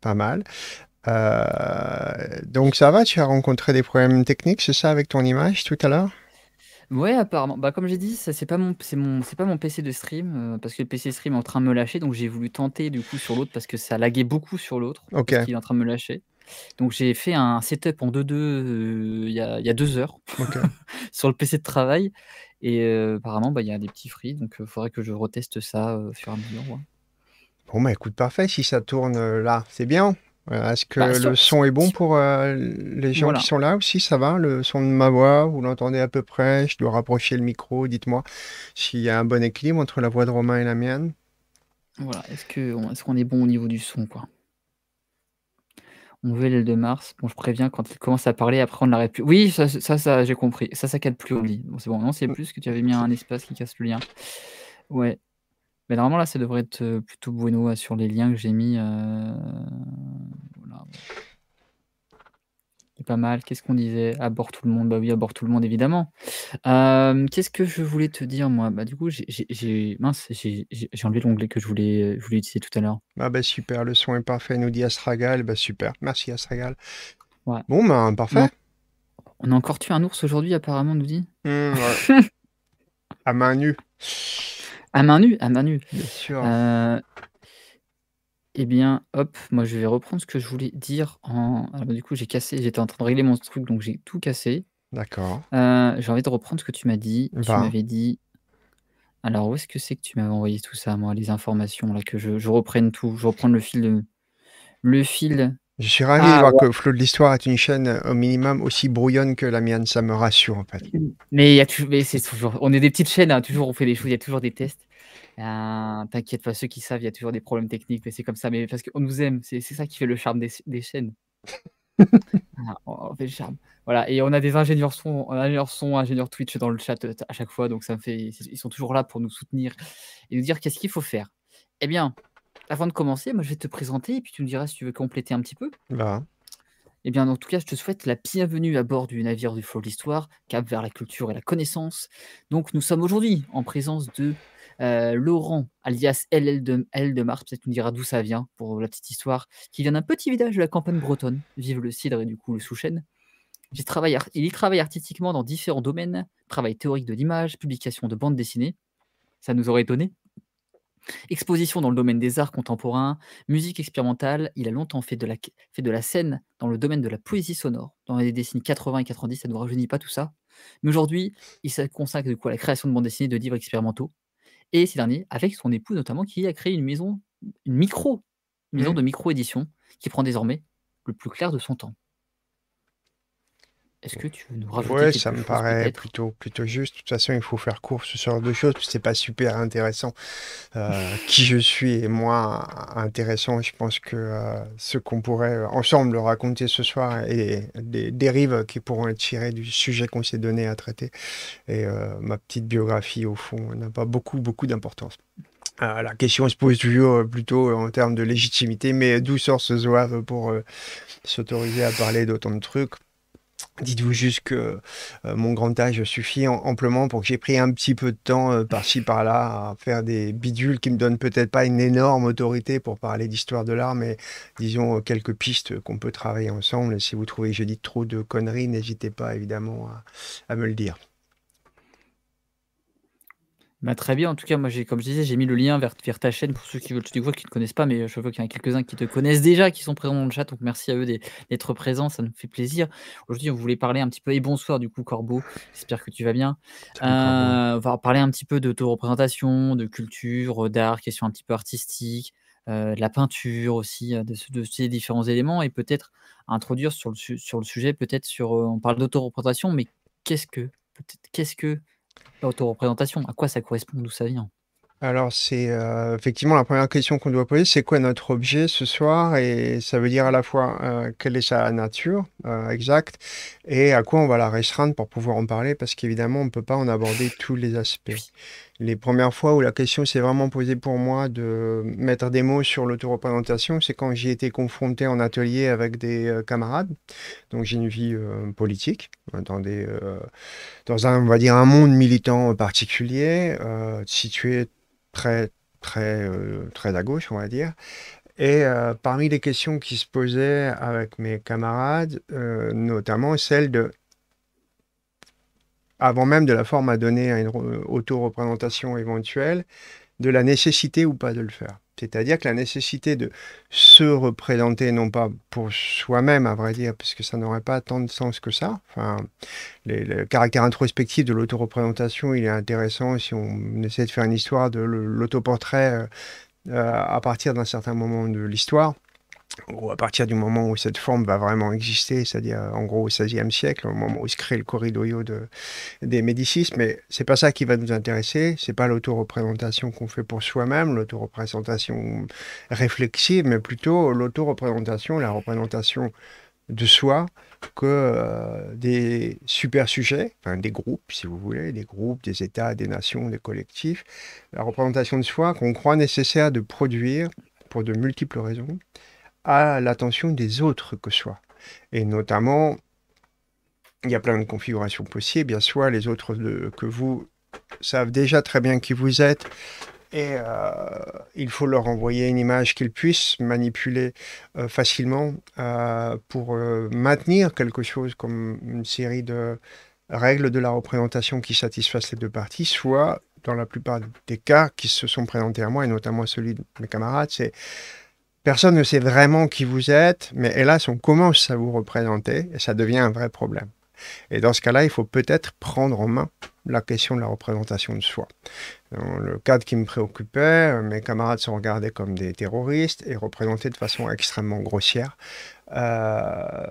pas mal. Euh, donc ça va, tu as rencontré des problèmes techniques, c'est ça, avec ton image tout à l'heure Ouais, apparemment. Bah, comme j'ai dit, ça c'est pas mon, c'est mon, c'est pas mon PC de stream euh, parce que le PC stream est en train de me lâcher, donc j'ai voulu tenter du coup sur l'autre parce que ça laguait beaucoup sur l'autre. Ok. est en train de me lâcher. Donc j'ai fait un setup en 2-2 euh, il y, a, y a deux heures sur le PC de travail et apparemment bah, il y a des petits free donc il faudrait que je reteste ça sur un et Bon, bah écoute, parfait. Si ça tourne euh, là, c'est bien. Euh, est-ce que bah, le son est bon pour euh, les gens qui sont là aussi Ça va Le son de ma voix, vous l'entendez à peu près Je dois rapprocher le micro, dites-moi s'il y a un bon équilibre entre la voix de Romain et la mienne. Voilà, est-ce qu'on est, est bon au niveau du son quoi On veut l'aile de Mars. Bon, je préviens, quand il commence à parler, après on l'arrête plus. Oui, ça, ça, j'ai compris. Ça, ça casse plus au lit. Bon, c'est bon, non, c'est mmh. plus que tu avais mis un espace qui casse le lien. Ouais, mais normalement, là, ça devrait être euh, plutôt bueno sur les liens que j'ai mis. Euh, C'est pas mal. Qu'est-ce qu'on disait À tout le monde. Bah oui, à tout le monde, évidemment. Euh, qu'est-ce que je voulais te dire, moi Bah du coup, j'ai... Mince, j'ai enlevé l'onglet que je voulais, je voulais utiliser tout à l'heure. Ah, bah super, le son est parfait, nous dit Astragal. Bah super, merci Astragal. Bon, bah parfait. On a encore tué un ours aujourd'hui, apparemment, nous dit. Mmh, à main nue. À main nue, à main nue. Bien sûr. Euh, eh bien, hop, moi je vais reprendre ce que je voulais dire en. du coup, j'ai cassé, j'étais en train de régler mon truc, donc j'ai tout cassé. D'accord. Euh, j'ai envie de reprendre ce que tu m'as dit. Tu bah. m'avais dit. Alors, où est-ce que c'est que tu m'as envoyé tout ça, moi, les informations, là, que je, reprenne tout, je reprends le fil de, le fil je suis ravi de ah, voir que Flot de l'Histoire est une chaîne euh, au minimum aussi brouillonne que la mienne, ça me rassure en fait. Mais, y a mais c'est toujours... on est des petites chaînes, hein. toujours on fait des choses, il y a toujours des tests. Euh, t'inquiète pas, ceux qui savent, il y a toujours des problèmes techniques, mais c'est comme ça, mais parce qu'on nous aime, c'est ça qui fait le charme des, des chaînes. on fait le charme. Voilà, et on a des ingénieurs son, ingénieurs ingénieurs Twitch dans le chat euh, à chaque fois, donc ça me fait, ils sont toujours là pour nous soutenir et nous dire qu'est-ce qu'il faut faire. Eh bien, avant de commencer, moi je vais te présenter et puis tu me diras si tu veux compléter un petit peu. Bah. Eh bien, en tout cas, je te souhaite la bienvenue à bord du navire du flot de l'histoire, cap vers la culture et la connaissance. Donc, nous sommes aujourd'hui en présence de euh, Laurent, alias LL de, L de Mars, peut-être tu nous diras d'où ça vient pour la petite histoire, qui vient d'un petit village de la campagne bretonne, vive le cidre et du coup le sous-chêne. Il, travaille, il y travaille artistiquement dans différents domaines, travail théorique de l'image, publication de bandes dessinées. Ça nous aurait étonné Exposition dans le domaine des arts contemporains, musique expérimentale, il a longtemps fait de, la, scène dans le domaine de la poésie sonore. Dans les décennies 80 et 90, ça ne nous rajeunit pas tout ça. Mais aujourd'hui, il se consacre du coup à la création de bandes dessinées, de livres expérimentaux. Et ces derniers, avec son épouse notamment, qui a créé une maison, une micro, une maison mmh. de micro-édition, qui prend désormais le plus clair de son temps. Est-ce que tu veux nous rajouter Oui, ça me paraît plutôt, plutôt juste. De toute façon, il faut faire court ce genre de choses. C'est pas super intéressant. Euh, qui je suis et moi, intéressant. Je pense que euh, ce qu'on pourrait ensemble raconter ce soir et des dérives qui pourront être tirées du sujet qu'on s'est donné à traiter. Et euh, ma petite biographie, au fond, n'a pas beaucoup, beaucoup d'importance. la question se pose toujours plutôt en termes de légitimité, mais d'où sort ce zouave pour s'autoriser à parler d'autant de trucs Dites-vous juste que euh, mon grand âge suffit amplement pour que j'ai pris un petit peu de temps euh, par-ci par-là à faire des bidules qui me donnent peut-être pas une énorme autorité pour parler d'histoire de l'art, mais disons euh, quelques pistes qu'on peut travailler ensemble. Si vous trouvez que je dis trop de conneries, n'hésitez pas évidemment à me le dire. Bah, très bien, en tout cas, moi, j'ai, comme je disais, j'ai mis le lien vers, ta chaîne pour ceux qui veulent te qui ne connaissent pas, mais euh, je vois qu'il y en a quelques-uns qui te connaissent déjà, qui sont présents dans le chat, donc merci à eux d'être présents, ça nous fait plaisir. Aujourd'hui, on voulait parler un petit peu, et bonsoir du coup, Corbeau, j'espère que tu vas bien. Euh, on va parler un petit peu de représentation, de culture, euh, d'art, question un petit peu artistique, de la peinture aussi, de, ces différents éléments, et peut-être introduire sur le, sujet, peut-être sur. on parle d'autoreprésentation, mais qu'est-ce que, qu'est-ce que L'autoreprésentation, à quoi ça correspond, d'où ça vient alors, c'est euh, effectivement la première question qu'on doit poser, c'est quoi notre objet ce soir Et ça veut dire à la fois euh, quelle est sa nature euh, exacte et à quoi on va la restreindre pour pouvoir en parler, parce qu'évidemment, on ne peut pas en aborder tous les aspects les premières fois où la question s'est vraiment posée pour moi de mettre des mots sur l'autoreprésentation, c'est quand j'ai été confronté en atelier avec des euh, camarades. Donc j'ai une vie euh, politique euh, dans, dans un, on va dire, un monde militant particulier, situé très, très, très à gauche, on va dire. Et parmi les questions qui se posaient avec mes camarades, notamment celle de avant même de la forme à donner à une euh, auto-représentation éventuelle, de la nécessité ou pas de le faire. C'est-à-dire que la nécessité de se représenter, non pas pour soi-même, à vrai dire, parce que ça n'aurait pas tant de sens que ça. Enfin, le caractère introspectif de l'auto-représentation, il est intéressant si on essaie de faire une histoire de l'autoportrait euh, euh, à partir d'un certain moment de l'histoire en à partir du moment où cette forme va vraiment exister, c'est-à-dire euh, en gros au XVIe siècle, au moment où se crée le corridoio de, des Médicis, mais c'est pas ça qui va nous intéresser, c'est pas l'autoreprésentation qu'on fait pour soi-même, l'autoreprésentation réflexive, mais plutôt l'autoreprésentation, la représentation de soi que euh, des super sujets, enfin des groupes si vous voulez, des groupes, des États, des nations, des collectifs, la représentation de soi qu'on croit nécessaire de produire pour de multiples raisons, à l'attention des autres que soi. Et notamment, il y a plein de configurations possibles. Bien soit les autres de, que vous savent déjà très bien qui vous êtes et euh, il faut leur envoyer une image qu'ils puissent manipuler euh, facilement euh, pour maintenir quelque chose comme une série de règles de la représentation qui satisfassent les deux parties, soit dans la plupart des cas qui se sont présentés à moi, et notamment celui de mes camarades, c'est Personne ne sait vraiment qui vous êtes, mais hélas, on commence à vous représenter et ça devient un vrai problème. Et dans ce cas-là, il faut peut-être prendre en main la question de la représentation de soi. Dans le cadre qui me préoccupait, mes camarades sont regardés comme des terroristes et représentés de façon extrêmement grossière. Euh,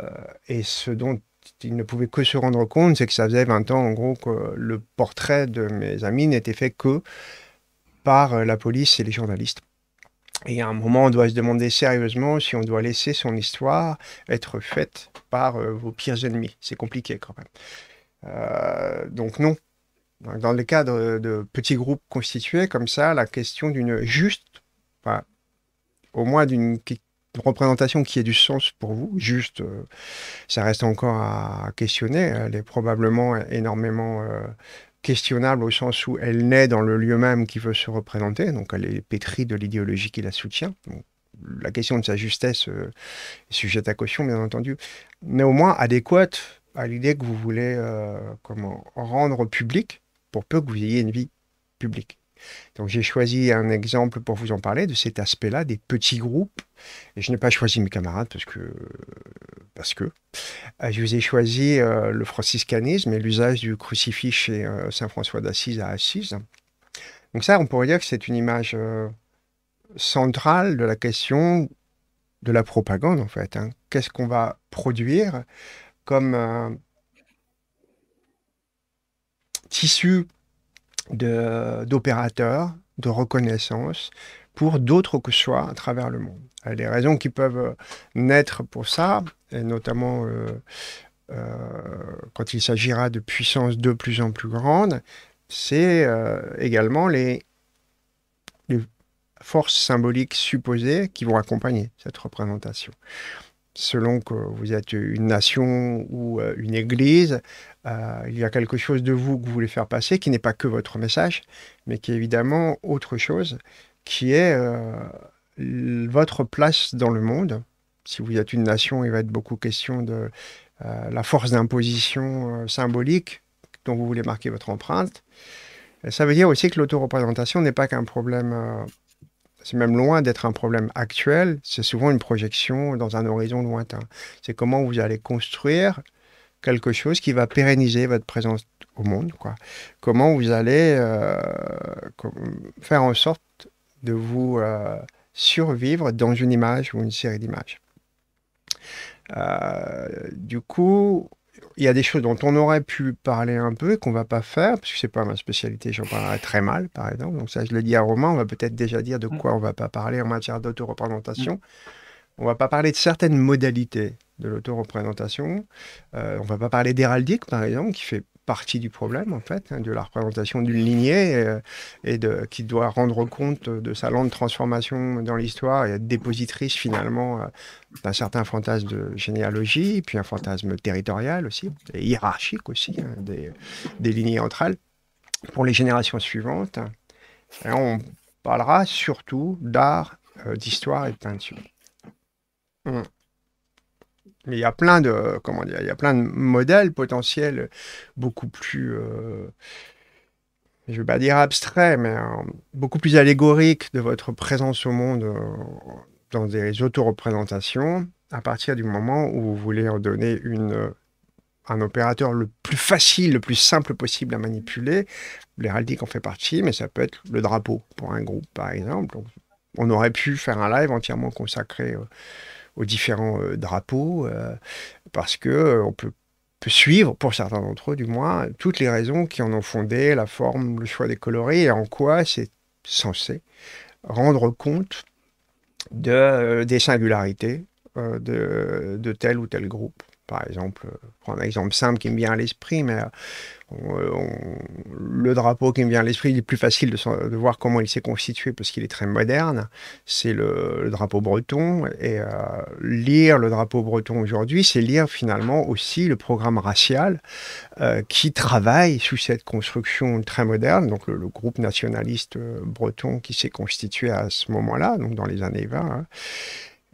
et ce dont ils ne pouvaient que se rendre compte, c'est que ça faisait 20 ans, en gros, que le portrait de mes amis n'était fait que par la police et les journalistes. Et à un moment, on doit se demander sérieusement si on doit laisser son histoire être faite par euh, vos pires ennemis. C'est compliqué quand même. Euh, donc non. Dans le cadre de petits groupes constitués comme ça, la question d'une juste, au moins d'une représentation qui ait du sens pour vous, juste, euh, ça reste encore à questionner. Elle est probablement énormément questionnable au sens où elle naît dans le lieu même qui veut se représenter, donc elle est pétrie de l'idéologie qui la soutient. la question de sa justesse euh, est sujette à caution, bien entendu, néanmoins adéquate à l'idée que vous voulez euh, comment, rendre public pour peu que vous ayez une vie publique. Donc j'ai choisi un exemple pour vous en parler de cet aspect-là, des petits groupes. Et je n'ai pas choisi mes camarades parce que... Parce que euh, je vous ai choisi euh, le franciscanisme et l'usage du crucifix chez euh, Saint François d'Assise à Assise. Donc ça, on pourrait dire que c'est une image centrale de la question de la propagande, en fait. Hein. Qu'est-ce qu'on va produire comme tissu d'opérateurs de, reconnaissance pour d'autres que soi à travers le monde. Les raisons qui peuvent euh, naître pour ça, et notamment euh, euh, quand il s'agira de puissances de plus en plus grandes, c'est également les forces symboliques supposées qui vont accompagner cette représentation selon que vous êtes une nation ou euh, une église, euh, il y a quelque chose de vous que vous voulez faire passer, qui n'est pas que votre message, mais qui est évidemment autre chose, qui est euh, votre place dans le monde. Si vous êtes une nation, il va être beaucoup question de la force d'imposition symbolique dont vous voulez marquer votre empreinte. ça veut dire aussi que l'autoreprésentation n'est pas qu'un problème c'est même loin d'être un problème actuel, c'est souvent une projection dans un horizon lointain. C'est comment vous allez construire quelque chose qui va pérenniser votre présence au monde. Quoi. Comment vous allez euh, faire en sorte de vous euh, survivre dans une image ou une série d'images. Euh, du coup, il y a des choses dont on aurait pu parler un peu et qu'on va pas faire, parce que c'est pas ma spécialité, j'en parlerai très mal, par exemple. Donc ça, je le dis à Romain, on va peut-être déjà dire de mm. quoi on va pas parler en matière dauto d'autoreprésentation. Mm. On va pas parler de certaines modalités de l'auto-représentation. Euh, on va pas parler d'héraldique, par exemple, qui fait partie du problème, en fait, hein, de la représentation d'une lignée euh, et, de, qui doit rendre compte de sa lente transformation dans l'histoire et être dépositrice finalement euh, d'un certain fantasme de généalogie, puis un fantasme territorial aussi, et hiérarchique aussi, hein, des, lignées entre elles, pour les générations suivantes. on parlera surtout d'art, euh, d'histoire et de peinture. Mmh il y a plein de, comment dire, il y a plein de modèles potentiels beaucoup plus, euh, je ne vais pas dire abstraits, mais euh, beaucoup plus allégoriques de votre présence au monde euh, dans des auto-représentations à partir du moment où vous voulez en donner une, un opérateur le plus facile, le plus simple possible à manipuler. L'héraldique en fait partie, mais ça peut être le drapeau pour un groupe, par exemple. on aurait pu faire un live entièrement consacré aux différents euh, drapeaux, euh, parce que euh, on peut suivre, pour certains d'entre eux du moins, toutes les raisons qui en ont fondé la forme, le choix des coloris et en quoi c'est censé rendre compte de, des singularités de tel ou tel groupe. Par exemple, euh, prendre un exemple simple qui me vient à l'esprit, mais euh, euh, le drapeau qui me vient à l'esprit, il est plus facile de, voir comment il s'est constitué parce qu'il est très moderne. C'est le, drapeau breton. Et lire le drapeau breton aujourd'hui, c'est lire finalement aussi le programme racial qui travaille sous cette construction très moderne, donc le, groupe nationaliste breton qui s'est constitué à ce moment-là, donc dans les années 20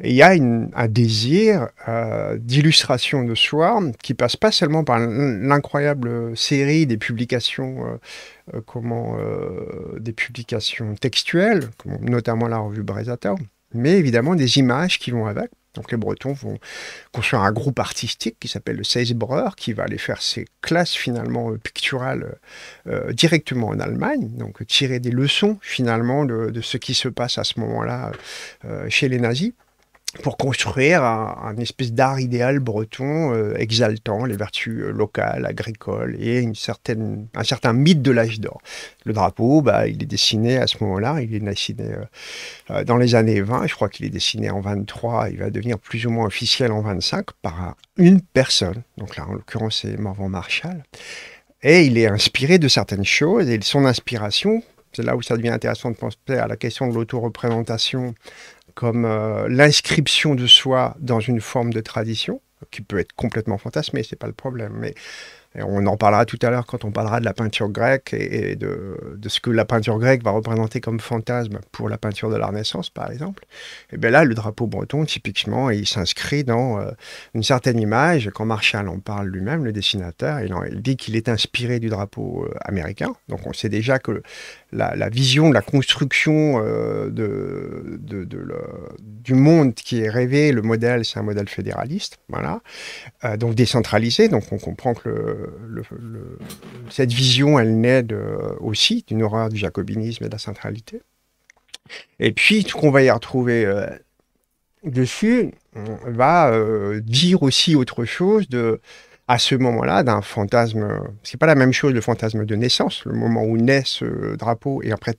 il y a un désir euh, d'illustration de soi qui passe pas seulement par l'incroyable euh, série des publications, euh, comment, des publications textuelles, notamment la revue Brésateur, mais évidemment des images qui vont avec. Donc les Bretons vont construire un groupe artistique qui s'appelle le Seisbreur, qui va aller faire ses classes finalement picturales directement en Allemagne, donc tirer des leçons finalement de, ce qui se passe à ce moment-là chez les nazis pour construire un, espèce d'art idéal breton euh, exaltant les vertus euh, locales, agricoles et une certaine, un certain mythe de l'âge d'or. Le drapeau, bah, il est dessiné à ce moment-là, il est dessiné euh, dans les années 20, je crois qu'il est dessiné en 23, il va devenir plus ou moins officiel en 25 par une personne, donc là en l'occurrence c'est Morvan Marshall, et il est inspiré de certaines choses et son inspiration, c'est là où ça devient intéressant de penser à la question de l'autoreprésentation comme euh, l'inscription de soi dans une forme de tradition, qui peut être complètement fantasmée, c'est pas le problème. Mais on en parlera tout à l'heure quand on parlera de la peinture grecque et, de, ce que la peinture grecque va représenter comme fantasme pour la peinture de la Renaissance, par exemple. Et bien là, le drapeau breton, typiquement, il s'inscrit dans euh, une certaine image. Quand Marshall en parle lui-même, le dessinateur, il, il dit qu'il est inspiré du drapeau euh, américain. Donc on sait déjà que la, la vision, la construction euh, de, du monde qui est rêvé. Le modèle, c'est un modèle fédéraliste, voilà, euh, donc décentralisé. Donc on comprend que cette vision, elle naît aussi d'une horreur du jacobinisme et de la centralité. Et puis, ce qu'on va y retrouver euh, dessus dessus va dire aussi autre chose de à ce moment-là d'un fantasme. C'est pas la même chose le fantasme de naissance, le moment où naît ce drapeau et après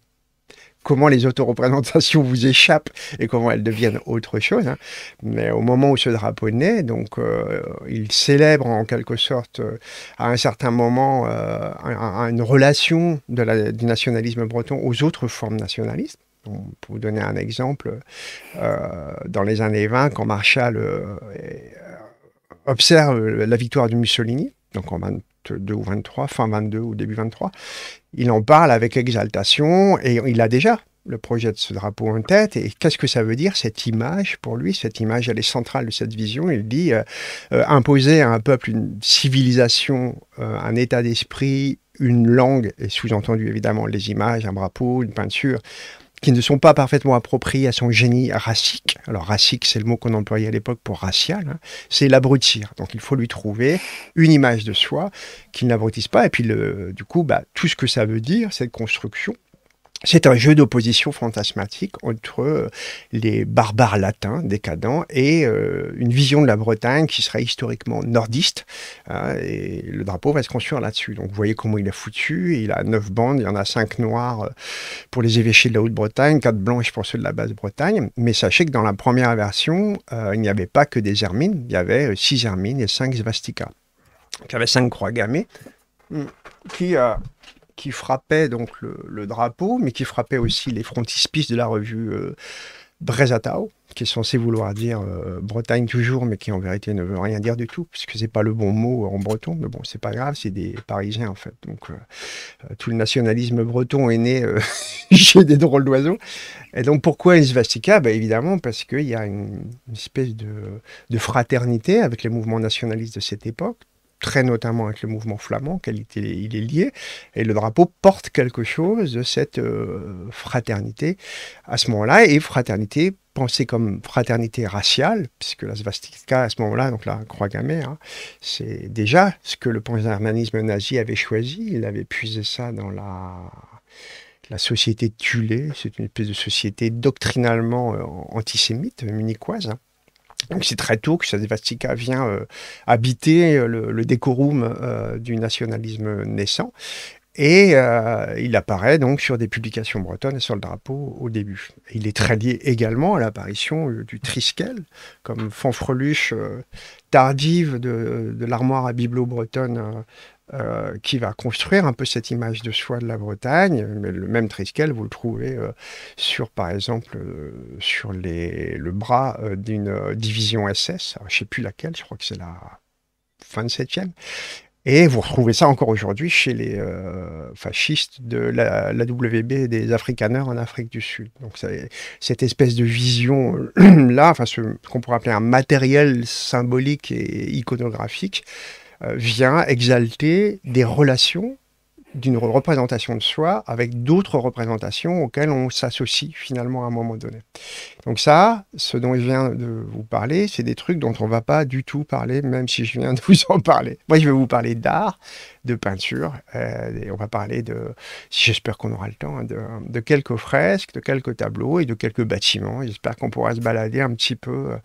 comment les auto-représentations vous échappent et comment elles deviennent autre chose. Hein. Mais au moment où ce drapeau naît, donc euh, il célèbre en quelque sorte euh, à un certain moment euh, une relation de la, du nationalisme breton aux autres formes nationalistes. Donc, pour vous donner un exemple, dans les années 20, quand Marshall est, observe la victoire de Mussolini, donc en 22 ou 23, fin 22 ou début 23. Il en parle avec exaltation et il a déjà le projet de ce drapeau en tête et qu'est-ce que ça veut dire cette image pour lui cette image elle est centrale de cette vision il dit euh, euh, imposer à un peuple une civilisation euh, un état d'esprit une langue et sous-entendu évidemment les images un drapeau une peinture qui ne sont pas parfaitement appropriés à son génie racique. Alors racique, c'est le mot qu'on employait à l'époque pour racial. Hein. C'est l'abrutir. Donc il faut lui trouver une image de soi qu'il n'abrutisse pas. Et puis le, du coup, bah, tout ce que ça veut dire, cette construction, c'est un jeu d'opposition fantasmatique entre euh, les barbares latins décadents et euh, une vision de la Bretagne qui serait historiquement nordiste. Hein, et le drapeau va se construire là-dessus. Donc vous voyez comment il est foutu. Il a neuf bandes, il y en a cinq noires euh, pour les évêchés de la Haute-Bretagne, quatre blanches pour ceux de la Basse-Bretagne. Mais sachez que dans la première version, il n'y avait pas que des hermines, il y avait six hermines et cinq svastikas. il y avait cinq croix gammées hmm, qui qui frappait donc le, drapeau, mais qui frappait aussi les frontispices de la revue euh, Brezatao, qui est censé vouloir dire euh, Bretagne toujours, mais qui en vérité ne veut rien dire du tout, puisque c'est pas le bon mot en breton. Mais bon, c'est pas grave, c'est des Parisiens en fait. Donc euh, euh, tout le nationalisme breton est né chez des drôles d'oiseaux. Et donc pourquoi svastika ben, Évidemment parce qu'il y a une, espèce de, fraternité avec les mouvements nationalistes de cette époque très notamment avec le mouvement flamand, il est lié, et le drapeau porte quelque chose de cette euh, fraternité à ce moment-là, et fraternité pensée comme fraternité raciale, puisque la svastika à ce moment-là, donc la croix gammée, hein, c'est déjà ce que le pan nazi avait choisi, il avait puisé ça dans la la société Tulé, c'est une espèce de société doctrinalement euh, antisémite, munichoise, hein. Donc c'est très tôt que Sadevastika vient euh, habiter euh, le, décorum euh, du nationalisme naissant. Et il apparaît donc sur des publications bretonnes et sur le drapeau au début. Il est très lié également à l'apparition du Triskel, comme fanfreluche tardive de, l'armoire à bibelots bretonne euh, qui va construire un peu cette image de soi de la Bretagne. Mais le même Triskel, vous le trouvez euh, sur, par exemple, euh, sur les, le bras d'une division SS, je ne sais plus laquelle, je crois que c'est la fin de e Et vous retrouvez ça encore aujourd'hui chez les fascistes de la, WB des Afrikaners en Afrique du Sud. Donc cette espèce de vision là, enfin ce qu'on pourrait appeler un matériel symbolique et iconographique, euh, vient exalter des relations d'une représentation de soi avec d'autres représentations auxquelles on s'associe finalement à un moment donné. Donc ça, ce dont je viens de vous parler, c'est des trucs dont on ne va pas du tout parler, même si je viens de vous en parler. Moi, je vais vous parler d'art, de peinture, euh, et on va parler de, j'espère qu'on aura le temps, hein, de, quelques fresques, de quelques tableaux et de quelques bâtiments. J'espère qu'on pourra se balader un petit peu. Euh,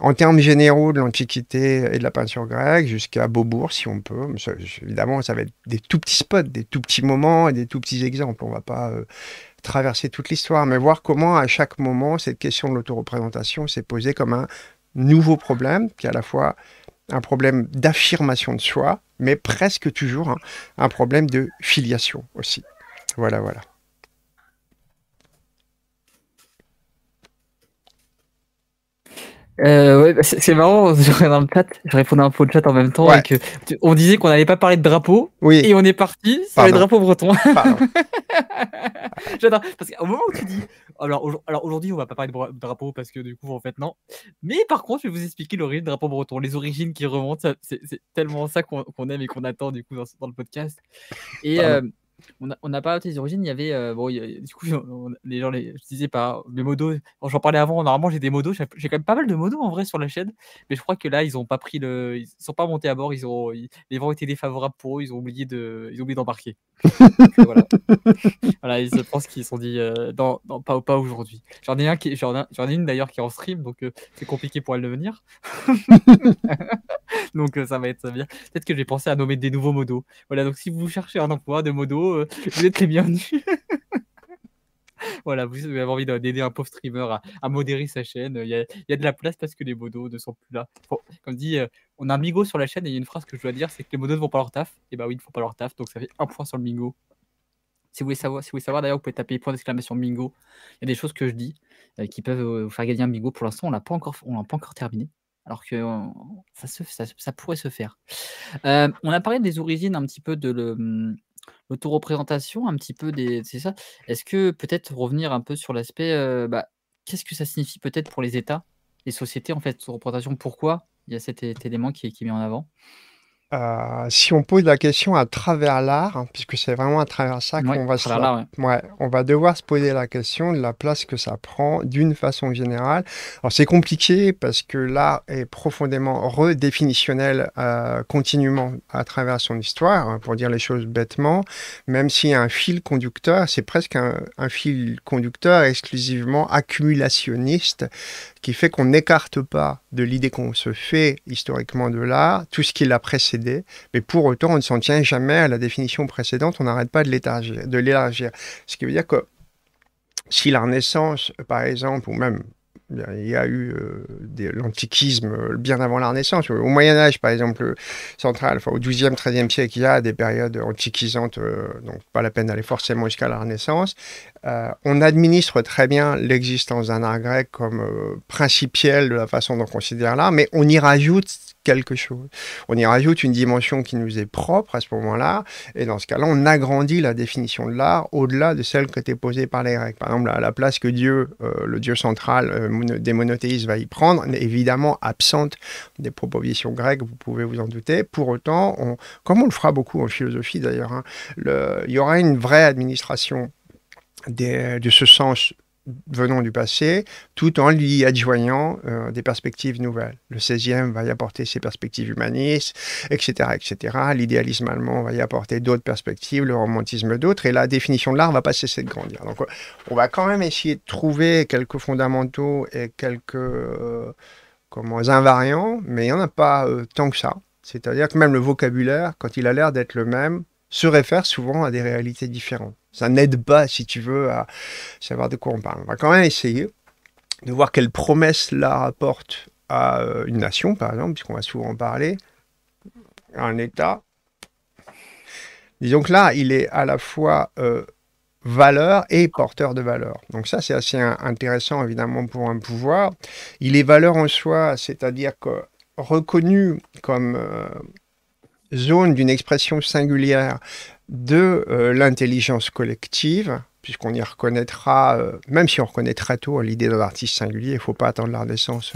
en termes généraux de l'Antiquité et de la peinture grecque, jusqu'à Beaubourg, si on peut. Évidemment, ça va être des tout petits spots, des tout petits moments et des tout petits exemples. On ne va pas euh, traverser toute l'histoire, mais voir comment, à chaque moment, cette question de l'autoreprésentation s'est posée comme un nouveau problème, qui est à la fois un problème d'affirmation de soi, mais presque toujours hein, un problème de filiation aussi. Voilà, voilà. Euh, ouais, c'est marrant, je dans le chat, je répondais un peu au chat en même temps et que on disait qu'on n'allait pas parler de drapeau Oui, et on est parti sur les drapeau drapeaux bretons. J'adore parce qu'au moment où tu dis alors, alors aujourd'hui on va pas parler de drapeau parce que du coup en fait non, mais par contre je vais vous expliquer l'origine du drapeau breton, les origines qui remontent, c'est tellement ça qu'on aime et qu'on attend du coup dans, le podcast. Et euh, on n'a pas tes origines. Il y avait. Euh, du coup, les gens, les, je disais pas. Les modos, j'en parlais avant. Normalement, j'ai des modos. J'ai quand même pas mal de modos en vrai sur la chaîne. Mais je crois que là, ils ont pas pris le. Ils sont pas montés à bord. Ils ont, les vents étaient défavorables pour eux. Ils ont oublié d'embarquer. De, ils ont oublié voilà. voilà. ils pensent qu'ils sont dit euh, dans, pas, pas aujourd'hui. J'en ai, qui, une d'ailleurs qui est en stream, donc euh, c'est compliqué pour elle de venir. donc euh, ça va être bien. Peut-être que j'ai pensé à nommer des nouveaux modos. Voilà, donc si vous cherchez un emploi de modo, vous êtes les bienvenus voilà, vous avez envie d'aider un pauvre streamer à, modérer sa chaîne. Il y, a, de la place parce que les modos ne sont plus là. comme dit, euh, on a un migo sur la chaîne et il y a une phrase que je dois dire c'est que les modos ne vont pas leur taf. Et eh bah ben oui, ils ne font pas leur taf, donc ça fait un point sur le Mingo. Si vous voulez savoir, si vous savoir d'ailleurs, vous pouvez taper point d'exclamation Mingo. Il y a des choses que je dis euh, qui peuvent euh, vous faire gagner un Mingo. Pour l'instant, on n'a pas encore, l'a pas encore terminé. Alors que ça, ça, ça, pourrait se faire. on a parlé des origines un petit peu de le, hum, l'autoreprésentation un petit peu des. C'est ça. Est-ce que peut-être revenir un peu sur l'aspect, bah, qu'est-ce que ça signifie peut-être pour les États, les sociétés en fait, représentation Pourquoi il y a cet élément qui est mis en avant euh, si on pose la question à travers l'art, hein, puisque c'est vraiment à travers ça qu'on va se... on va devoir se poser la question de la place que ça prend d'une façon générale. Alors c'est compliqué parce que l'art est profondément redéfinitionnel euh, continuellement à travers son histoire, hein, pour dire les choses bêtement, même s'il y a un fil conducteur, c'est presque un fil conducteur exclusivement accumulationniste qui fait qu'on n'écarte pas de l'idée qu'on se fait historiquement de l'art, tout ce qui l'a précédé, mais pour autant, on ne s'en tient jamais à la définition précédente, on n'arrête pas de l'élargir. Ce qui veut dire que si la Renaissance, par exemple, ou même il y a eu euh, de l'antiquisme euh, bien avant la Renaissance. Au Moyen Âge, par exemple, central, enfin, au 12e, 13e siècle, il y a des périodes antiquisantes, euh, donc pas la peine d'aller forcément jusqu'à la Renaissance. on administre très bien l'existence d'un art grec comme principiel de la façon dont on considère l'art, mais on y rajoute quelque chose. On y rajoute une dimension qui nous est propre à ce moment-là, et dans ce cas-là, on agrandit la définition de l'art au-delà de celle qui était posée par les Grecs. Par exemple, à la place que Dieu, euh, le Dieu central euh, des monothéistes, va y prendre, évidemment absente des propositions grecques, vous pouvez vous en douter. Pour autant, comme on le fera beaucoup en philosophie d'ailleurs, hein, il y aura une vraie administration de ce sens venant du passé, tout en lui adjoignant euh, des perspectives nouvelles. Le 16e va y apporter ses perspectives humanistes, etc. etc. L'idéalisme allemand va y apporter d'autres perspectives, le romantisme d'autres, et la définition de l'art va pas cesser de grandir. Donc euh, on va quand même essayer de trouver quelques fondamentaux et quelques euh, comment, invariants, mais il n'y en a pas tant que ça. C'est-à-dire que même le vocabulaire, quand il a l'air d'être le même, se réfère souvent à des réalités différentes. Ça n'aide pas, si tu veux, à savoir de quoi on parle. On va quand même essayer de voir quelles promesses l'art apporte à euh, une nation, par exemple, puisqu'on va souvent parler, à un État. Disons que là, il est à la fois euh, valeur et porteur de valeur. Donc ça, c'est assez intéressant, évidemment, pour un pouvoir. Il est valeur en soi, c'est-à-dire que reconnu comme... Euh, zone d'une expression singulière de euh, l'intelligence collective, puisqu'on y reconnaîtra, euh, même si on reconnaît très tôt hein, l'idée d'un artiste singulier, il ne faut pas attendre la Renaissance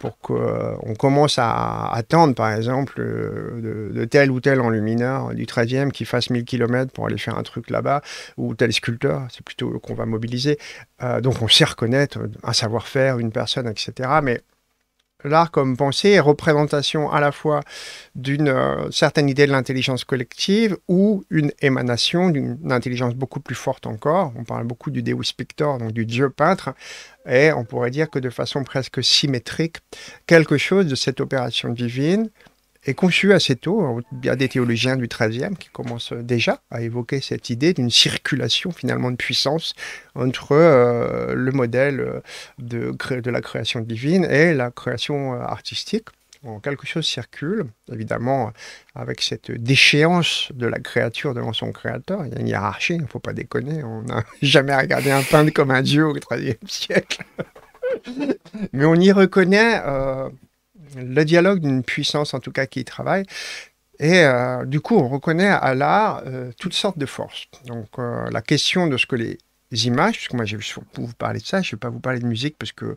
pour qu'on euh, commence à attendre, par exemple, de, tel ou tel enlumineur du 13e qui fasse 1000 km pour aller faire un truc là-bas, ou tel sculpteur, c'est plutôt qu'on va mobiliser. donc on sait reconnaître un savoir-faire, une personne, etc. Mais l'art comme pensée et représentation à la fois d'une euh, certaine idée de l'intelligence collective ou une émanation d'une intelligence beaucoup plus forte encore. On parle beaucoup du Deus Pictor, donc du Dieu peintre, et on pourrait dire que de façon presque symétrique, quelque chose de cette opération divine est conçu assez tôt. Il y a des théologiens du XIIIe qui commencent déjà à évoquer cette idée d'une circulation finalement de puissance entre euh, le modèle euh, de, de la création divine et la création euh, artistique. quelque chose circule, évidemment, avec cette déchéance de la créature devant son créateur. Il y a une hiérarchie, il ne faut pas déconner. On n'a jamais regardé un peintre comme un dieu au XIIIe siècle. Mais on y reconnaît le dialogue d'une puissance, en tout cas, qui y travaille. Et euh, du coup, on reconnaît à l'art euh, toutes sortes de forces. Donc, euh, la question de ce que les images, puisque moi, je vais vous parler de ça, je ne vais pas vous parler de musique parce que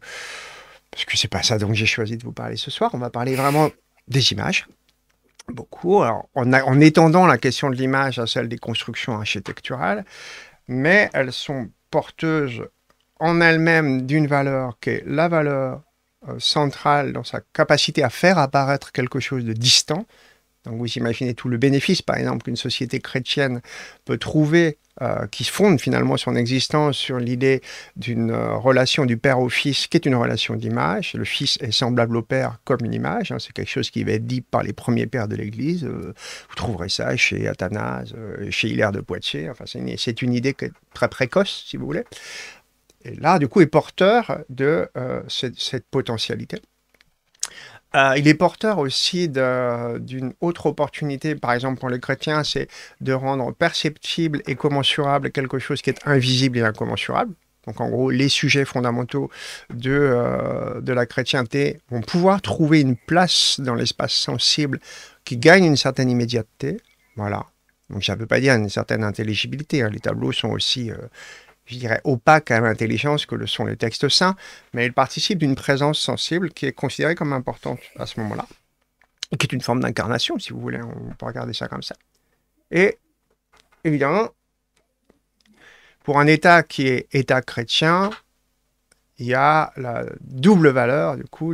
parce que c'est pas ça dont j'ai choisi de vous parler ce soir. On va parler vraiment des images, beaucoup. en étendant la question de l'image à celle des constructions architecturales, mais elles sont porteuses en elles-mêmes d'une valeur qui est la valeur euh, central dans sa capacité à faire apparaître quelque chose de distant. Donc vous imaginez tout le bénéfice, par exemple, qu'une société chrétienne peut trouver, euh, qui se fonde finalement son existence sur l'idée d'une euh, relation du père au fils, qui est une relation d'image. Le fils est semblable au père comme une image. Hein. c'est quelque chose qui va être dit par les premiers pères de l'Église. vous trouverez ça chez Athanase, chez Hilaire de Poitiers. Enfin, c'est une, une idée très précoce, si vous voulez. Et l'art, du coup, est porteur de euh, cette, potentialité. Euh, il est porteur aussi d'une autre opportunité, par exemple pour les chrétiens, c'est de rendre perceptible et commensurable quelque chose qui est invisible et incommensurable. Donc en gros, les sujets fondamentaux de, euh, de la chrétienté vont pouvoir trouver une place dans l'espace sensible qui gagne une certaine immédiateté. Voilà. Donc ça ne veut pas dire une certaine intelligibilité. Hein. Les tableaux sont aussi je dirais, opaque à l'intelligence que le sont les textes saints, mais il participe d'une présence sensible qui est considérée comme importante à ce moment-là, et qui est une forme d'incarnation, si vous voulez, on peut regarder ça comme ça. Et évidemment, pour un État qui est État chrétien, il y a la double valeur du coup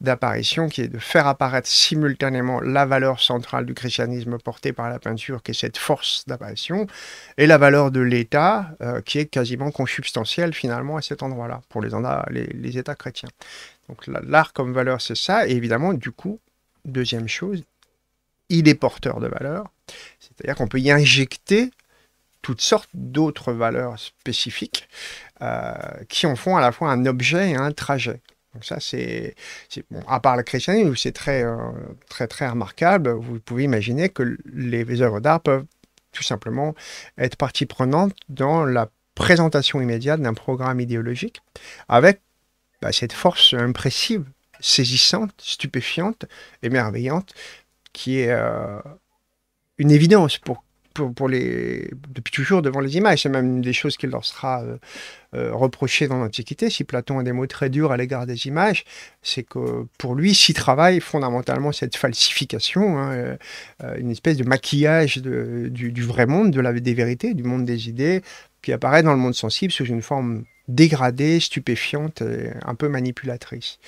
d'apparition qui est de faire apparaître simultanément la valeur centrale du christianisme portée par la peinture qui est cette force d'apparition et la valeur de l'État euh, qui est quasiment consubstantielle finalement à cet endroit-là pour les, les, États chrétiens. Donc l'art comme valeur c'est ça et évidemment du coup deuxième chose il est porteur de valeur c'est-à-dire qu'on peut y injecter toutes sortes d'autres valeurs spécifiques euh, qui en font à la fois un objet et un trajet. Donc ça, c'est, bon, à part le christianisme, c'est très, euh, très, très remarquable, vous pouvez imaginer que les, œuvres d'art peuvent tout simplement être partie prenante dans la présentation immédiate d'un programme idéologique, avec bah, cette force impressive, saisissante, stupéfiante, émerveillante, qui est euh, une évidence pour pour, les, depuis toujours devant les images. C'est même une des choses qui leur sera euh, euh, reproché dans l'Antiquité. Si Platon a des mots très durs à l'égard des images, c'est que pour lui, s'y travaille fondamentalement cette falsification, hein, euh, une espèce de maquillage du, vrai monde, des vérités, du monde des idées, qui apparaît dans le monde sensible sous une forme dégradée, stupéfiante, un peu manipulatrice.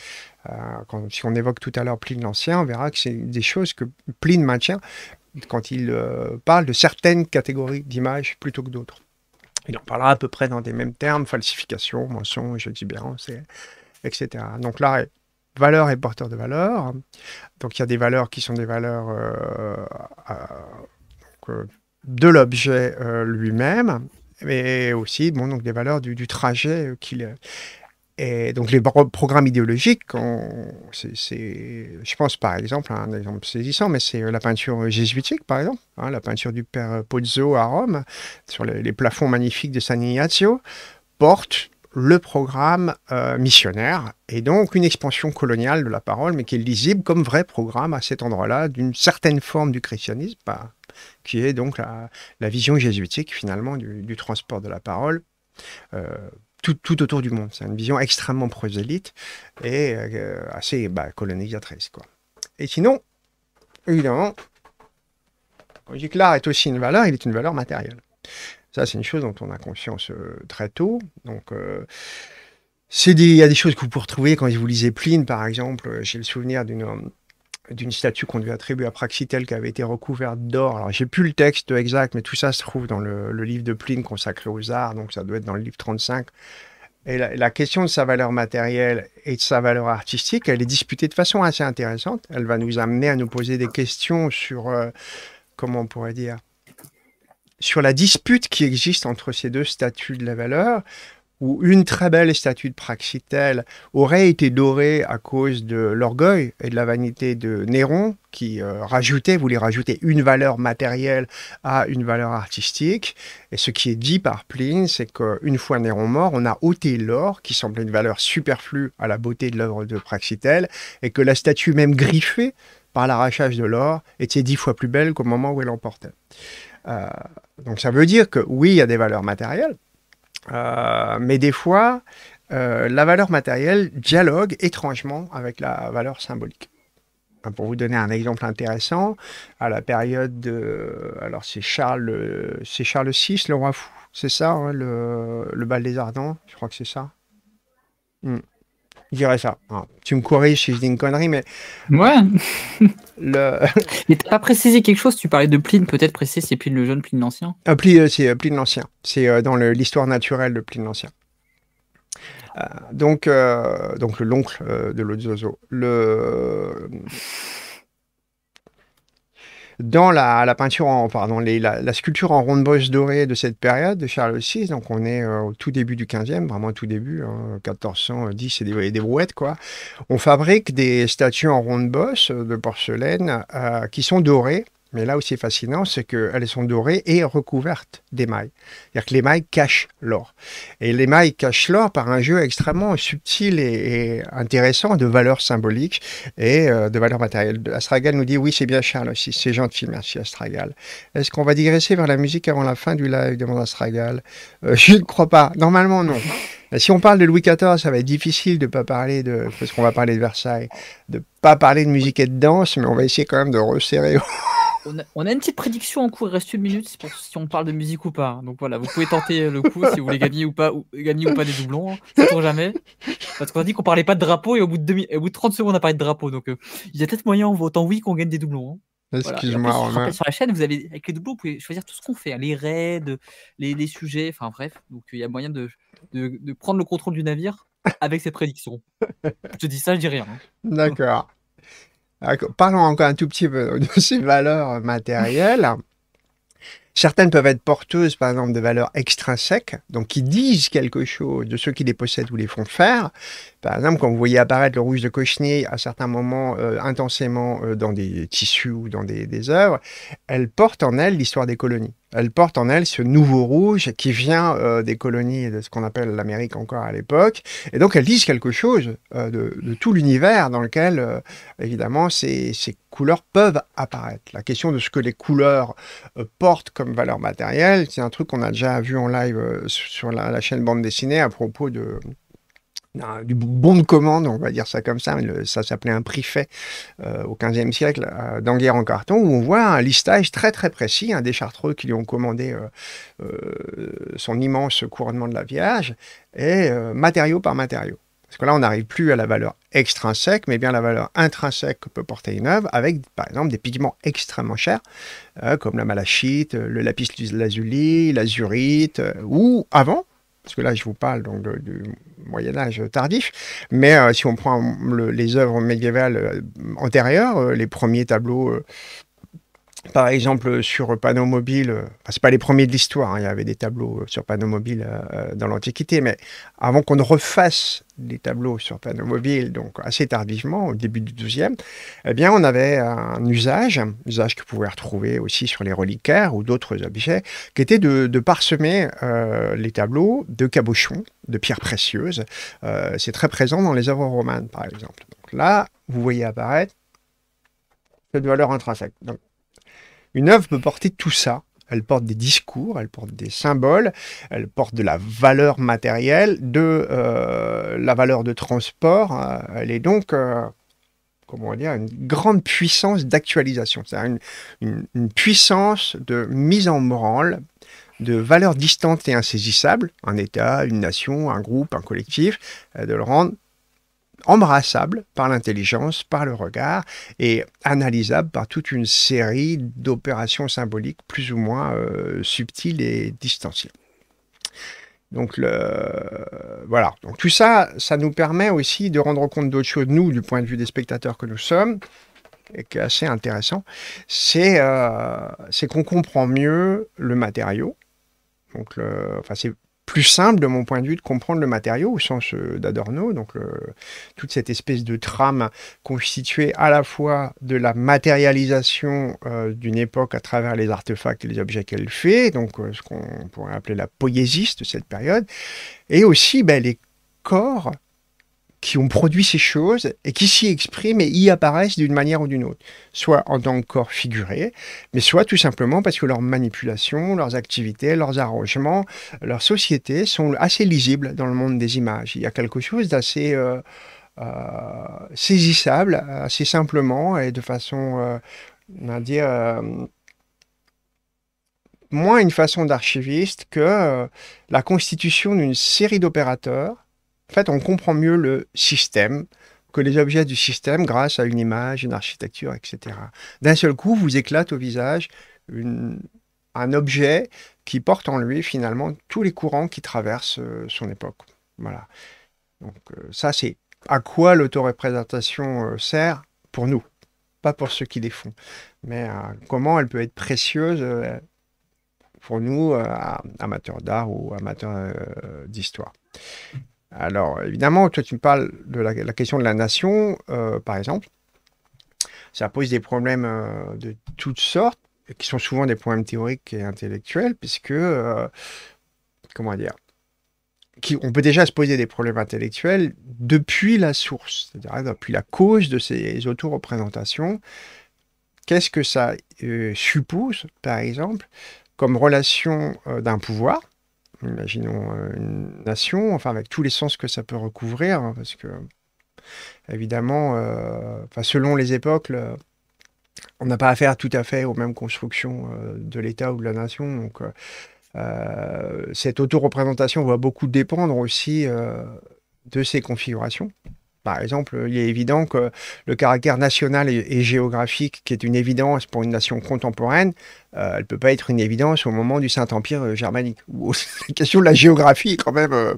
si on évoque tout à l'heure Pline l'Ancien, on verra que c'est des choses que Pline maintient, quand il euh, parle de certaines catégories d'images plutôt que d'autres. Il en parlera à peu près dans des mêmes termes, falsification, mensonge, exubérance, et, etc. Donc là, valeur et porteur de valeur. Donc il y a des valeurs qui sont des valeurs euh, euh, de l'objet lui-même, mais aussi bon, donc des valeurs du, trajet qu'il est. Et donc les programmes idéologiques, je pense par exemple, un exemple saisissant, mais c'est euh, la peinture jésuitique par exemple, hein, la peinture du père euh, Pozzo à Rome, sur les, plafonds magnifiques de San Ignazio, porte le programme euh, missionnaire et donc une expansion coloniale de la parole, mais qui est lisible comme vrai programme à cet endroit-là d'une certaine forme du christianisme, bah, qui est donc la, vision jésuitique finalement du, transport de la parole tout, autour du monde. C'est une vision extrêmement prosélyte et euh, assez bah, colonisatrice. Quoi. Et sinon, évidemment, quand je dis que l'art est aussi une valeur, il est une valeur matérielle. Ça, c'est une chose dont on a conscience euh, très tôt. Donc, euh, c'est il y a des choses que vous pouvez retrouver quand vous lisez Pline, par exemple. J'ai le souvenir d'une d'une statue qu'on lui attribue à Praxitèle qui avait été recouverte d'or. Alors j'ai plus le texte exact, mais tout ça se trouve dans le, livre de Pline consacré aux arts, donc ça doit être dans le livre 35. Et la, question de sa valeur matérielle et de sa valeur artistique, elle est disputée de façon assez intéressante. Elle va nous amener à nous poser des questions sur, euh, comment on pourrait dire, sur la dispute qui existe entre ces deux statuts de la valeur où une très belle statue de Praxitèle aurait été dorée à cause de l'orgueil et de la vanité de Néron, qui euh, rajoutait, voulait rajouter une valeur matérielle à une valeur artistique. Et ce qui est dit par Pline, c'est qu'une fois Néron mort, on a ôté l'or, qui semblait une valeur superflue à la beauté de l'œuvre de Praxitèle, et que la statue même griffée par l'arrachage de l'or était dix fois plus belle qu'au moment où elle l'emportait. Euh, donc ça veut dire que oui, il y a des valeurs matérielles, euh, mais des fois, euh, la valeur matérielle dialogue étrangement avec la valeur symbolique. Pour vous donner un exemple intéressant, à la période de... Alors c'est Charles, c'est Charles VI, le roi fou, c'est ça, hein, le, bal des Ardents, je crois que c'est ça. Hmm je dirais ça. Ah, tu me corriges si je dis une connerie, mais. Ouais. le... mais t'as pas précisé quelque chose, tu parlais de Pline, peut-être préciser c'est Pline le jeune, Pline l'ancien euh, euh, c'est euh, Pline l'ancien. C'est dans l'histoire naturelle de Pline l'ancien. donc, l'oncle de de zozo. Le dans la, la peinture, en, pardon, les, la, sculpture en ronde bosse dorée de cette période de Charles VI, donc on est euh, au tout début du 15e, vraiment au tout début, 1410 hein, et des, brouettes, quoi. On fabrique des statues en ronde bosse euh, de porcelaine euh, qui sont dorées mais là aussi fascinant, c'est qu'elles sont dorées et recouvertes d'émail. C'est-à-dire que l'émail cache l'or. Et l'émail cache l'or par un jeu extrêmement subtil et, intéressant de valeurs symboliques et euh, de valeurs matérielles. Astragal nous dit oui, c'est bien Charles aussi, c'est gentil, merci Astragal. Est-ce qu'on va digresser vers la musique avant la fin du live demande Astragal. Euh, je ne crois pas. Normalement, non. Si on parle de Louis XIV, ça va être difficile de ne pas parler de, parce qu'on va parler de Versailles, de pas parler de musique et de danse, mais on va essayer quand même de resserrer on, a, une petite prédiction en cours, il reste une minute si on parle de musique ou pas. Donc voilà, vous pouvez tenter euh, le coup si vous voulez gagner ou pas, gagner ou pas des doublons, hein. Ça tourne jamais. Parce qu'on a dit qu'on parlait pas de drapeau et au bout de, 30 secondes on a parlé de drapeau. Donc euh, il y a peut-être moyen, autant oui, qu'on gagne des doublons. Hein. Excuse-moi. Sur la chaîne, vous avez, avec les doublons, vous pouvez choisir tout ce qu'on fait, hein, les raids, les, sujets, enfin bref. Donc il y a moyen de, de, prendre le contrôle du navire avec ses prédictions. je te dis ça, je dis rien. D'accord parlons encore un tout petit peu de ces valeurs matérielles. Certaines peuvent être porteuses, par exemple, de valeurs extrinsèques, donc qui disent quelque chose de ceux qui les possèdent ou les font faire. Par exemple, quand vous voyez apparaître le rouge de Cochenille à certains moments euh, intensément euh, dans des tissus ou dans des, des œuvres, elle porte en elle l'histoire des colonies elle porte en elle ce nouveau rouge qui vient euh, des colonies de ce qu'on appelle l'Amérique encore à l'époque. Et donc elle dit quelque chose euh, de, tout l'univers dans lequel, euh, évidemment, ces, ces, couleurs peuvent apparaître. La question de ce que les couleurs portent comme valeur matérielle, c'est un truc qu'on a déjà vu en live sur la, chaîne bande dessinée à propos de du bon de commande, on va dire ça comme ça, ça s'appelait un préfet fait euh, au XVe siècle euh, en carton, où on voit un listage très très précis hein, des chartreux qui lui ont commandé euh, euh, son immense couronnement de la Vierge, et matériau par matériau. Parce que là, on n'arrive plus à la valeur extrinsèque, mais bien la valeur intrinsèque que peut porter une œuvre, avec par exemple des pigments extrêmement chers, comme la malachite, le lapis lazuli, l'azurite, ou avant, parce que là je vous parle donc du Moyen Âge tardif, mais euh, si on prend les œuvres médiévales euh, antérieures, euh, les premiers tableaux par exemple, sur panneaux mobile, euh, c'est pas les premiers de l'histoire, hein, il y avait des tableaux euh, sur panneaux mobile euh, dans l'Antiquité, mais avant qu'on ne refasse des tableaux sur panneaux mobile, donc assez tardivement, au début du 12e, eh bien, on avait un usage, un usage que vous pouvez retrouver aussi sur les reliquaires ou d'autres objets, qui était de, parsemer les tableaux de cabochons, de pierres précieuses. c'est très présent dans les œuvres romanes, par exemple. Donc là, vous voyez apparaître cette valeur intrinsèque. Donc, une œuvre peut porter tout ça. Elle porte des discours, elle porte des symboles, elle porte de la valeur matérielle, de euh, la valeur de transport. Euh, elle est donc, euh, comment dire, une grande puissance d'actualisation, c'est-à-dire une, une puissance de mise en branle de valeurs distantes et insaisissables, un État, une nation, un groupe, un collectif, de le rendre embrassable par l'intelligence, par le regard, et analysable par toute une série d'opérations symboliques plus ou moins euh, subtiles et distanciées. Donc le... voilà. Donc tout ça, ça nous permet aussi de rendre compte d'autres choses, nous, du point de vue des spectateurs que nous sommes, et qui est assez intéressant, c'est euh, c'est qu'on comprend mieux le matériau. Donc enfin, c'est plus simple de mon point de vue de comprendre le matériau au sens euh, d'Adorno, donc euh, toute cette espèce de trame constituée à la fois de la matérialisation euh, d'une époque à travers les artefacts et les objets qu'elle fait, donc ce qu'on pourrait appeler la poésie de cette période, et aussi ben, les corps qui ont produit ces choses et qui s'y expriment et y apparaissent d'une manière ou d'une autre, soit en tant que corps figuré, mais soit tout simplement parce que leurs manipulations, leurs activités, leurs arrangements, leurs sociétés sont assez lisibles dans le monde des images. Il y a quelque chose d'assez euh, euh, saisissable, assez simplement et de façon, euh, on va dire, moins une façon d'archiviste que la constitution d'une série d'opérateurs en fait, on comprend mieux le système que les objets du système grâce à une image, une architecture, etc. D'un seul coup, vous éclate au visage une, un objet qui porte en lui finalement tous les courants qui traversent euh, son époque. Voilà. Donc euh, ça, c'est à quoi l'autoréprésentation euh, sert pour nous, pas pour ceux qui les font, mais comment elle peut être précieuse pour nous, amateurs d'art ou amateurs d'histoire. Alors, évidemment, toi, tu me parles de la, question de la nation, euh, par exemple. Ça pose des problèmes euh, de toutes sortes, qui sont souvent des problèmes théoriques et intellectuels, puisque, euh, comment dire, qui, on peut déjà se poser des problèmes intellectuels depuis la source, c'est-à-dire depuis la cause de ces auto-représentations. Qu'est-ce que ça suppose, par exemple, comme relation d'un pouvoir imaginons euh, une nation, enfin avec tous les sens que ça peut recouvrir, hein, parce que évidemment, euh, selon les époques, on n'a pas affaire tout à fait aux mêmes constructions euh, de l'État ou de la nation. Donc, cette auto-représentation va beaucoup dépendre aussi de ces configurations. Par exemple, il est évident que le caractère national et, géographique, qui est une évidence pour une nation contemporaine, euh, elle ne peut pas être une évidence au moment du Saint-Empire euh, germanique. la question de la géographie, quand même, euh,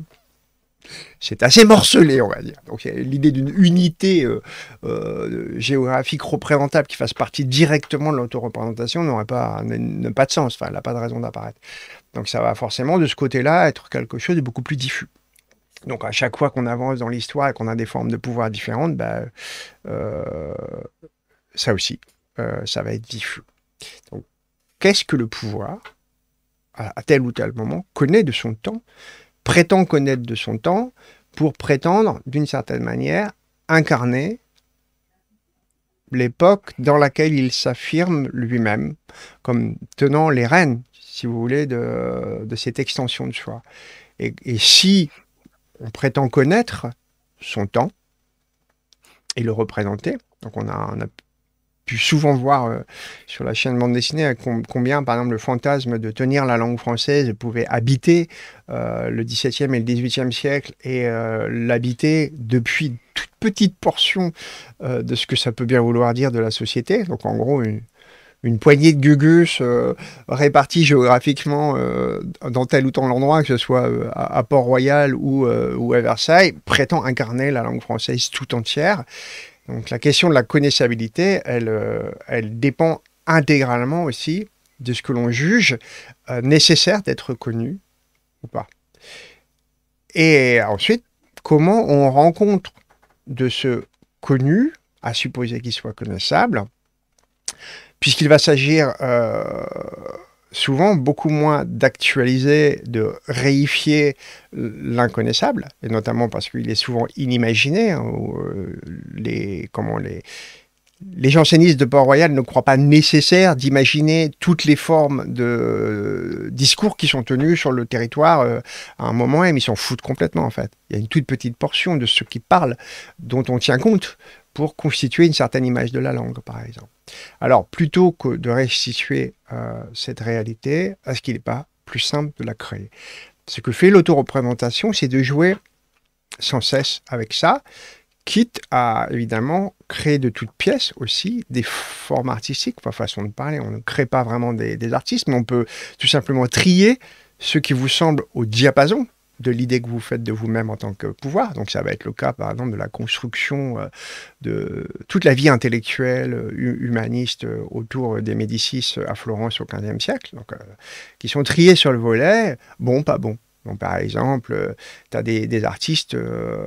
c'est assez morcelé, on va dire. Donc l'idée d'une unité géographique représentable qui fasse partie directement de l'autoreprésentation n'aurait pas, pas de sens, enfin, elle n'a pas de raison d'apparaître. Donc ça va forcément, de ce côté-là, être quelque chose de beaucoup plus diffus. Donc à chaque fois qu'on avance dans l'histoire et qu'on a des formes de pouvoir différentes, bah, euh, ça aussi, euh, ça va être diffus. Donc qu'est-ce que le pouvoir, à tel ou tel moment, connaît de son temps, prétend connaître de son temps pour prétendre, d'une certaine manière, incarner l'époque dans laquelle il s'affirme lui-même comme tenant les rênes, si vous voulez, de, cette extension de soi. Et, et si on prétend connaître son temps et le représenter. Donc on a, pu souvent voir euh, sur la chaîne bande dessinée combien, par exemple, le fantasme de tenir la langue française pouvait habiter euh, le XVIIe et le XVIIIe siècle et euh, l'habiter depuis toute petite portion de ce que ça peut bien vouloir dire de la société. Donc en gros, une poignée de gugus euh, répartis géographiquement euh, dans tel ou tel endroit, que ce soit euh, à, Port-Royal ou, à Versailles, prétend incarner la langue française tout entière. Donc la question de la connaissabilité, elle, elle dépend intégralement aussi de ce que l'on juge nécessaire d'être connu ou pas. Et ensuite, comment on rencontre de ce connu, à supposer qu'il soit connaissable, puisqu'il va s'agir euh, souvent beaucoup moins d'actualiser, de réifier l'inconnaissable, et notamment parce qu'il est souvent inimaginé. Hein, euh, les, comment les, les jansénistes de Port-Royal ne croient pas nécessaire d'imaginer toutes les formes de discours qui sont tenus sur le territoire euh, à un moment même. Ils s'en foutent complètement, en fait. Il y a une toute petite portion de ceux qui parlent dont on tient compte pour constituer une certaine image de la langue, par exemple. Alors, plutôt que de restituer euh, cette réalité, est-ce qu'il n'est pas plus simple de la créer Ce que fait l'autoreprésentation, c'est de jouer sans cesse avec ça, quitte à évidemment créer de toutes pièces aussi des formes artistiques, pas façon de parler, on ne crée pas vraiment des, des, artistes, mais on peut tout simplement trier ce qui vous semble au diapason de l'idée que vous faites de vous-même en tant que pouvoir. Donc ça va être le cas, par exemple, de la construction euh, de toute la vie intellectuelle euh, humaniste euh, autour des Médicis à Florence au XVe siècle, donc, qui sont triés sur le volet, bon, pas bon. Donc, par exemple, tu as des, artistes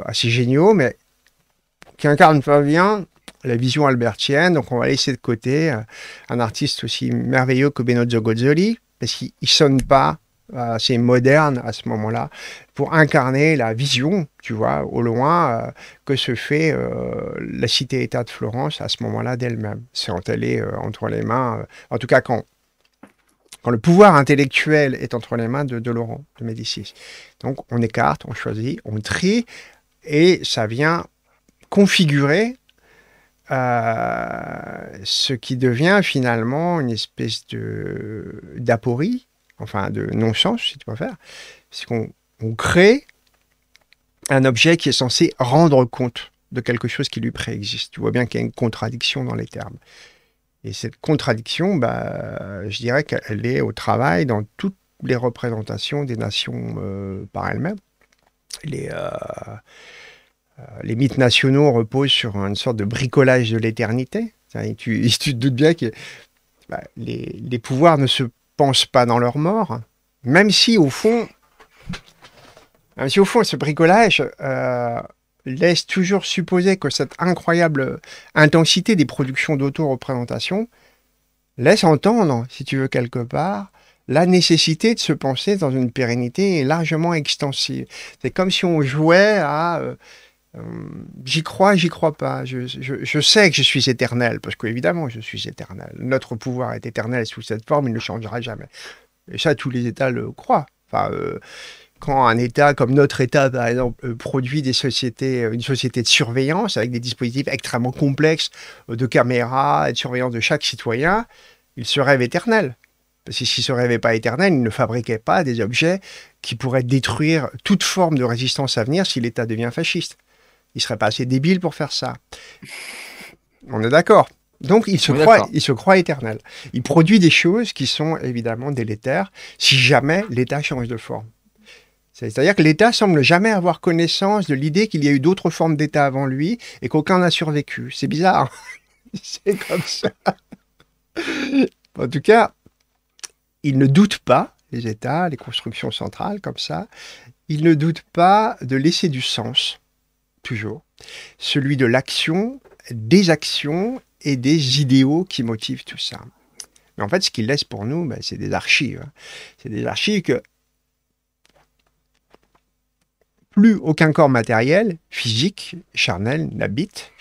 assez géniaux, mais qui incarnent pas bien la vision albertienne, donc on va laisser de côté un artiste aussi merveilleux que Benozzo Gozzoli, parce qu'il ne sonne pas assez moderne à ce moment-là, pour incarner la vision, tu vois, au loin, euh, que se fait euh, la cité-État de Florence à ce moment-là d'elle-même. C'est quand euh, entre les mains, en tout cas quand, quand le pouvoir intellectuel est entre les mains de, de Laurent, de Médicis. Donc on écarte, on choisit, on trie, et ça vient configurer ce qui devient finalement une espèce de d'aporie enfin de non-sens, si tu préfères, c'est qu'on on crée un objet qui est censé rendre compte de quelque chose qui lui préexiste. Tu vois bien qu'il y a une contradiction dans les termes. Et cette contradiction, bah, je dirais qu'elle est au travail dans toutes les représentations des nations euh, par elles-mêmes. Euh, euh, les, mythes nationaux reposent sur une sorte de bricolage de l'éternité. Tu, tu, te doutes bien que bah, les pouvoirs ne se pensent pas dans leur mort, même si au fond, si au ce bricolage euh, laisse toujours supposer que cette incroyable intensité des productions d'auto-représentation laisse entendre, si tu veux quelque part, la nécessité de se penser dans une pérennité largement extensive. C'est comme si on jouait à... Euh, euh, j'y crois, j'y crois pas. Je, sais que je suis éternel, parce qu'évidemment, je suis éternel. Notre pouvoir est éternel sous cette forme, il ne changera jamais. Et ça, tous les États le croient. Enfin, euh, quand un État, comme notre État, par exemple, euh, produit des sociétés, une société de surveillance avec des dispositifs extrêmement complexes de caméras et de surveillance de chaque citoyen, il se rêve éternel. Parce que s'il ne se rêvait pas éternel, il ne fabriquait pas des objets qui pourraient détruire toute forme de résistance à venir si l'État devient fasciste. Il serait pas assez débile pour faire ça. On est d'accord. Donc il se, croit, il se croit éternel. Il produit des choses qui sont évidemment délétères si jamais l'État change de forme. C'est-à-dire que l'État semble jamais avoir connaissance de l'idée qu'il y a eu d'autres formes d'État avant lui et qu'aucun n'a survécu. C'est bizarre. Hein. C'est comme ça. en tout cas, il ne doute pas, les États, les constructions centrales comme ça, il ne doute pas de laisser du sens toujours, celui de l'action, des actions et des idéaux qui motivent tout ça. Mais en fait, ce qu'il laisse pour nous, ben, c'est des archives. Hein. C'est des archives que plus aucun corps matériel, physique, charnel, n'habite,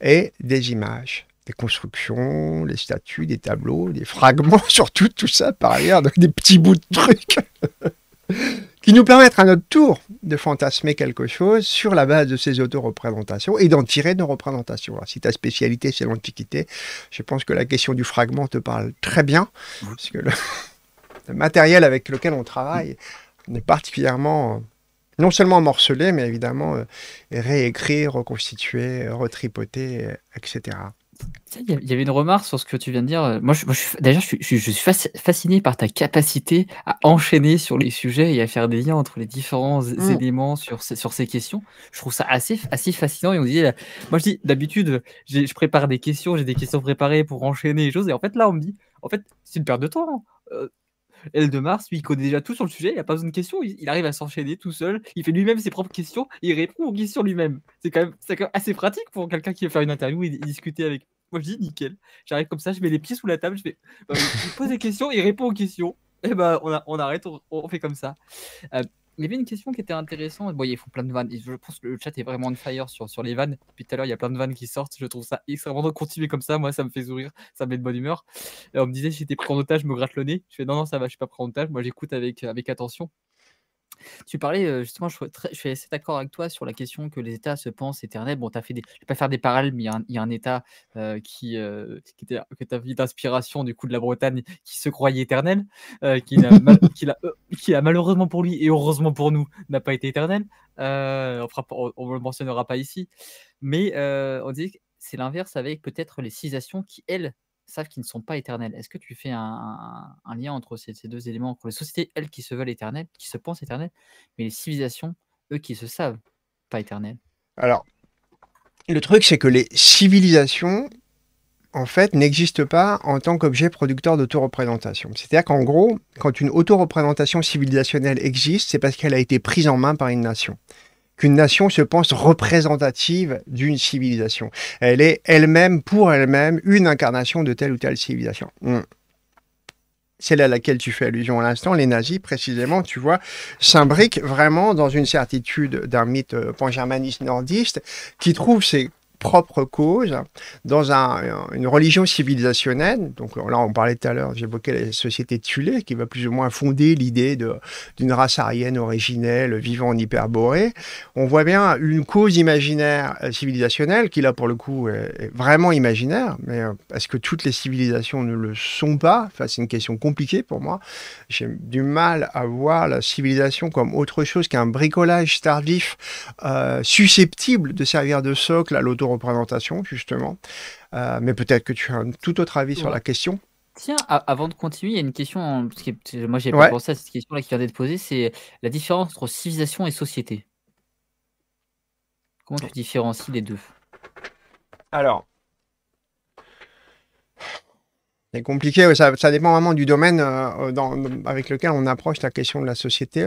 et des images, des constructions, des statues, des tableaux, des fragments, surtout tout ça par ailleurs, donc des petits bouts de trucs. qui nous permettent à notre tour de fantasmer quelque chose sur la base de ces auto-représentations et d'en tirer nos représentations. si ta spécialité, c'est l'Antiquité, je pense que la question du fragment te parle très bien, parce que le, matériel avec lequel on travaille est particulièrement, non seulement morcelé, mais évidemment euh, réécrit, reconstitué, retripoté, etc. Il y avait une remarque sur ce que tu viens de dire. Moi, je, je déjà, je, suis fasciné par ta capacité à enchaîner sur les sujets et à faire des liens entre les différents mm. éléments sur, sur ces questions. Je trouve ça assez, assez fascinant. Et on dit, moi, je dis, d'habitude, je prépare des questions, j'ai des questions préparées pour enchaîner les choses. Et en fait, là, on me dit, en fait, c'est une perte de temps. Hein. Euh, Mars, lui, il connaît déjà tout sur le sujet, il a pas besoin de questions, il, arrive à s'enchaîner tout seul, il fait lui-même ses propres questions, il répond aux questions lui-même. C'est quand, même assez pratique pour quelqu'un qui veut faire une interview et, discuter avec. Moi, je dis nickel. J'arrive comme ça, je mets les pieds sous la table, je fais. Bah, pose des questions, il répond aux questions. Et eh ben, on, on arrête, on, fait comme ça. Euh, il y avait une question qui était intéressante. Bon, ils font plein de vannes. je pense que le chat est vraiment on fire sur, les vannes. Depuis tout à l'heure, il y a plein de vannes qui sortent. Je trouve ça extrêmement de continuer comme ça. Moi, ça me fait sourire. Ça me met de bonne humeur. on me disait, si j'étais pris en otage, je me gratte le nez. Je fais, non, non, ça va, je suis pas pris en otage. Moi, j'écoute avec, avec attention. Tu parlais euh, justement, je, je suis assez d'accord avec toi sur la question que les États se pensent éternels. Bon, tu as fait des, je vais pas faire des parallèles, mais il y, a un État euh, euh, qui, était, que tu as vu d'inspiration du coup de la Bretagne, qui se croyait éternel, qui, a malheureusement pour lui et heureusement pour nous n'a pas été éternel. on ne le mentionnera pas ici, mais on dit que c'est l'inverse avec peut-être les civilisations qui elles savent qu'ils ne sont pas éternels. Est-ce que tu fais un, lien entre ces, deux éléments, entre les sociétés, elles qui se veulent éternelles, qui se pensent éternelles, mais les civilisations, eux, qui se savent pas éternelles Alors, le truc, c'est que les civilisations, en fait, n'existent pas en tant qu'objet producteur d'autoreprésentation. C'est-à-dire qu'en gros, quand une autoreprésentation civilisationnelle existe, c'est parce qu'elle a été prise en main par une nation qu'une nation se pense représentative d'une civilisation. Elle est elle-même, pour elle-même, une incarnation de telle ou telle civilisation. Hmm. C'est celle à laquelle tu fais allusion à l'instant, les nazis, précisément, tu vois, s'imbriquent vraiment dans une certitude d'un mythe euh, pan-germaniste nordiste qui trouve ses propre cause dans une religion civilisationnelle. Donc là, on parlait tout à l'heure, j'évoquais la société Thulé, qui va plus ou moins fonder l'idée d'une race aryenne originelle vivant en hyperborée. On voit bien une cause imaginaire euh, civilisationnelle, qui là, pour le coup, est, vraiment imaginaire, mais euh, est-ce que toutes les civilisations ne le sont pas. Enfin, c'est une question compliquée pour moi. J'ai du mal à voir la civilisation comme autre chose qu'un bricolage tardif euh, susceptible de servir de socle à l'auto représentation, justement. Euh, mais peut-être que tu as un tout autre avis sur la question. Tiens, avant de continuer, il y a une question, hein, moi j'ai pensé à cette question-là qui vient d'être posée, c'est la différence entre civilisation et société. Comment tu différencies les deux Alors, c'est compliqué, ça, dépend vraiment du domaine euh, avec lequel on approche la question de la société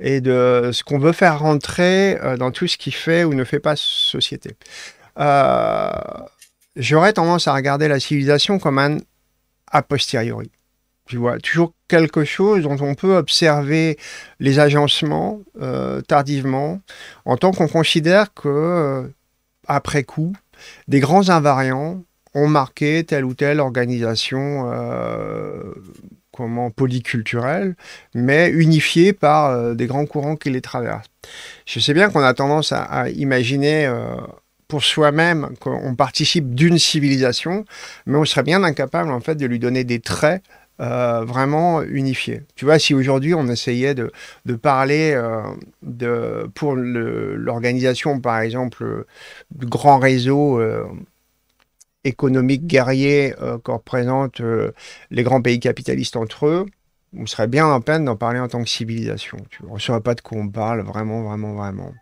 et de ce qu'on veut faire rentrer euh, dans tout ce qui fait ou ne fait pas société. Euh, j'aurais tendance à regarder la civilisation comme un a posteriori. Tu vois, toujours quelque chose dont on peut observer les agencements euh, tardivement, en tant qu'on considère que, après coup, des grands invariants ont marqué telle ou telle organisation comment polyculturel, mais unifié par euh, des grands courants qui les traversent. Je sais bien qu'on a tendance à, imaginer euh, pour soi-même qu'on participe d'une civilisation, mais on serait bien incapable en fait de lui donner des traits euh, vraiment unifiés. Tu vois, si aujourd'hui on essayait de, parler de, pour l'organisation, par exemple, de grand réseau économique guerrier qu'en euh, représentent euh, les grands pays capitalistes entre eux, on serait bien en peine d'en parler en tant que civilisation. Tu On ne saurait pas de quoi on parle, vraiment, vraiment, vraiment.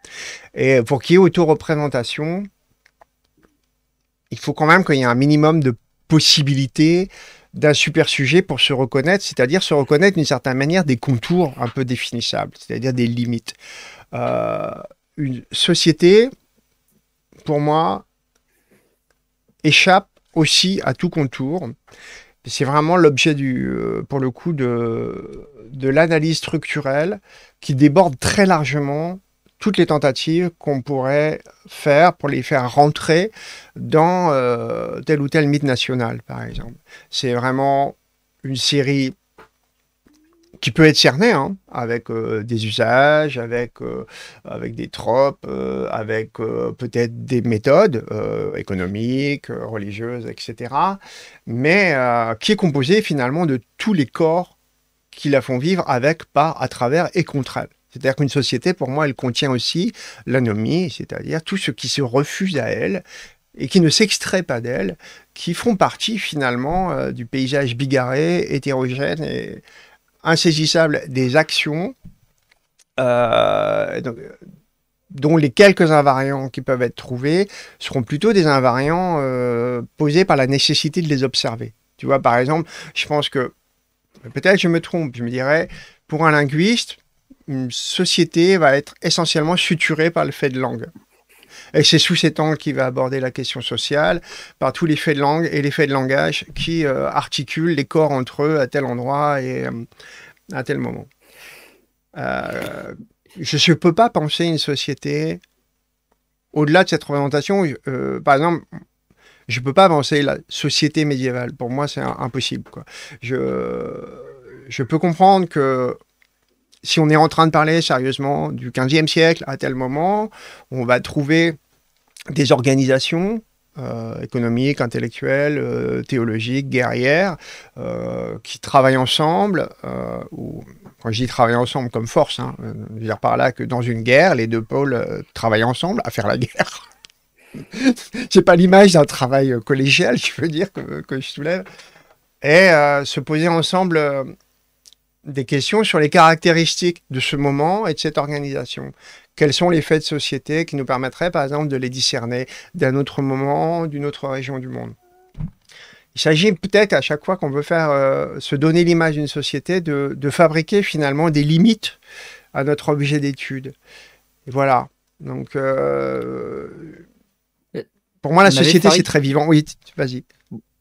Et pour qu'il y ait auto-représentation, il faut quand même qu'il y ait un minimum de possibilités d'un super sujet pour se reconnaître, c'est-à-dire se reconnaître d'une certaine manière des contours un peu définissables, c'est-à-dire des limites. Euh, une société, pour moi, échappe aussi à tout contour. C'est vraiment l'objet du, euh, pour le coup, de, de l'analyse structurelle qui déborde très largement toutes les tentatives qu'on pourrait faire pour les faire rentrer dans euh, tel ou tel mythe national, par exemple. C'est vraiment une série qui peut être cerné hein, avec euh, des usages, avec, euh, avec des tropes, euh, avec peut-être des méthodes économiques, religieuses, etc. Mais qui est composé finalement de tous les corps qui la font vivre avec, par, à travers et contre elle. C'est-à-dire qu'une société, pour moi, elle contient aussi l'anomie, c'est-à-dire tout ce qui se refuse à elle et qui ne s'extrait pas d'elle, qui font partie finalement du paysage bigarré, hétérogène et, insaisissable des actions, euh, dont les quelques invariants qui peuvent être trouvés seront plutôt des invariants euh, posés par la nécessité de les observer. Tu vois, par exemple, je pense que, peut-être je me trompe, je me dirais, pour un linguiste, une société va être essentiellement suturée par le fait de langue. Et c'est sous cet angle qu'il va aborder la question sociale, par tous les faits de langue et les faits de langage qui euh, articulent les corps entre eux à tel endroit et euh, à tel moment. Euh, je ne peux pas penser une société au-delà de cette représentation. par exemple, je ne peux pas penser la société médiévale. Pour moi, c'est impossible. Je, je peux comprendre que si on est en train de parler sérieusement du 15e siècle, à tel moment, on va trouver des organisations euh, économiques, intellectuelles, euh, théologiques, guerrières, euh, qui travaillent ensemble, ou quand je dis travailler ensemble comme force, hein, je veux dire par là que dans une guerre, les deux pôles travaillent ensemble à faire la guerre. n'est pas l'image d'un travail collégial, je veux dire, que je soulève, et se poser ensemble des questions sur les caractéristiques de ce moment et de cette organisation. Quels sont les faits de société qui nous permettraient, par exemple, de les discerner d'un autre moment, d'une autre région du monde il s'agit peut-être à chaque fois qu'on veut faire euh, se donner l'image d'une société de, fabriquer finalement des limites à notre objet d'étude. Voilà. Donc euh, euh, pour moi la société c'est très vivant. Oui, vas-y.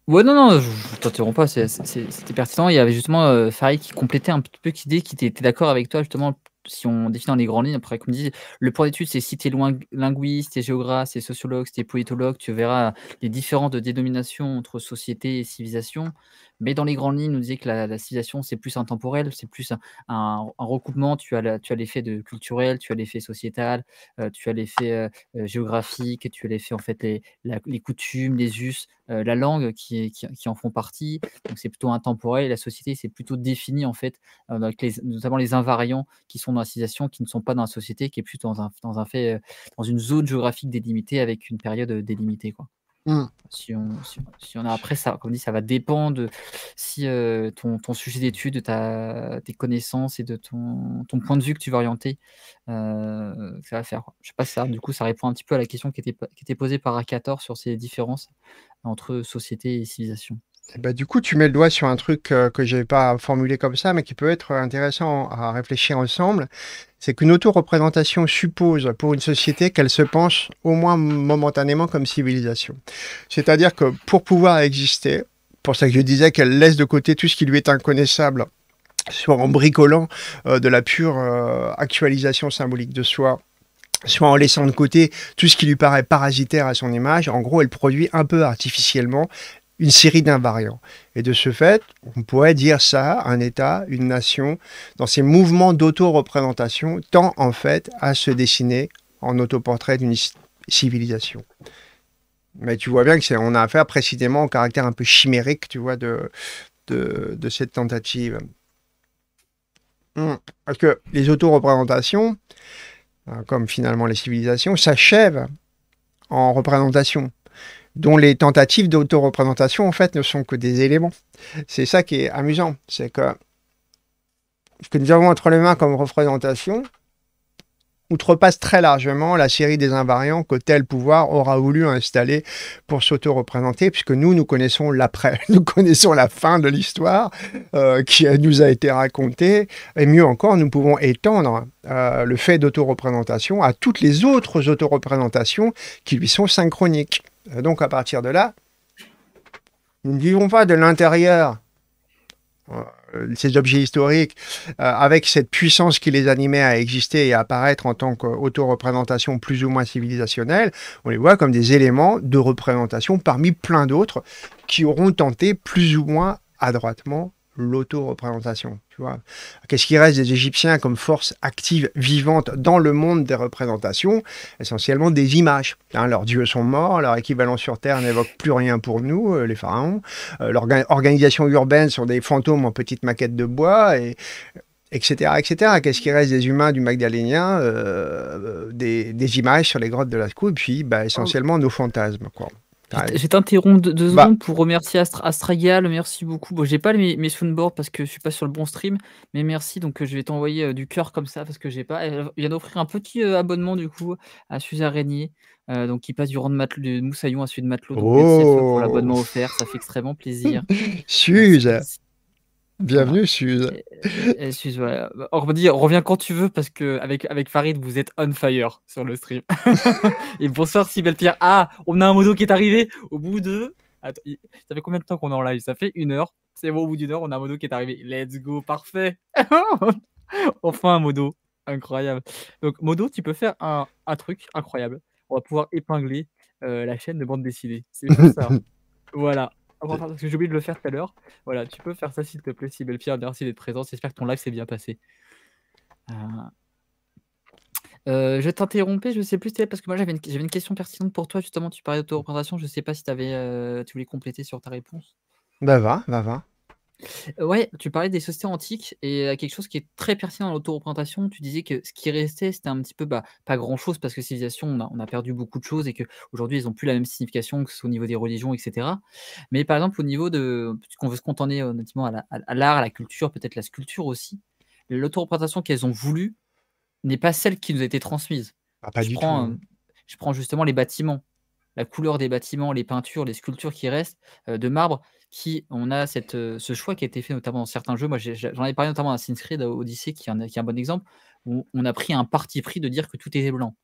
Ouais non non, je t'interromps pas. C'était pertinent. Il y avait justement Farid qui complétait un petit peu qui était d'accord avec toi justement si on définit dans les grandes lignes, après, comme dit, le point d'étude, c'est si tu es linguiste, tu géographe, tu sociologue, tu es politologue, tu verras les différentes de dénomination entre société et civilisation. Mais dans les grandes lignes, on disait que la, civilisation, c'est plus intemporel, c'est plus un, recoupement. Tu as, l'effet culturel, tu as l'effet sociétal, euh, tu as l'effet euh, euh, géographique, tu as l'effet en fait les, coutumes, les us, la langue qui, en font partie. Donc c'est plutôt intemporel. La société, c'est plutôt défini en fait, les, notamment les invariants qui sont dans la civilisation, qui ne sont pas dans la société, qui est plutôt dans un, fait, dans une zone géographique délimitée avec une période délimitée quoi. Mmh. Si, on, a après ça, comme dit, ça va dépendre si euh, ton, sujet d'étude, ta, tes connaissances et de ton, point de vue que tu vas orienter, euh, ça va faire. Je sais pas ça. Du coup, ça répond un petit peu à la question qui était, qui était posée par Akator sur ces différences entre société et civilisation. Eh ben, du coup, tu mets le doigt sur un truc euh, que je n'avais pas formulé comme ça, mais qui peut être intéressant à réfléchir ensemble. C'est qu'une auto-représentation suppose pour une société qu'elle se penche au moins momentanément comme civilisation. C'est-à-dire que pour pouvoir exister, pour ça que je disais qu'elle laisse de côté tout ce qui lui est inconnaissable, soit en bricolant euh, de la pure euh, actualisation symbolique de soi, soit en laissant de côté tout ce qui lui paraît parasitaire à son image. En gros, elle produit un peu artificiellement une série d'invariants. Et de ce fait, on pourrait dire ça, un État, une nation, dans ces mouvements d'auto-représentation, tend en fait à se dessiner en autoportrait d'une civilisation. Mais tu vois bien que on a affaire précisément au caractère un peu chimérique, tu vois, de, de, de cette tentative. Hmm. Parce que les auto-représentations, hein, comme finalement les civilisations, s'achèvent en représentation dont les tentatives dauto d'autoreprésentation, en fait, ne sont que des éléments. C'est ça qui est amusant, c'est que ce que nous avons entre les mains comme représentation outrepasse très largement la série des invariants que tel pouvoir aura voulu installer pour s'auto-représenter, puisque nous, nous connaissons l'après, nous connaissons la fin de l'histoire euh, qui nous a été racontée, et mieux encore, nous pouvons étendre euh, le fait d'auto-représentation à toutes les autres auto-représentations qui lui sont synchroniques. Euh, donc à partir de là, nous ne vivons pas de l'intérieur euh, ces objets historiques euh, avec cette puissance qui les animait à exister et à apparaître en tant qu'auto-représentation plus ou moins civilisationnelle, on les voit comme des éléments de représentation parmi plein d'autres qui auront tenté plus ou moins adroitement l'auto-représentation. Tu vois, qu'est-ce qui reste des Égyptiens comme force active vivante dans le monde des représentations Essentiellement des images. Hein. leurs dieux sont morts, leur équivalent sur Terre n'évoque plus rien pour nous, euh, les pharaons. Euh, L'organisation urbaine sur sont des fantômes en petites maquettes de bois etc. etc. Qu'est-ce qui reste des humains du Magdalénien, euh, des, images sur les grottes de la et puis bah, essentiellement nos fantasmes. Quoi. Ah, je, t'interromps deux, bah. secondes pour remercier Astra, Astragal. Merci beaucoup. Bon, j'ai pas mes, soundboards parce que je suis pas sur le bon stream, mais merci. Donc, euh, je vais t'envoyer euh, du cœur comme ça parce que j'ai pas. Elle vient d'offrir un petit euh, abonnement du coup à Suze Régnier, donc qui passe du rang de, de Moussaillon à celui de Matelot. Donc, oh. merci pour l'abonnement offert. Ça fait extrêmement plaisir. Suze. Bienvenue, Suze. Suze, voilà. On bah, dit, reviens quand tu veux parce que avec, avec Farid, vous êtes on fire sur le stream. et bonsoir, Sibel Pierre. Ah, on a un modo qui est arrivé au bout de. Attends, ça fait combien de temps qu'on est en live Ça fait une heure. C'est bon, au bout d'une heure, on a un modo qui est arrivé. Let's go, parfait. enfin, un modo. Incroyable. Donc, modo, tu peux faire un, un truc incroyable. On va pouvoir épingler euh, la chaîne de bande dessinée. C'est ça. voilà. Ah, parce que j'ai oublié de le faire tout à l'heure. Voilà, tu peux faire ça s'il te plaît, Sibel Pierre. Merci d'être présent. J'espère que ton live s'est bien passé. Euh... Euh, je ne je sais plus, parce que moi j'avais une, question pertinente pour toi, justement, tu parlais de ta représentation je sais pas si avais, euh, tu voulais compléter sur ta réponse. Bah va, va, va. Ouais, tu parlais des sociétés antiques et il y a quelque chose qui est très pertinent dans l'auto-représentation. Tu disais que ce qui restait, c'était un petit peu bah, pas grand-chose parce que civilisation, on a, perdu beaucoup de choses et qu'aujourd'hui, ils n'ont plus la même signification que ce au niveau des religions, etc. Mais par exemple, au niveau de. qu'on veut se contenter notamment à l'art, à, la culture, peut-être la sculpture aussi, l'auto-représentation qu'elles ont voulu n'est pas celle qui nous a été transmise. Ah, euh, hein. je prends, justement les bâtiments, la couleur des bâtiments, les peintures, les sculptures qui restent de marbre qui on a cette, ce choix qui a été fait notamment dans certains jeux. Moi, j'en ai, parlé notamment à Assassin's Creed à Odyssey, qui, en qui est un bon exemple, où on a pris un parti pris de dire que tout était blanc.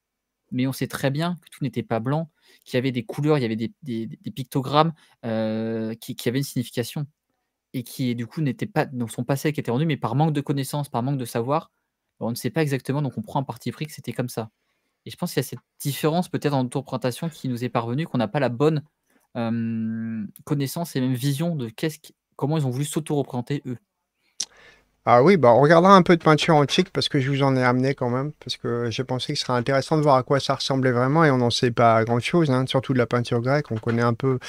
Mais on sait très bien que tout n'était pas blanc, qu'il y avait des couleurs, il y avait des, pictogrammes qui, qui avaient une signification et qui du coup n'étaient pas dans son passé qui était rendu, mais par manque de connaissances, par manque de savoir, bah, on ne sait pas exactement, donc on prend un parti pris que c'était comme ça. Et je pense qu'il y a cette différence peut-être en présentation qui nous est parvenue, qu'on n'a pas la bonne connaissance et même vision de quest comment ils ont voulu s'auto-représenter eux. Ah oui, bah on regardera un peu de peinture antique parce que je vous en ai amené quand même, parce que j'ai pensé que ce serait intéressant de voir à quoi ça ressemblait vraiment et on n'en sait pas grand-chose, hein, surtout de la peinture grecque. On connaît un peu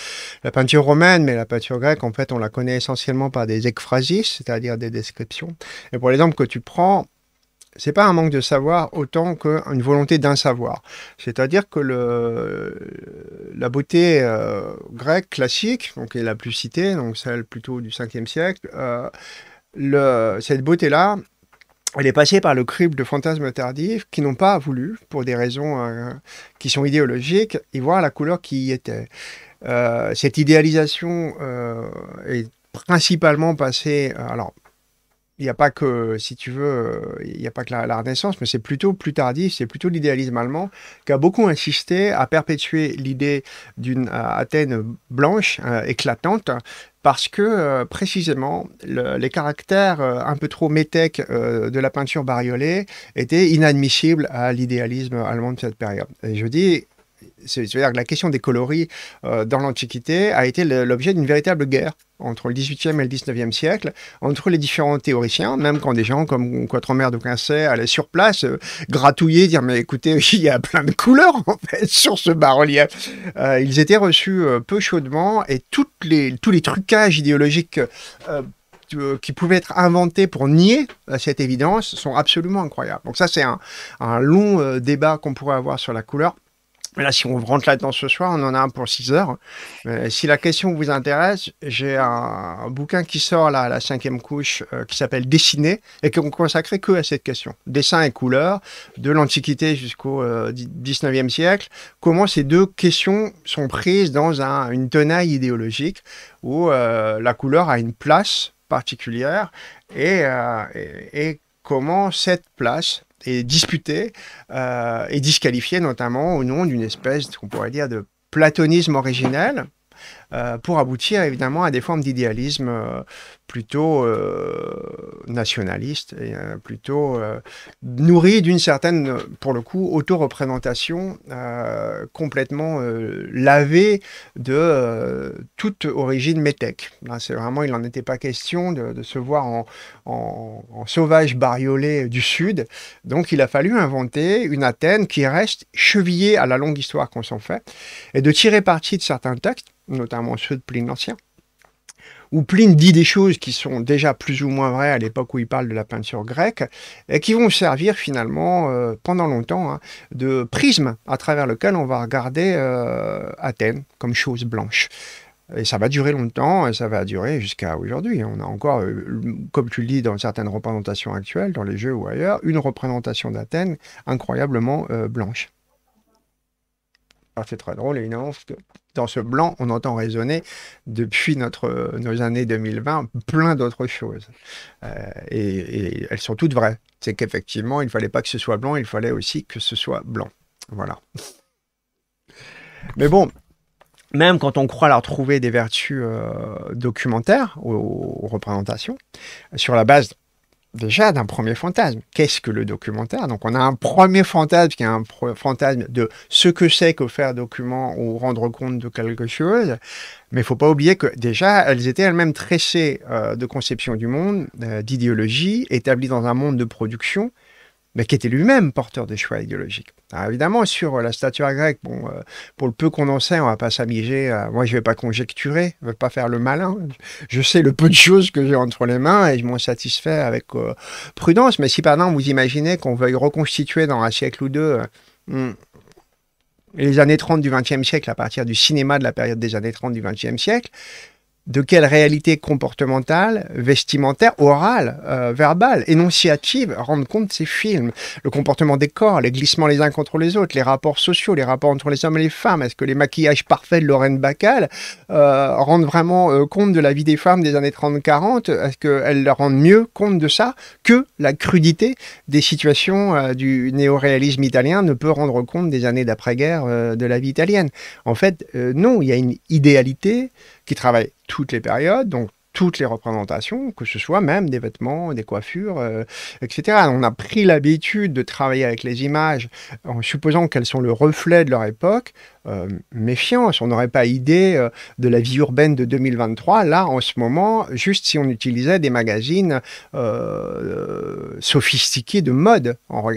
la peinture romaine, mais la peinture grecque, en fait, on la connaît essentiellement par des ekphrasis, c'est-à-dire des descriptions. Et pour l'exemple que tu prends, n'est pas un manque de savoir autant qu'une volonté d'un savoir. C'est-à-dire que le, la beauté euh, grecque classique, donc est la plus citée, donc celle plutôt du 5e siècle, euh, le, cette beauté-là, elle est passée par le crible de fantasmes tardifs qui n'ont pas voulu, pour des raisons euh, qui sont idéologiques, y voir la couleur qui y était. cette idéalisation est principalement passée, alors il n'y a pas que, si tu veux, euh, il n'y a pas que la, Renaissance, mais c'est plutôt plus tardif, c'est plutôt l'idéalisme allemand qui a beaucoup insisté à perpétuer l'idée d'une euh, Athènes blanche, euh, éclatante, parce que précisément les caractères un peu trop métèques de la peinture bariolée étaient inadmissibles à l'idéalisme allemand de cette période. Et je dis c'est-à-dire que la question des coloris euh, dans l'Antiquité a été l'objet d'une véritable guerre entre le 18e et le 19e siècle, entre les différents théoriciens, même quand des gens comme Quatremer de Quincy allaient sur place euh, gratouiller, dire mais écoutez, il y a plein de couleurs en fait sur ce bas-relief. Euh, ils étaient reçus peu chaudement et toutes les, tous les trucages idéologiques qui pouvaient être inventés pour nier cette évidence sont absolument incroyables. Donc ça c'est un, un long débat qu'on pourrait avoir sur la couleur. Là, si on rentre là-dedans ce soir, on en a un pour 6 heures. Euh, si la question vous intéresse, j'ai un, bouquin qui sort là, à la cinquième couche, euh, qui s'appelle Dessiner, et qu'on consacrait que à cette question. Dessin et couleur, de l'Antiquité jusqu'au XIXe euh, 19e siècle. Comment ces deux questions sont prises dans une tenaille idéologique où la couleur a une place particulière et comment cette place et disputé euh, et disqualifié notamment au nom d'une espèce qu'on pourrait dire de platonisme originel euh, pour aboutir évidemment à des formes d'idéalisme euh, plutôt euh, nationaliste et plutôt nourri d'une certaine, pour le coup, auto-représentation complètement lavée de toute origine métèque. c'est vraiment, il n'en était pas question de, se voir en, en sauvage bariolé du Sud. Donc il a fallu inventer une Athènes qui reste chevillée à la longue histoire qu'on s'en fait et de tirer parti de certains textes notamment ceux de Pline l'Ancien, où Pline dit des choses qui sont déjà plus ou moins vraies à l'époque où il parle de la peinture grecque, et qui vont servir finalement euh, pendant longtemps hein, de prisme à travers lequel on va regarder euh, Athènes comme chose blanche. Et ça va durer longtemps, et ça va durer jusqu'à aujourd'hui. On a encore, euh, comme tu le dis dans certaines représentations actuelles, dans les jeux ou ailleurs, une représentation d'Athènes incroyablement blanche c'est très drôle, évidemment, parce que dans ce blanc, on entend résonner depuis notre, nos années 2020 plein d'autres choses. Euh, et, elles sont toutes vraies. C'est qu'effectivement, il ne fallait pas que ce soit blanc, il fallait aussi que ce soit blanc. Voilà. Mais bon, même quand on croit leur trouver des vertus euh, documentaires aux, aux, représentations, sur la base déjà d'un premier fantasme. Qu'est-ce que le documentaire Donc on a un premier fantasme qui est un fantasme de ce que c'est que faire document ou rendre compte de quelque chose. Mais il faut pas oublier que déjà, elles étaient elles-mêmes tressées euh, de conception du monde, euh, d'idéologie, établies dans un monde de production mais qui était lui-même porteur de choix idéologiques. Alors évidemment, sur euh, la stature grecque, bon, euh, pour le peu qu'on en sait, on ne va pas s'amiger. moi, je ne vais pas conjecturer, je ne vais pas faire le malin. Je sais le peu de choses que j'ai entre les mains et je m'en satisfais avec euh, prudence. Mais si, par exemple, vous imaginez qu'on veuille reconstituer dans un siècle ou deux hmm, les années 30 du XXe siècle à partir du cinéma de la période des années 30 du XXe siècle, de quelle réalité comportementale, vestimentaire, orale, euh, verbale, énonciative rendent compte ces films Le comportement des corps, les glissements les uns contre les autres, les rapports sociaux, les rapports entre les hommes et les femmes. Est-ce que les maquillages parfaits de Lorraine Bacal euh, rendent vraiment euh, compte de la vie des femmes des années 30-40 Est-ce qu'elles rendent mieux compte de ça que la crudité des situations du néoréalisme italien ne peut rendre compte des années d'après-guerre de la vie italienne En fait, non, il y a une idéalité qui travaille toutes les périodes, donc toutes les représentations, que ce soit même des vêtements, des coiffures, euh, etc. On a pris l'habitude de travailler avec les images en supposant qu'elles sont le reflet de leur époque. Euh, méfiance, on n'aurait pas idée euh, de la vie urbaine de 2023. Là, en ce moment, juste si on utilisait des magazines sophistiqués de mode,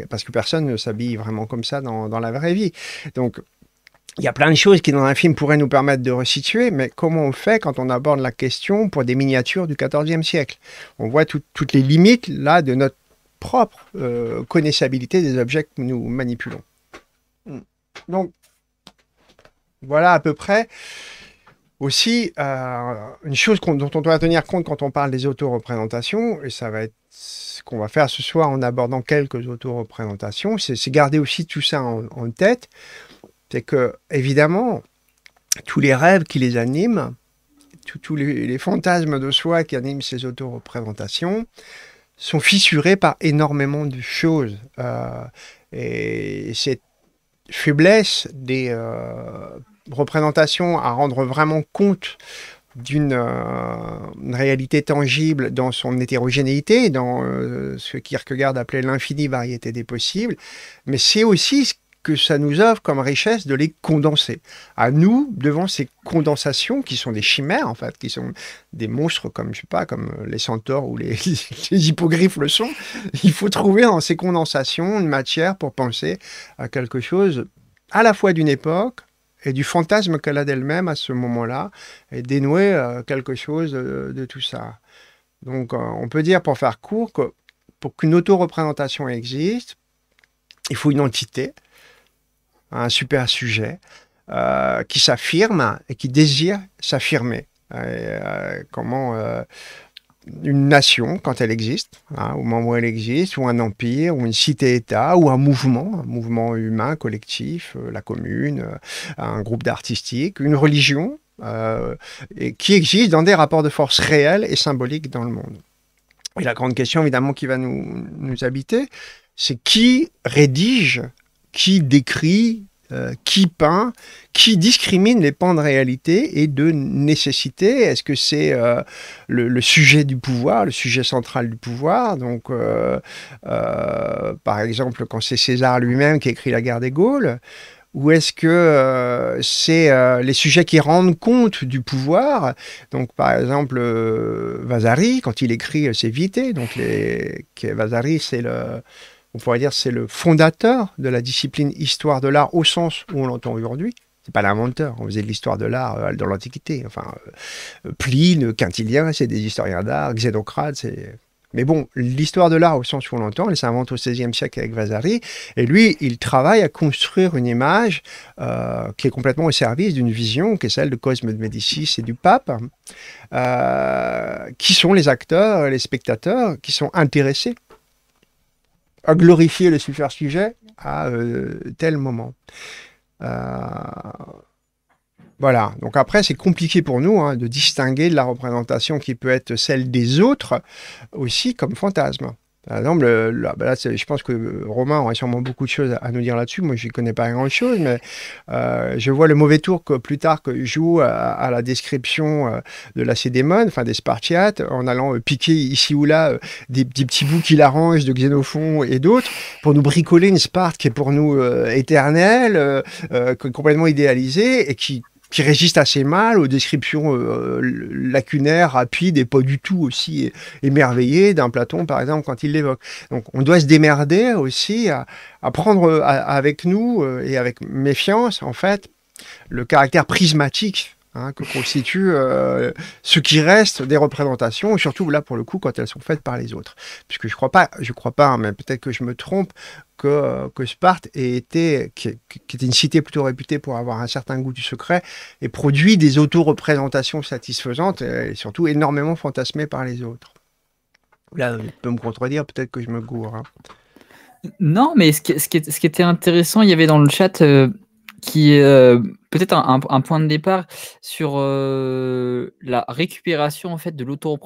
parce que personne ne s'habille vraiment comme ça dans, dans la vraie vie. Donc, il y a plein de choses qui dans un film pourraient nous permettre de resituer, mais comment on fait quand on aborde la question pour des miniatures du XIVe siècle On voit toutes les limites là de notre propre euh, connaissabilité des objets que nous manipulons. Hmm. Donc voilà à peu près aussi euh, une chose dont on doit tenir compte quand on parle des auto-représentations. et ça va être ce qu'on va faire ce soir en abordant quelques auto-représentations. c'est garder aussi tout ça en tête. C'est que, évidemment, tous les rêves qui les animent, tous les, fantasmes de soi qui animent ces auto-représentations, sont fissurés par énormément de choses. Euh, et cette faiblesse des euh, représentations à rendre vraiment compte d'une euh, réalité tangible dans son hétérogénéité, dans ce ce Kierkegaard appelait l'infinie variété des possibles, mais c'est aussi ce que ça nous offre comme richesse de les condenser. À nous, devant ces condensations qui sont des chimères, en fait, qui sont des monstres comme, je sais pas, comme les centaures ou les, les hippogriffes le sont, il faut trouver dans ces condensations une matière pour penser à quelque chose à la fois d'une époque, et du fantasme qu'elle a d'elle-même à ce moment-là, et dénouer euh, quelque chose euh, de, tout ça. Donc euh, on peut dire, pour faire court, que pour qu'une auto-représentation existe, il faut une entité, un super sujet, euh, qui s'affirme et qui désire s'affirmer. Euh, comment euh, une nation, quand elle existe, hein, au moment où elle existe, ou un empire, ou une cité-État, ou un mouvement, un mouvement humain collectif, la commune, un groupe d'artistiques, une religion, et qui existe dans des rapports de force réels et symboliques dans le monde. Et la grande question, évidemment, qui va nous, nous habiter, c'est qui rédige qui décrit, euh, qui peint, qui discrimine les pans de réalité et de nécessité. Est-ce que c'est euh, le, sujet du pouvoir, le sujet central du pouvoir Donc, euh, par exemple, quand c'est César lui-même qui écrit La guerre des Gaules, ou est-ce que c'est les sujets qui rendent compte du pouvoir Donc, par exemple, Vasari, quand il écrit C'est Vité, donc les... Vasari, c'est le, on pourrait dire c'est le fondateur de la discipline histoire de l'art au sens où on l'entend aujourd'hui. C'est pas l'inventeur, on faisait de l'histoire de l'art euh, dans l'Antiquité. Enfin, euh, euh, Pline, Quintilien, c'est des historiens d'art, Xénocrate, c'est mais bon, l'histoire de l'art au sens où on l'entend, elle s'invente au XVIe siècle avec Vasari. Et lui, il travaille à construire une image qui est complètement au service d'une vision qui est celle de Cosme de Médicis et du pape, qui sont les acteurs, les spectateurs, qui sont intéressés à glorifier le super sujet à euh, tel moment. Euh, voilà. Donc après, c'est compliqué pour nous hein, de distinguer de la représentation qui peut être celle des autres aussi comme fantasme. Par exemple, là, ben je pense que Romain aurait sûrement beaucoup de choses à nous dire là-dessus. Moi, je ne connais pas grand-chose, mais euh, je vois le mauvais tour que plus tard que joue euh, à, la description euh, de la Cédémone, enfin des Spartiates, en allant euh, piquer ici ou là des, petits bouts qu'il arrange de Xénophon et d'autres pour nous bricoler une Sparte qui est pour nous éternelle, complètement idéalisée et qui qui résiste assez mal aux descriptions euh, euh, lacunaires, rapides et pas du tout aussi émerveillées d'un Platon, par exemple, quand il l'évoque. Donc on doit se démerder aussi à, prendre avec nous euh, et avec méfiance, en fait, le caractère prismatique Hein, que constituent euh, ce qui reste des représentations, surtout là pour le coup quand elles sont faites par les autres. Puisque je crois pas, je crois pas, hein, mais peut-être que je me trompe, que, euh, que Sparte ait été, qui, qui, était une cité plutôt réputée pour avoir un certain goût du secret, et produit des auto-représentations satisfaisantes et, surtout énormément fantasmées par les autres. Là, peut peux me contredire, peut-être que je me gourre. Hein. Non, mais ce qui, ce, qui, était intéressant, il y avait dans le chat euh, qui Peut-être un, point de départ sur euh, la récupération en fait de lauto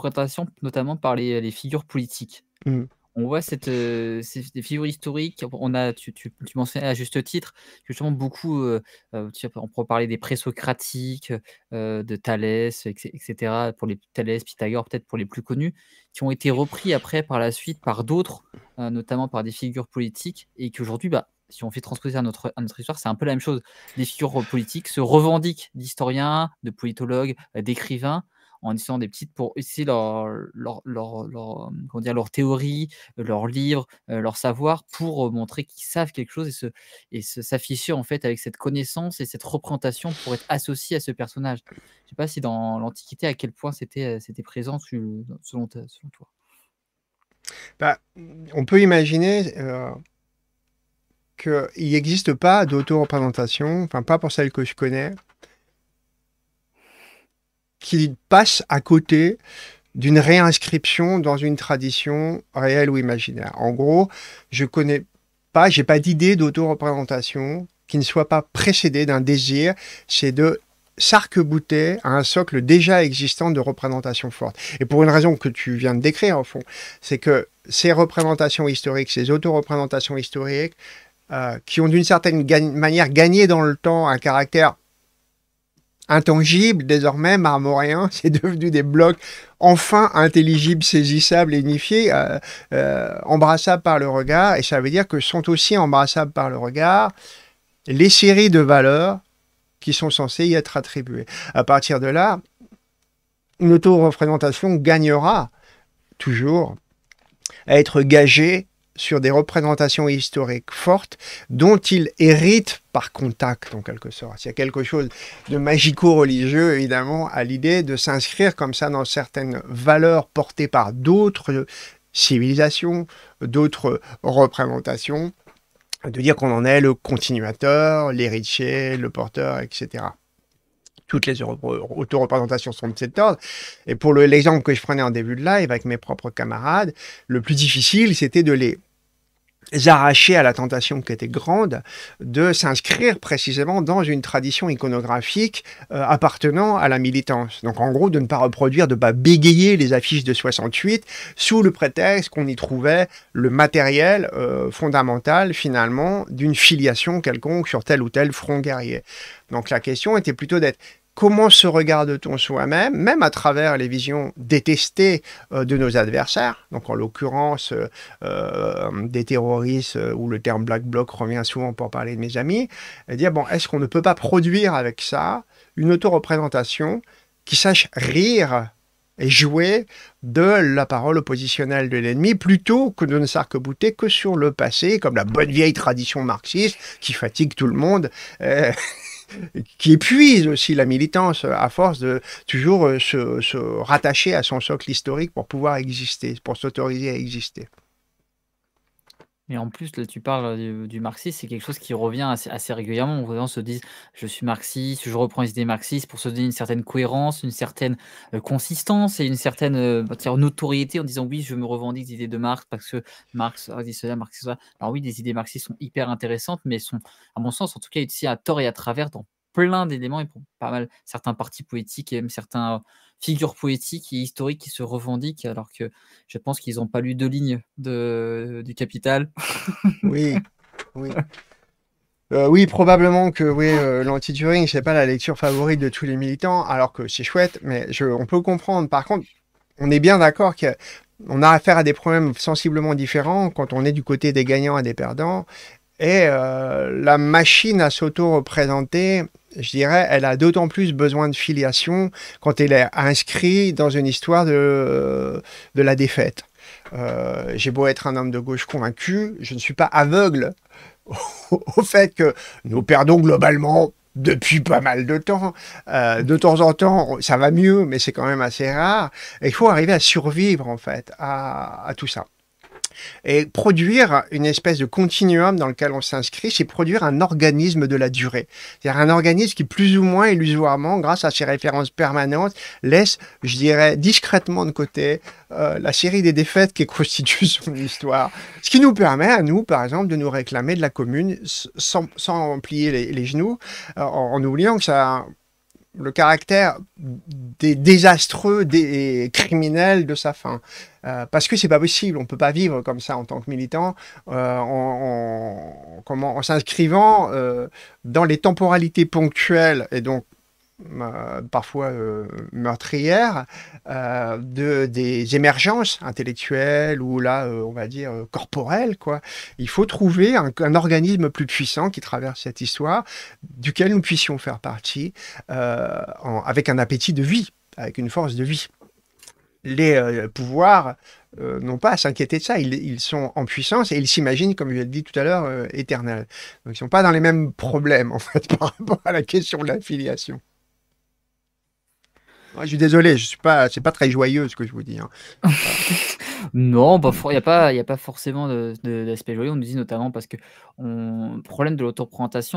notamment par les, figures politiques. Mmh. On voit cette, euh, ces, figures historiques. On a, tu, tu, mentionnais à juste titre justement beaucoup, euh, on pourrait parler des présocratiques, de Thalès, etc. Pour les Thalès, Pythagore, peut-être pour les plus connus, qui ont été repris après par la suite par d'autres, notamment par des figures politiques, et qu'aujourd'hui, bah, si on fait transposer à notre, histoire, c'est un peu la même chose. Les figures politiques se revendiquent d'historiens, de politologues, euh, d'écrivains, en utilisant des petites pour essayer leur, leur, leur, leur, comment dire, leur théorie, leurs livres, euh, leur savoir pour euh, montrer qu'ils savent quelque chose et, se, et s'afficher en fait avec cette connaissance et cette représentation pour être associé à ce personnage. Je ne sais pas si dans l'Antiquité à quel point c'était, c'était présent selon, selon toi. Bah, on peut imaginer qu'il n'existe pas d'auto-représentation, enfin pas pour celle que je connais, qui passe à côté d'une réinscription dans une tradition réelle ou imaginaire. En gros, je connais pas, j'ai pas d'idée d'auto-représentation qui ne soit pas précédée d'un désir, c'est de s'arc-bouter à un socle déjà existant de représentation forte. Et pour une raison que tu viens de décrire, en fond, c'est que ces représentations historiques, ces auto-représentations historiques, euh, qui ont d'une certaine manière gagné dans le temps un caractère intangible, désormais marmoréen, c'est devenu des blocs enfin intelligibles, saisissables, unifiés, euh, euh, embrassables par le regard, et ça veut dire que sont aussi embrassables par le regard les séries de valeurs qui sont censées y être attribuées. À partir de là, une auto-représentation gagnera toujours à être gagée sur des représentations historiques fortes dont il hérite par contact en quelque sorte. Il y a quelque chose de magico-religieux évidemment à l'idée de s'inscrire comme ça dans certaines valeurs portées par d'autres civilisations, d'autres représentations, de dire qu'on en est le continuateur, l'héritier, le porteur, etc toutes les auto-représentations sont de cet ordre. Et pour l'exemple que je prenais en début de live avec mes propres camarades, le plus difficile, c'était de les arrachés à la tentation qui était grande de s'inscrire précisément dans une tradition iconographique euh, appartenant à la militance. Donc en gros de ne pas reproduire, de ne pas bégayer les affiches de 68 sous le prétexte qu'on y trouvait le matériel euh, fondamental finalement d'une filiation quelconque sur tel ou tel front guerrier. Donc la question était plutôt d'être comment se regarde-t-on soi-même, même à travers les visions détestées euh, de nos adversaires, donc en l'occurrence euh, euh, des terroristes, où le terme black bloc revient souvent pour parler de mes amis, et dire, bon, est-ce qu'on ne peut pas produire avec ça une auto-représentation qui sache rire et jouer de la parole oppositionnelle de l'ennemi plutôt que de ne s'arc-bouter que sur le passé, comme la bonne vieille tradition marxiste qui fatigue tout le monde. qui épuise aussi la militance euh, à force de toujours euh, se, se rattacher à son socle historique pour pouvoir exister, pour s'autoriser à exister. Et en plus, là, tu parles du, marxisme, c'est quelque chose qui revient assez, régulièrement. On se dit, Je suis marxiste, je reprends les idées marxistes pour se donner une certaine cohérence, une certaine euh, consistance et une certaine euh, bah, notoriété en disant Oui, je me revendique des idées de Marx parce que Marx a dit cela, Marx cela. Alors, oui, des idées marxistes sont hyper intéressantes, mais sont, à mon sens, en tout cas, utilisées à tort et à travers dans plein d'éléments et pour pas mal certains partis politiques et même certains figure poétique et historique qui se revendique alors que je pense qu'ils n'ont pas lu deux lignes de, du Capital. oui, oui. Euh, oui, probablement que oui, euh, l'anti-Turing, n'est pas la lecture favorite de tous les militants, alors que c'est chouette, mais je, on peut comprendre. Par contre, on est bien d'accord qu'on a affaire à des problèmes sensiblement différents quand on est du côté des gagnants et des perdants, et euh, la machine à s'auto-représenter, je dirais, elle a d'autant plus besoin de filiation quand elle est inscrite dans une histoire de, euh, de la défaite. Euh, j'ai beau être un homme de gauche convaincu, je ne suis pas aveugle au fait que nous perdons globalement depuis pas mal de temps. de temps en temps, ça va mieux, mais c'est quand même assez rare. Et il faut arriver à survivre, en fait, à tout ça. Et produire une espèce de continuum dans lequel on s'inscrit, c'est produire un organisme de la durée. C'est-à-dire un organisme qui, plus ou moins illusoirement, grâce à ses références permanentes, laisse, je dirais, discrètement de côté euh, la série des défaites qui constitue son histoire. Ce qui nous permet à nous, par exemple, de nous réclamer de la commune sans, plier les, genoux, euh, en oubliant que ça le caractère des désastreux des criminels de sa fin. Euh, parce que c'est pas possible, on peut pas vivre comme ça en tant que militant, euh, en, s'inscrivant euh, dans les temporalités ponctuelles et donc euh, parfois euh, meurtrières, euh, de, des émergences intellectuelles ou là, on va dire, corporelles. Quoi. Il faut trouver un, un, organisme plus puissant qui traverse cette histoire, duquel nous puissions faire partie avec un appétit de vie, avec une force de vie les pouvoirs n'ont pas à s'inquiéter de ça. Ils, sont en puissance et ils s'imaginent, comme je l'ai dit tout à l'heure, éternel éternels. Donc ils ne sont pas dans les mêmes problèmes, en fait, par rapport à la question de l'affiliation je suis désolé, je suis pas, c'est pas très joyeux ce que je vous dis. Hein. non, il n'y a, pas, y a pas forcément d'aspect joyeux. On nous dit notamment parce que on problème de lauto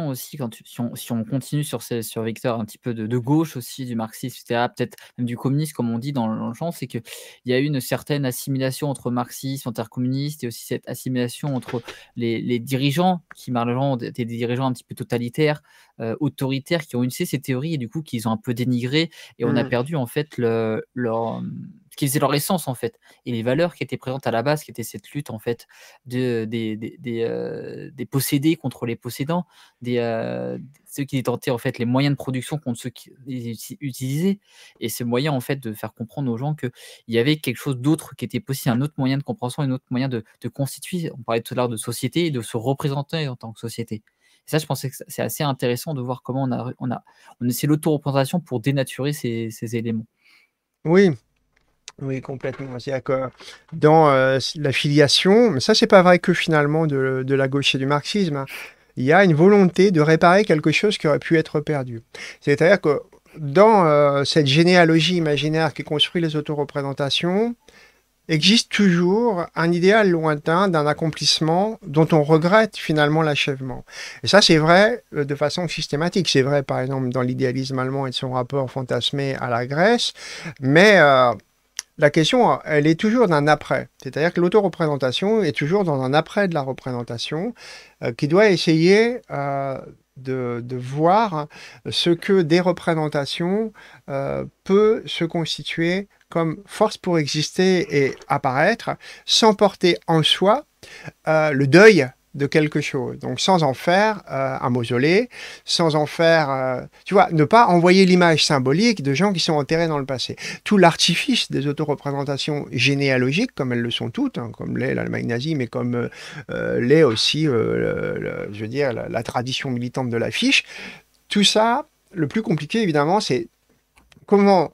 aussi, quand si, on, continue sur, sur Victor, un petit peu de, gauche aussi, du marxisme, etc., peut-être même du communisme, comme on dit dans, le champ, c'est qu'il y a eu une certaine assimilation entre marxisme, intercommuniste, et aussi cette assimilation entre les, dirigeants, qui malheureusement étaient des dirigeants un petit peu totalitaires, euh, autoritaires, qui ont une ces théories, et du coup, qu'ils ont un peu dénigré, et on a mm. perdu en fait leur, ce qui faisait leur essence en fait et les valeurs qui étaient présentes à la base, qui était cette lutte en fait euh, des, possédés contre les possédants, des, euh, ceux qui tentaient en fait les moyens de production contre ceux qui les utilisaient et ce moyen en fait de faire comprendre aux gens qu'il y avait quelque chose d'autre qui était possible, un autre moyen de compréhension, un autre moyen de, de constituer. On parlait tout à l'heure de société et de se représenter en tant que société ça, je pensais que c'est assez intéressant de voir comment on a, on a, on essaie l'auto-représentation pour dénaturer ces, éléments. Oui. Oui, complètement. C'est-à-dire dans euh, la filiation, mais ça, c'est pas vrai que finalement de, la gauche et du marxisme, hein. il y a une volonté de réparer quelque chose qui aurait pu être perdu. C'est-à-dire que dans euh, cette généalogie imaginaire qui construit les autoreprésentations, existe toujours un idéal lointain d'un accomplissement dont on regrette finalement l'achèvement. Et ça, c'est vrai euh, de façon systématique. C'est vrai, par exemple, dans l'idéalisme allemand et de son rapport fantasmé à la Grèce, mais euh, la question, elle est toujours d'un après. C'est-à-dire que l'autoreprésentation est toujours dans un après de la représentation euh, qui doit essayer de, voir ce que des représentations peuvent peut se constituer comme force pour exister et apparaître, sans porter en soi euh, le deuil de quelque chose. Donc sans en faire euh, un mausolée, sans en faire... Euh, tu vois, ne pas envoyer l'image symbolique de gens qui sont enterrés dans le passé. Tout l'artifice des auto-représentations généalogiques, comme elles le sont toutes, hein, comme l'est l'Allemagne nazie, mais comme l'est aussi, je veux dire, la tradition militante de l'affiche, tout ça, le plus compliqué évidemment, c'est comment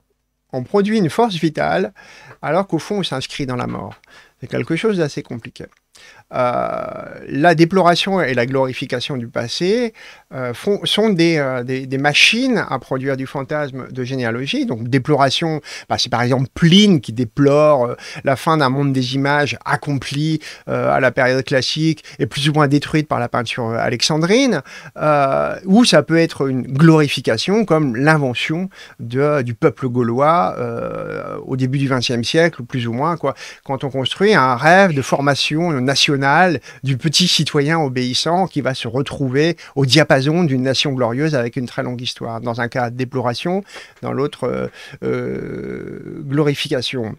on produit une force vitale alors qu'au fond, on s'inscrit dans la mort. C'est quelque chose d'assez compliqué. Euh, la déploration et la glorification du passé euh, font, sont euh, des, machines à produire du fantasme de généalogie. Donc déploration, bah, c'est par exemple Pline qui déplore la fin d'un monde des images accompli à la période classique et plus ou moins détruite par la peinture alexandrine, ou ça peut être une glorification comme l'invention du peuple gaulois au début du XXe siècle, plus ou moins, quoi, quand on construit un rêve de formation nationale du petit citoyen obéissant qui va se retrouver au diapason d'une nation glorieuse avec une très longue histoire. Dans un cas, déploration, dans l'autre, euh, euh, glorification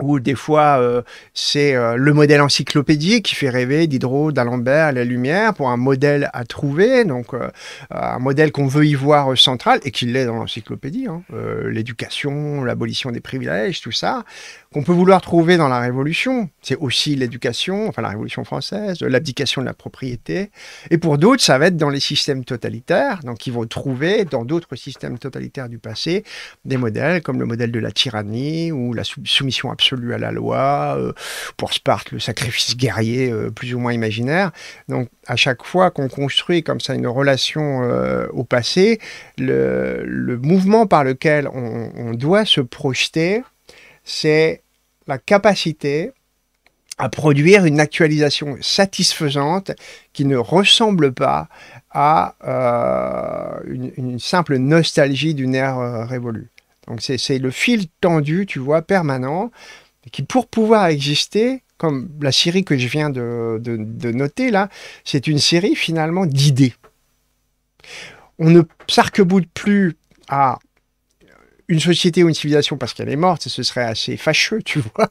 où des fois euh, c'est euh, le modèle encyclopédique qui fait rêver Diderot, d'Alembert, la lumière pour un modèle à trouver, donc euh, un modèle qu'on veut y voir central et qui l'est dans l'encyclopédie, hein. l'éducation, l'abolition des privilèges, tout ça, qu'on peut vouloir trouver dans la Révolution. C'est aussi l'éducation, enfin la Révolution française, l'abdication de la propriété. Et pour d'autres, ça va être dans les systèmes totalitaires, donc ils vont trouver dans d'autres systèmes totalitaires du passé des modèles comme le modèle de la tyrannie ou la soumission absolue celui à la loi, euh, pour Sparte le sacrifice guerrier euh, plus ou moins imaginaire. Donc à chaque fois qu'on construit comme ça une relation euh, au passé, le, mouvement par lequel on, doit se projeter, c'est la capacité à produire une actualisation satisfaisante qui ne ressemble pas à une, simple nostalgie d'une ère révolue. Donc c'est le fil tendu, tu vois, permanent, qui pour pouvoir exister, comme la série que je viens de, noter là, c'est une série finalement d'idées. On ne s'arc-boute plus à une société ou une civilisation parce qu'elle est morte, ce serait assez fâcheux, tu vois.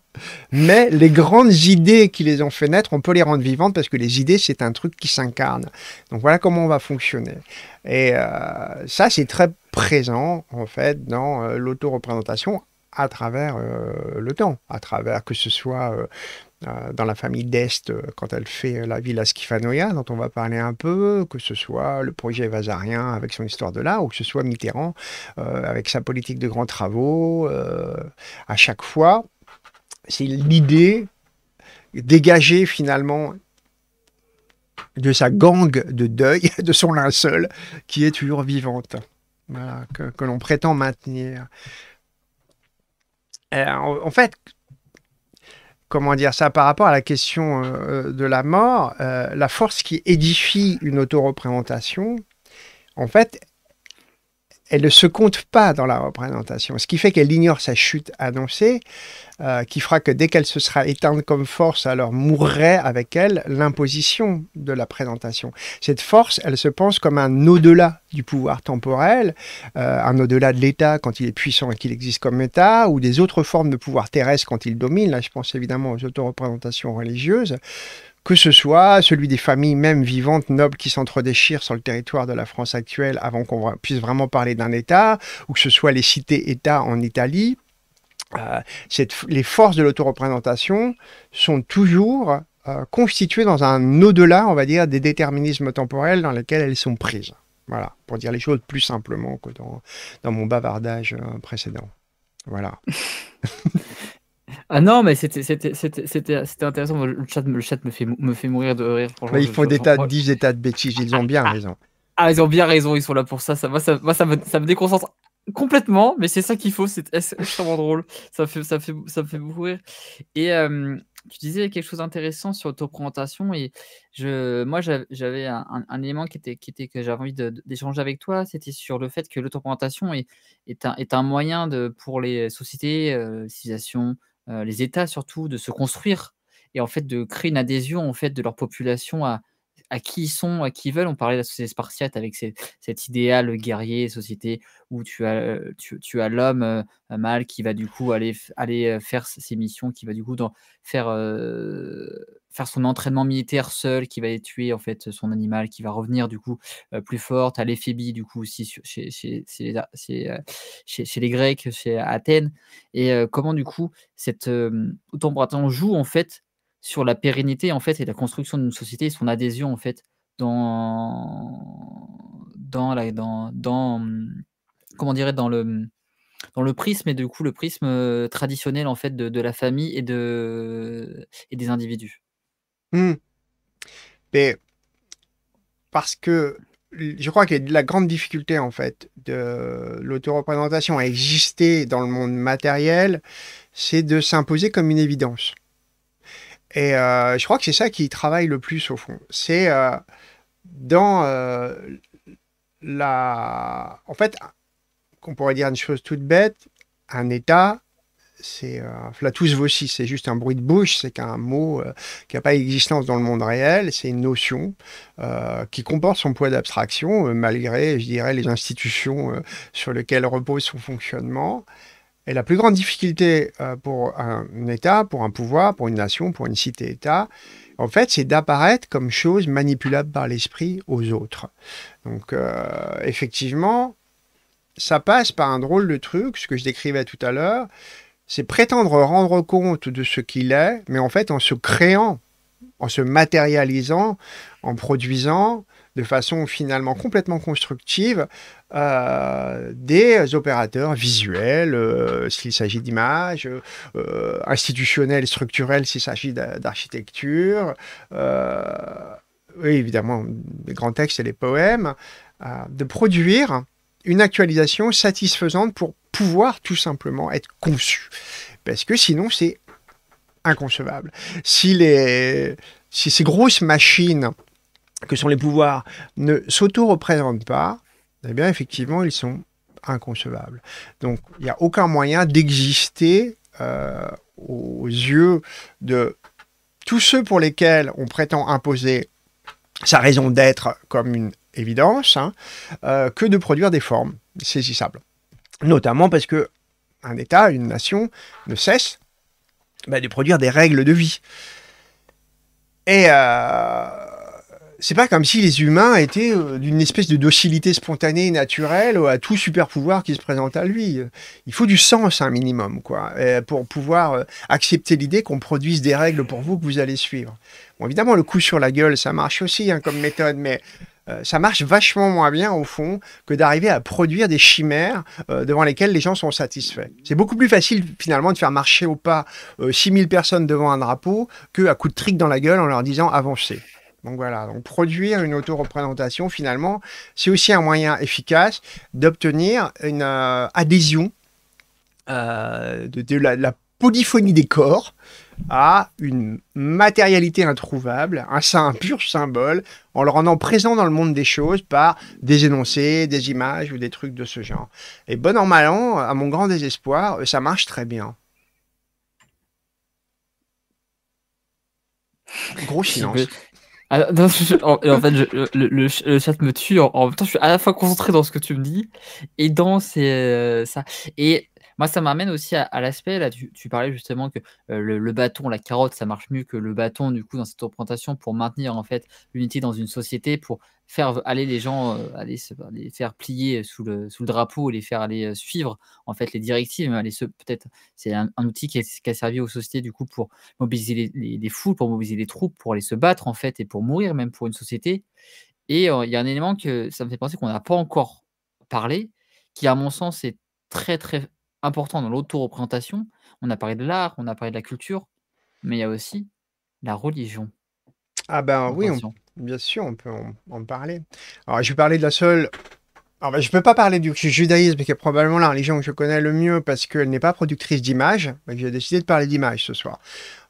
Mais les grandes idées qui les ont fait naître, on peut les rendre vivantes parce que les idées, c'est un truc qui s'incarne. Donc voilà comment on va fonctionner. Et euh, ça, c'est très présent en fait dans euh, l'autoreprésentation à travers euh, le temps, à travers que ce soit euh, dans la famille d'Est, quand elle fait la villa Schifanoia, dont on va parler un peu, que ce soit le projet Vazarien avec son histoire de l'art, ou que ce soit Mitterrand avec sa politique de grands travaux, à chaque fois, c'est l'idée dégagée finalement de sa gangue de deuil, de son linceul, qui est toujours vivante que, l'on prétend maintenir. Euh, en fait, comment dire ça, par rapport à la question euh, euh, de la mort, la force qui édifie une autoreprésentation, en fait, elle ne se compte pas dans la représentation, ce qui fait qu'elle ignore sa chute annoncée, euh, qui fera que dès qu'elle se sera éteinte comme force, alors mourrait avec elle l'imposition de la présentation. Cette force, elle se pense comme un au-delà du pouvoir temporel, euh, un au-delà de l'État quand il est puissant et qu'il existe comme État, ou des autres formes de pouvoir terrestre quand il domine. Là, je pense évidemment aux auto-représentations religieuses que ce soit celui des familles même vivantes, nobles, qui sentre sur le territoire de la France actuelle avant qu'on puisse vraiment parler d'un État, ou que ce soit les cités-États en Italie, euh, les forces de l'autoreprésentation sont toujours euh, constituées dans un au-delà, on va dire, des déterminismes temporels dans lesquels elles sont prises. Voilà, pour dire les choses plus simplement que dans, dans mon bavardage euh, précédent. Voilà. Ah non, mais c'était intéressant. Le chat, le chat me, fait, me fait mourir de rire. Mais ils font des tas, de des tas de bêtises, ils ont bien raison. Ah, ils ont bien raison, ils sont là pour ça. ça moi, ça, me, ça me déconcentre complètement, mais c'est ça qu'il faut, c'est extrêmement drôle. Ça fait, ça fait, ça fait beaucoup rire. Et euh, tu disais quelque chose d'intéressant sur l'autoprévention, Et je, moi, j'avais un, élément qui était, qui était que j'avais envie d'échanger avec toi. C'était sur le fait que l'autoprésentation est, est, un, est un moyen de, pour les sociétés, euh, civilisation civilisations, euh, les États surtout, de se construire et en fait de créer une adhésion en fait de leur population à, à qui ils sont, à qui ils veulent. On parlait de la société spartiate avec cet idéal guerrier, société où tu as, euh, l'homme euh, mâle qui va du coup aller, euh, faire ses missions, qui va du coup dans, faire, son entraînement militaire seul, qui va tuer en fait son animal, qui va revenir du coup plus fort. Tu as du coup aussi chez, les Grecs, chez Athènes. Et comment du coup, cette, autant on joue en fait sur la pérennité en fait et la construction d'une société et son adhésion en fait dans dans la dans, dans mmh, comment dirait dans le mmh, dans le prisme et du coup le prisme traditionnel en fait de, la famille et de et des individus. Mmh. Mais parce que je crois que la grande difficulté en fait de l'autoreprésentation à exister dans le monde matériel, c'est de s'imposer comme une évidence. Et euh, je crois que c'est ça qui travaille le plus au fond. C'est euh, dans euh, la... En fait, qu'on pourrait dire une chose toute bête, un état, c'est flatus vocis, c'est juste un bruit de bouche, c'est qu'un mot qui n'a pas d'existence dans le monde réel, c'est une notion qui comporte son poids d'abstraction, malgré, je dirais, les institutions sur lesquelles repose son fonctionnement. Et la plus grande difficulté euh, pour un État, pour un pouvoir, pour une nation, pour une cité-État, en fait, c'est d'apparaître comme chose manipulable par l'esprit aux autres. Donc, euh, effectivement, ça passe par un drôle de truc, ce que je décrivais tout à l'heure, c'est prétendre rendre compte de ce qu'il est, mais en fait, en se créant, en se matérialisant, en produisant, de façon finalement complètement constructive euh, des opérateurs visuels, euh, s'il s'agit d'images, euh, institutionnels, structurels, s'il s'agit d'architecture, oui, évidemment, les grands textes et les poèmes, de produire une actualisation satisfaisante pour pouvoir tout simplement être conçu. Parce que sinon, c'est inconcevable. Si, les, si ces grosses machines que sont les pouvoirs, ne s'auto-représentent pas, eh bien, effectivement, ils sont inconcevables. Donc, il n'y a aucun moyen d'exister euh, aux yeux de tous ceux pour lesquels on prétend imposer sa raison d'être comme une évidence, hein, euh, que de produire des formes saisissables. Notamment parce que un État, une nation, ne cesse bah, de produire des règles de vie. Et euh, c'est pas comme si les humains étaient euh, d'une espèce de docilité spontanée, et naturelle, à tout super pouvoir qui se présente à lui. Il faut du sens un minimum, quoi, euh, pour pouvoir euh, accepter l'idée qu'on produise des règles pour vous que vous allez suivre. Bon, évidemment, le coup sur la gueule, ça marche aussi hein, comme méthode, mais ça marche vachement moins bien au fond que d'arriver à produire des chimères devant lesquelles les gens sont satisfaits. C'est beaucoup plus facile finalement de faire marcher au pas 6000 personnes devant un drapeau que à coup de trick dans la gueule en leur disant avancez. Donc voilà, donc produire une auto-représentation, finalement, c'est aussi un moyen efficace d'obtenir une euh, adhésion euh, de, la, polyphonie des corps à une matérialité introuvable, un, pur symbole, en le rendant présent dans le monde des choses par des énoncés, des images ou des trucs de ce genre. Et bon en mal à mon grand désespoir, ça marche très bien. Gros silence. Ah, en, fait, le, chat me tue. En, même temps, je suis à la fois concentré dans ce que tu me dis et dans ces, euh, ça. Et moi, ça m'amène aussi à, l'aspect, là, tu, parlais justement que euh, le, bâton, la carotte, ça marche mieux que le bâton, du coup, dans cette représentation pour maintenir, en fait, l'unité dans une société, pour faire aller les gens, euh, aller se, les faire plier sous le, sous le drapeau, les faire aller euh, suivre, en fait, les directives, hein, aller se, peut-être, c'est un, outil qui a, servi aux sociétés, du coup, pour mobiliser les, foules, pour mobiliser les troupes, pour aller se battre, en fait, et pour mourir, même pour une société. Et il y a un élément que ça me fait penser qu'on n'a pas encore parlé, qui à mon sens est très très important dans l'auto-représentation. On a parlé de l'art, on a parlé de la culture, mais il y a aussi la religion. Ah ben oui, bien sûr, on peut en, parler. Alors, je vais parler de la seule je ne peux pas parler du judaïsme, qui est probablement la religion que je connais le mieux parce qu'elle n'est pas productrice d'images. J'ai décidé de parler d'images ce soir.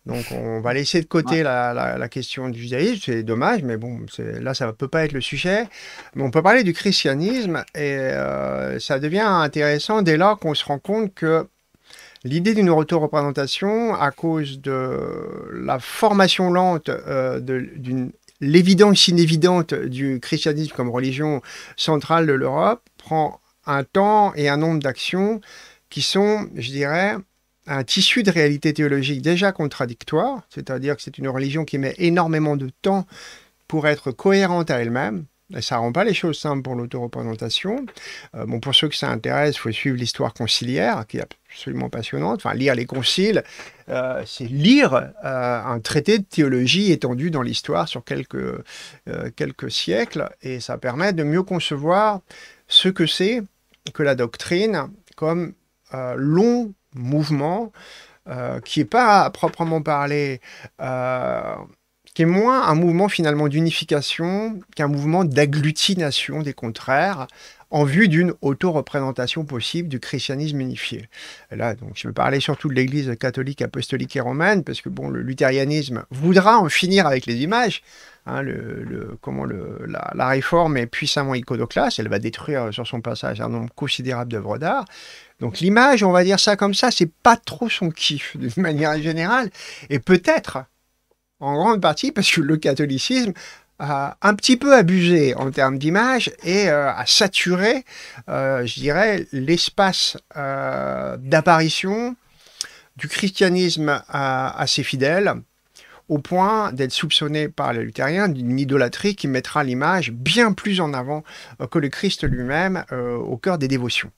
Donc, on va laisser de côté la, question du judaïsme, c'est dommage, mais bon, là, ça ne peut pas être le sujet. Mais on peut parler du christianisme et euh, ça devient intéressant dès lors qu'on se rend compte que l'idée d'une auto-représentation, à cause de la formation lente euh, d'une l'évidence inévidente du christianisme comme religion centrale de l'Europe prend un temps et un nombre d'actions qui sont, je dirais, un tissu de réalité théologique déjà contradictoire, c'est-à-dire que c'est une religion qui met énormément de temps pour être cohérente à elle-même, ça rend pas les choses simples pour l'autoreprésentation. Euh, bon, pour ceux que ça intéresse, il faut suivre l'histoire conciliaire, qui est absolument passionnante. Enfin, lire les conciles, euh, c'est lire euh, un traité de théologie étendu dans l'histoire sur quelques, quelques siècles, et ça permet de mieux concevoir ce que c'est que la doctrine comme long mouvement qui n'est pas à proprement parler qui est moins un mouvement finalement d'unification qu'un mouvement d'agglutination des contraires en vue d'une auto-représentation possible du christianisme unifié. Là, donc, je veux parler surtout de l'Église catholique, apostolique et romaine, parce que bon, le luthérianisme voudra en finir avec les images. Hein, le, comment le, la, réforme est puissamment iconoclaste, elle va détruire sur son passage un nombre considérable d'œuvres d'art. Donc l'image, on va dire ça comme ça, c'est pas trop son kiff d'une manière générale. Et peut-être, en grande partie parce que le catholicisme a un petit peu abusé en termes d'image et euh, a saturé, euh, je dirais, l'espace euh, d'apparition du christianisme à, à ses fidèles au point d'être soupçonné par les luthériens d'une idolâtrie qui mettra l'image bien plus en avant euh, que le Christ lui-même euh, au cœur des dévotions.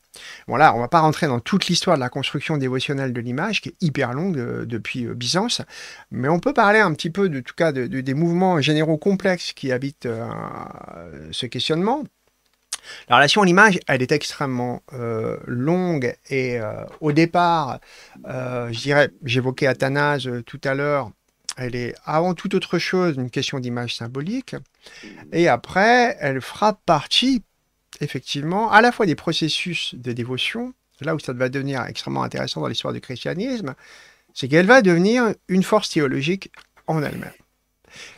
Voilà, on ne va pas rentrer dans toute l'histoire de la construction dévotionnelle de l'image, qui est hyper longue euh, depuis Byzance, mais on peut parler un petit peu, de, tout cas, des mouvements généraux complexes qui habitent ce questionnement. La relation à l'image, elle est extrêmement longue et au départ, je dirais, j'évoquais Athanase tout à l'heure, elle est avant toute autre chose une question d'image symbolique, mmh. et après, elle fera partie, effectivement, à la fois des processus de dévotion, là où ça va devenir extrêmement intéressant dans l'histoire du christianisme, c'est qu'elle va devenir une force théologique en elle-même.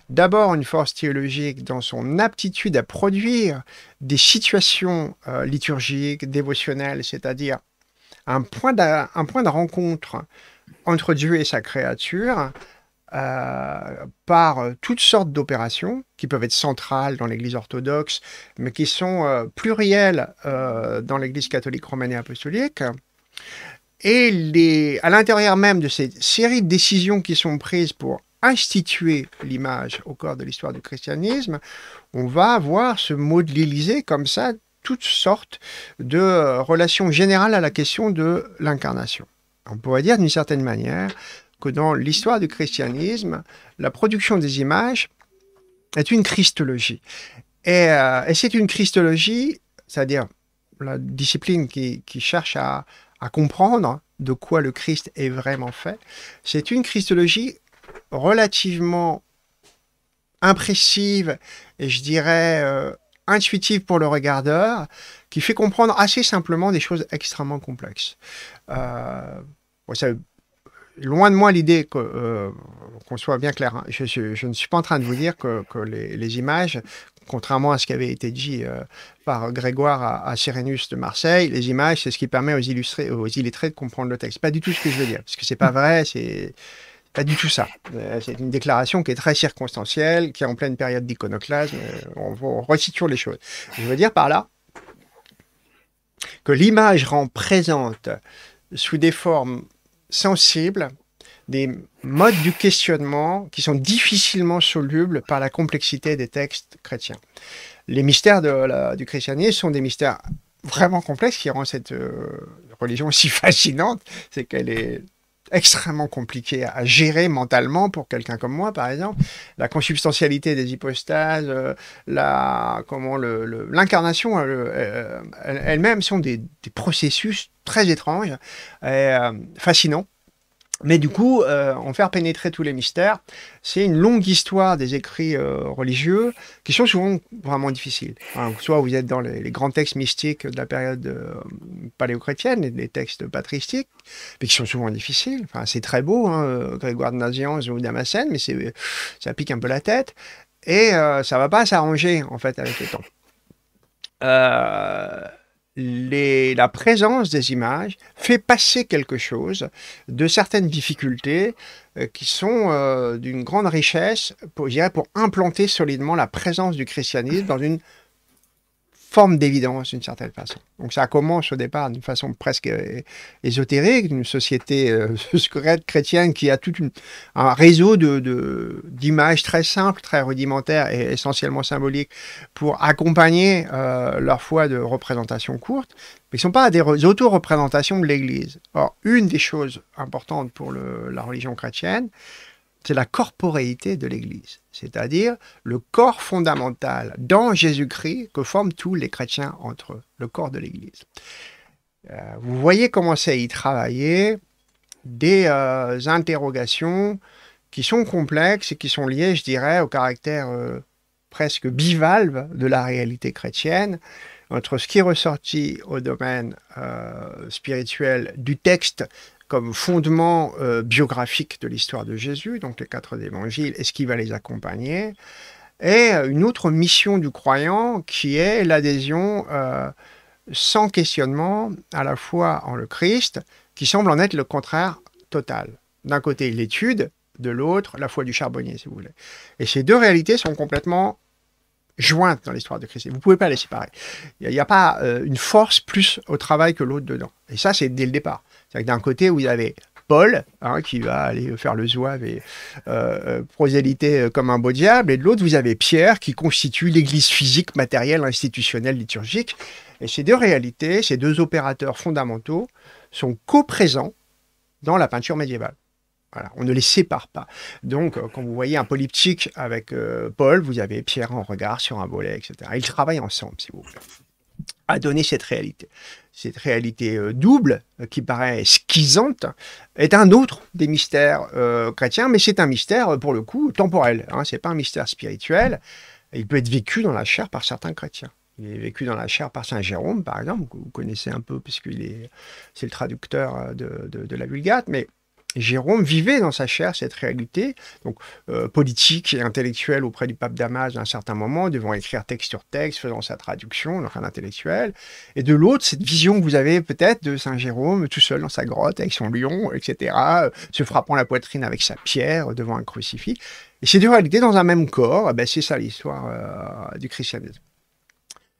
D'abord, une force théologique dans son aptitude à produire des situations euh, liturgiques, dévotionnelles, c'est-à-dire un, un point de rencontre entre Dieu et sa créature, euh, par euh, toutes sortes d'opérations qui peuvent être centrales dans l'Église orthodoxe, mais qui sont euh, plurielles dans l'Église catholique romaine et apostolique. Et à l'intérieur même de cette série de décisions qui sont prises pour instituer l'image au corps de l'histoire du christianisme, on va voir se modéliser comme ça toutes sortes de relations générales à la question de l'incarnation. On pourrait dire d'une certaine manière dans l'histoire du christianisme, la production des images est une christologie. Et, euh, c'est une christologie, c'est-à-dire la discipline qui, cherche à, comprendre de quoi le Christ est vraiment fait, c'est une christologie relativement impressive et je dirais euh, intuitive pour le regardeur, qui fait comprendre assez simplement des choses extrêmement complexes. Euh, ça loin de moi l'idée que euh, qu'on soit bien clair. Hein. Je, ne suis pas en train de vous dire que, les, images, contrairement à ce qui avait été dit euh, par Grégoire à, à, de Marseille, les images, c'est ce qui permet aux, illustrés, aux illettrés de comprendre le texte. Pas du tout ce que je veux dire, parce que c'est pas vrai, c'est pas du tout ça. Euh, c'est une déclaration qui est très circonstancielle, qui est en pleine période d'iconoclasme. On, on resitue les choses. Je veux dire par là que l'image rend présente sous des formes sensibles, des modes du questionnement qui sont difficilement solubles par la complexité des textes chrétiens. Les mystères du christianisme sont des mystères vraiment complexes qui rendent cette euh, religion si fascinante, c'est qu'elle est extrêmement compliqué à, gérer mentalement pour quelqu'un comme moi, par exemple. La consubstantialité des hypostases, euh, la, comment le, l'incarnation elles euh, euh, elle sont des, des, processus très étranges et fascinants mais du coup, euh, en faire pénétrer tous les mystères, c'est une longue histoire des écrits euh, religieux qui sont souvent vraiment difficiles. soit vous êtes dans les, grands textes mystiques de la période euh, paléochrétienne et les textes patristiques, mais qui sont souvent difficiles. Enfin, c'est très beau, hein, Grégoire de Nazian, ou Damasène mais ça pique un peu la tête. Et ça ne va pas s'arranger, en fait, avec le temps. Euh la présence des images fait passer quelque chose de certaines difficultés euh, qui sont euh, d'une grande richesse, pour, pour implanter solidement la présence du christianisme dans une forme d'évidence d'une certaine façon. Donc ça commence au départ d'une façon presque euh, ésotérique, d'une société euh, chrétienne qui a tout un réseau d'images de, très simples, très rudimentaires et essentiellement symboliques pour accompagner euh, leur foi de représentations courtes, mais ce ne sont pas des auto-représentations de l'Église. Or, une des choses importantes pour la religion chrétienne, c'est la corporéité de l'Église, c'est-à-dire le corps fondamental dans Jésus-Christ que forment tous les chrétiens entre eux, le corps de l'Église. Euh, vous voyez comment c'est y travailler des euh, interrogations qui sont complexes et qui sont liées, je dirais, au caractère euh, presque bivalve de la réalité chrétienne, entre ce qui est ressorti au domaine spirituel du texte comme fondement euh, biographique de l'histoire de Jésus, donc les quatre évangiles, et ce qui va les accompagner, et une autre mission du croyant qui est l'adhésion euh, sans questionnement à la foi en le Christ, qui semble en être le contraire total. D'un côté l'étude, de l'autre la foi du charbonnier, si vous voulez. Et ces deux réalités sont complètement jointes dans l'histoire de Christ. Vous ne pouvez pas les séparer. Il n'y a, pas euh, une force plus au travail que l'autre dedans. Et ça, c'est dès le départ d'un côté vous avez Paul, hein, qui va aller faire le zouave et euh, euh, euh, comme un beau diable, et de l'autre, vous avez Pierre, qui constitue l'Église physique, matérielle, institutionnelle, liturgique. Et ces deux réalités, ces deux opérateurs fondamentaux, sont coprésents dans la peinture médiévale. on ne les sépare pas. Donc, euh, quand vous voyez un polyptyque avec Paul, vous avez Pierre en regard sur un volet, etc. Ils travaillent ensemble, s'il vous plaît à donner cette réalité. Cette réalité euh, double, euh, qui paraît schizante, est un autre des mystères euh, chrétiens, mais c'est un mystère, pour le coup, temporel. Hein, Ce n'est pas un mystère spirituel. Il peut être vécu dans la chair par certains chrétiens. Il est vécu dans la chair par Saint Jérôme, par exemple, que vous connaissez un peu, puisqu'il est, c'est le traducteur de, de la Vulgate, mais Jérôme vivait dans sa chair cette réalité, donc euh, politique et intellectuelle auprès du pape Damas d'un certain moment, devant écrire texte sur texte, faisant sa traduction, donc un intellectuel. Et de l'autre, cette vision que vous avez peut-être de Saint Jérôme tout seul dans sa grotte avec son lion, etc., euh, se frappant la poitrine avec sa pierre devant un crucifix. Et ces deux réalités dans un même corps, ah ben, c'est ça l'histoire euh, du christianisme.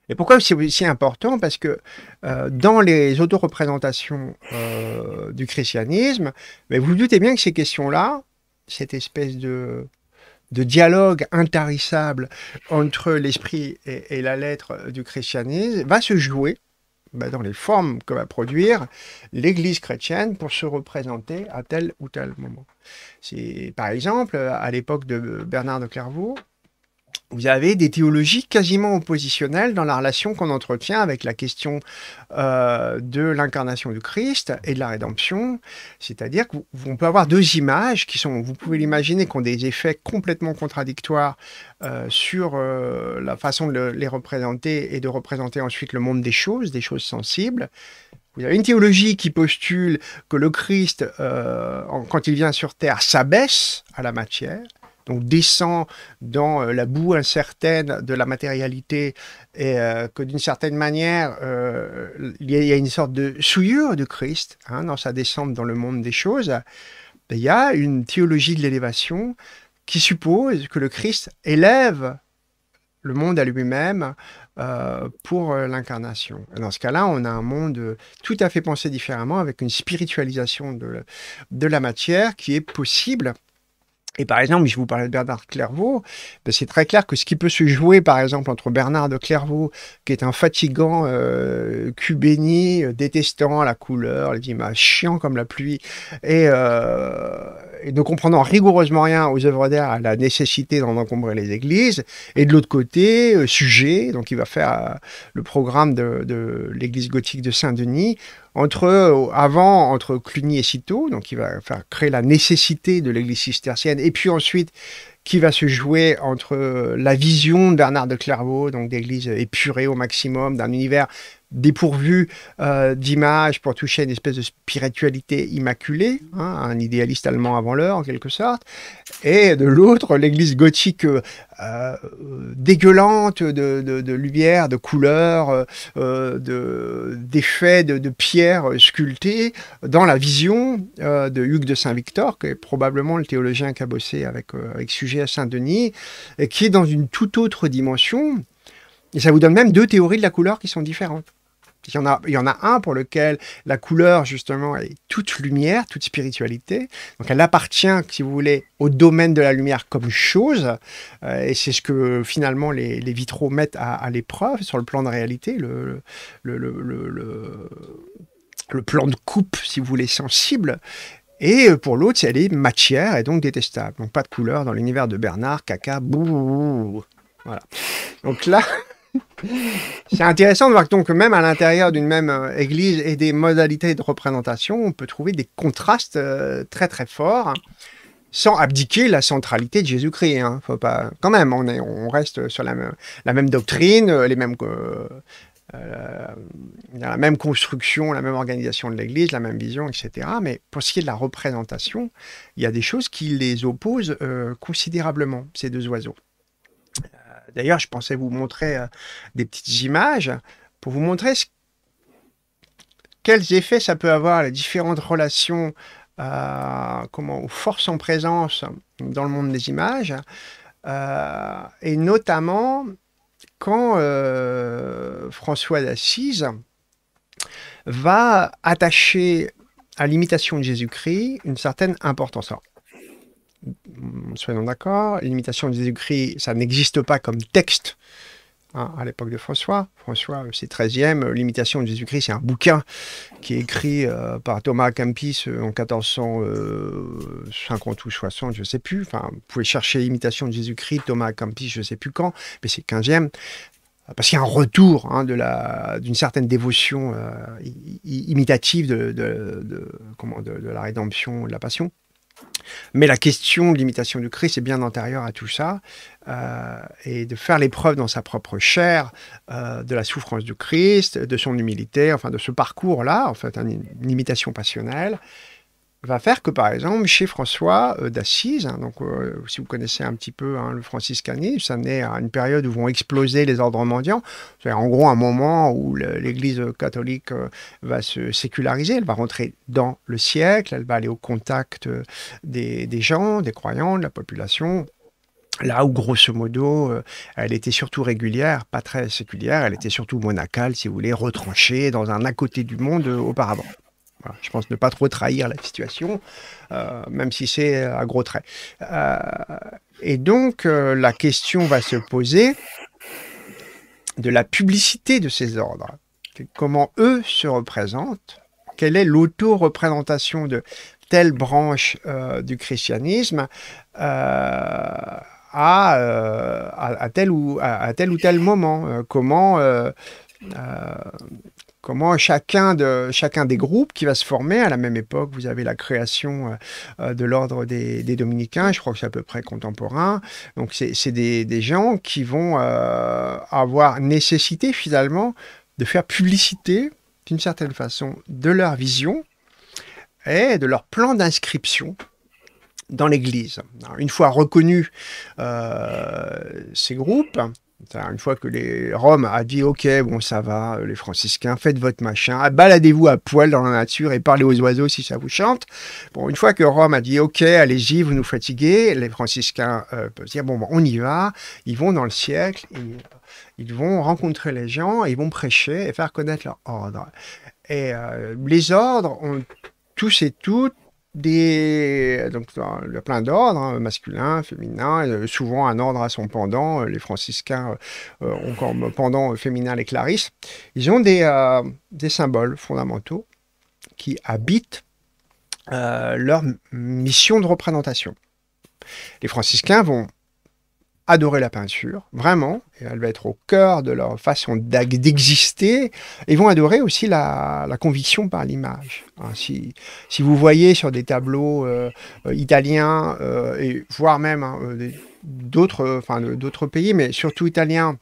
Et pourquoi c'est aussi important Parce que euh, dans les autoreprésentations euh, du christianisme, vous vous doutez bien que ces questions-là, cette espèce de, dialogue intarissable entre l'esprit et, la lettre du christianisme, va se jouer bah, dans les formes que va produire l'Église chrétienne pour se représenter à tel ou tel moment. Par exemple, à l'époque de Bernard de Clairvaux, vous avez des théologies quasiment oppositionnelles dans la relation qu'on entretient avec la question euh, de l'incarnation du Christ et de la rédemption. C'est-à-dire qu'on peut avoir deux images qui sont, vous pouvez l'imaginer, qui ont des effets complètement contradictoires euh, sur euh, la façon de les représenter et de représenter ensuite le monde des choses, des choses sensibles. Vous avez une théologie qui postule que le Christ, quand il vient sur Terre, s'abaisse à la matière donc descend dans euh, la boue incertaine de la matérialité et euh, que d'une certaine manière, euh, il y, a une sorte de souillure du Christ hein, dans sa descente dans le monde des choses. Il y a une théologie de l'élévation qui suppose que le Christ élève le monde à lui-même pour l'incarnation. Dans ce cas-là, on a un monde tout à fait pensé différemment avec une spiritualisation de la matière qui est possible et par exemple, je vous parlais de Bernard Clairvaux, ben, c'est très clair que ce qui peut se jouer, par exemple, entre Bernard de Clairvaux, qui est un fatigant euh, cubéni, euh, détestant la couleur, les images chiant comme la pluie, et, euh, et ne comprenant rigoureusement rien aux œuvres d'art, à la nécessité d'en encombrer les églises, et de l'autre côté, euh, sujet, donc il va faire euh, le programme de l'église gothique de Saint-Denis, entre euh, avant entre Cluny et Citeaux, donc qui va créer la nécessité de l'Église cistercienne, et puis ensuite qui va se jouer entre euh, la vision de Bernard de Clairvaux, donc d'église épurée au maximum, d'un univers dépourvu euh, d'images pour toucher une espèce de spiritualité immaculée, hein, un idéaliste allemand avant l'heure en quelque sorte, et de l'autre l'église gothique euh, euh, dégueulante de, de, lumière, de couleurs, euh, d'effets de, pierres sculptées dans la vision de Hugues de Saint-Victor, qui est probablement le théologien qui a bossé avec, avec sujet à Saint-Denis, et qui est dans une toute autre dimension. Et ça vous donne même deux théories de la couleur qui sont différentes. Il y, en a, un pour lequel la couleur, justement, est toute lumière, toute spiritualité. Donc elle appartient, si vous voulez, au domaine de la lumière comme chose. Euh, et c'est ce que finalement les, vitraux mettent à, l'épreuve sur le plan de réalité. le, plan de coupe, si vous voulez, sensible. Et euh, pour l'autre, elle est matière et donc détestable. Donc pas de couleur dans l'univers de Bernard, caca, bouh. Voilà. Donc là, C'est intéressant de voir que donc même à l'intérieur d'une même euh, église et des modalités de représentation, on peut trouver des contrastes euh, très très forts sans abdiquer la centralité de Jésus-Christ. Hein. Faut pas, quand même, on, on reste sur la, la même doctrine, euh, les mêmes, euh, la même construction, la même organisation de l'Église, la même vision, etc. Mais pour ce qui est de la représentation, il y a des choses qui les opposent considérablement, ces deux oiseaux. D'ailleurs, je pensais vous montrer euh, des petites images pour vous montrer quels effets ça peut avoir, les différentes relations euh, comment, aux forces en présence dans le monde des images, euh, et notamment quand François d'Assise va attacher à l'imitation de Jésus-Christ une certaine importance. Mm, soyons d'accord, l'imitation de Jésus-Christ, ça n'existe pas comme texte hein, à l'époque de François. François, euh, c'est 13e. L'imitation de Jésus-Christ, c'est un bouquin qui est écrit euh, par Thomas Campis euh, en 1450 ou 60, je sais plus. Enfin, vous pouvez chercher l'imitation de Jésus-Christ, Thomas Campis, je ne sais plus quand, mais c'est 15e parce qu'il y a un retour hein, de d'une certaine dévotion imitative de, de, de la rédemption, de la passion. Mais la question de l'imitation du Christ est bien antérieure à tout ça, euh, et de faire l'épreuve dans sa propre chair euh, de la souffrance du Christ, de son humilité, enfin de ce parcours-là, en fait, hein, une imitation passionnelle, va faire que, par exemple, chez François euh, d'Assise, hein, donc euh, si vous connaissez un petit peu hein, le franciscanisme, ça naît à une période où vont exploser les ordres mendiants, c'est en gros un moment où l'Église catholique euh, va se séculariser, elle va rentrer dans le siècle, elle va aller au contact des, gens, des croyants, de la population, Là où, grosso modo, elle était surtout régulière, pas très séculière, elle était surtout monacale, si vous voulez, retranchée dans un à côté du monde auparavant je pense ne pas trop trahir la situation, euh, même si c'est euh, à gros traits. Euh, et donc, la question va se poser de la publicité de ces ordres. Comment eux se représentent Quelle est l'auto-représentation de telle branche du christianisme à, à, tel ou, tel ou tel moment Comment comment chacun, des groupes qui va se former, à la même époque, vous avez la création euh, euh, de l'ordre des, dominicains, je crois que c'est à peu près contemporain. Donc c'est des, gens qui vont euh, avoir nécessité finalement de faire publicité, d'une certaine façon, de leur vision et de leur plan d'inscription dans l'Église. Une fois reconnus ces groupes, une fois que les Roms a dit OK, bon, ça va, euh, les franciscains, faites votre machin, baladez-vous à poil dans la nature et parlez aux oiseaux si ça vous chante. Bon, une fois que Rome a dit OK, allez-y, vous nous fatiguez, les franciscains euh, peuvent dire Bon, bah, on y va, ils vont dans le siècle, euh, ils, vont rencontrer les gens, ils vont prêcher et faire connaître leur ordre. Et les ordres ont tous et toutes des, donc, le plein d'ordres, masculins, hein, masculin, féminin, euh, souvent un ordre à son pendant. Euh, les franciscains ont euh, comme pendant féminin les clarisses. Ils ont des, des symboles fondamentaux qui habitent leur mission de représentation. Les franciscains vont adorer la peinture, vraiment, et elle va être au cœur de leur façon d'exister, et vont adorer aussi la, conviction par l'image. Hein. si, vous voyez sur des tableaux euh, euh, italiens, euh, et voire même hein, d'autres, enfin, d'autres pays, mais surtout italiens,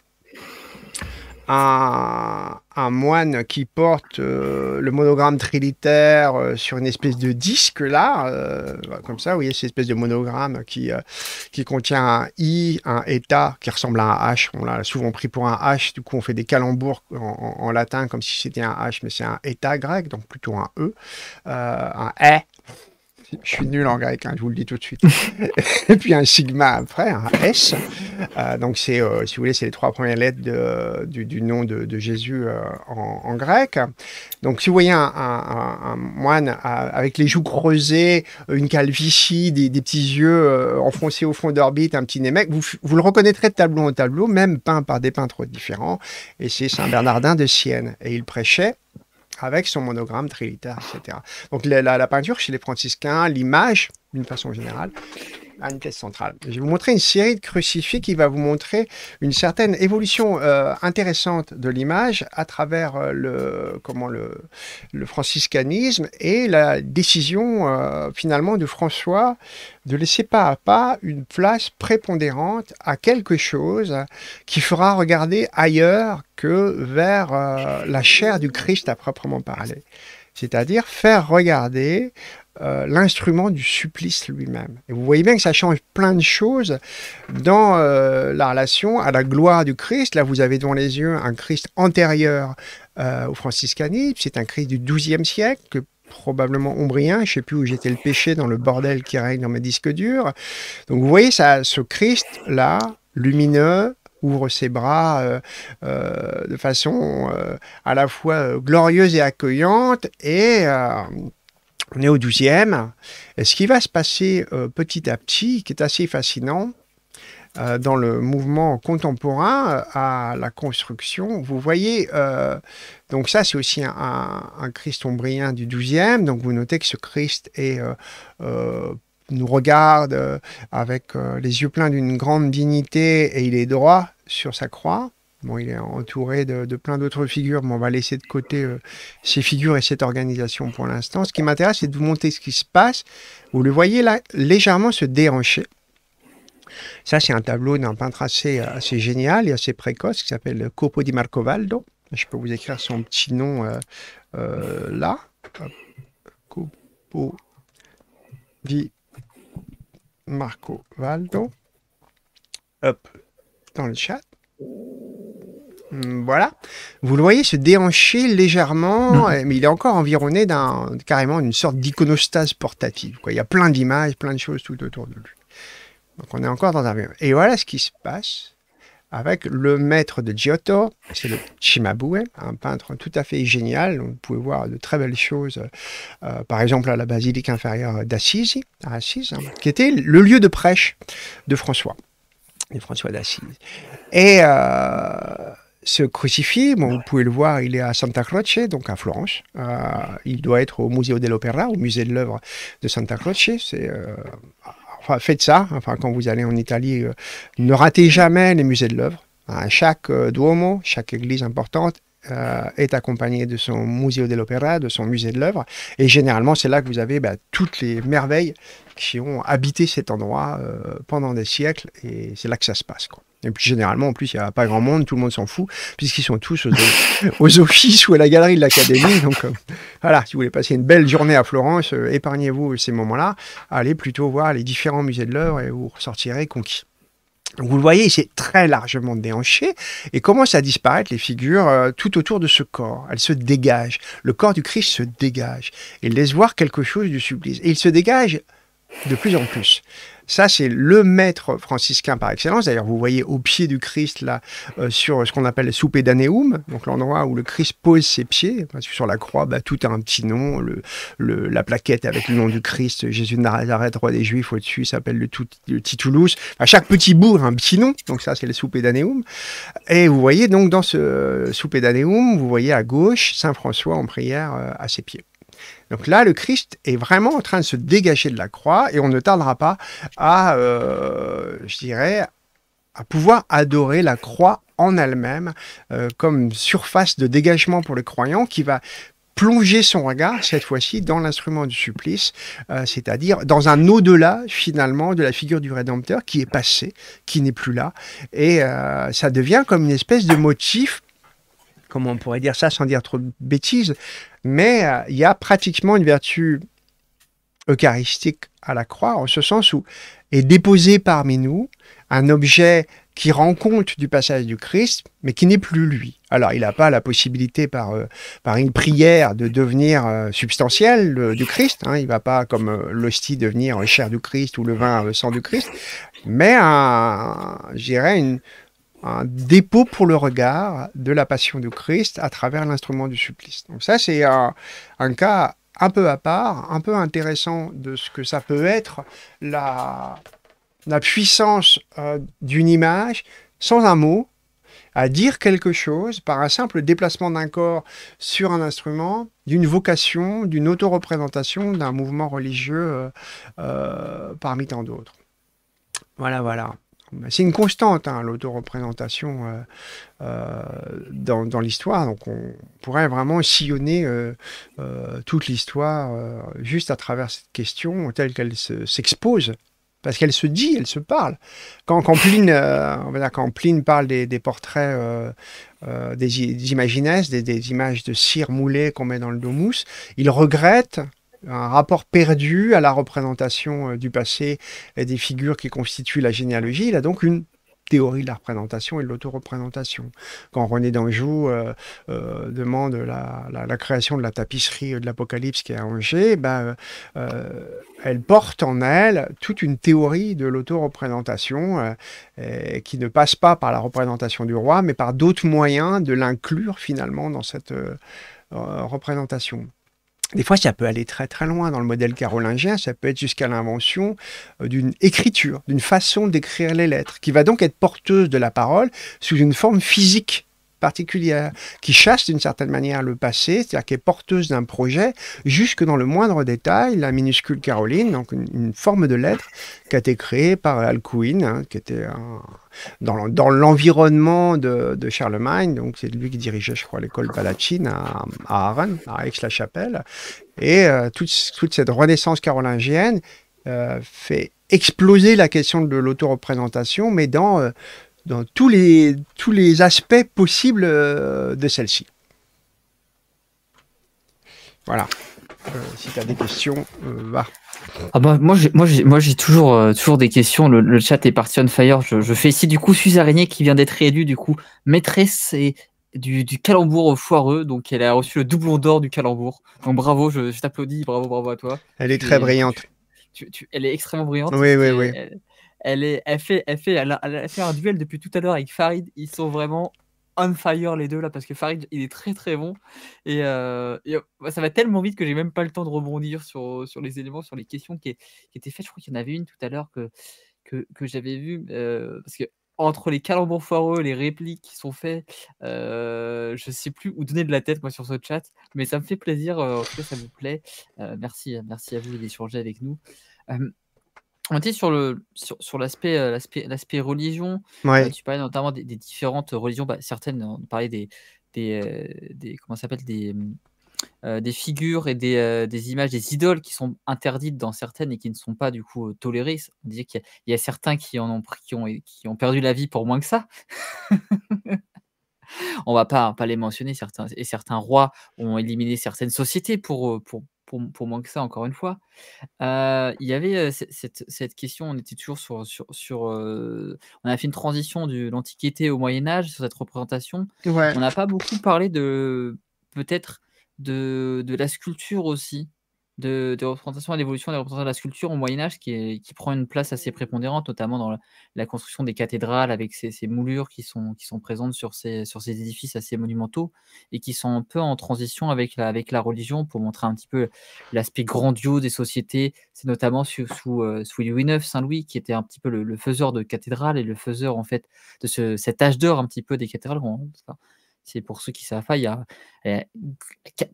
un, moine qui porte euh, le monogramme trilitaire euh, sur une espèce de disque là, euh, comme ça, vous voyez, cette espèce de monogramme qui, qui contient un I, un eta », qui ressemble à un H. On l'a souvent pris pour un H, du coup on fait des calembours en, latin comme si c'était un H, mais c'est un eta » grec, donc plutôt un E, un E je suis nul en grec, hein, je vous le dis tout de suite. et puis un sigma après, un S. Euh, donc c'est, euh, si vous voulez, c'est les trois premières lettres du, nom de, Jésus euh, en, grec. Donc si vous voyez un, moine avec les joues creusées, une calvitie, des, petits yeux enfoncés au fond d'orbite, un petit nez, vous, vous, le reconnaîtrez de tableau en tableau, même peint par des peintres différents. Et c'est Saint Bernardin de Sienne. Et il prêchait avec son monogramme trilitaire, etc. Donc la, la peinture chez les franciscains, l'image d'une façon générale, je vais vous montrer une série de crucifix qui va vous montrer une certaine évolution euh, intéressante de l'image à travers euh, le, comment le, franciscanisme et la décision euh, finalement de François de laisser pas à pas une place prépondérante à quelque chose qui fera regarder ailleurs que vers la chair du Christ à proprement parler c'est-à-dire faire regarder euh, l'instrument du supplice lui-même. Et vous voyez bien que ça change plein de choses dans euh, la relation à la gloire du Christ. Là, vous avez devant les yeux un Christ antérieur aux euh, au c'est un Christ du XIIe siècle, probablement ombrien, je ne sais plus où j'étais le péché dans le bordel qui règne dans mes disques durs. Donc vous voyez ça, ce Christ-là, lumineux, ouvre ses bras euh, euh, de façon euh, à la fois glorieuse et accueillante. Et on est au 12 Et ce qui va se passer petit à petit, qui est assez fascinant, dans le mouvement contemporain à la construction. Vous voyez, donc ça c'est aussi un, Christ ombrien du 12e, donc vous notez que ce Christ nous regarde avec les yeux pleins d'une grande dignité et il est droit, sur sa croix. Bon, il est entouré de, plein d'autres figures, mais on va laisser de côté euh, ces figures et cette organisation pour l'instant. Ce qui m'intéresse, c'est de vous montrer ce qui se passe. Vous le voyez là, légèrement se déhancher. Ça, c'est un tableau d'un peintre assez, génial et assez précoce qui s'appelle Copo di Marcovaldo. Je peux vous écrire son petit nom euh, euh, là. Copo di Marcovaldo. Hop, dans le chat. Hmm, voilà. Vous le voyez se déhancher légèrement, euh, mais il est encore environné d'un carrément d'une sorte d'iconostase portative. Quoi. Il y a plein d'images, plein de choses tout autour de lui. Donc on est encore dans un Et voilà ce qui se passe avec le maître de Giotto, c'est le Cimabue, un peintre tout à fait génial. Vous pouvez voir de très belles choses, euh, par exemple à la basilique inférieure d'Assisi, Assise, hein, qui était le lieu de prêche de François. François d'Assise. Et euh, ce crucifix, bon, vous pouvez le voir, il est à Santa Croce, donc à Florence. Euh, il doit être au Museo dell'Opera, au musée de l'œuvre de Santa Croce. C'est euh, enfin, faites ça. Enfin, quand vous allez en Italie, ne ratez jamais les musées de l'œuvre. À hein, chaque duomo, chaque église importante euh, est accompagné de son musée de l'opéra, de son musée de l'œuvre. Et généralement, c'est là que vous avez bah, toutes les merveilles qui ont habité cet endroit euh, pendant des siècles. Et c'est là que ça se passe. Et puis généralement, en plus, il n'y a pas grand monde, tout le monde s'en fout, puisqu'ils sont tous aux, offices ou à la galerie de l'Académie. Donc euh, voilà, si vous voulez passer une belle journée à Florence, épargnez-vous ces moments-là. Allez plutôt voir les différents musées de l'œuvre et vous ressortirez conquis vous le voyez, il s'est très largement déhanché et commence à disparaître les figures euh, tout autour de ce corps. Elles se dégagent. Le corps du Christ se dégage et laisse voir quelque chose du sublime. Et il se dégage de plus en plus. Ça, c'est le maître franciscain par excellence. D'ailleurs, vous voyez au pied du Christ, là, euh, sur ce qu'on appelle le d'anéum donc l'endroit où le Christ pose ses pieds, sur la croix, bah, tout a un petit nom. la plaquette avec le nom du Christ, Jésus de Nazareth, roi des Juifs, au-dessus, s'appelle le, tout, le À chaque petit bout, un petit nom. Donc, ça, c'est le d'anéum Et vous voyez, donc, dans ce d'anéum vous voyez à gauche Saint François en prière euh, à ses pieds. Donc là, le Christ est vraiment en train de se dégager de la croix et on ne tardera pas à, euh, je dirais, à pouvoir adorer la croix en elle-même euh, comme surface de dégagement pour le croyant qui va plonger son regard, cette fois-ci, dans l'instrument du supplice, euh, c'est-à-dire dans un au-delà, finalement, de la figure du Rédempteur qui est passé, qui n'est plus là. Et ça devient comme une espèce de motif comment on pourrait dire ça sans dire trop de bêtises, mais euh, il y a pratiquement une vertu eucharistique à la croix, en ce sens où est déposé parmi nous un objet qui rend compte du passage du Christ, mais qui n'est plus lui. Alors, il n'a pas la possibilité par, euh, par une prière de devenir euh, substantiel du Christ. Hein. il ne va pas, comme l'hostie, devenir chair du Christ ou le vin, le sang du Christ. Mais, je dirais, une, un dépôt pour le regard de la passion du Christ à travers l'instrument du supplice. Donc ça, c'est un, cas un peu à part, un peu intéressant de ce que ça peut être la, la puissance euh, d'une image sans un mot, à dire quelque chose par un simple déplacement d'un corps sur un instrument, d'une vocation, d'une auto-représentation d'un mouvement religieux euh, euh, parmi tant d'autres. Voilà, voilà c'est une constante, hein, l'autoreprésentation euh, euh, dans, l'histoire. Donc on pourrait vraiment sillonner euh, toute l'histoire juste à travers cette question telle qu'elle s'expose. parce qu'elle se dit, elle se parle. Quand, quand, Pline, parle des, portraits, des, des, des, images de cire moulée qu'on met dans le domus, il regrette un rapport perdu à la représentation euh, du passé et des figures qui constituent la généalogie. Il a donc une théorie de la représentation et de l'autoreprésentation. Quand René d'Anjou euh, euh, demande la, création de la tapisserie de l'Apocalypse qui est à Angers, eh ben, elle porte en elle toute une théorie de l'autoreprésentation qui ne passe pas par la représentation du roi, mais par d'autres moyens de l'inclure finalement dans cette représentation. Des fois, ça peut aller très très loin. Dans le modèle carolingien, ça peut être jusqu'à l'invention euh, d'une écriture, d'une façon d'écrire les lettres, qui va donc être porteuse de la parole sous une forme physique particulière, qui chasse d'une certaine manière le passé, c'est-à-dire qui est porteuse d'un projet jusque dans le moindre détail. La minuscule Caroline, donc une, forme de lettre qui a été créée par Alcuin, hein, qui était dans, l'environnement de, Charlemagne. Donc c'est lui qui dirigeait, je crois, l'école palatine à, à à Aix-la-Chapelle. Et euh, toute, cette renaissance carolingienne euh, fait exploser la question de l'autoreprésentation, mais dans euh, dans tous les, tous les aspects possibles euh, de celle-ci. Voilà. Euh, si tu as des questions, euh, va. Ah bah, moi, j'ai, moi, moi, j'ai toujours, toujours des questions. Le, chat est parti on fire. Je, fais ici, du coup, Suze Araignée qui vient d'être réélue, du coup, maîtresse et du, du calembour foireux. Donc, elle a reçu le doublon d'or du calembour. Donc, bravo, je, t'applaudis. Bravo, bravo à toi. Elle est très brillante. Tu, tu, elle est extrêmement brillante. Oui, oui, oui. Elle, fait, elle fait, elle a, fait un duel depuis tout à l'heure avec Farid. Ils sont vraiment on fire les deux là parce que Farid il est très très bon et, euh, bah, ça va tellement vite que j'ai même pas le temps de rebondir sur, sur les éléments, sur les questions qui, étaient faites. Je crois qu'il y en avait une tout à l'heure que, que, j'avais vu euh, parce que entre les calembours foireux, les répliques qui sont faites, euh, je sais plus où donner de la tête moi sur ce chat, mais ça me fait plaisir. Euh, en ça vous plaît. merci, merci à vous d'échanger avec nous. On était sur le sur, sur l'aspect euh, l'aspect l'aspect religion. Euh, tu parlais notamment des, différentes religions. Bah, certaines, on parlait des des, euh, comment s'appelle des des figures et des, des, images, des idoles qui sont interdites dans certaines et qui ne sont pas du coup tolérées. On disait qu'il y, y, a certains qui en ont, pris, qui ont, qui ont perdu la vie pour moins que ça. On va pas, pas les mentionner. Certains, et certains rois ont éliminé certaines sociétés pour, pour, pour, pour moins que ça, encore une fois. il y avait cette, question, on était toujours sur. sur, on a fait une transition de l'Antiquité au Moyen-Âge sur cette représentation. On n'a pas beaucoup parlé de. Peut-être de, de, la sculpture aussi, de, de, représentation à l'évolution des représentations de la sculpture au Moyen Âge, qui, qui prend une place assez prépondérante, notamment dans la, construction des cathédrales, avec ces, ces, moulures qui sont, qui sont présentes sur ces, sur ces édifices assez monumentaux, et qui sont un peu en transition avec la, avec la religion, pour montrer un petit peu l'aspect grandiose des sociétés. C'est notamment sous, sous, euh, sous, Louis IX, Saint-Louis, qui était un petit peu le, faiseur de cathédrales, et le faiseur, en fait, de ce, cet âge d'or un petit peu des cathédrales. C'est pour ceux qui savent pas, il y a eh,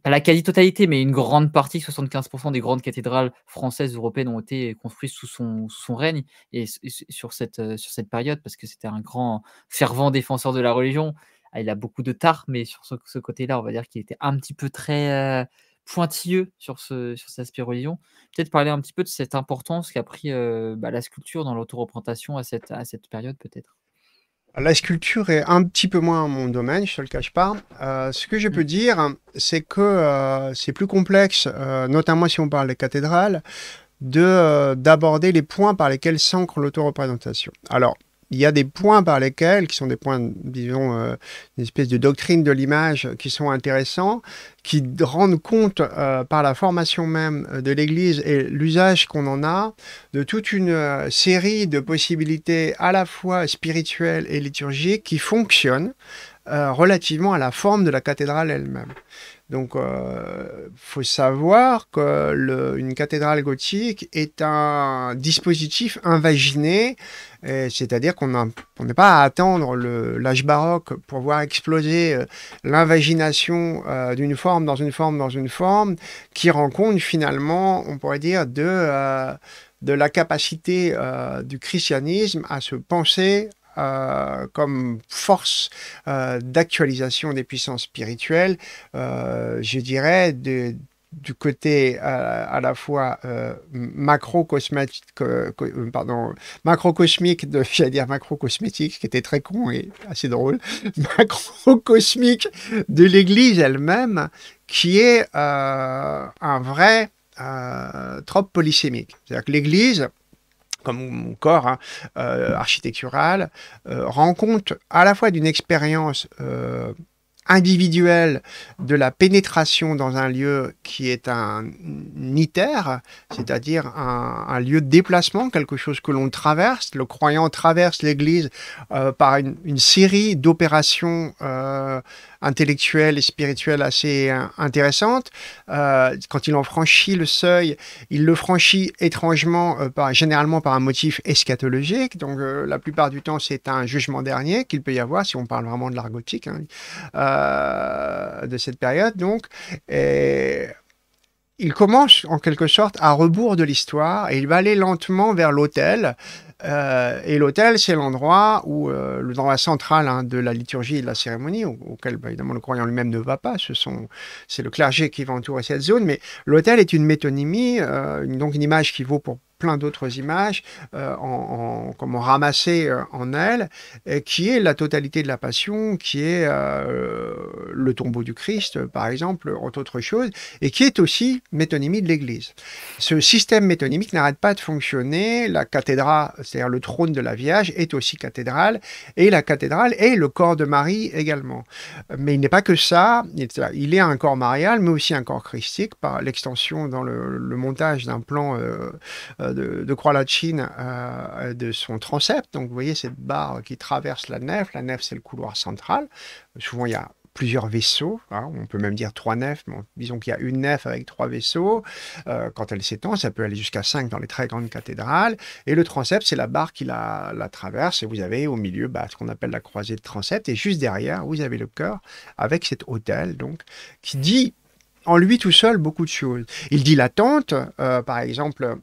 pas la quasi-totalité, mais une grande partie, 75% des grandes cathédrales françaises, européennes ont été construites sous son, règne et, sur cette, euh, sur cette période, parce que c'était un grand fervent défenseur de la religion. Ah, il a beaucoup de tard, mais sur ce, côté-là, on va dire qu'il était un petit peu très euh, pointilleux sur, ce, sur cet aspect religion. Peut-être parler un petit peu de cette importance qu'a pris euh, bah, la sculpture dans l'autoreprésentation à cette, à cette période, peut-être. La sculpture est un petit peu moins mon domaine, je ne te le cache pas. Euh, ce que je peux mm. dire, c'est que euh, c'est plus complexe, euh, notamment si on parle des cathédrales, de d'aborder les points par lesquels s'ancre l'autoreprésentation. Alors, il y a des points par lesquels, qui sont des points, disons, euh, une espèce de doctrine de l'image euh, qui sont intéressants, qui rendent compte euh, par la formation même de l'Église et l'usage qu'on en a de toute une série de possibilités à la fois spirituelles et liturgiques qui fonctionnent relativement à la forme de la cathédrale elle-même. Donc, il euh, faut savoir que une cathédrale gothique est un dispositif invaginé, c'est-à-dire qu'on n'est pas à attendre l'âge baroque pour voir exploser euh, l'invagination euh, d'une forme dans une forme dans une forme, qui rencontre finalement, on pourrait dire, de de la capacité du christianisme à se penser euh, comme force euh, d'actualisation des puissances spirituelles, euh, je dirais, de, du côté à la fois euh, pardon, macrocosmique, j'allais dire macrocosmétique, ce qui était très con et assez drôle, macrocosmique de l'Église elle-même, qui est un vrai trop polysémique. C'est-à-dire que l'Église, comme mon corps hein, euh, architectural, euh, rend compte à la fois d'une expérience euh, individuelle de la pénétration dans un lieu qui est un iter, c'est-à-dire un, lieu de déplacement, quelque chose que l'on traverse. Le croyant traverse l'Église par une, une série d'opérations intellectuelle et spirituelle assez euh, intéressante. Euh, quand il en franchit le seuil, il le franchit étrangement, euh, généralement par un motif eschatologique. Donc la plupart du temps, c'est un jugement dernier qu'il peut y avoir, si on parle vraiment de l'art gothique hein, de cette période. Donc, et il commence en quelque sorte à rebours de l'histoire et il va aller lentement vers l'autel. Euh, et l'autel, c'est l'endroit où euh, droit central hein, de la liturgie et de la cérémonie, auquel bah, évidemment le croyant lui-même ne va pas. Ce sont, c'est le clergé qui va entourer cette zone, mais l'autel est une métonymie, euh, donc une image qui vaut pour plein d'autres images euh, en, en, comme on ramassait euh, en elle, qui est la totalité de la passion, qui est euh, le tombeau du Christ, par exemple, entre autres choses, et qui est aussi métonymie de l'Église. Ce système métonymique n'arrête pas de fonctionner. La cathédrale, c'est-à-dire le trône de la Vierge, est aussi cathédrale, et la cathédrale est le corps de Marie également. Mais il n'est pas que ça, il est un corps marial, mais aussi un corps christique, par l'extension dans le, montage d'un plan. Euh, de, croix la euh, de son transept. Donc, vous voyez cette barre qui traverse la nef. La nef, c'est le couloir central. Souvent, il y a plusieurs vaisseaux. Hein. on peut même dire trois nefs, disons qu'il y a une nef avec trois vaisseaux. Euh, quand elle s'étend, ça peut aller jusqu'à cinq dans les très grandes cathédrales. Et le transept, c'est la barre qui la, traverse. Et vous avez au milieu bah, ce qu'on appelle la croisée de transept. Et juste derrière, vous avez le cœur avec cet autel donc, qui dit en lui tout seul beaucoup de choses. Il dit l'attente, euh, par exemple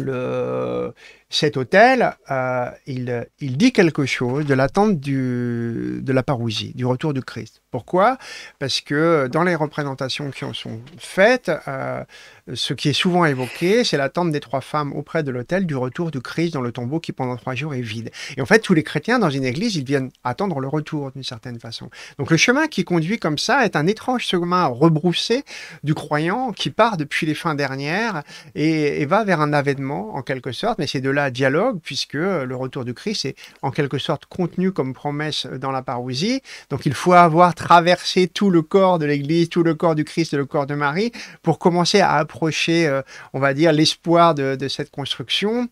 le cet hôtel, euh, il, euh, il, dit quelque chose de l'attente de la parousie, du retour du Christ. Pourquoi Parce que dans les représentations qui en sont faites, euh, ce qui est souvent évoqué, c'est l'attente des trois femmes auprès de l'hôtel du retour du Christ dans le tombeau qui pendant trois jours est vide. Et en fait, tous les chrétiens dans une église, ils viennent attendre le retour d'une certaine façon. Donc le chemin qui conduit comme ça est un étrange chemin rebroussé du croyant qui part depuis les fins dernières et, va vers un avènement en quelque sorte, mais c'est de dialogue, puisque euh, le retour du Christ est en quelque sorte contenu comme promesse euh, dans la parousie. Donc il faut avoir traversé tout le corps de l'Église, tout le corps du Christ et le corps de Marie pour commencer à approcher, euh, on va dire, l'espoir de, cette construction.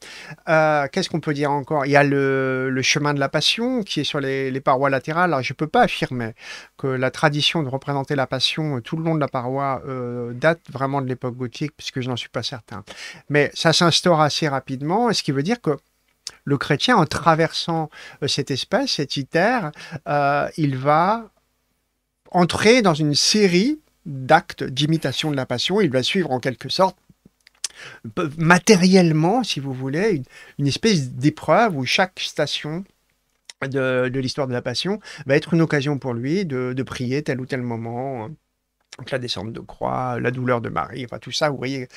Qu'est-ce qu'on peut dire encore Il y a le, chemin de la passion qui est sur les, parois latérales. Alors je ne peux pas affirmer que la tradition de représenter la passion tout le long de la paroi date vraiment de l'époque gothique, puisque je n'en suis pas certain. Mais ça s'instaure assez rapidement. ce qui veut dire que le chrétien, en traversant euh, cet espace, cet itère, euh, il va entrer dans une série d'actes d'imitation de la passion. Il va suivre en quelque sorte matériellement, si vous voulez, une, espèce d'épreuve où chaque station de, l'histoire de la passion va être une occasion pour lui de prier tel ou tel moment, donc la descente de croix, la douleur de Marie, tout ça, vous voyez,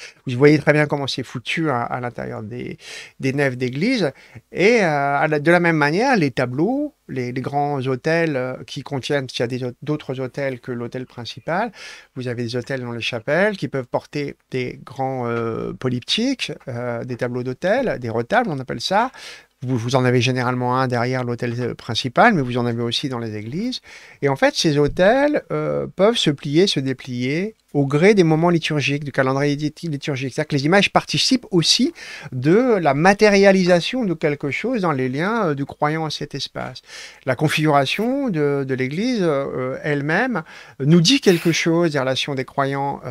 très bien comment c'est foutu hein, à, l'intérieur des, nefs d'église. Et euh, de la même manière, les tableaux, les, grands hôtels euh, qui contiennent, s'il y a d'autres hôtels que l'hôtel principal, vous avez des hôtels dans les chapelles qui peuvent porter des grands polyptiques, euh, polyptyques, des tableaux d'hôtels, des retables, on appelle ça, vous, en avez généralement un derrière l'hôtel euh, principal, mais vous en avez aussi dans les églises. Et en fait, ces hôtels euh, peuvent se plier, se déplier au gré des moments liturgiques, du calendrier liturgique. C'est-à-dire que les images participent aussi de la matérialisation de quelque chose dans les liens euh, du croyant à cet espace. La configuration de, l'Église euh, elle-même euh, nous dit quelque chose des relations des croyants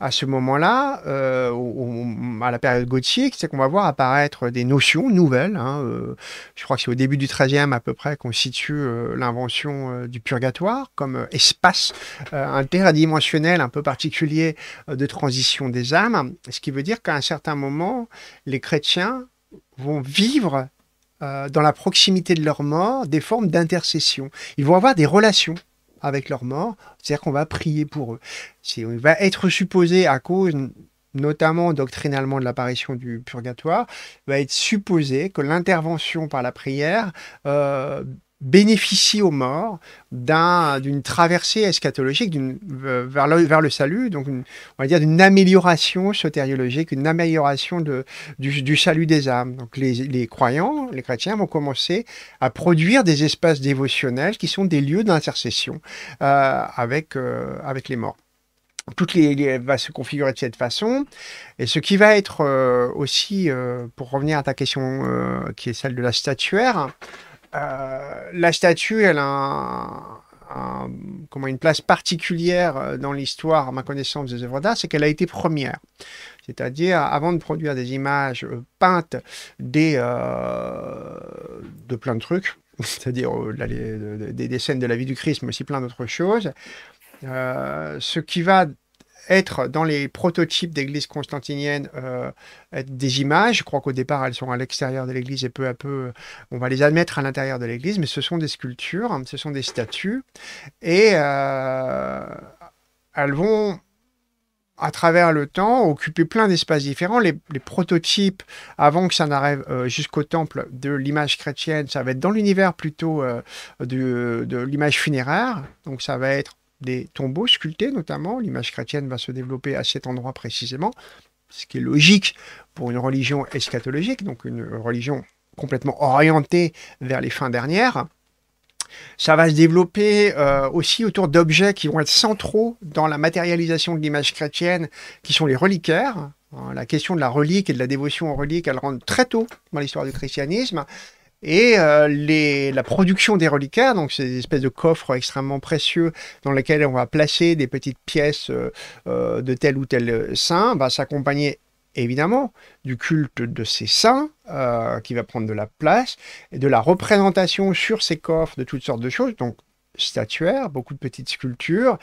à ce moment-là, à la période gothique, c'est qu'on va voir apparaître des notions nouvelles. Hein, je crois que c'est au début du XIIIe à peu près qu'on situe l'invention du purgatoire comme espace interdimensionnel un peu particulier euh, de transition des âmes, ce qui veut dire qu'à un certain moment, les chrétiens vont vivre euh, dans la proximité de leur mort des formes d'intercession. Ils vont avoir des relations avec leur mort, c'est-à-dire qu'on va prier pour eux. On va être supposé à cause notamment doctrinalement de l'apparition du purgatoire, va être supposé que l'intervention par la prière euh, bénéficie aux morts d'une traversée eschatologique euh, vers, le, vers, le, salut, donc on va dire d'une amélioration sotériologique, une amélioration de, du, salut des âmes. Donc les, croyants, les chrétiens vont commencer à produire des espaces dévotionnels qui sont des lieux d'intercession euh, avec, euh, avec les morts toutes les, va se configurer de cette façon. Et ce qui va être aussi, pour revenir à ta question qui est celle de la statuaire, euh, la statue, elle a un, comment, une place particulière euh, dans l'histoire, à ma connaissance, des œuvres d'art, c'est qu'elle a été première. C'est-à-dire, avant de produire des images euh, peintes des, de plein de trucs, c'est-à-dire des, scènes de la vie du Christ, mais aussi plein d'autres choses, ce qui va être dans les prototypes d'église constantiniennes euh, des images. Je crois qu'au départ, elles sont à l'extérieur de l'église et peu à peu, euh, on va les admettre à l'intérieur de l'église, mais ce sont des sculptures, ce sont des statues. Et euh, elles vont à travers le temps, occuper plein d'espaces différents. Les, prototypes, avant que ça n'arrive jusqu'au temple de l'image chrétienne, ça va être dans l'univers plutôt de l'image funéraire. Donc ça va être des tombeaux sculptés notamment. L'image chrétienne va se développer à cet endroit précisément, ce qui est logique pour une religion eschatologique, donc une religion complètement orientée vers les fins dernières. Ça va se développer euh, aussi autour d'objets qui vont être centraux dans la matérialisation de l'image chrétienne, qui sont les reliquaires. Hein, la question de la relique et de la dévotion aux reliques, elle rentre très tôt dans l'histoire du christianisme. Et euh, la production des reliquaires, donc ces espèces de coffres extrêmement précieux dans lesquels on va placer des petites pièces euh, euh, de tel ou tel saint, va s'accompagner évidemment du culte de ces saints qui va prendre de la place et de la représentation sur ces coffres de toutes sortes de choses statuaire, beaucoup de petites sculptures,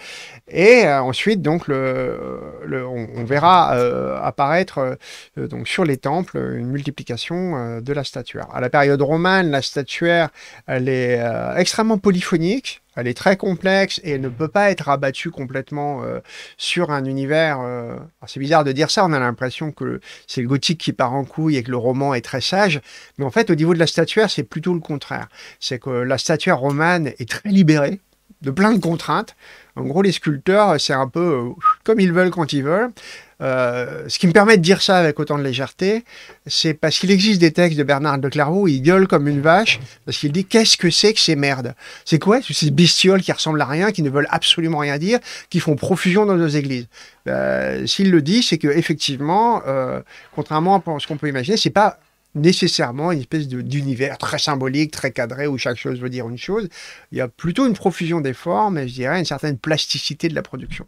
et euh, ensuite donc on, verra euh, apparaître euh, donc sur les temples une multiplication de la statuaire. À la période romane, la statuaire elle est extrêmement polyphonique. Elle est très complexe et elle ne peut pas être abattue complètement euh, sur un univers. Euh, c'est bizarre de dire ça, on a l'impression que c'est le gothique qui part en couille et que le roman est très sage. Mais en fait, au niveau de la statuaire, c'est plutôt le contraire. C'est que la statuaire romane est très libérée de plein de contraintes. En gros, les sculpteurs, c'est un peu euh, comme ils veulent quand ils veulent. Euh, ce qui me permet de dire ça avec autant de légèreté, c'est parce qu'il existe des textes de Bernard de Clairvaux il gueule comme une vache, parce qu'il dit qu'est-ce que c'est que ces merdes C'est quoi ces bestioles qui ressemblent à rien, qui ne veulent absolument rien dire, qui font profusion dans nos églises euh, S'il le dit, c'est que effectivement, euh, contrairement à ce qu'on peut imaginer, c'est pas nécessairement une espèce d'univers très symbolique, très cadré, où chaque chose veut dire une chose. Il y a plutôt une profusion des formes, et je dirais une certaine plasticité de la production.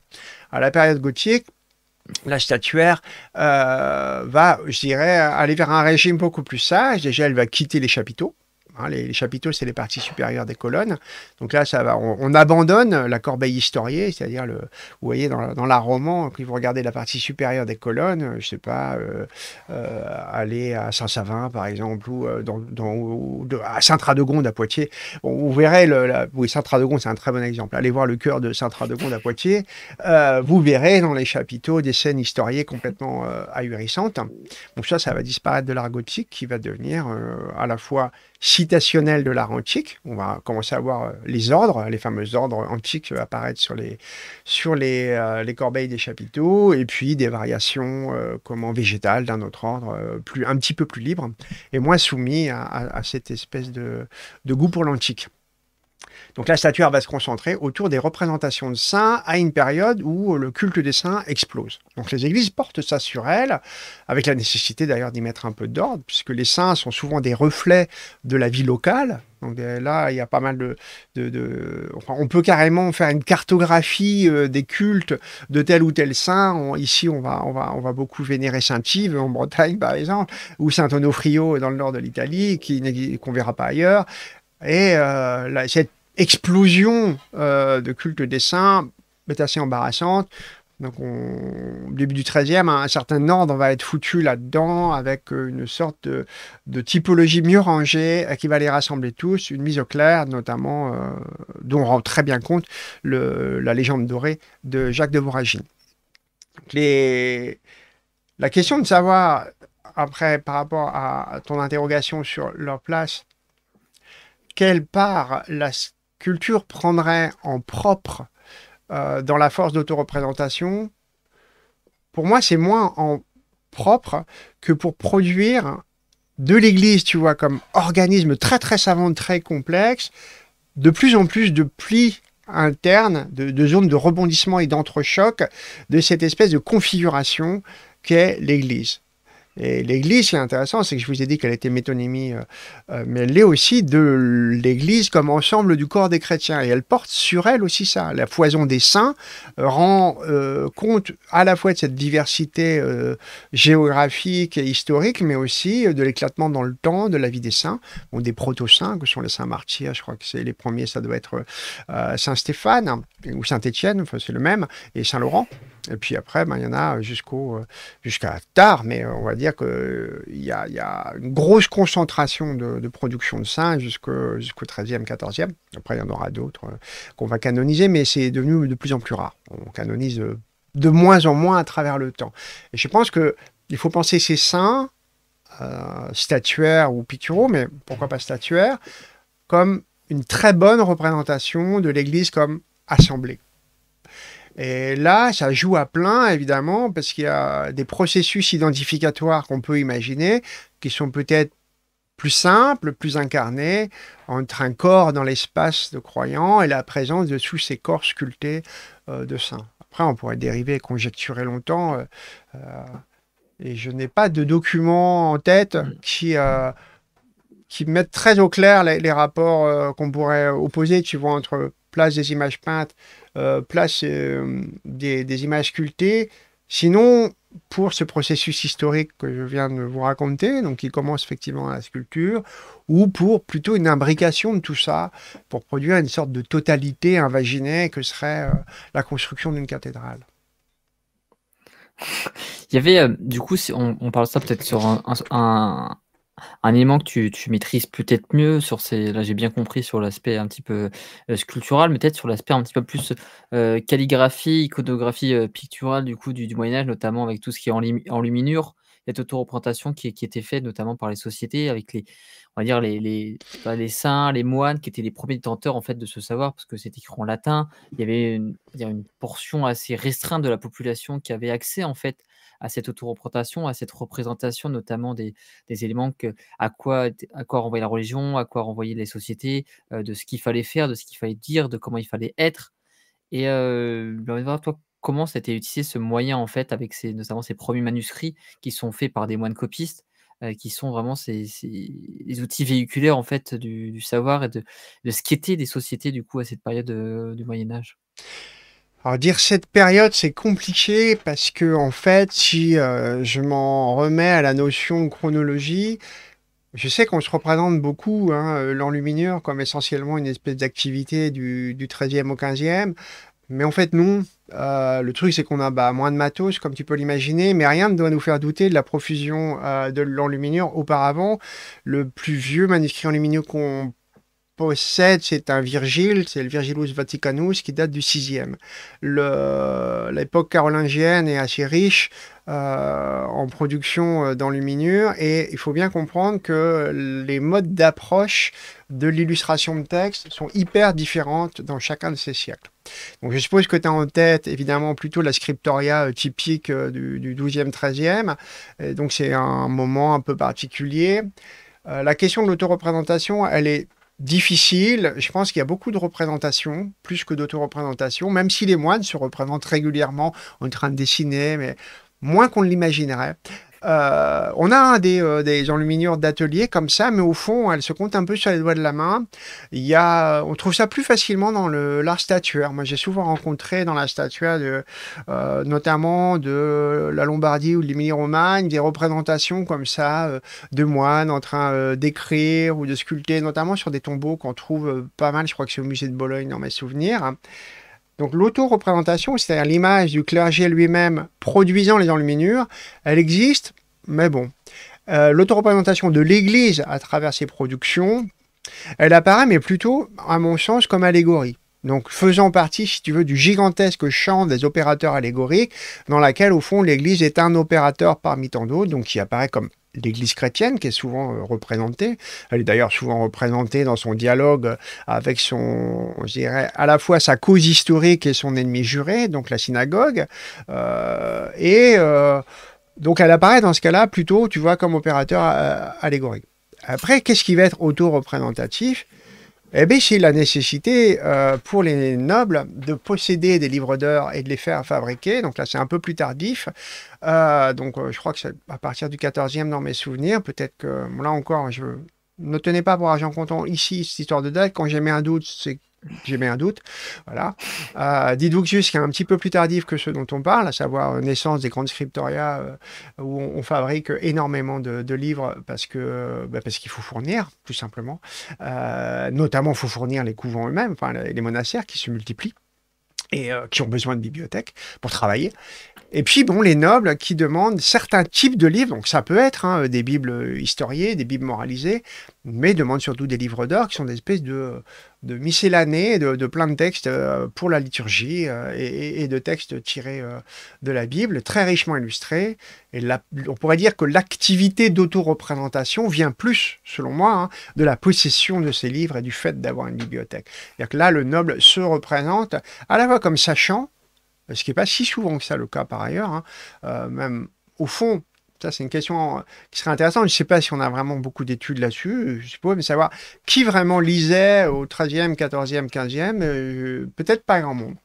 À la période gothique, la statuaire euh, va, je dirais, aller vers un régime beaucoup plus sage. Déjà, elle va quitter les chapiteaux. Hein, les, chapiteaux, c'est les parties supérieures des colonnes. Donc là, ça va, on, abandonne la corbeille historiée, c'est-à-dire, le, vous voyez, dans, dans, la roman, vous regardez la partie supérieure des colonnes, je ne sais pas, euh, euh, aller à Saint-Savin, par exemple, ou, euh, dans, de, à Saint-Radegonde à Poitiers, vous verrez, la, Saint-Radegonde, c'est un très bon exemple. Allez voir le cœur de Saint-Radegonde à Poitiers, vous verrez dans les chapiteaux des scènes historiées complètement ahurissantes. Donc ça, ça va disparaître de l'art gothique qui va devenir à la fois citationnel de l'art antique. On va commencer à voir euh, les ordres, les fameux ordres antiques euh, apparaître sur les, sur euh, les, corbeilles des chapiteaux, et puis des variations comment végétales d'un autre ordre, plus, un petit peu plus libre, et moins soumis à, à cette espèce de, de goût pour l'antique. Donc la statuaire va se concentrer autour des représentations de saints à une période où euh, le culte des saints explose. Donc les églises portent ça sur elles, avec la nécessité d'ailleurs d'y mettre un peu d'ordre, puisque les saints sont souvent des reflets de la vie locale, donc là, il y a pas mal de... on peut carrément faire une cartographie euh, des cultes de tel ou tel saint. ici, on va, on, va, on va beaucoup vénérer Saint-Yves en Bretagne, par exemple, ou Saint-Onofrio dans le nord de l'Italie, qu'on ne verra pas ailleurs. Et euh, cette explosion euh, de culte des saints est assez embarrassante. Donc, début du XIIIe, un, certain ordre va être foutu là-dedans avec euh, une sorte de, typologie mieux rangée euh, qui va les rassembler tous, une mise au clair, notamment, dont on rend très bien compte la légende dorée de Jacques de Voragine. La question de savoir, après, par rapport à ton interrogation sur leur place, quelle part la culture prendrait en propre euh, dans la force d'autoreprésentation, pour moi, c'est moins en propre que pour produire de l'Église, tu vois, comme organisme très très savant, très complexe, de plus en plus de plis internes, de, zones de rebondissement et d'entrechoc de cette espèce de configuration qu'est l'Église. Et l'Église, ce qui est intéressant, c'est que je vous ai dit qu'elle était métonymie, euh, euh, mais elle est aussi de l'Église comme ensemble du corps des chrétiens. Et elle porte sur elle aussi ça. La foison des saints euh, rend compte à la fois de cette diversité géographique et historique, mais aussi de l'éclatement dans le temps de la vie des saints, ou des proto-saints, que sont les saints martyrs, je crois que c'est les premiers, ça doit être Saint Stéphane hein, ou Saint Étienne, enfin c'est le même, et Saint Laurent. Et puis après, ben, il y en a jusqu'au euh, jusqu'à tard, mais euh, on va dire qu'il euh, y a, y a une grosse concentration de, production de saints jusqu'au XIIIe, 13e, 14e. Après, il y en aura d'autres qu'on va canoniser, mais c'est devenu de plus en plus rare. On canonise de, moins en moins à travers le temps. Et je pense qu'il faut penser ces saints, statuaires ou picturaux, mais pourquoi pas statuaires, comme une très bonne représentation de l'Église comme assemblée. Et là, ça joue à plein, évidemment, parce qu'il y a des processus identificatoires qu'on peut imaginer, qui sont peut-être plus simples, plus incarnés, entre un corps dans l'espace de croyant et la présence de tous ces corps sculptés euh, de saints. Après, on pourrait dériver et conjecturer longtemps. Euh, euh, et je n'ai pas de document en tête mm. qui qui mettent très au clair les, rapports qu'on pourrait opposer, tu vois, entre place des images peintes euh, place euh, des, images sculptées. Sinon, pour ce processus historique que je viens de vous raconter, donc qui commence effectivement à la sculpture, ou pour plutôt une imbrication de tout ça, pour produire une sorte de totalité invaginée que serait euh, la construction d'une cathédrale. Il y avait, du coup, on, parle ça peut-être sur un, un élément que tu, tu maîtrises peut-être mieux sur ces. Là, j'ai bien compris sur l'aspect un petit peu euh, sculptural, mais peut-être sur l'aspect un petit peu plus euh, calligraphie, iconographie euh, picturale du coup du, du, Moyen Âge, notamment avec tout ce qui est en luminure, cette auto-représentation qui, qui était faite notamment par les sociétés avec les, on va dire les, les, les, saints, les moines qui étaient les premiers détenteurs en fait de ce savoir parce que c'était écrit en latin. Il y avait une, une portion assez restreinte de la population qui avait accès en fait à cette auto-représentation, à cette représentation notamment des, éléments que, à, quoi, à quoi renvoyer la religion, à quoi renvoyer les sociétés, euh, de ce qu'il fallait faire, de ce qu'il fallait dire, de comment il fallait être. Et euh, toi, comment été utilisé ce moyen en fait avec ces, notamment ces premiers manuscrits qui sont faits par des moines copistes euh, qui sont vraiment ces, les outils véhiculaires en fait du, savoir et de, de, ce qu'étaient des sociétés du coup à cette période euh, du Moyen Âge. Alors dire cette période, c'est compliqué parce que en fait, si euh, je m'en remets à la notion chronologie, je sais qu'on se représente beaucoup hein, euh, l'enluminure comme essentiellement une espèce d'activité du, du 13e au 15e, mais en fait non. Euh, le truc, c'est qu'on a bah, moins de matos, comme tu peux l'imaginer, mais rien ne doit nous faire douter de la profusion de l'enluminure. Auparavant, le plus vieux manuscrit enlumineux qu'on 7, c'est un Virgile, c'est le Virgilus Vaticanus qui date du 6e. L'époque carolingienne est assez riche euh, en production euh, d'enluminures et il faut bien comprendre que les modes d'approche de l'illustration de texte sont hyper différentes dans chacun de ces siècles. Donc je suppose que tu as en tête évidemment plutôt la scriptoria euh, typique du, 12e, 13e, donc c'est un moment un peu particulier. la question de l'autoreprésentation, elle est difficile. Je pense qu'il y a beaucoup de représentations, plus que d'autoreprésentations, même si les moines se représentent régulièrement en train de dessiner, mais moins qu'on ne l'imaginerait. Euh, on a hein, des, euh, enluminures d'atelier comme ça, mais au fond, elles se comptent un peu sur les doigts de la main. Il y a, on trouve ça plus facilement dans l'art statuaire. Moi, j'ai souvent rencontré dans la statuaire, de, euh, notamment de la Lombardie ou de l'Émilie-Romagne, des représentations comme ça euh, de moines en train d'écrire ou de sculpter, notamment sur des tombeaux qu'on trouve pas mal. Je crois que c'est au musée de Bologne dans mes souvenirs. Donc lauto cest c'est-à-dire l'image du clergé lui-même produisant les enluminures, elle existe, mais bon. Euh, de l'Église à travers ses productions, elle apparaît, mais plutôt, à mon sens, comme allégorie. Donc faisant partie, si tu veux, du gigantesque champ des opérateurs allégoriques, dans laquelle, au fond, l'Église est un opérateur parmi tant d'autres, donc qui apparaît comme l'Église chrétienne, qui est souvent euh, représentée. Elle est d'ailleurs souvent représentée dans son dialogue euh, avec son, je dirais, à la fois sa cause historique et son ennemi juré, donc la synagogue. Euh, et donc elle apparaît dans ce cas-là plutôt, tu vois, comme opérateur allégorique. Après, qu'est-ce qui va être auto-représentatif eh bien, c'est la nécessité euh, pour les nobles de posséder des livres d'or et de les faire fabriquer. Donc là, c'est un peu plus tardif. Euh, donc, euh, je crois que c'est à partir du 14e dans mes souvenirs. Peut-être que, là encore, je ne tenais pas pour argent comptant ici cette histoire de date. Quand j'ai mis un doute, c'est j'ai mis un doute. Voilà. Euh, Diduxius, qui est un petit peu plus tardif que ceux dont on parle, à savoir euh, naissance des grandes scriptoria, euh, où on, fabrique énormément de, livres parce que euh, bah, parce qu'il faut fournir, tout simplement. notamment, il faut fournir les couvents eux-mêmes, enfin, les, monastères qui se multiplient et qui ont besoin de bibliothèques pour travailler. Et puis, bon, les nobles qui demandent certains types de livres, donc ça peut être hein, des bibles historiées, des bibles moralisées, mais demande surtout des livres d'or qui sont des espèces de, de de, plein de textes euh, pour la liturgie euh, et, de textes tirés euh, de la Bible, très richement illustrés. Et on pourrait dire que l'activité d'auto-représentation vient plus, selon moi, hein, de la possession de ces livres et du fait d'avoir une bibliothèque. cest que là, le noble se représente à la fois comme sachant, ce qui n'est pas si souvent que ça le cas par ailleurs, hein, même au fond, c'est une question euh, qui serait intéressante. Je ne sais pas si on a vraiment beaucoup d'études là-dessus, euh, je suppose, mais savoir qui vraiment lisait au 13e, 14e, 15e, peut-être pas grand monde.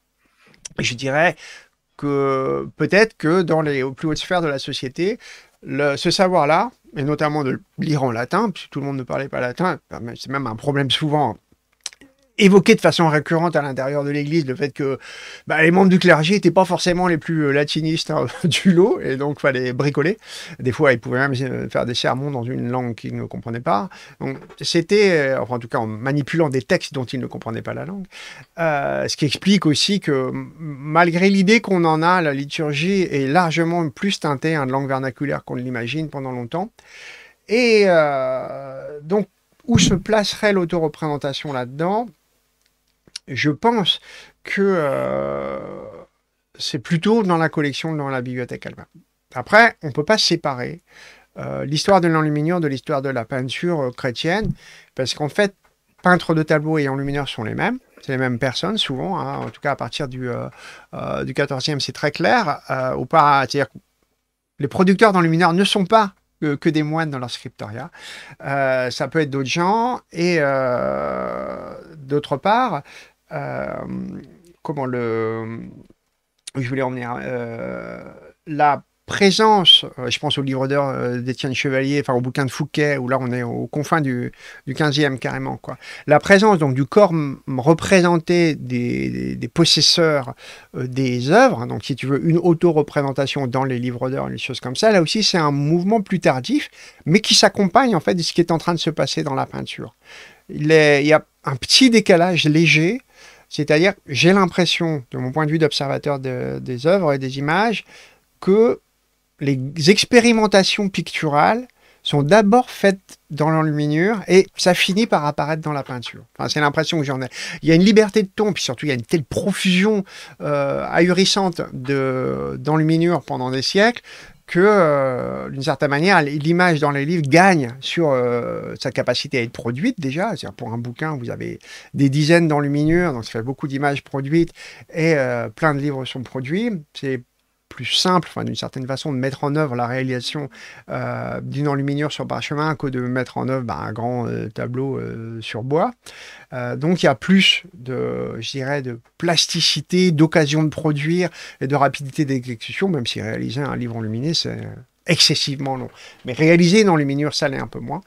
Je dirais que peut-être que dans les plus hautes sphères de la société, ce savoir-là, et notamment de lire en latin, puisque tout le monde ne parlait pas latin, ben, c'est même un problème souvent évoqué de façon récurrente à l'intérieur de l'Église le fait que bah, les membres du clergé n'étaient pas forcément les plus euh, latinistes hein, du lot, et donc fallait bricoler. Des fois, ils pouvaient même euh, faire des sermons dans une langue qu'ils ne comprenaient pas. Donc c'était, euh, enfin en tout cas en manipulant des textes dont ils ne comprenaient pas la langue, ce qui explique aussi que malgré l'idée qu'on en a, la liturgie est largement plus teintée en hein, langue vernaculaire qu'on l'imagine pendant longtemps. Et donc, où se placerait l'autoreprésentation là-dedans je pense que euh, c'est plutôt dans la collection, dans la bibliothèque allemande. Après, on ne peut pas séparer euh, l'histoire de l'enluminure de l'histoire de la peinture euh, chrétienne, parce qu'en fait, peintres de tableaux et enlumineurs sont les mêmes. C'est les mêmes personnes, souvent, hein. en tout cas à partir du, euh, 14e, c'est très clair. c'est-à-dire les producteurs d'enlumineurs ne sont pas que, des moines dans leur scriptoria. ça peut être d'autres gens. Et d'autre part, euh, comment le. Je voulais euh, la présence, euh, je pense au livre d'or d'Étienne Chevalier, enfin au bouquin de Fouquet, où là on est aux confins du, 15e carrément. Quoi. La présence donc du corps représenté des, possesseurs des œuvres, donc si tu veux une auto-représentation dans les livres d'or les choses comme ça, là aussi c'est un mouvement plus tardif, mais qui s'accompagne en fait de ce qui est en train de se passer dans la peinture. il y a un petit décalage léger c'est-à-dire, j'ai l'impression, de mon point de vue d'observateur des œuvres et des images, que les expérimentations picturales sont d'abord faites dans l'enluminure et ça finit par apparaître dans la peinture. c'est l'impression que j'en ai. Il y a une liberté de ton, puis surtout il y a une telle profusion euh, ahurissante d'enluminure pendant des siècles que, euh, d'une certaine manière, l'image dans les livres gagne sur euh, sa capacité à être produite déjà. -à pour un bouquin, vous avez des dizaines d'enluminures, donc ça fait beaucoup d'images produites et euh, plein de livres sont produits. C'est plus simple, enfin, d'une certaine façon, de mettre en œuvre la réalisation euh, d'une enluminure sur parchemin que de mettre en œuvre bah, un grand euh, tableau euh, sur bois. donc il y a plus de, je dirais, de plasticité, d'occasion de produire et de rapidité d'exécution, même si réaliser un livre enluminé, c'est excessivement long. Mais réaliser une enluminure, ça l'est un peu moins.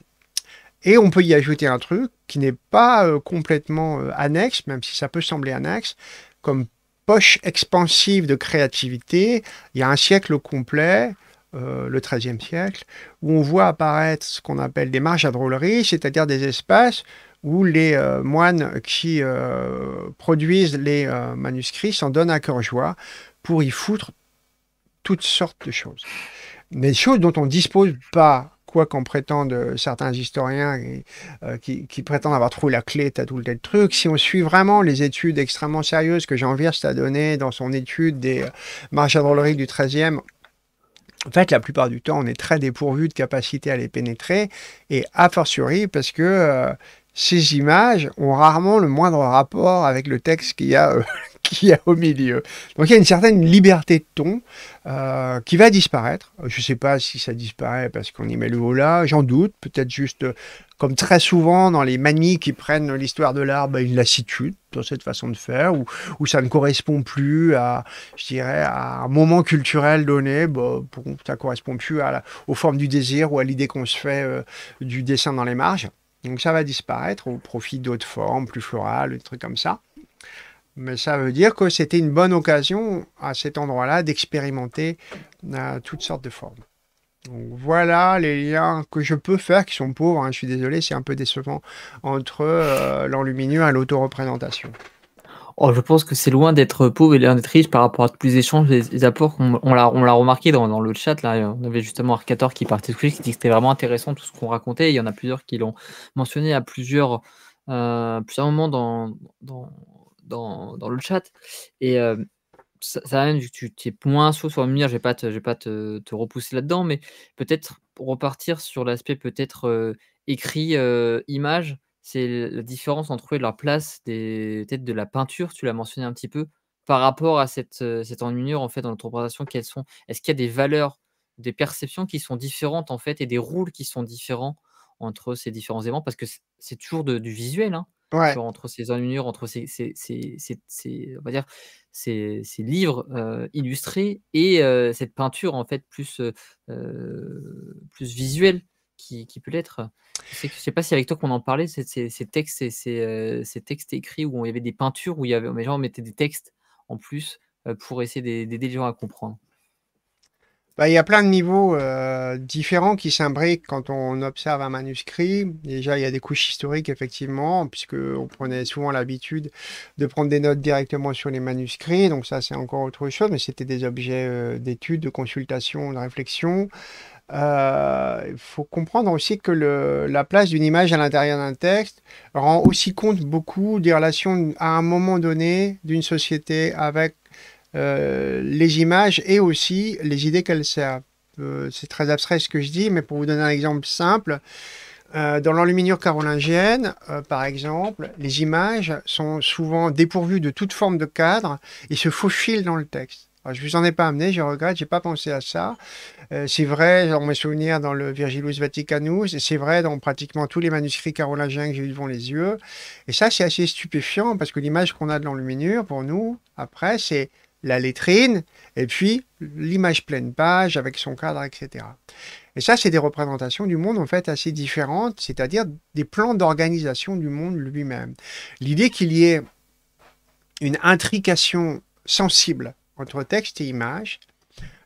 Et on peut y ajouter un truc qui n'est pas complètement annexe, même si ça peut sembler annexe, comme poche expansive de créativité, il y a un siècle complet, euh, le XIIIe siècle, où on voit apparaître ce qu'on appelle des marges à drôlerie, c'est-à-dire des espaces où les euh, moines qui euh, produisent les manuscrits s'en donnent à cœur joie pour y foutre toutes sortes de choses. Des choses dont on ne dispose pas quoi qu'en prétendent euh, certains historiens euh, qui, prétendent avoir trouvé la clé, à tout le tel truc, si on suit vraiment les études extrêmement sérieuses que Jean Virst a données dans son étude des euh, marchands du 13 en fait, la plupart du temps, on est très dépourvu de capacité à les pénétrer, et a fortiori parce que ces images ont rarement le moindre rapport avec le texte qu'il y a qu'il y a au milieu. Donc il y a une certaine liberté de ton euh, qui va disparaître. Je ne sais pas si ça disparaît parce qu'on y met le haut là, j'en doute. Peut-être juste, euh, comme très souvent dans les manies qui prennent l'histoire de l'art, une bah, lassitude dans cette façon de faire, où, ça ne correspond plus à, je dirais, à un moment culturel donné. Bah, ça ne correspond plus à aux formes du désir ou à l'idée qu'on se fait euh, du dessin dans les marges. Donc ça va disparaître au profit d'autres formes, plus florales, des trucs comme ça. Mais ça veut dire que c'était une bonne occasion à cet endroit-là d'expérimenter euh, toutes sortes de formes. Donc voilà les liens que je peux faire qui sont pauvres, hein, je suis désolé, c'est un peu décevant, entre l'enlumineux l'enluminure et l'autoreprésentation. Oh, je pense que c'est loin d'être pauvre et loin d'être riche par rapport à tous les échanges et les apports. On, on l'a remarqué dans, le chat, là, on avait justement Arcator qui partait qui dit que c'était vraiment intéressant tout ce qu'on racontait. Il y en a plusieurs qui l'ont mentionné à plusieurs, euh, plusieurs moments dans dans, le chat. Et euh, ça, ça, même, que tu, es moins chaud sur je ne vais pas, te, pas te, repousser là-dedans, mais peut-être repartir sur l'aspect peut-être euh, écrit, euh, image. C'est la différence entre la place des être de la peinture, tu l'as mentionné un petit peu, par rapport à cette, cette en fait dans notre quelles sont Est-ce qu'il y a des valeurs, des perceptions qui sont différentes en fait et des rôles qui sont différents entre ces différents éléments parce que c'est toujours du visuel. Hein entre ces armures, entre ces, on va dire, ces, livres illustrés et cette peinture en fait plus, plus visuelle qui, qui peut l'être. Je ne sais pas si avec toi qu'on en parlait, ces, textes, ces, textes écrits où il y avait des peintures, où il y avait, les gens mettaient des textes en plus pour essayer d'aider les gens à comprendre. Bah, il y a plein de niveaux euh, différents qui s'imbriquent quand on observe un manuscrit. Déjà, il y a des couches historiques, effectivement, puisqu'on prenait souvent l'habitude de prendre des notes directement sur les manuscrits. Donc ça, c'est encore autre chose, mais c'était des objets euh, d'études, d'étude, de consultation, de réflexion. Euh, il faut comprendre aussi que la place d'une image à l'intérieur d'un texte rend aussi compte beaucoup des relations à un moment donné d'une société avec euh, les images et aussi les idées qu'elles servent. Euh, c'est très abstrait ce que je dis, mais pour vous donner un exemple simple, euh, dans l'enluminure carolingienne, par exemple, les images sont souvent dépourvues de toute forme de cadre et se faufilent dans le texte. je ne vous en ai pas amené, je regrette, je n'ai pas pensé à ça. c'est vrai, dans mes souvenirs, dans le Virgilus Vaticanus, et c'est vrai dans pratiquement tous les manuscrits carolingiens que j'ai eu devant les yeux. Et ça, c'est assez stupéfiant, parce que l'image qu'on a de l'enluminure, pour nous, après, c'est la lettrine, et puis l'image pleine page avec son cadre, etc. Et ça, c'est des représentations du monde en fait assez différentes, c'est-à-dire des plans d'organisation du monde lui-même. L'idée qu'il y ait une intrication sensible entre texte et image,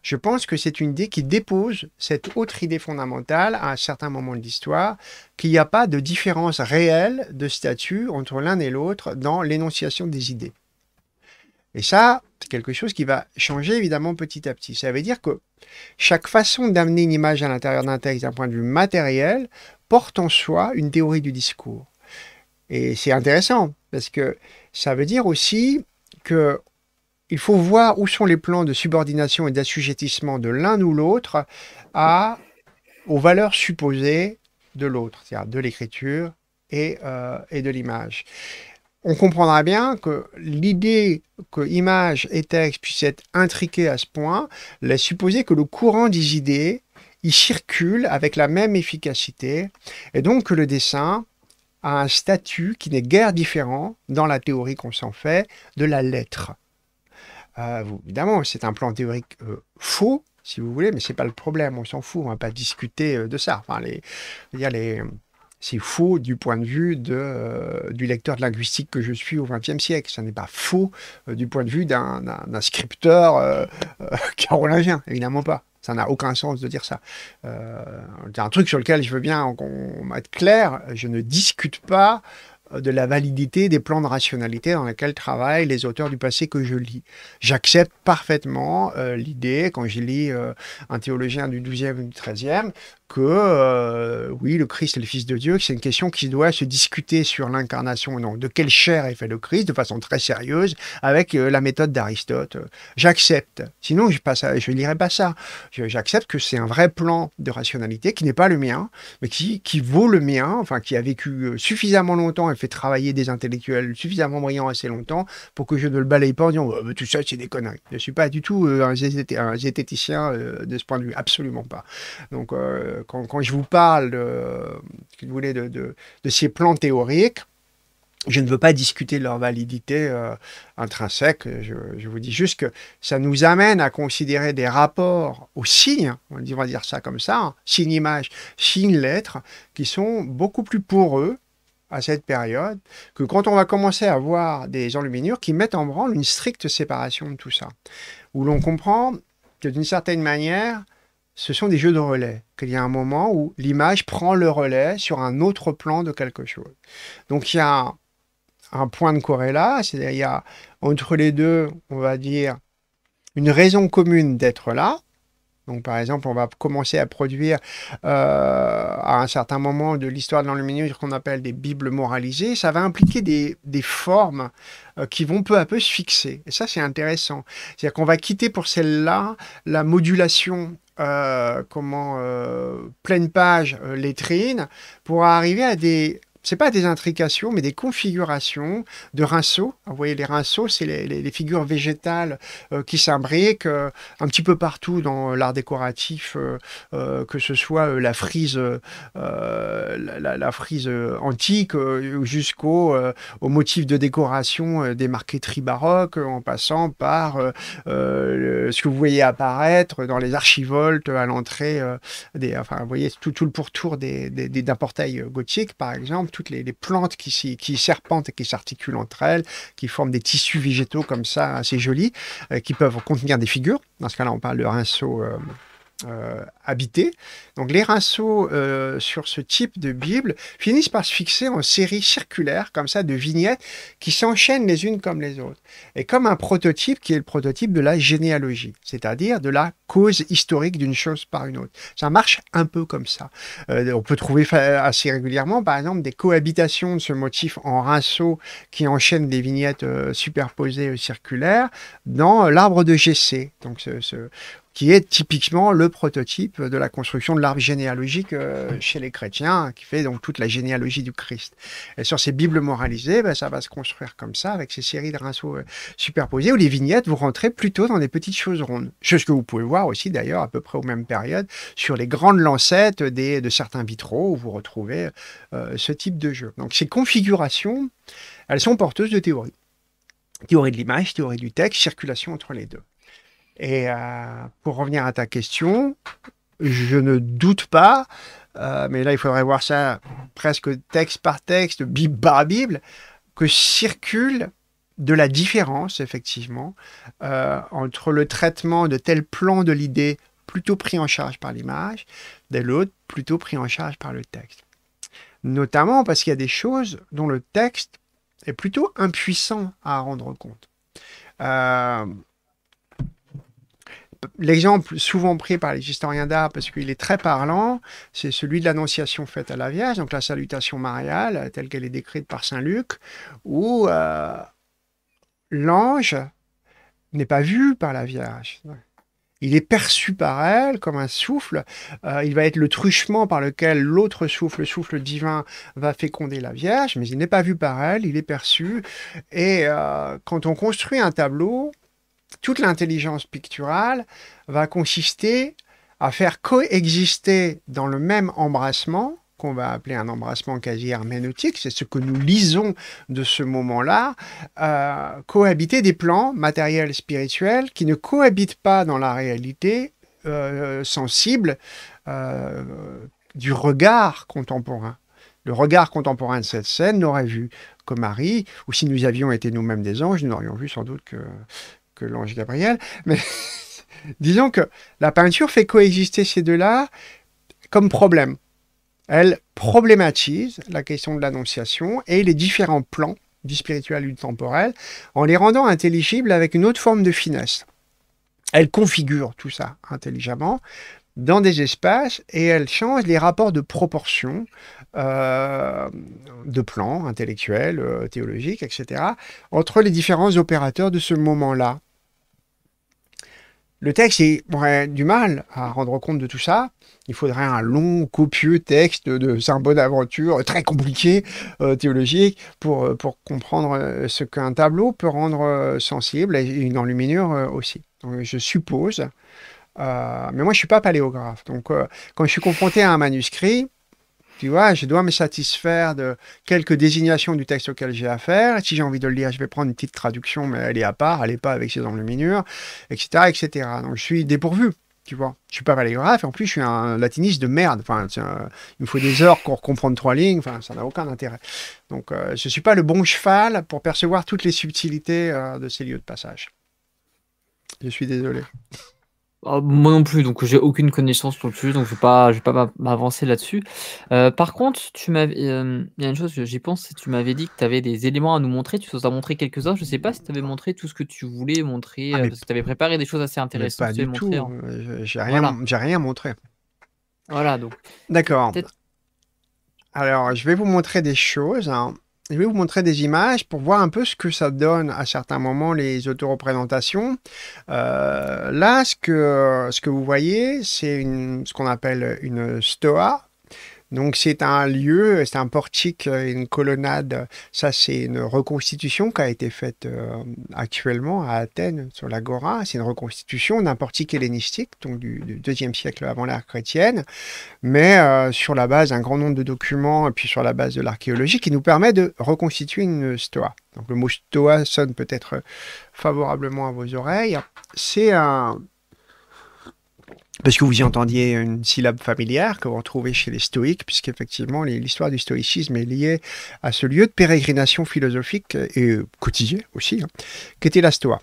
je pense que c'est une idée qui dépose cette autre idée fondamentale à un certain moment de l'histoire, qu'il n'y a pas de différence réelle de statut entre l'un et l'autre dans l'énonciation des idées. Et ça, c'est quelque chose qui va changer évidemment petit à petit. Ça veut dire que chaque façon d'amener une image à l'intérieur d'un texte d'un point de vue matériel porte en soi une théorie du discours. Et c'est intéressant parce que ça veut dire aussi qu'il faut voir où sont les plans de subordination et d'assujettissement de l'un ou l'autre à aux valeurs supposées de l'autre, c'est-à-dire de l'écriture et euh, de l'image on comprendra bien que l'idée que images et texte puissent être intriqués à ce point laisse supposer que le courant des idées y circule avec la même efficacité et donc que le dessin a un statut qui n'est guère différent dans la théorie qu'on s'en fait de la lettre. Euh, évidemment, c'est un plan théorique euh, faux, si vous voulez, mais c'est pas le problème, on s'en fout, on va pas discuter euh, de ça. Enfin, les, les, c'est faux du point de vue euh, du lecteur de linguistique que je suis au XXe siècle. Ce n'est pas faux euh, du point de vue d'un scripteur euh, carolingien, évidemment pas. Ça n'a aucun sens de dire ça. C'est un truc sur lequel je veux bien qu'on m'être clair. Je ne discute pas de la validité des plans de rationalité dans lesquels travaillent les auteurs du passé que je lis. J'accepte parfaitement euh, l'idée, quand je lis euh, un théologien du 12e ou du 13e, que euh, oui, le Christ est le Fils de Dieu, que c'est une question qui doit se discuter sur l'incarnation ou non. De quelle chair est fait le Christ de façon très sérieuse avec la méthode d'Aristote. J'accepte. Sinon, je ne lirai pas ça. J'accepte que c'est un vrai plan de rationalité qui n'est pas le mien, mais qui, qui vaut le mien, enfin qui a vécu suffisamment longtemps et fait travailler des intellectuels suffisamment brillants assez longtemps pour que je ne le balaye pas en disant tout ça, c'est des conneries. Je ne suis pas du tout euh, un, zététicien euh, de ce point de vue, absolument pas. Donc, euh, quand, quand, je vous parle, qu'il vous de, de, ces plans théoriques, je ne veux pas discuter de leur validité intrinsèque. Je, vous dis juste que ça nous amène à considérer des rapports aux signes, on va dire ça comme ça, hein, signe-image, signe-lettre, qui sont beaucoup plus poreux à cette période que quand on va commencer à voir des enluminures qui mettent en branle une stricte séparation de tout ça, où l'on comprend que d'une certaine manière, ce sont des jeux de relais, qu'il y a un moment où l'image prend le relais sur un autre plan de quelque chose. Donc il y a un point de corrélation, c'est-à-dire entre les deux, on va dire, une raison commune d'être là, donc, par exemple, on va commencer à produire euh, à un certain moment de l'histoire de l'enluminure qu'on appelle des Bibles moralisées. Ça va impliquer des, formes euh, qui vont peu à peu se fixer. Et ça, c'est intéressant. C'est-à-dire qu'on va quitter pour celle-là la modulation euh, comment pleine page lettrine pour arriver à des c'est pas des intrications, mais des configurations de rinceaux. Vous voyez, les rinceaux, c'est les, figures végétales euh, qui s'imbriquent euh, un petit peu partout dans euh, l'art décoratif, que ce soit la frise, la, frise antique jusqu'au au motif de décoration des marqueteries baroques, en passant par ce que vous voyez apparaître dans les archivoltes à l'entrée des, enfin, vous voyez tout, le pourtour des, d'un portail gothique, par exemple, toutes les, plantes qui, qui, serpentent et qui s'articulent entre elles, qui forment des tissus végétaux comme ça, assez hein, jolis, euh, qui peuvent contenir des figures. Dans ce cas-là, on parle de rinceaux euh, euh, habité. Donc les rinceaux euh, sur ce type de Bible finissent par se fixer en série circulaire, comme ça, de vignettes qui s'enchaînent les unes comme les autres. Et comme un prototype qui est le prototype de la généalogie, c'est-à-dire de la cause historique d'une chose par une autre. Ça marche un peu comme ça. Euh, on peut trouver assez régulièrement, par exemple, des cohabitations de ce motif en rinceaux qui enchaînent des vignettes superposées circulaires dans l'arbre de GC, donc ce, qui est typiquement le prototype de la construction de l'arbre généalogique euh, chez les chrétiens, hein, qui fait donc toute la généalogie du Christ. Et sur ces Bibles moralisées, ben, ça va se construire comme ça, avec ces séries de rinceaux euh, superposés, où les vignettes, vous rentrez plutôt dans des petites choses rondes. Ce que vous pouvez voir aussi d'ailleurs à peu près aux mêmes périodes sur les grandes lancettes des, de certains vitraux, où vous retrouvez euh, ce type de jeu. Donc ces configurations, elles sont porteuses de théories. Théorie de l'image, théorie du texte, circulation entre les deux. Et euh, pour revenir à ta question, je ne doute pas, euh, mais là il faudrait voir ça presque texte par texte, Bible par Bible, que circule de la différence, effectivement, euh, entre le traitement de tel plan de l'idée plutôt pris en charge par l'image, de l'autre plutôt pris en charge par le texte. Notamment parce qu'il y a des choses dont le texte est plutôt impuissant à rendre compte l'exemple souvent pris par les historiens d'art, parce qu'il est très parlant, c'est celui de l'annonciation faite à la Vierge, donc la salutation mariale, telle qu'elle est décrite par Saint Luc, où euh, l'ange n'est pas vu par la Vierge. Il est perçu par elle comme un souffle. Euh, il va être le truchement par lequel l'autre souffle, le souffle divin, va féconder la Vierge, mais il n'est pas vu par elle, il est perçu. Et euh, quand on construit un tableau, toute l'intelligence picturale va consister à faire coexister dans le même embrassement, qu'on va appeler un embrassement quasi herméneutique, c'est ce que nous lisons de ce moment-là, euh, cohabiter des plans matériels spirituels qui ne cohabitent pas dans la réalité euh, sensible euh, du regard contemporain. Le regard contemporain de cette scène n'aurait vu que Marie, ou si nous avions été nous-mêmes des anges, nous n'aurions vu sans doute que, que l'ange Gabriel, mais disons que la peinture fait coexister ces deux-là comme problème. Elle problématise la question de l'annonciation et les différents plans du spirituel et du temporel en les rendant intelligibles avec une autre forme de finesse. Elle configure tout ça intelligemment dans des espaces et elle change les rapports de proportion euh, de plan intellectuel, euh, théologique, etc., entre les différents opérateurs de ce moment-là. Le texte aurait du mal à rendre compte de tout ça. Il faudrait un long, copieux texte de Saint Bonaventure, très compliqué, euh, théologique, pour, pour comprendre ce qu'un tableau peut rendre sensible et une enluminure aussi. je suppose. mais moi, je ne suis pas paléographe. Donc, quand je suis confronté à un manuscrit, je dois me satisfaire de quelques désignations du texte auquel j'ai affaire. Si j'ai envie de le lire, je vais prendre une petite traduction, mais elle est à part, elle n'est pas avec ses enluminures, etc., etc. Donc je suis dépourvu tu vois. Je suis pas valégraphe. et en plus, je suis un latiniste de merde. Enfin, euh, il me faut des heures pour comprendre trois lignes, enfin, ça n'a aucun intérêt. Donc, euh, je suis pas le bon cheval pour percevoir toutes les subtilités euh, de ces lieux de passage. Je suis désolé. Ah, moi non plus, donc j'ai aucune connaissance le sujet, donc je ne vais pas, m'avancer là-dessus. Euh, par contre, tu m'avais, euh, il y a une chose, j'y pense, c'est tu m'avais dit que tu avais des éléments à nous montrer, tu nous as montré quelques-uns, je ne sais pas si tu avais montré tout ce que tu voulais montrer, ah, euh, parce que tu avais préparé des choses assez intéressantes. Pas du tout, hein. j'ai rien, rien montré. Voilà, donc. D'accord. Alors, je vais vous montrer des choses. Hein je vais vous montrer des images pour voir un peu ce que ça donne à certains moments les autoréprésentations euh, là, ce que, ce que vous voyez, c'est ce qu'on appelle une stoa, donc c'est un lieu, c'est un portique, euh, une colonnade. Ça, c'est une reconstitution qui a été faite euh, actuellement à Athènes, sur l'Agora. C'est une reconstitution d'un portique hellénistique, donc du, deuxième siècle avant l'ère chrétienne, mais euh, sur la base d'un grand nombre de documents et puis sur la base de l'archéologie qui nous permet de reconstituer une stoa. Donc le mot stoa sonne peut-être favorablement à vos oreilles. C'est un parce que vous y entendiez une syllabe familière que vous retrouvez chez les stoïques, puisqu'effectivement l'histoire du stoïcisme est liée à ce lieu de pérégrination philosophique et quotidien aussi, hein, qu'était la Stoa.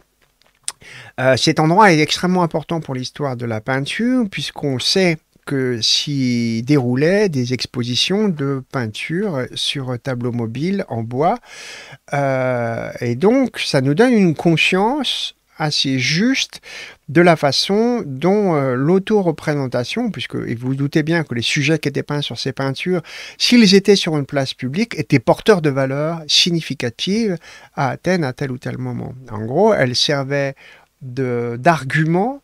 Euh, cet endroit est extrêmement important pour l'histoire de la peinture, puisqu'on sait que s'y déroulaient des expositions de peinture sur tableau mobile en bois. Euh, et donc, ça nous donne une conscience assez juste de la façon dont euh, l'auto-représentation, puisque vous, vous doutez bien que les sujets qui étaient peints sur ces peintures, s'ils étaient sur une place publique, étaient porteurs de valeurs significatives à Athènes à tel ou tel moment. En gros, elles servaient d'argument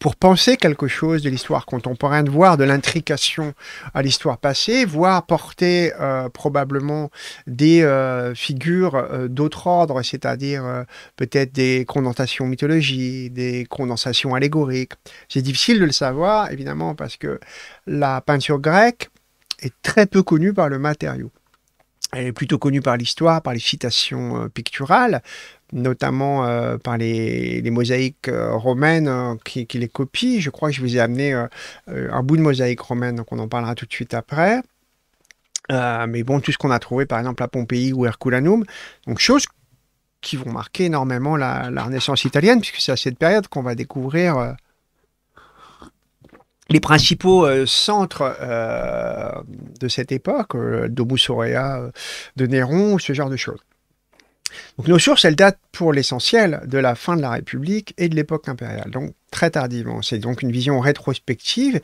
pour penser quelque chose de l'histoire contemporaine, voir de l'intrication à l'histoire passée, voire porter euh, probablement des euh, figures euh, d'autre ordre, c'est-à-dire peut-être des condensations mythologiques, des condensations allégoriques. C'est difficile de le savoir, évidemment, parce que la peinture grecque est très peu connue par le matériau elle est plutôt connue par l'histoire, par les citations picturales, notamment euh, par les, mosaïques euh, romaines euh, qui, les copient. Je crois que je vous ai amené un bout de mosaïque romaine, donc on en parlera tout de suite après. mais bon, tout ce qu'on a trouvé, par exemple, à Pompéi ou Herculanum, donc choses qui vont marquer énormément la, Renaissance italienne, puisque c'est à cette période qu'on va découvrir les principaux centres de cette époque, de Domus de Néron, ce genre de choses. Donc nos sources, elles datent pour l'essentiel de la fin de la République et de l'époque impériale, donc très tardivement. C'est donc une vision rétrospective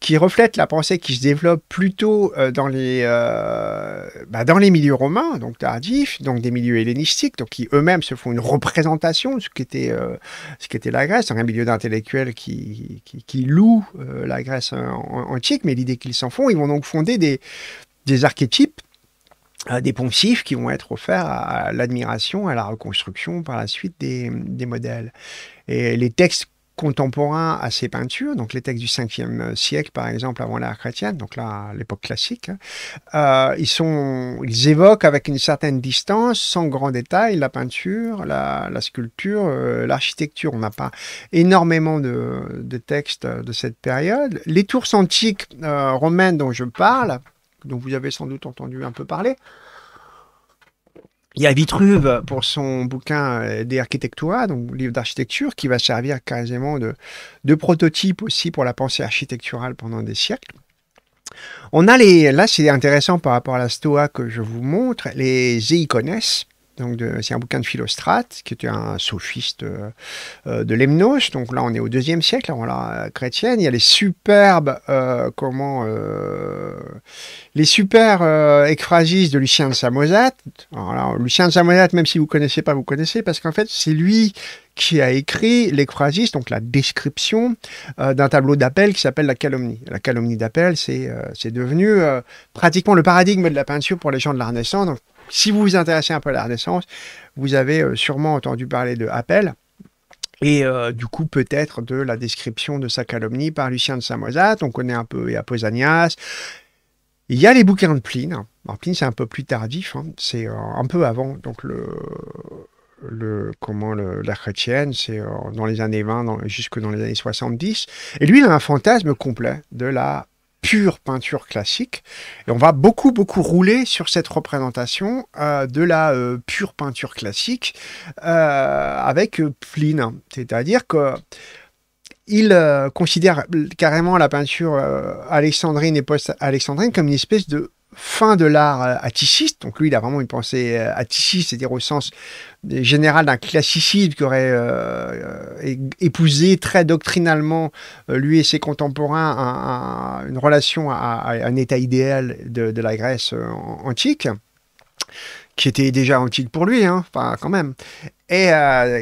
qui reflète la pensée qui se développe plutôt euh, dans les, euh, bah, dans les milieux romains, donc tardifs, donc des milieux hellénistiques, donc qui eux-mêmes se font une représentation de ce qu'était euh, la Grèce, donc un milieu d'intellectuels qui, qui, la Grèce antique, mais l'idée qu'ils s'en font, ils vont donc fonder des, des archétypes euh, des poncifs qui vont être offerts à, l'admiration, à la reconstruction par la suite des, modèles. Et les textes contemporains à ces peintures, donc les textes du 5e siècle par exemple avant l'ère chrétienne, donc là l'époque classique, hein, euh, ils, sont, ils évoquent avec une certaine distance, sans grand détail, la peinture, la, sculpture, euh, l'architecture. On n'a pas énormément de, textes de cette période. Les tours antiques romaines dont je parle, dont vous avez sans doute entendu un peu parler. Il y a Vitruve pour son bouquin euh, des architectura, donc livre d'architecture, qui va servir quasiment de, prototype aussi pour la pensée architecturale pendant des siècles. On a les, là c'est intéressant par rapport à la Stoa que je vous montre, les EICONES. Donc c'est un bouquin de Philostrate, qui était un sophiste euh, euh, de Lemnos. Donc là, on est au deuxième siècle, avant hein, la euh, chrétienne. Il y a les superbes, comment, les super ekphrasis de Lucien de Samosate. Alors Lucien de Samosate, même si vous connaissez pas, vous connaissez, parce qu'en fait, c'est lui qui a écrit l'écrasiste, donc la description d'un tableau d'appel qui s'appelle la calomnie. La calomnie d'appel, c'est devenu pratiquement le paradigme de la peinture pour les gens de la Renaissance. Si vous vous intéressez un peu à la Renaissance, vous avez euh, sûrement entendu parler de Appel et euh, du coup peut-être de la description de sa calomnie par Lucien de Samosate. On connaît un peu Aposanias. Il y a les bouquins de Pline. Alors Pline, c'est un peu plus tardif, hein. c'est euh, un peu avant donc le, comment la chrétienne, c'est dans les années 20 dans, jusque dans les années 70. Et lui, il a un fantasme complet de la pure peinture classique. Et on va beaucoup, beaucoup rouler sur cette représentation euh, de la euh, pure peinture classique euh, avec Pline. C'est-à-dire que considère carrément la peinture alexandrine et post-alexandrine comme une espèce de fin de l'art euh, atticiste. Donc lui, il a vraiment une pensée euh, atticiste, c'est-à-dire au sens euh, général d'un classicisme qui aurait épousé très doctrinalement, lui et ses contemporains, une relation à, un état idéal de, la Grèce antique qui était déjà antique pour lui, hein, enfin, quand même, et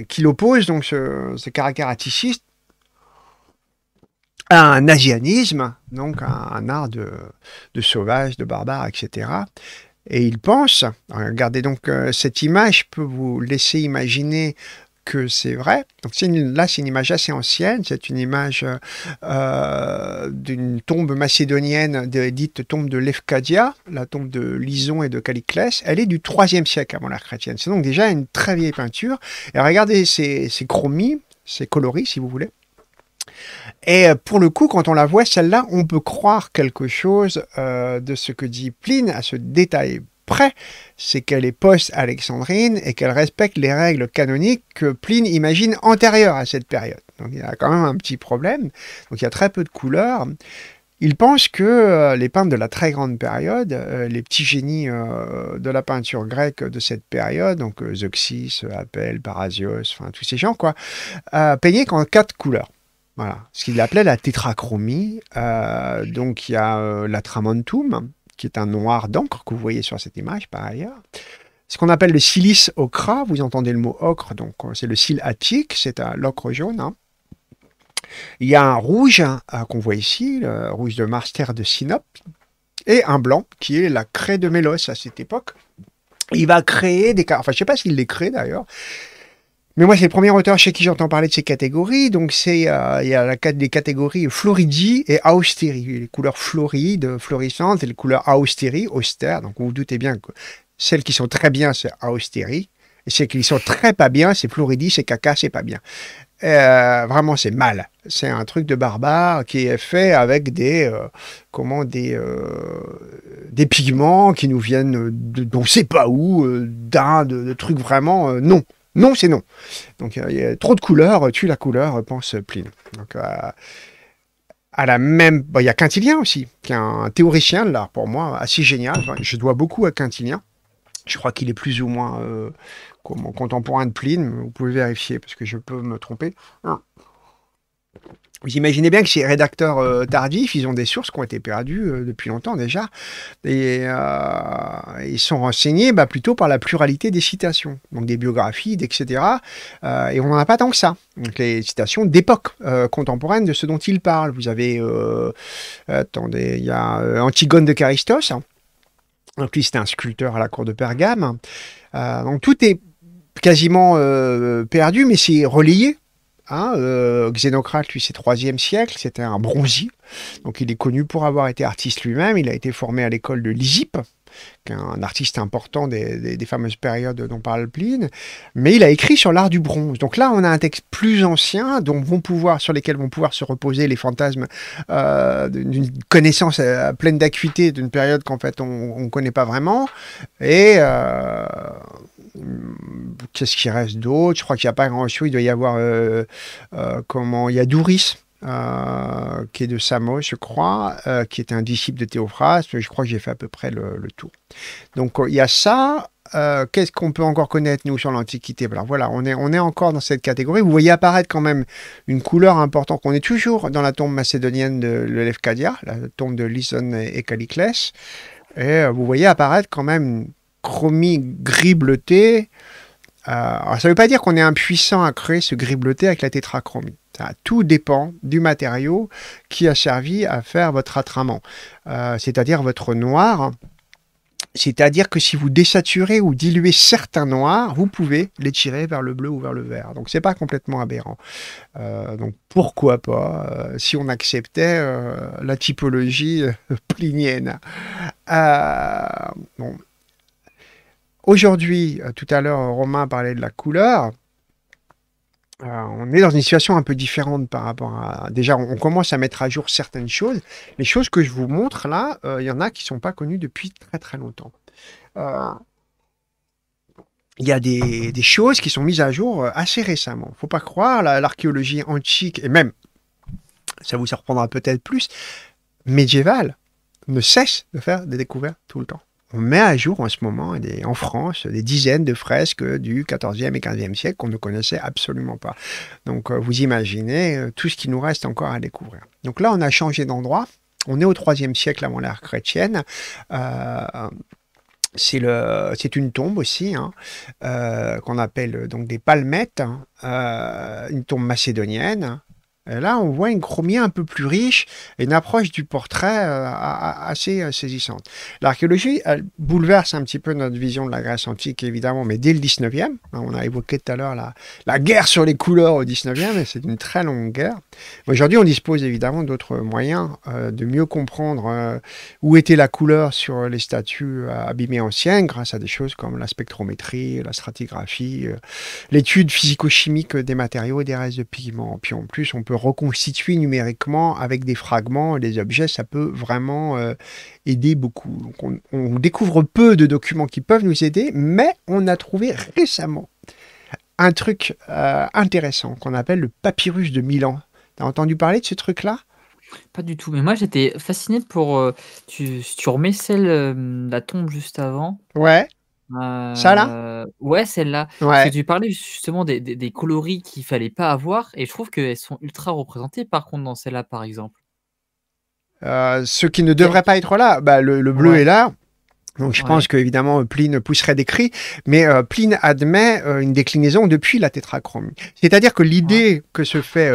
qui l'oppose, donc ce, ce caractère atticiste, un asianisme, donc un, art de, sauvage, de barbare, etc. Et il pense, regardez donc euh, cette image peut vous laisser imaginer que c'est vrai. Donc là, c'est une image assez ancienne, c'est une image euh, d'une tombe macédonienne, dite tombe de Lefkadia, la tombe de Lison et de Caliclès. Elle est du 3 siècle avant l'ère chrétienne. C'est donc déjà une très vieille peinture. Et regardez ces, ces chromies, ces coloris, si vous voulez. Et euh, pour le coup, quand on la voit, celle-là, on peut croire quelque chose euh, de ce que dit Pline à ce détail près, c'est qu'elle est post-alexandrine et qu'elle respecte les règles canoniques que Pline imagine antérieures à cette période. Donc il y a quand même un petit problème. Donc il y a très peu de couleurs. Il pense que euh, les peintres de la très grande période, les petits génies de la peinture grecque de cette période, donc Zeuxis, Appel, Parasios, enfin tous ces gens, quoi, peignaient qu'en quatre couleurs. Voilà. Ce qu'il appelait la tétrachromie. Euh, donc, il y a euh, la tramontum, qui est un noir d'encre que vous voyez sur cette image, par ailleurs. Ce qu'on appelle le silice ocra, vous entendez le mot ocre, donc euh, c'est le cil attique, c'est l'ocre jaune. Hein. Il y a un rouge qu'on voit ici, le rouge de Marster de Sinope, et un blanc qui est la craie de Mélos à cette époque. Il va créer des... Enfin, je ne sais pas s'il les crée d'ailleurs. Mais moi, c'est le premier auteur chez qui j'entends parler de ces catégories. Donc, c'est euh, il y a la, des catégories Floridi et Austeri. Les couleurs florides, florissantes, et les couleurs Austeri, austère. Donc, vous vous doutez bien que celles qui sont très bien, c'est Austeri. Et celles qui sont très pas bien, c'est Floridi, c'est caca, c'est pas bien. Euh, vraiment, c'est mal. C'est un truc de barbare qui est fait avec des, euh, comment, des, des pigments qui nous viennent de, d'on ne sait pas où, D'un de trucs vraiment non. Non, c'est non. Donc, euh, il y a trop de couleurs euh, tue la couleur, euh, pense Pline. à la même. Bah, il y a Quintilien aussi, qui est un théoricien de l'art pour moi, assez génial. je dois beaucoup à Quintilien. Je crois qu'il est plus ou moins contemporain de Pline. Vous pouvez vérifier parce que je peux me tromper. Vous imaginez bien que ces rédacteurs euh, tardifs, ils ont des sources qui ont été perdues euh, depuis longtemps déjà. Et euh, ils sont renseignés bah, plutôt par la pluralité des citations, donc des biographies, etc. et on n'en a pas tant que ça. Donc les citations d'époque contemporaine de ce dont ils parlent. Vous avez, attendez, il y a Antigone de Charistos. Hein. Donc lui, un sculpteur à la cour de Pergame. donc tout est quasiment perdu, mais c'est relié. Xenocrate hein, euh, Xénocrate, lui, c'est 3e siècle, c'était un bronzier. Donc il est connu pour avoir été artiste lui-même. Il a été formé à l'école de Lysippe, un artiste important des, fameuses périodes dont parle Pline, mais il a écrit sur l'art du bronze. Donc là, on a un texte plus ancien dont vont pouvoir, sur lesquels vont pouvoir se reposer les fantasmes euh, d'une connaissance euh, pleine d'acuité d'une période qu'en fait on ne connaît pas vraiment. Et Qu'est-ce qui reste d'autre Je crois qu'il n'y a pas grand-chose. Il doit y avoir. Euh, euh, comment Il y a Douris. Euh, qui est de Samos, je crois, qui est un disciple de Théophraste. Je crois que j'ai fait à peu près le, tour. Donc il y a ça. Qu'est-ce qu'on peut encore connaître, nous, sur l'Antiquité Alors voilà, on est, on est encore dans cette catégorie. Vous voyez apparaître quand même une couleur importante. qu'on est toujours dans la tombe macédonienne de l'Elefkadia, la tombe de Lyson et, et Et vous voyez apparaître quand même chromie gris bleuté. Euh, ça ne veut pas dire qu'on est impuissant à créer ce gris bleuté avec la tétrachromie. tout dépend du matériau qui a servi à faire votre attrament, euh, c'est-à-dire votre noir. C'est-à-dire que si vous désaturez ou diluez certains noirs, vous pouvez les tirer vers le bleu ou vers le vert. Donc c'est pas complètement aberrant. Euh, donc pourquoi pas si on acceptait la typologie plinienne. Aujourd'hui, euh, tout à l'heure, Romain parlait de la couleur. Euh, on est dans une situation un peu différente par rapport à... Déjà, on, commence à mettre à jour certaines choses. Les choses que je vous montre là, euh, il y en a qui ne sont pas connues depuis très très longtemps. Il y a des, choses qui sont mises à jour assez récemment. Il ne faut pas croire, l'archéologie antique, et même, ça vous surprendra peut-être plus, médiévale, ne cesse de faire des découvertes tout le temps on met à jour en ce moment, en France, des dizaines de fresques du 14e et 15e siècle qu'on ne connaissait absolument pas. Donc euh, vous imaginez euh, tout ce qui nous reste encore à découvrir. Donc là, on a changé d'endroit. On est au 3e siècle avant l'ère chrétienne. Euh, c'est une tombe aussi hein, qu'on appelle donc des palmettes, hein, une tombe macédonienne et euh, là, on voit une chromie un peu plus riche et une approche du portrait euh, assez euh, saisissante. L'archéologie, elle bouleverse un petit peu notre vision de la Grèce antique, évidemment, mais dès le 19e. Hein, on a évoqué tout à l'heure la, guerre sur les couleurs au 19e, et c'est une très longue guerre. Aujourd'hui, on dispose évidemment d'autres moyens de mieux comprendre où était la couleur sur les statues abîmées anciennes, grâce à des choses comme la spectrométrie, la stratigraphie, l'étude physico-chimique des matériaux et des restes de pigments. Puis en plus, on peut reconstituer numériquement avec des fragments, des objets, ça peut vraiment euh, aider beaucoup. on, découvre peu de documents qui peuvent nous aider, mais on a trouvé récemment un truc euh, intéressant qu'on appelle le papyrus de Milan. T'as entendu parler de ce truc-là Pas du tout, mais moi j'étais fasciné pour... Euh, tu, remets celle, la tombe juste avant. Ouais ça là euh, Ouais, celle-là. tu parlais justement des, des, coloris qu'il fallait pas avoir, et je trouve qu'elles sont ultra représentées par contre dans celle-là par exemple. Euh, ce qui ne devrait pas être là, bah, le, bleu est là, donc je pense qu'évidemment euh, Pline pousserait des cris, mais euh, Pline admet euh, une déclinaison depuis la tétrachromie. C'est-à-dire que l'idée que se fait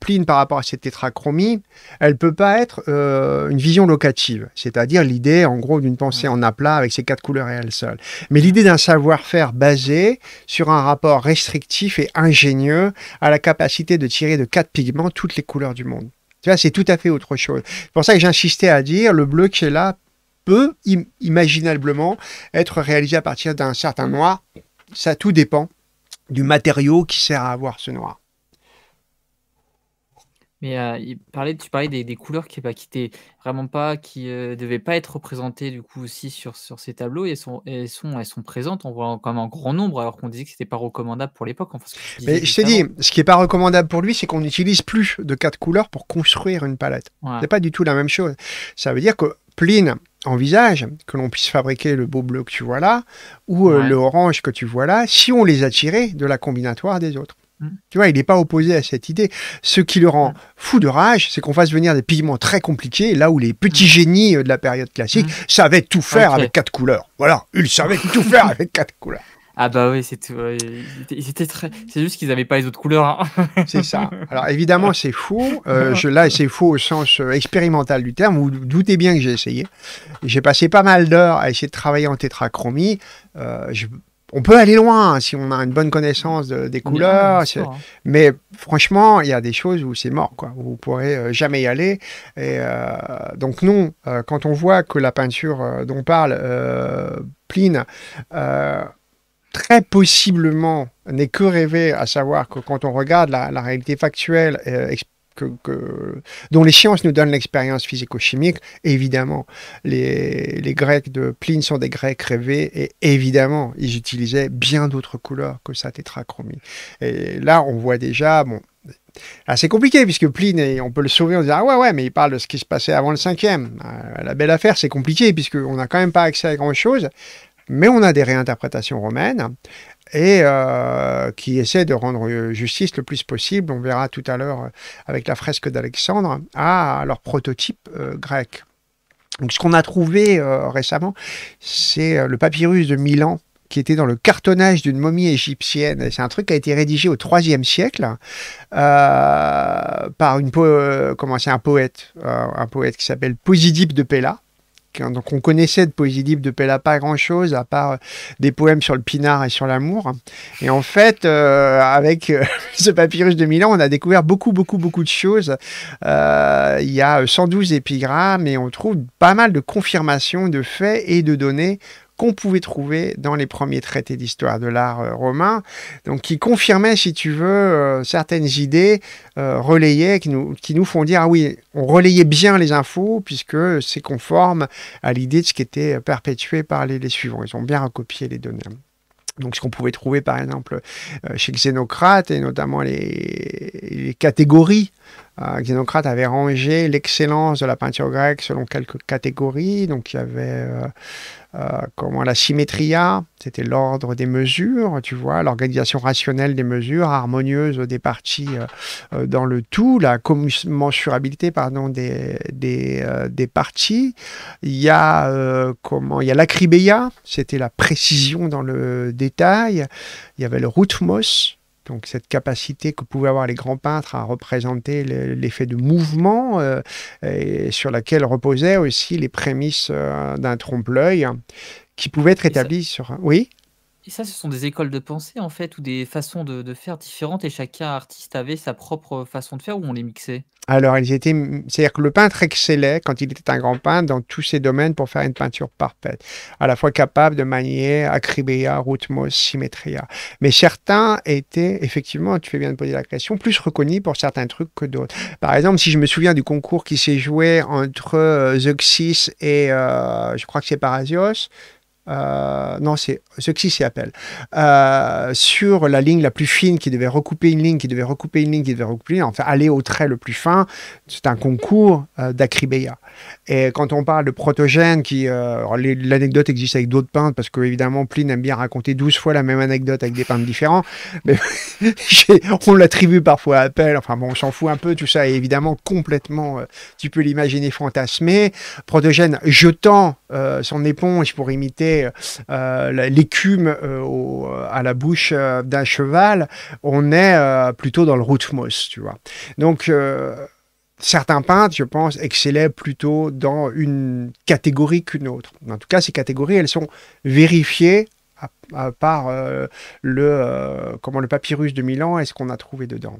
Pline par rapport à cette tétrachromie, elle ne peut pas être une vision locative, c'est-à-dire l'idée en gros d'une pensée en aplat avec ses quatre couleurs et elle seule, mais l'idée d'un savoir-faire basé sur un rapport restrictif et ingénieux à la capacité de tirer de quatre pigments toutes les couleurs du monde. Tu vois, c'est tout à fait autre chose. C'est pour ça que j'insistais à dire le bleu qui est là peut imaginablement être réalisé à partir d'un certain noir. Ça tout dépend du matériau qui sert à avoir ce noir. Mais euh, il parlait, tu parlais des, couleurs qui bah, ne vraiment pas, qui euh, devaient pas être représentées du coup aussi sur, sur ces tableaux elles sont, sont, elles sont présentes, on voit comme en grand nombre alors qu'on disait que c'était pas recommandable pour l'époque. Mais je t'ai dit, ce qui est pas recommandable pour lui, c'est qu'on n'utilise plus de quatre couleurs pour construire une palette. Ce C'est pas du tout la même chose. Ça veut dire que Pline envisage que l'on puisse fabriquer le beau bleu que tu vois là ou euh, le orange que tu vois là si on les a tirés de la combinatoire des autres. Mm. Tu vois, il n'est pas opposé à cette idée. Ce qui le rend mm. fou de rage, c'est qu'on fasse venir des pigments très compliqués, là où les petits mm. génies euh, de la période classique savaient tout faire avec quatre couleurs. Voilà, ils savaient tout faire avec quatre couleurs. Ah bah oui, c'est C'était très... C'est juste qu'ils n'avaient pas les autres couleurs. Hein. c'est ça. Alors évidemment, c'est faux. Euh, je, là, c'est faux au sens euh, expérimental du terme. Vous doutez bien que j'ai essayé. J'ai passé pas mal d'heures à essayer de travailler en tétrachromie. Euh, on peut aller loin hein, si on a une bonne connaissance des couleurs. Mais franchement, il y a des choses où c'est mort. Quoi. Vous ne pourrez jamais y aller. Et, donc non, quand on voit que la peinture dont parle Pline très possiblement n'est que rêvé, à savoir que quand on regarde la, réalité factuelle euh, que, dont les sciences nous donnent l'expérience physico-chimique, évidemment, les, Grecs de Pline sont des Grecs rêvés et évidemment, ils utilisaient bien d'autres couleurs que sa tétrachromie. Et là, on voit déjà, bon, c'est compliqué puisque Pline, on peut le sauver en disant ah ouais ouais mais il parle de ce qui se passait avant le cinquième. Euh, la belle affaire c'est compliqué puisque on n'a quand même pas accès à grand chose mais on a des réinterprétations romaines et euh, qui essaient de rendre euh, justice le plus possible, on verra tout à l'heure euh, avec la fresque d'Alexandre, à leur prototype grec. Donc ce qu'on a trouvé récemment, c'est le papyrus de Milan qui était dans le cartonnage d'une momie égyptienne. C'est un truc qui a été rédigé au IIIe siècle par une un poète, un poète qui s'appelle Posidipe de Pella Hein, donc on connaissait de poésie de Pella pas grand-chose, à part euh, des poèmes sur le pinard et sur l'amour. Et en fait, euh, avec euh, ce papyrus de Milan, on a découvert beaucoup, beaucoup, beaucoup de choses. il y a 112 épigrammes et on trouve pas mal de confirmations de faits et de données qu'on pouvait trouver dans les premiers traités d'histoire de l'art euh, romain, donc qui confirmaient, si tu veux, euh, certaines idées euh, relayées qui nous, qui nous font dire, ah oui, on relayait bien les infos puisque c'est conforme à l'idée de ce qui était perpétué par les, suivants. Ils ont bien recopié les données. Donc, ce qu'on pouvait trouver, par exemple, chez Xénocrate, et notamment les, catégories. Xénocrate avait rangé l'excellence de la peinture grecque selon quelques catégories. Donc, il y avait euh, comment la symétria, c'était l'ordre des mesures, tu vois, l'organisation rationnelle des mesures, harmonieuse des parties euh, euh, dans le tout, la commensurabilité pardon, des, des, parties. Il y a, comment, il y a c'était la précision dans le détail. Il y avait le routmos, donc cette capacité que pouvaient avoir les grands peintres à représenter l'effet de mouvement, euh, et sur laquelle reposaient aussi les prémices euh, d'un trompe-l'œil, qui pouvait être établi sur... Oui et ça, ce sont des écoles de pensée, en fait, ou des façons de, faire différentes, et chacun artiste avait sa propre façon de faire, ou on les mixait alors, ils étaient, c'est-à-dire que le peintre excellait quand il était un grand peintre dans tous ses domaines pour faire une peinture parfaite, à la fois capable de manier acribea, rutmos, symétria. Mais certains étaient, effectivement, tu fais bien de poser la question, plus reconnus pour certains trucs que d'autres. Par exemple, si je me souviens du concours qui s'est joué entre euh, Zeuxis et, euh, je crois que c'est Parasios, euh, non, c'est ce s'y appelle, euh, sur la ligne la plus fine qui devait recouper une ligne, qui devait recouper une ligne, qui devait recouper une ligne, enfin aller au trait le plus fin. C'est un concours euh, et quand on parle de protogène, qui euh, l'anecdote existe avec d'autres peintres, parce que évidemment Pline aime bien raconter 12 fois la même anecdote avec des peintres différents, mais on l'attribue parfois à Appel, enfin bon, on s'en fout un peu, tout ça est évidemment complètement, euh, tu peux l'imaginer fantasmé. Protogène jetant euh, son éponge pour imiter l'écume à la bouche d'un cheval, on est plutôt dans le routmos, tu vois. Donc certains peintres, je pense, excellaient plutôt dans une catégorie qu'une autre. En tout cas, ces catégories, elles sont vérifiées par euh, le, euh, comment, le papyrus de Milan et ce qu'on a trouvé dedans.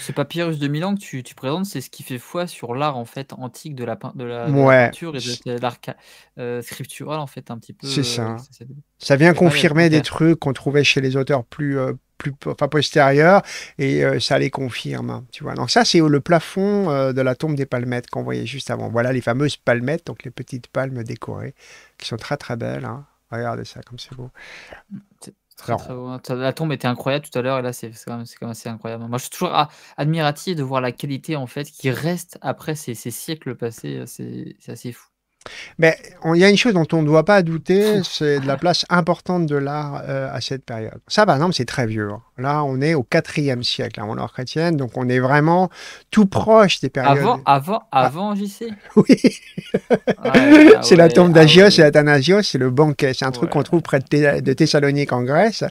ce papyrus de Milan que tu, présentes, c'est ce qui fait foi sur l'art en fait antique de la, de peinture et de, l'art euh, scriptural en fait un petit peu. C'est ça. Ça vient confirmer des hein. trucs qu'on trouvait chez les auteurs plus plus postérieure et euh, ça les confirme. Tu vois. Donc ça, c'est le plafond euh, de la tombe des palmettes qu'on voyait juste avant. Voilà les fameuses palmettes, donc les petites palmes décorées, qui sont très très belles. Hein. Regardez ça, comme c'est beau. La tombe était incroyable tout à l'heure et là c'est quand, même assez incroyable. Moi je suis toujours admiratif de voir la qualité en fait qui reste après ces siècles passés. Euh, c'est assez fou. Mais il y a une chose dont on ne doit pas douter, c'est de la place importante de l'art euh, à cette période. Ça, par exemple, c'est très vieux. Hein. Là, on est au IVe siècle, avant hein, l'heure chrétienne, donc on est vraiment tout proche des périodes. Avant, avant, avant, ah. sais. Oui. Ah c'est la tombe ah d'Agios et Athanasios, c'est le banquet. C'est un truc qu'on trouve près de, Thessalonique en Grèce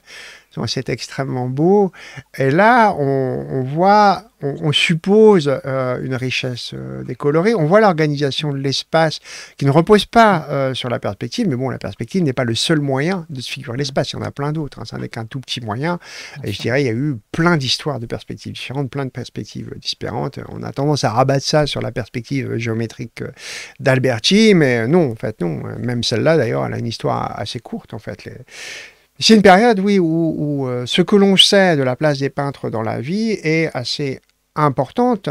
c'est extrêmement beau. Et là, on, voit, on, suppose euh, une richesse euh, décolorée. On voit l'organisation de l'espace qui ne repose pas euh, sur la perspective, mais bon, la perspective n'est pas le seul moyen de se figurer l'espace. Il y en a plein d'autres. Hein. Ça n'est qu'un tout petit moyen. Et je dirais, il y a eu plein d'histoires de perspectives différentes, plein de perspectives différentes. On a tendance à rabattre ça sur la perspective géométrique d'Alberti, mais non, en fait, non. Même celle-là, d'ailleurs, elle a une histoire assez courte, en fait. C'est une période, oui, où, euh, ce que l'on sait de la place des peintres dans la vie est assez importante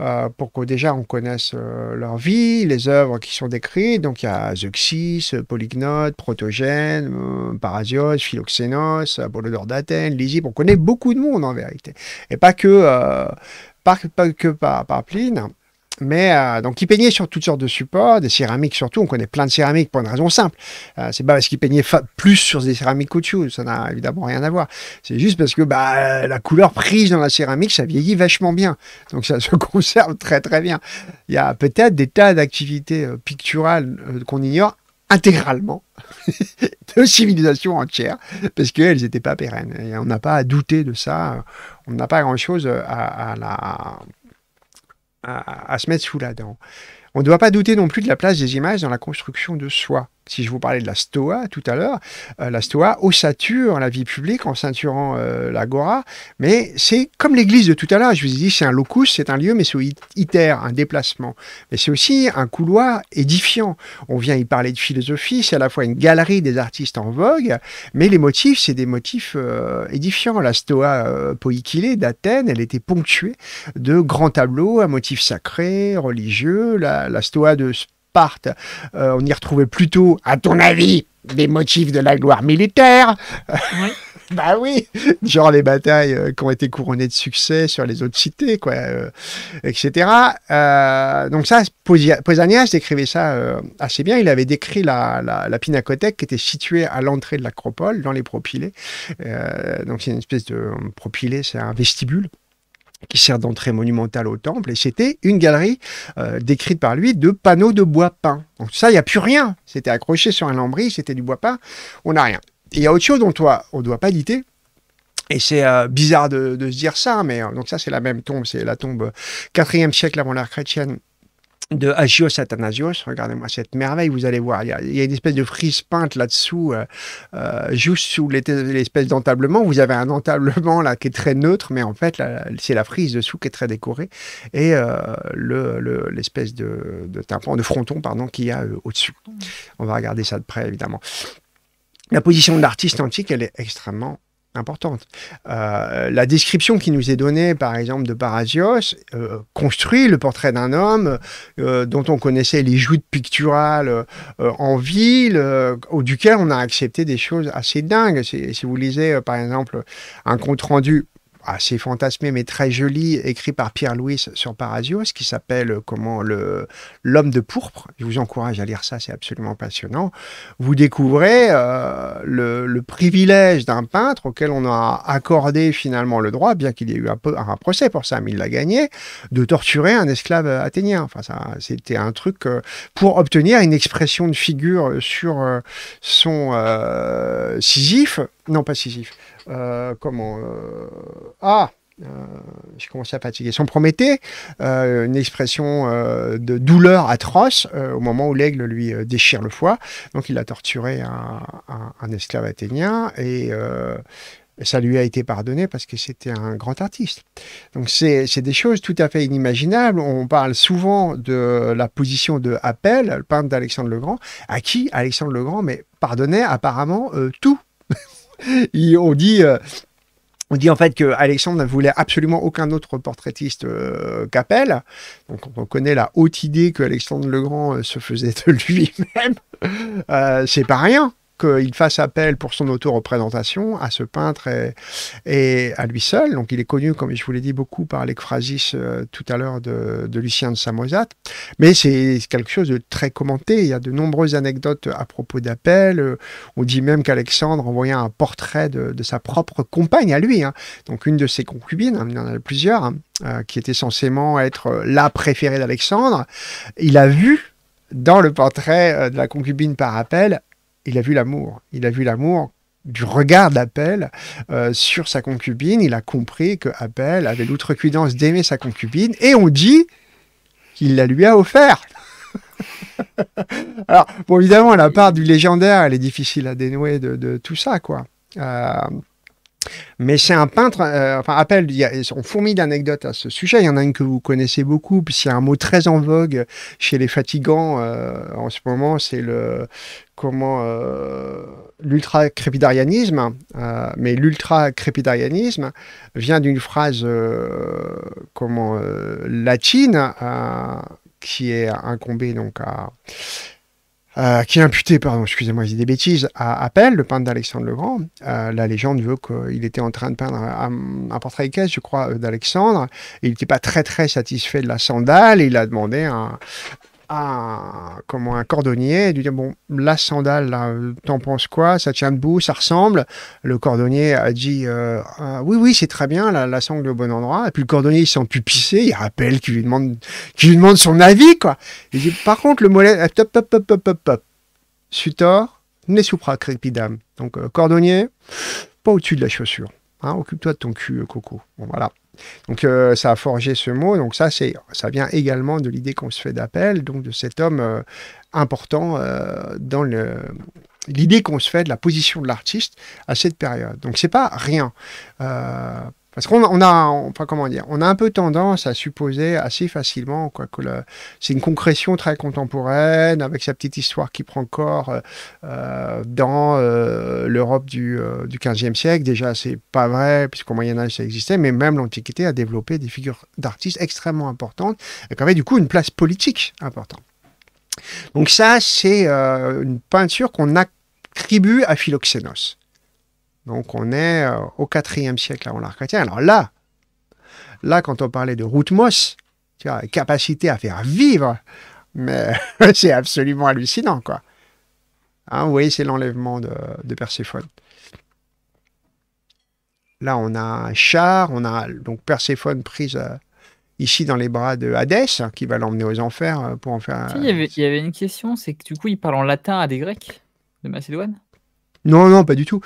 euh, pour que déjà on connaisse euh, leur vie, les œuvres qui sont décrites. Donc il y a Zeuxis, Polygnote, Protogène, Parasios, Philoxénos, Apollodore d'Athènes, Lysippe. On connaît beaucoup de monde en vérité. Et pas que, que par, par Pline mais euh, donc il peignait sur toutes sortes de supports, des céramiques surtout. On connaît plein de céramiques pour une raison simple. Euh, c'est pas parce qu'il peignait plus sur des céramiques coutures. ça n'a évidemment rien à voir. C'est juste parce que bah, la couleur prise dans la céramique, ça vieillit vachement bien, donc ça se conserve très très bien. Il y a peut-être des tas d'activités euh, picturales euh, qu'on ignore intégralement de civilisations entières, parce qu'elles n'étaient pas pérennes. Et on n'a pas à douter de ça, on n'a pas grand-chose à la à, se mettre sous la dent. On ne doit pas douter non plus de la place des images dans la construction de soi si je vous parlais de la Stoa tout à l'heure, euh, la Stoa ossature la vie publique en ceinturant euh, l'agora, mais c'est comme l'église de tout à l'heure, je vous ai dit, c'est un locus, c'est un lieu, mais c'est iter, un déplacement. Mais c'est aussi un couloir édifiant. On vient y parler de philosophie, c'est à la fois une galerie des artistes en vogue, mais les motifs, c'est des motifs euh, édifiants. La Stoa Poikile d'Athènes, elle était ponctuée de grands tableaux à motifs sacrés, religieux. La, la Stoa de euh, on y retrouvait plutôt, à ton avis, des motifs de la gloire militaire. Oui. bah oui, genre les batailles euh, qui ont été couronnées de succès sur les autres cités, quoi, euh, etc. donc ça, Posanias décrivait ça assez bien. Il avait décrit la, la pinacothèque qui était située à l'entrée de l'acropole, dans les propylées. donc c'est une espèce de propylée, c'est un vestibule qui sert d'entrée monumentale au temple, et c'était une galerie euh, décrite par lui de panneaux de bois peint. Donc ça, il n'y a plus rien. C'était accroché sur un lambris, c'était du bois peint, on n'a rien. Il y a autre chose dont toi, on ne doit pas diter, et c'est euh, bizarre de, se dire ça, mais euh, donc ça c'est la même tombe, c'est la tombe 4e siècle avant l'ère chrétienne de Agios Athanasios. Regardez-moi cette merveille, vous allez voir. Il y a, une espèce de frise peinte là-dessous, euh, euh, juste sous l'espèce d'entablement. Vous avez un entablement là qui est très neutre, mais en fait, c'est la frise dessous qui est très décorée et euh, l'espèce de, de, tympan, de fronton, pardon, qu'il y a au-dessus. On va regarder ça de près, évidemment. La position de l'artiste antique, elle est extrêmement importante. Euh, la description qui nous est donnée, par exemple, de Parasios, euh, construit le portrait d'un homme euh, dont on connaissait les joutes picturales en ville, duquel on a accepté des choses assez dingues. Si, si vous lisez, par exemple, un compte-rendu assez fantasmé mais très joli, écrit par Pierre Louis sur Parasios, qui s'appelle euh, comment le l'homme de pourpre. Je vous encourage à lire ça, c'est absolument passionnant. Vous découvrez euh, le, privilège d'un peintre auquel on a accordé finalement le droit, bien qu'il y ait eu un, peu, un procès pour ça, mais il l'a gagné, de torturer un esclave athénien. Enfin, ça, c'était un truc euh, pour obtenir une expression de figure sur son Sisyphe, non pas Sisyphe, euh, comment euh, Ah euh, je commençais à fatiguer. Son Prométhée, une expression de douleur atroce au moment où l'aigle lui déchire le foie. Donc il a torturé un, esclave athénien et ça lui a été pardonné parce que c'était un grand artiste. Donc c'est des choses tout à fait inimaginables. On parle souvent de la position de Appel, le peintre d'Alexandre le Grand, à qui Alexandre le Grand mais pardonnait apparemment tout. on dit. Euh, on dit en fait que Alexandre ne voulait absolument aucun autre portraitiste euh, qu'Appel. Donc on connaît la haute idée que Alexandre le Grand euh, se faisait de lui-même, c'est pas rien qu'il fasse appel pour son auto-représentation à ce peintre et, à lui seul. Donc il est connu, comme je vous l'ai dit, beaucoup par les euh, tout à l'heure de, Lucien de Samosat. Mais c'est quelque chose de très commenté. Il y a de nombreuses anecdotes à propos d'appel. Euh, on dit même qu'Alexandre envoyait un portrait de, sa propre compagne à lui. Hein. Donc une de ses concubines, hein, il il en a plusieurs, hein, euh, qui était censément être la préférée d'Alexandre. Il a vu dans le portrait de la concubine par appel il a vu l'amour. Il a vu l'amour du regard d'Appel euh, sur sa concubine. Il a compris que Appel avait l'outrecuidance d'aimer sa concubine et on dit qu'il la lui a offert. Alors, évidemment, la part du légendaire, elle est difficile à dénouer de, tout ça, quoi. Euh, mais c'est un peintre, euh, enfin, appel, on fourmille d'anecdotes à ce sujet. Il y en a une que vous connaissez beaucoup, puis a un mot très en vogue chez les fatigants euh, en ce moment, c'est le, comment, euh, l'ultra-crépidarianisme. mais l'ultra-crépidarianisme vient d'une phrase, comment, latine, qui est incombée donc à euh, qui est imputé, pardon, excusez-moi, j'ai des bêtises, à Appel, le peintre d'Alexandre le Grand. Euh, la légende veut qu'il était en train de peindre un, portrait de caisse, je crois, euh, d'Alexandre. Il n'était pas très très satisfait de la sandale, il a demandé un, à un, comment, un cordonnier et lui dire Bon, la sandale, là, t'en penses quoi Ça tient debout, ça ressemble. Le cordonnier a dit euh, euh, Oui, oui, c'est très bien, la, la, sangle au bon endroit. Et puis le cordonnier, il s'en pisser il rappelle qu'il lui, demande, qu'il lui demande son avis, quoi. Il dit Par contre, le mollet, euh, top, top, top, top, Sutor, ne supra Donc, cordonnier, pas au-dessus de la chaussure. Hein. Occupe-toi de ton cul, Coco. Bon, voilà. Donc euh, ça a forgé ce mot. Donc ça, c'est, ça vient également de l'idée qu'on se fait d'appel, donc de cet homme euh, important euh, dans le, l'idée qu'on se fait de la position de l'artiste à cette période. Donc c'est pas rien. Parce qu'on on a, enfin comment dire, on a un peu tendance à supposer assez facilement quoi que c'est une concrétion très contemporaine avec sa petite histoire qui prend corps euh, euh, dans euh, l'Europe du, euh, 15e siècle. Déjà, c'est pas vrai puisqu'au Moyen Âge ça existait, mais même l'Antiquité a développé des figures d'artistes extrêmement importantes et qui avaient du coup une place politique importante. Donc ça, c'est une peinture qu'on attribue à Philoxénos. Donc on est euh, au IVe siècle avant l'art chrétien. Alors là, là quand on parlait de Routmos, tu capacité à faire vivre, mais c'est absolument hallucinant quoi. Hein, vous voyez, c'est l'enlèvement de, Perséphone. Là, on a un char, on a donc Perséphone prise euh, ici dans les bras de Hadès, hein, qui va l'emmener aux enfers euh, pour en faire. il, y avait, il y, avait, une question, c'est que du coup, il parle en latin à des Grecs de Macédoine Non, non, pas du tout.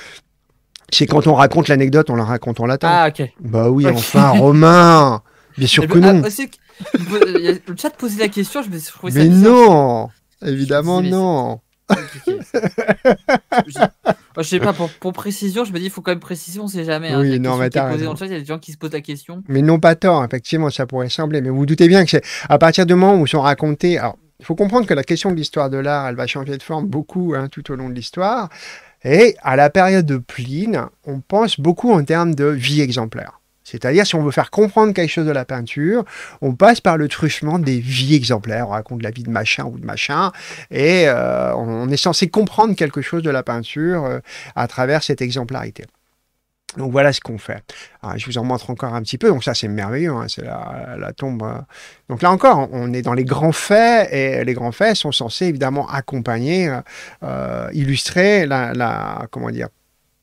C'est quand on raconte l'anecdote, on la raconte en latin. Ah, ok. Bah oui, enfin, Romain Bien sûr eh que ben, non ah, Le chat posait la question, je me suis trouvé ça Mais non Évidemment, non je, sais pas, pour, précision, je me dis, il faut quand même préciser, on sait jamais. Hein. oui, non, mais t'as raison. il y a des gens qui se posent la question. Mais non, pas tort, effectivement, ça pourrait sembler. Mais vous, doutez bien que c'est à partir du moment où sont racontés. Alors, il faut comprendre que la question de l'histoire de l'art, elle va changer de forme beaucoup hein, tout au long de l'histoire. Et à la période de Pline, on pense beaucoup en termes de vie exemplaire. C'est-à-dire, si on veut faire comprendre quelque chose de la peinture, on passe par le truchement des vies exemplaires. On raconte la vie de machin ou de machin, et euh, on est censé comprendre quelque chose de la peinture euh, à travers cette exemplarité. Donc voilà ce qu'on fait. Ah, je vous en montre encore un petit peu. Donc ça, c'est merveilleux. Hein. c'est la, tombe. Euh. Donc là encore, on est dans les grands faits et les grands faits sont censés évidemment accompagner, euh, euh, illustrer la, comment dire,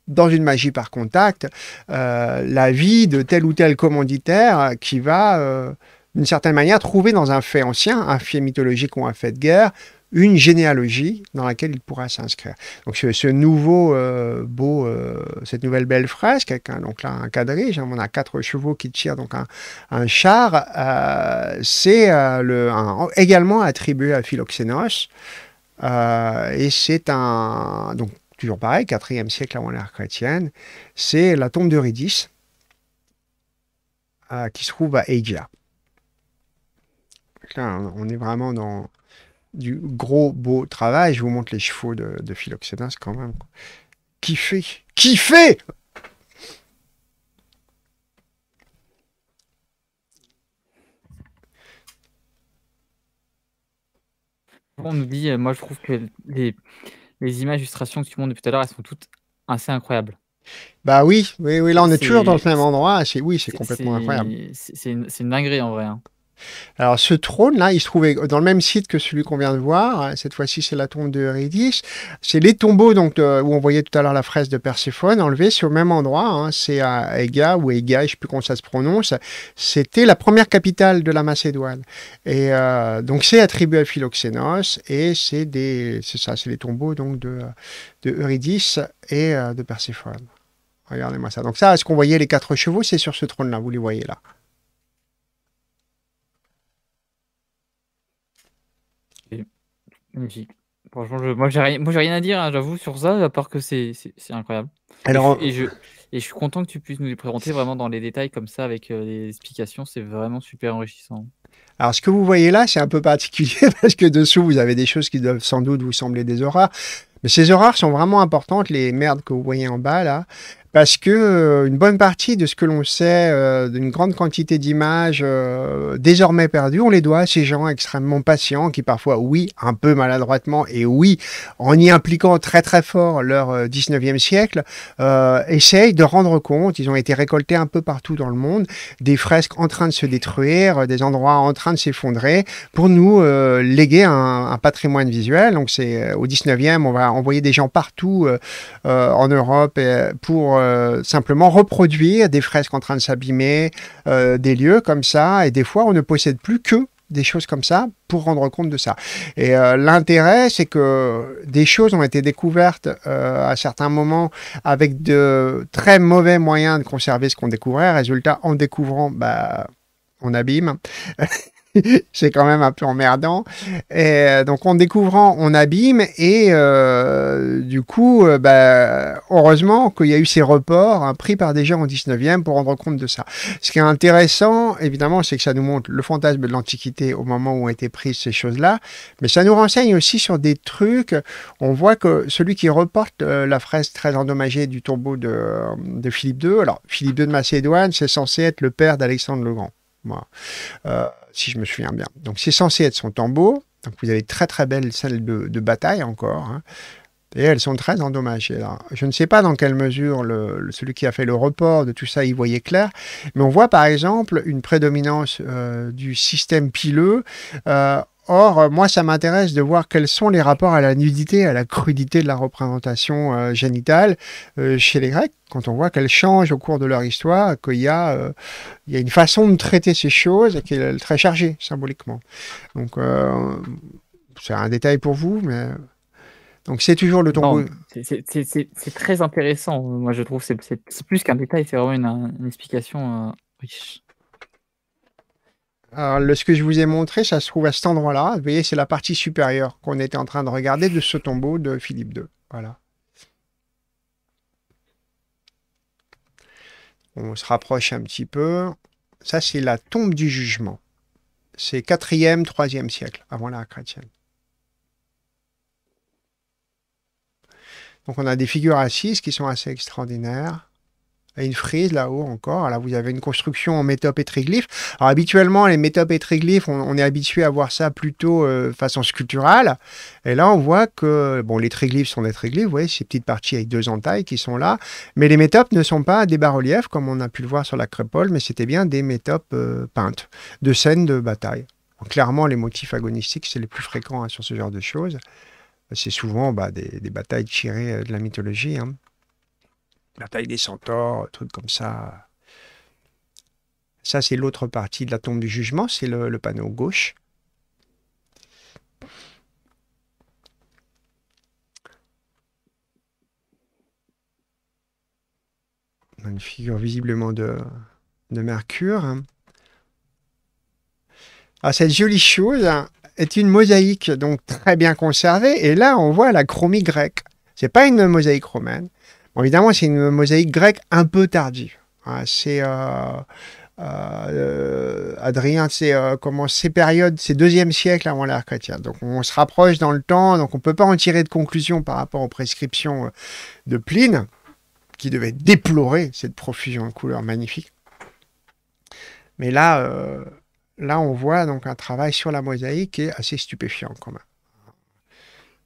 dans une magie par contact, la vie de tel ou tel commanditaire qui va d'une certaine manière trouver dans un fait ancien, un fait mythologique ou un fait de guerre, une généalogie dans laquelle il pourra s'inscrire. Donc ce, nouveau euh, beau, euh, cette nouvelle belle fresque avec un, donc là un quadrige, on a quatre chevaux qui tirent donc un, char, euh, c'est euh, également attribué à Philoxénos et c'est un donc toujours pareil, 4 siècle avant l'ère chrétienne, c'est la tombe de d'Eurydice qui se trouve à Donc Là, on est vraiment dans du gros beau travail. Je vous montre les chevaux de, de quand même. Kiffez Kiffez On nous dit, moi je trouve que les, images, illustrations que tu montres depuis tout à l'heure, elles sont toutes assez incroyables. Bah oui, oui, oui, là on est, toujours dans le même endroit. oui, c'est complètement incroyable. C'est une, une dinguerie en vrai. Hein. Alors ce trône-là, il se trouvait dans le même site que celui qu'on vient de voir. Cette fois-ci, c'est la tombe de C'est les tombeaux donc où on voyait tout à l'heure la fraise de Perséphone enlevée, c'est au même endroit. Hein. C'est à Ega ou Ega, je ne sais plus comment ça se prononce. C'était la première capitale de la Macédoine. Et euh, donc c'est attribué à Philoxénos et c'est des, ça, c'est les tombeaux donc de, de Eurydice et euh, de Perséphone. Regardez-moi ça. Donc ça, ce qu'on voyait les quatre chevaux C'est sur ce trône-là, vous les voyez là. Magnifique. Franchement, je, moi, j'ai rien, à dire, hein, j'avoue, sur ça, à part que c'est, incroyable. Alors, et, je, et, je, suis content que tu puisses nous les présenter vraiment dans les détails comme ça, avec euh, les explications. C'est vraiment super enrichissant. Alors, ce que vous voyez là, c'est un peu particulier parce que dessous, vous avez des choses qui doivent sans doute vous sembler des horreurs. Mais ces horaires sont vraiment importantes, les merdes que vous voyez en bas là parce que euh, une bonne partie de ce que l'on sait euh, d'une grande quantité d'images euh, désormais perdues, on les doit à ces gens extrêmement patients qui parfois, oui, un peu maladroitement et oui, en y impliquant très très fort leur 19e siècle, essayent de rendre compte, ils ont été récoltés un peu partout dans le monde, des fresques en train de se détruire, des endroits en train de s'effondrer, pour nous léguer un, un, patrimoine visuel. Donc c'est au 19e, on va envoyer des gens partout en Europe pour euh, simplement reproduire des fresques en train de s'abîmer, euh, des lieux comme ça, et des fois on ne possède plus que des choses comme ça pour rendre compte de ça. Et euh, l'intérêt, c'est que des choses ont été découvertes à certains moments avec de très mauvais moyens de conserver ce qu'on découvrait. Résultat, en découvrant, bah, on abîme. c'est quand même un peu emmerdant. Et, euh, donc en découvrant, on abîme et euh, du coup, euh, bah, heureusement qu'il y a eu ces reports hein, pris par des gens au 19e pour rendre compte de ça. Ce qui est intéressant, évidemment, c'est que ça nous montre le fantasme de l'Antiquité au moment où ont été prises ces choses-là, mais ça nous renseigne aussi sur des trucs. On voit que celui qui reporte la fraise très endommagée du tombeau de, de Philippe II, alors Philippe II de Macédoine, c'est censé être le père d'Alexandre le Grand. Voilà si je me souviens bien. Donc c'est censé être son tombeau. Donc vous avez très très belles salles de, bataille encore. Hein. Et elles sont très endommagées. Je ne sais pas dans quelle mesure celui qui a fait le report de tout ça y voyait clair, mais on voit par exemple une prédominance euh, du système pileux. Euh, Or, euh, moi, ça m'intéresse de voir quels sont les rapports à la nudité, à la crudité de la représentation euh, génitale euh, chez les Grecs, quand on voit qu'elle change au cours de leur histoire, qu'il y, a, y une façon de traiter ces choses qui est très chargée symboliquement. Donc, c'est un détail pour vous, mais... Donc c'est toujours le ton. C'est très intéressant, moi je trouve, c'est plus qu'un détail, c'est vraiment une, une explication riche. Alors, ce que je vous ai montré, ça se trouve à cet endroit-là. Vous voyez, c'est la partie supérieure qu'on était en train de regarder de ce tombeau de Philippe II. Voilà. On se rapproche un petit peu. Ça, c'est la tombe du jugement. C'est 4e, 3e siècle avant l'ère chrétienne. Donc on a des figures assises qui sont assez extraordinaires une frise là-haut encore. Là, vous avez une construction en métope et triglyphes. Alors, habituellement, les métopes et triglyphes, on, est habitué à voir ça plutôt euh, façon sculpturale. Et là, on voit que, bon, les triglyphes sont des triglyphes, vous voyez, ces petites parties avec deux entailles qui sont là. Mais les métopes ne sont pas des bas-reliefs, comme on a pu le voir sur la crépole, mais c'était bien des métopes euh, peintes, de scènes de bataille. clairement, les motifs agonistiques, c'est les plus fréquents hein, sur ce genre de choses. C'est souvent bah, des, batailles tirées euh, de la mythologie. Hein la taille des centaures, trucs comme ça. Ça, c'est l'autre partie de la tombe du jugement, c'est le, panneau gauche. une figure visiblement de, de Mercure. Ah, cette jolie chose est une mosaïque donc très bien conservée et là on voit la chromie grecque. C'est pas une mosaïque romaine, évidemment, c'est une mosaïque grecque un peu tardive. Hein, c'est euh, euh, euh, Adrien, c'est comment ces périodes, ces deuxième siècle avant l'ère chrétienne. Donc on se rapproche dans le temps, donc on peut pas en tirer de conclusion par rapport aux prescriptions de Pline, qui devait déplorer cette profusion de couleurs magnifiques. Mais là, là on voit donc un travail sur la mosaïque qui est assez stupéfiant quand même.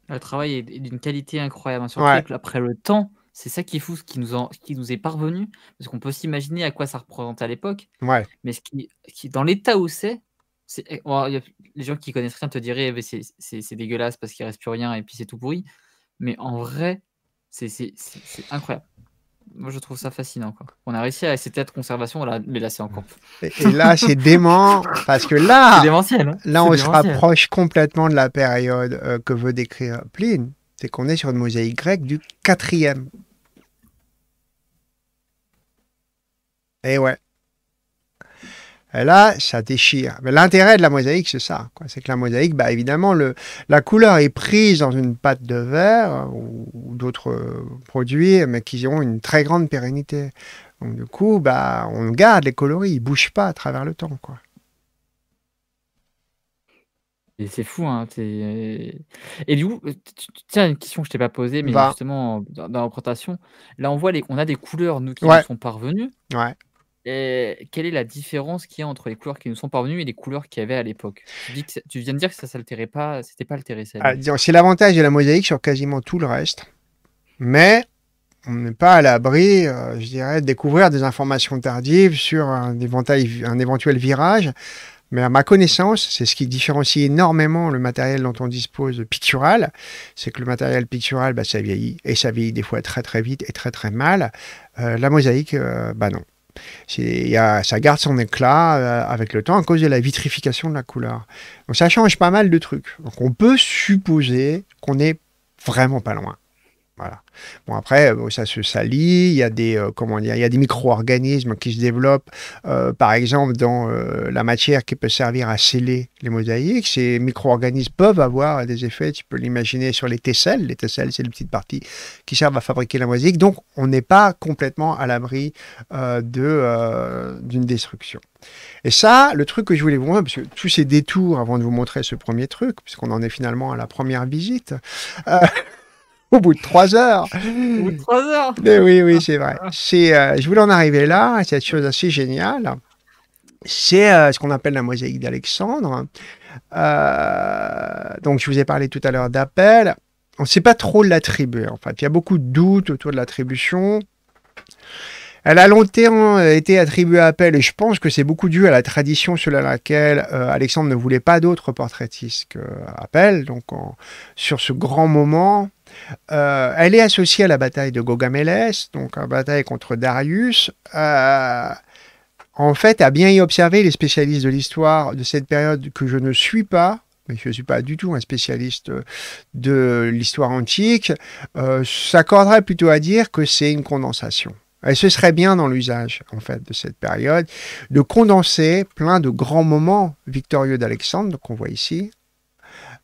Le travail est d'une qualité incroyable. Hein, surtout après le temps, c'est ça qui est fou, ce qui nous, qui nous est parvenu, parce qu'on peut s'imaginer à quoi ça représentait à l'époque. Ouais. Mais ce qui, qui dans l'état où c'est, c'est, eh, oh, les gens qui connaissent rien te diraient c'est dégueulasse parce qu'il reste plus rien et puis c'est tout pourri. Mais en vrai, c'est incroyable. Moi, je trouve ça fascinant. On a réussi à essayer de conservation, mais là, c'est encore. Et, là, c'est dément, parce que là, hein. là on se rapproche complètement de la période euh, que veut décrire Pline. C'est qu'on est sur une mosaïque grecque du 4e Et eh ouais. Et là, ça déchire. Mais l'intérêt de la mosaïque, c'est ça. C'est que la mosaïque, bah, évidemment, le, la couleur est prise dans une pâte de verre ou, d'autres euh, produits, mais qui ont une très grande pérennité. Donc, du coup, bah, on garde les coloris, ils ne bougent pas à travers le temps. Quoi. Et c'est fou, hein. Et du coup, euh, tiens, une question que je t'ai pas posée, mais bah. justement, dans, la là, on voit les, on a des couleurs, nous, qui nous sont parvenues. Ouais quelle est la différence qu'il y a entre les couleurs qui nous sont parvenues et les couleurs qu'il y avait à l'époque tu, tu, viens de dire que ça s'altérait pas, c'était pas altéré. Ah, c'est l'avantage de la mosaïque sur quasiment tout le reste, mais on n'est pas à l'abri, euh, je dirais, de découvrir des informations tardives sur un, éventuel virage. Mais à ma connaissance, c'est ce qui différencie énormément le matériel dont on dispose pictural, c'est que le matériel pictural, bah, ça vieillit, et ça vieillit des fois très très vite et très très mal. Euh, la mosaïque, euh, bah non ça garde son éclat euh, avec le temps à cause de la vitrification de la couleur. Donc ça change pas mal de trucs. Donc on peut supposer qu'on n'est vraiment pas loin. Voilà. Bon après, euh, ça se salit. Il y a des euh, il des micro-organismes qui se développent. Euh, par exemple, dans la matière qui peut servir à sceller les mosaïques, ces micro-organismes peuvent avoir des effets. Tu peux l'imaginer sur les tesselles. Les tesselles, c'est les petites parties qui servent à fabriquer la mosaïque. Donc, on n'est pas complètement à l'abri de d'une destruction. Et ça, le truc que je voulais vous montrer, parce que tous ces détours avant de vous montrer ce premier truc, puisqu'on en est finalement à la première visite. au bout de trois heures. Au bout de trois heures. Mais oui, oui, c'est vrai. Ah. C'est, euh, je voulais en arriver là, cette chose assez géniale. C'est euh, ce qu'on appelle la mosaïque d'Alexandre. Euh, donc, je vous ai parlé tout à l'heure d'appel. On ne sait pas trop l'attribuer, en fait. Il y a beaucoup de doutes autour de l'attribution. Elle a longtemps été attribuée à Appel et je pense que c'est beaucoup dû à la tradition selon laquelle Alexandre ne voulait pas d'autres portraitistes qu'Appel. Donc sur ce grand moment, euh, elle est associée à la bataille de Gogamélès, donc la bataille contre Darius. Euh, en fait, à bien y observer, les spécialistes de l'histoire de cette période que je ne suis pas, mais je ne suis pas du tout un spécialiste euh, de l'histoire antique, s'accorderaient plutôt à dire que c'est une condensation. Et ce serait bien dans l'usage, en fait, de cette période, de condenser plein de grands moments victorieux d'Alexandre, qu'on voit ici,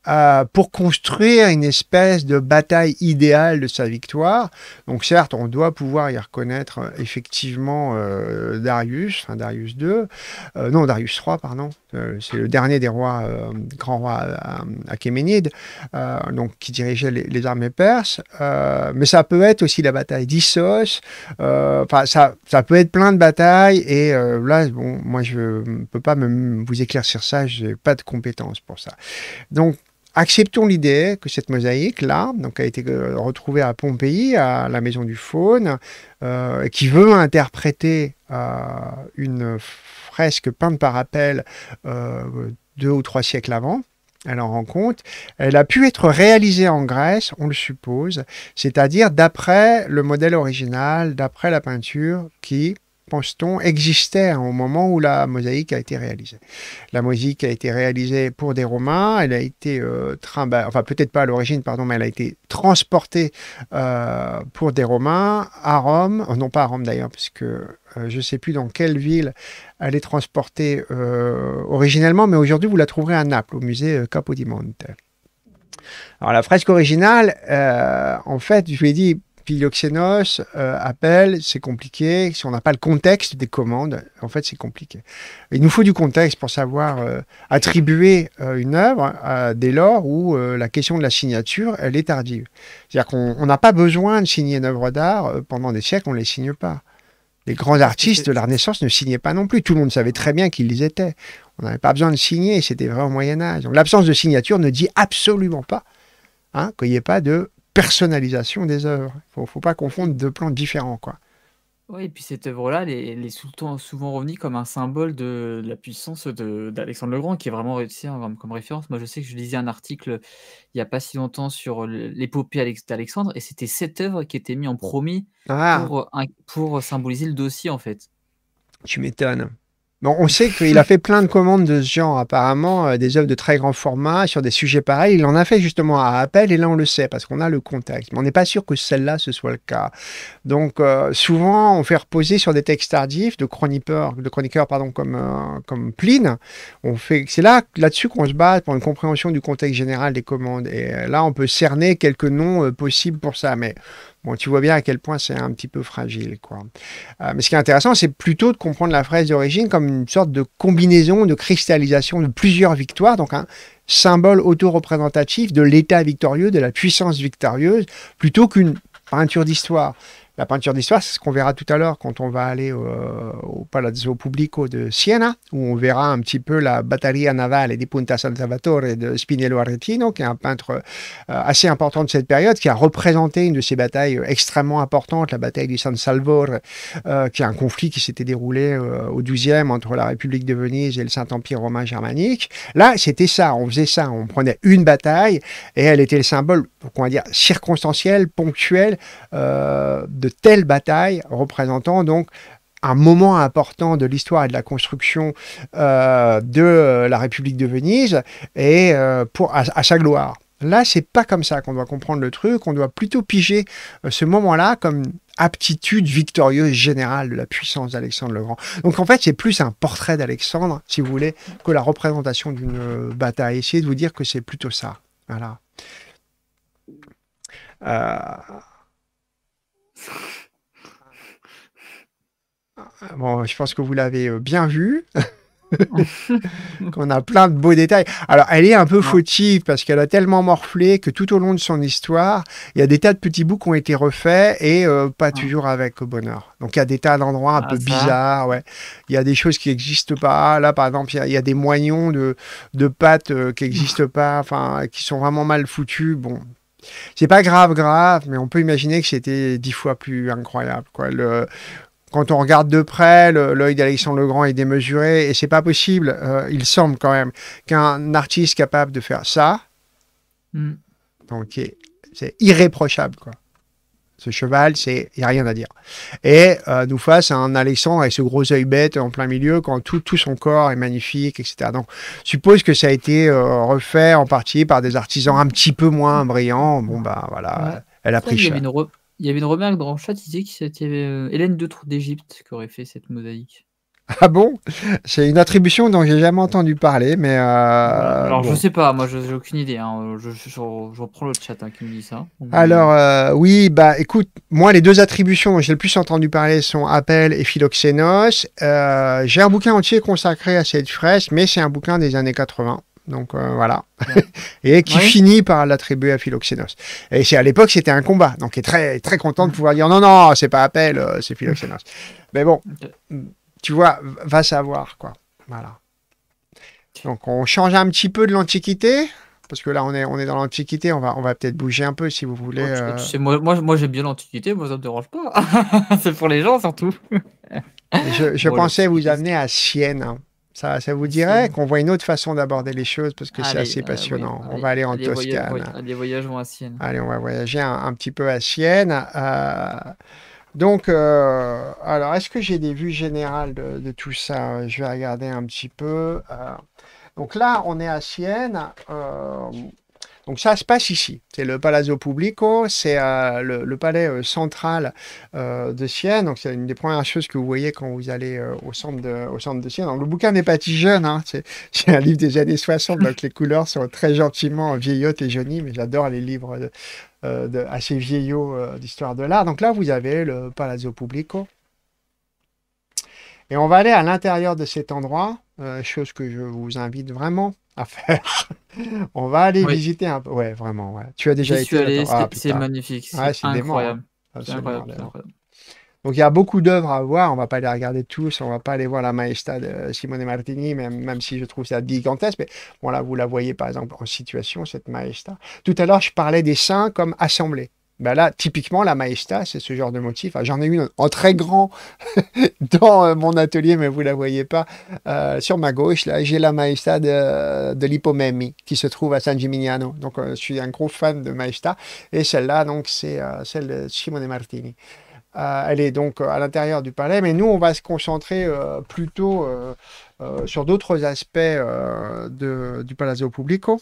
euh, pour construire une espèce de bataille idéale de sa victoire. Donc certes, on doit pouvoir y reconnaître euh, effectivement euh, Darius, Darius II, non Darius III, pardon, c'est le dernier des rois, grand roi achéménide, donc qui dirigeait les, armées perses. mais ça peut être aussi la bataille d'Issos. Enfin, ça, ça peut être plein de batailles. Et là, bon, moi je peux pas me, vous éclaircir ça, n'ai pas de compétences pour ça. Donc acceptons l'idée que cette mosaïque-là, donc a été euh, retrouvée à Pompéi, à la maison du faune, euh, qui veut interpréter euh, une fresque peinte par Appel deux ou trois siècles avant. Elle en rend compte. Elle a pu être réalisée en Grèce, on le suppose, c'est-à-dire d'après le modèle original, d'après la peinture qui, pense-t-on, existait au moment où la mosaïque a été réalisée. La mosaïque a été réalisée pour des Romains, elle a été euh, bah, enfin peut-être pas à l'origine, pardon, mais elle a été transportée euh, pour des Romains à Rome, euh, non pas à Rome d'ailleurs, puisque que je ne sais plus dans quelle ville elle est transportée originellement, mais aujourd'hui vous la trouverez à Naples, au musée Capodimonte. Alors la fresque originale, en fait, je lui ai dit Pilioxénos, euh, appel, c'est compliqué. Si on n'a pas le contexte des commandes, en fait, c'est compliqué. Il nous faut du contexte pour savoir euh, attribuer euh, une œuvre dès lors où la question de la signature, elle est tardive. C'est-à-dire qu'on n'a pas besoin de signer une œuvre d'art pendant des siècles, on ne les signe pas. Les grands artistes de la Renaissance ne signaient pas non plus. Tout le monde savait très bien qu'ils étaient. On n'avait pas besoin de signer, c'était vrai au Moyen Âge. l'absence de signature ne dit absolument pas hein, qu'il n'y ait pas de personnalisation des œuvres. Il ne faut pas confondre deux plans différents. Quoi. Oui, et puis cette œuvre-là, elle est souvent revenue comme un symbole de la puissance d'Alexandre le Grand, qui est vraiment réussi hein, comme, comme, référence. Moi, je sais que je lisais un article il n'y a pas si longtemps sur l'épopée d'Alexandre, et c'était cette œuvre qui était mise en promis ah. pour, pour symboliser le dossier, en fait. Tu m'étonnes on sait qu'il a fait plein de commandes de ce genre, apparemment, euh, des œuvres de très grand format sur des sujets pareils. Il en a fait justement à appel, et là on le sait parce qu'on a le contexte. Mais on n'est pas sûr que celle-là ce soit le cas. Donc euh, souvent, on fait reposer sur des textes tardifs de chroniqueurs, de chroniqueurs pardon, comme, euh, Pline. On fait, c'est là, là-dessus qu'on se bat pour une compréhension du contexte général des commandes. Et là, on peut cerner quelques noms possibles pour ça, mais Bon, tu vois bien à quel point c'est un petit peu fragile, quoi. Euh, mais ce qui est intéressant, c'est plutôt de comprendre la fraise d'origine comme une sorte de combinaison, de cristallisation de plusieurs victoires, donc un symbole auto-représentatif de l'état victorieux, de la puissance victorieuse, plutôt qu'une peinture d'histoire. La peinture d'histoire, c'est ce qu'on verra tout à l'heure quand on va aller euh, au, Palazzo Pubblico de Siena, où on verra un petit peu la Battaglia navale di Punta San Salvatore de Spinello Aretino, qui est un peintre euh, assez important de cette période, qui a représenté une de ces batailles euh, extrêmement importantes, la bataille du San Salvore, qui est un conflit qui s'était déroulé au 12 entre la République de Venise et le Saint-Empire romain germanique. Là, c'était ça, on faisait ça, on prenait une bataille et elle était le symbole, qu'on va dire, circonstanciel, ponctuel euh, de telles batailles représentant donc un moment important de l'histoire et de la construction euh, de euh, la République de Venise et euh, pour, à, sa gloire. Là, c'est pas comme ça qu'on doit comprendre le truc. On doit plutôt piger ce moment-là comme aptitude victorieuse générale de la puissance d'Alexandre le Grand. Donc en fait, c'est plus un portrait d'Alexandre, si vous voulez, que la représentation d'une bataille. Essayez de vous dire que c'est plutôt ça. Voilà. Ah, bon, je pense que vous l'avez euh, bien vu. qu'on a plein de beaux détails. Alors, elle est un peu fautive parce qu'elle a tellement morflé que tout au long de son histoire, il y a des tas de petits bouts qui ont été refaits et euh, pas toujours avec bonheur. Donc, il y a des tas d'endroits un ah, peu bizarres. Ouais. Il y a des choses qui n'existent pas. Là, par exemple, il y, a des moignons de, pâtes euh, qui n'existent pas, enfin, qui sont vraiment mal foutus. Bon, c'est pas grave, grave, mais on peut imaginer que c'était dix fois plus incroyable. quand on regarde de près, l'œil d'Alexandre Legrand est démesuré et c'est pas possible. Euh, il semble quand même qu'un artiste capable de faire ça, mm. donc c'est irréprochable. Quoi ce cheval, c'est il n'y a rien à dire. Et euh, nous face à un Alexandre avec ce gros œil bête en plein milieu, quand tout, tout son corps est magnifique, etc. Donc, suppose que ça a été euh, refait en partie par des artisans un petit peu moins brillants. Bon, bah voilà, elle a pris cher. Il y avait une remarque dans le chat disait c'était euh, Hélène de d'Égypte qui aurait fait cette mosaïque. Ah bon C'est une attribution dont j'ai jamais entendu parler, mais. Euh, euh, alors, je sais pas, moi, je j'ai aucune idée. Hein. Je, reprends le chat hein, qui me dit ça. Alors, euh, oui, bah, écoute, moi, les deux attributions dont j'ai le plus entendu parler sont Appel et Philoxenos. j'ai un bouquin entier consacré à cette fraise, mais c'est un bouquin des années 80. Donc voilà. et qui finit par l'attribuer à Philoxenos. Et c'est à l'époque, c'était un combat. Donc il est très, très content de pouvoir dire non, non, c'est pas Appel, c'est Philoxenos. Mais bon, tu vois, va savoir, quoi. Voilà. Donc, on change un petit peu de l'Antiquité, parce que là, on est, on est dans l'Antiquité, on va, on va peut-être bouger un peu, si vous voulez. Euh. moi, moi, moi j'aime bien l'Antiquité, moi, ça ne me dérange pas. C'est pour les gens, surtout. je, pensais vous amener à Sienne. Hein. Ça, ça, vous dirait qu'on voit une autre façon d'aborder les choses parce que c'est assez euh, passionnant. on va aller en Toscane. allez, Sienne. Allez, on va voyager un, petit peu à Sienne. Euh, donc, euh, alors, est-ce que j'ai des vues générales de, tout ça Je vais regarder un petit peu. Euh, donc là, on est à Sienne. Euh, donc ça se passe ici. C'est le Palazzo Pubblico, c'est le, palais central de Sienne. Donc c'est une des premières choses que vous voyez quand vous allez au, centre de, au centre de Sienne. le bouquin n'est pas si jeune, hein. c'est un livre des années 60, donc les couleurs sont très gentiment vieillottes et jaunies, mais j'adore les livres de, euh, assez Vieillot euh, d'histoire de l'art. Donc là, vous avez le Palazzo Pubblico. Et on va aller à l'intérieur de cet endroit, euh, chose que je vous invite vraiment à faire. on va aller visiter un peu. Ouais, vraiment. Tu as déjà été. Ah, c'est magnifique. c'est hein. incroyable. incroyable donc il y a beaucoup d'œuvres à voir, on ne va pas les regarder tous, on ne va pas aller voir la Maestà de Simone Martini, même, même si je trouve ça gigantesque, mais bon là vous la voyez par exemple en situation, cette Maestà. Tout à l'heure je parlais des saints comme assemblés. Ben là, typiquement, la maestà, c'est ce genre de motif. Ah, j'en ai une en très grand dans euh, mon atelier, mais vous ne la voyez pas. Euh, sur ma gauche, là, j'ai la maestà de, de qui se trouve à San Gimignano. Donc, euh, je suis un gros fan de maestà. Et celle-là, donc, c'est celle de Simone Martini. Euh, elle est donc euh, à l'intérieur du palais, mais nous, on va se concentrer euh, plutôt sur d'autres aspects de, du Palazzo Pubblico.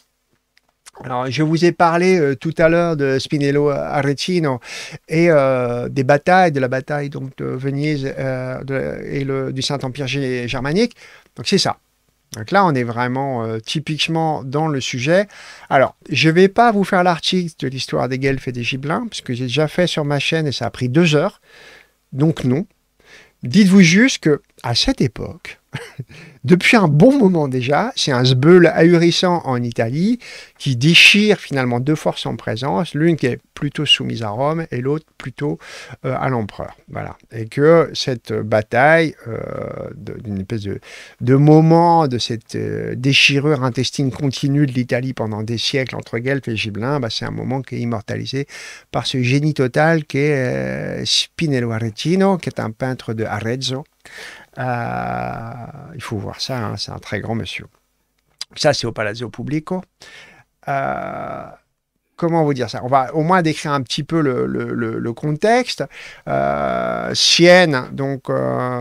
Alors, je vous ai parlé tout à l'heure de Spinello Aretino et des batailles, de la bataille donc, de Venise et le, du Saint-Empire germanique. Donc, c'est ça. Donc là, on est vraiment euh, typiquement dans le sujet. Alors, je ne vais pas vous faire l'article de l'histoire des guelfes et des gibelins, puisque j'ai déjà fait sur ma chaîne et ça a pris deux heures. Donc non. Dites-vous juste que à cette époque, depuis un bon moment déjà, c'est un sbeul ahurissant en Italie qui déchire finalement deux forces en présence, l'une qui est plutôt soumise à Rome et l'autre plutôt euh, à l'empereur. Voilà. Et que cette bataille, euh, d'une espèce de, moment de cette euh, déchirure intestine continue de l'Italie pendant des siècles entre Guelph et Gibelin, bah, c'est un moment qui est immortalisé par ce génie total qui est Spinello Aretino, qui est un peintre de Arezzo. Euh, il faut voir ça, hein, c'est un très grand monsieur. Ça, c'est au Palazzo Pubblico. Euh, comment vous dire ça On va au moins décrire un petit peu le, contexte. Euh, Sienne, donc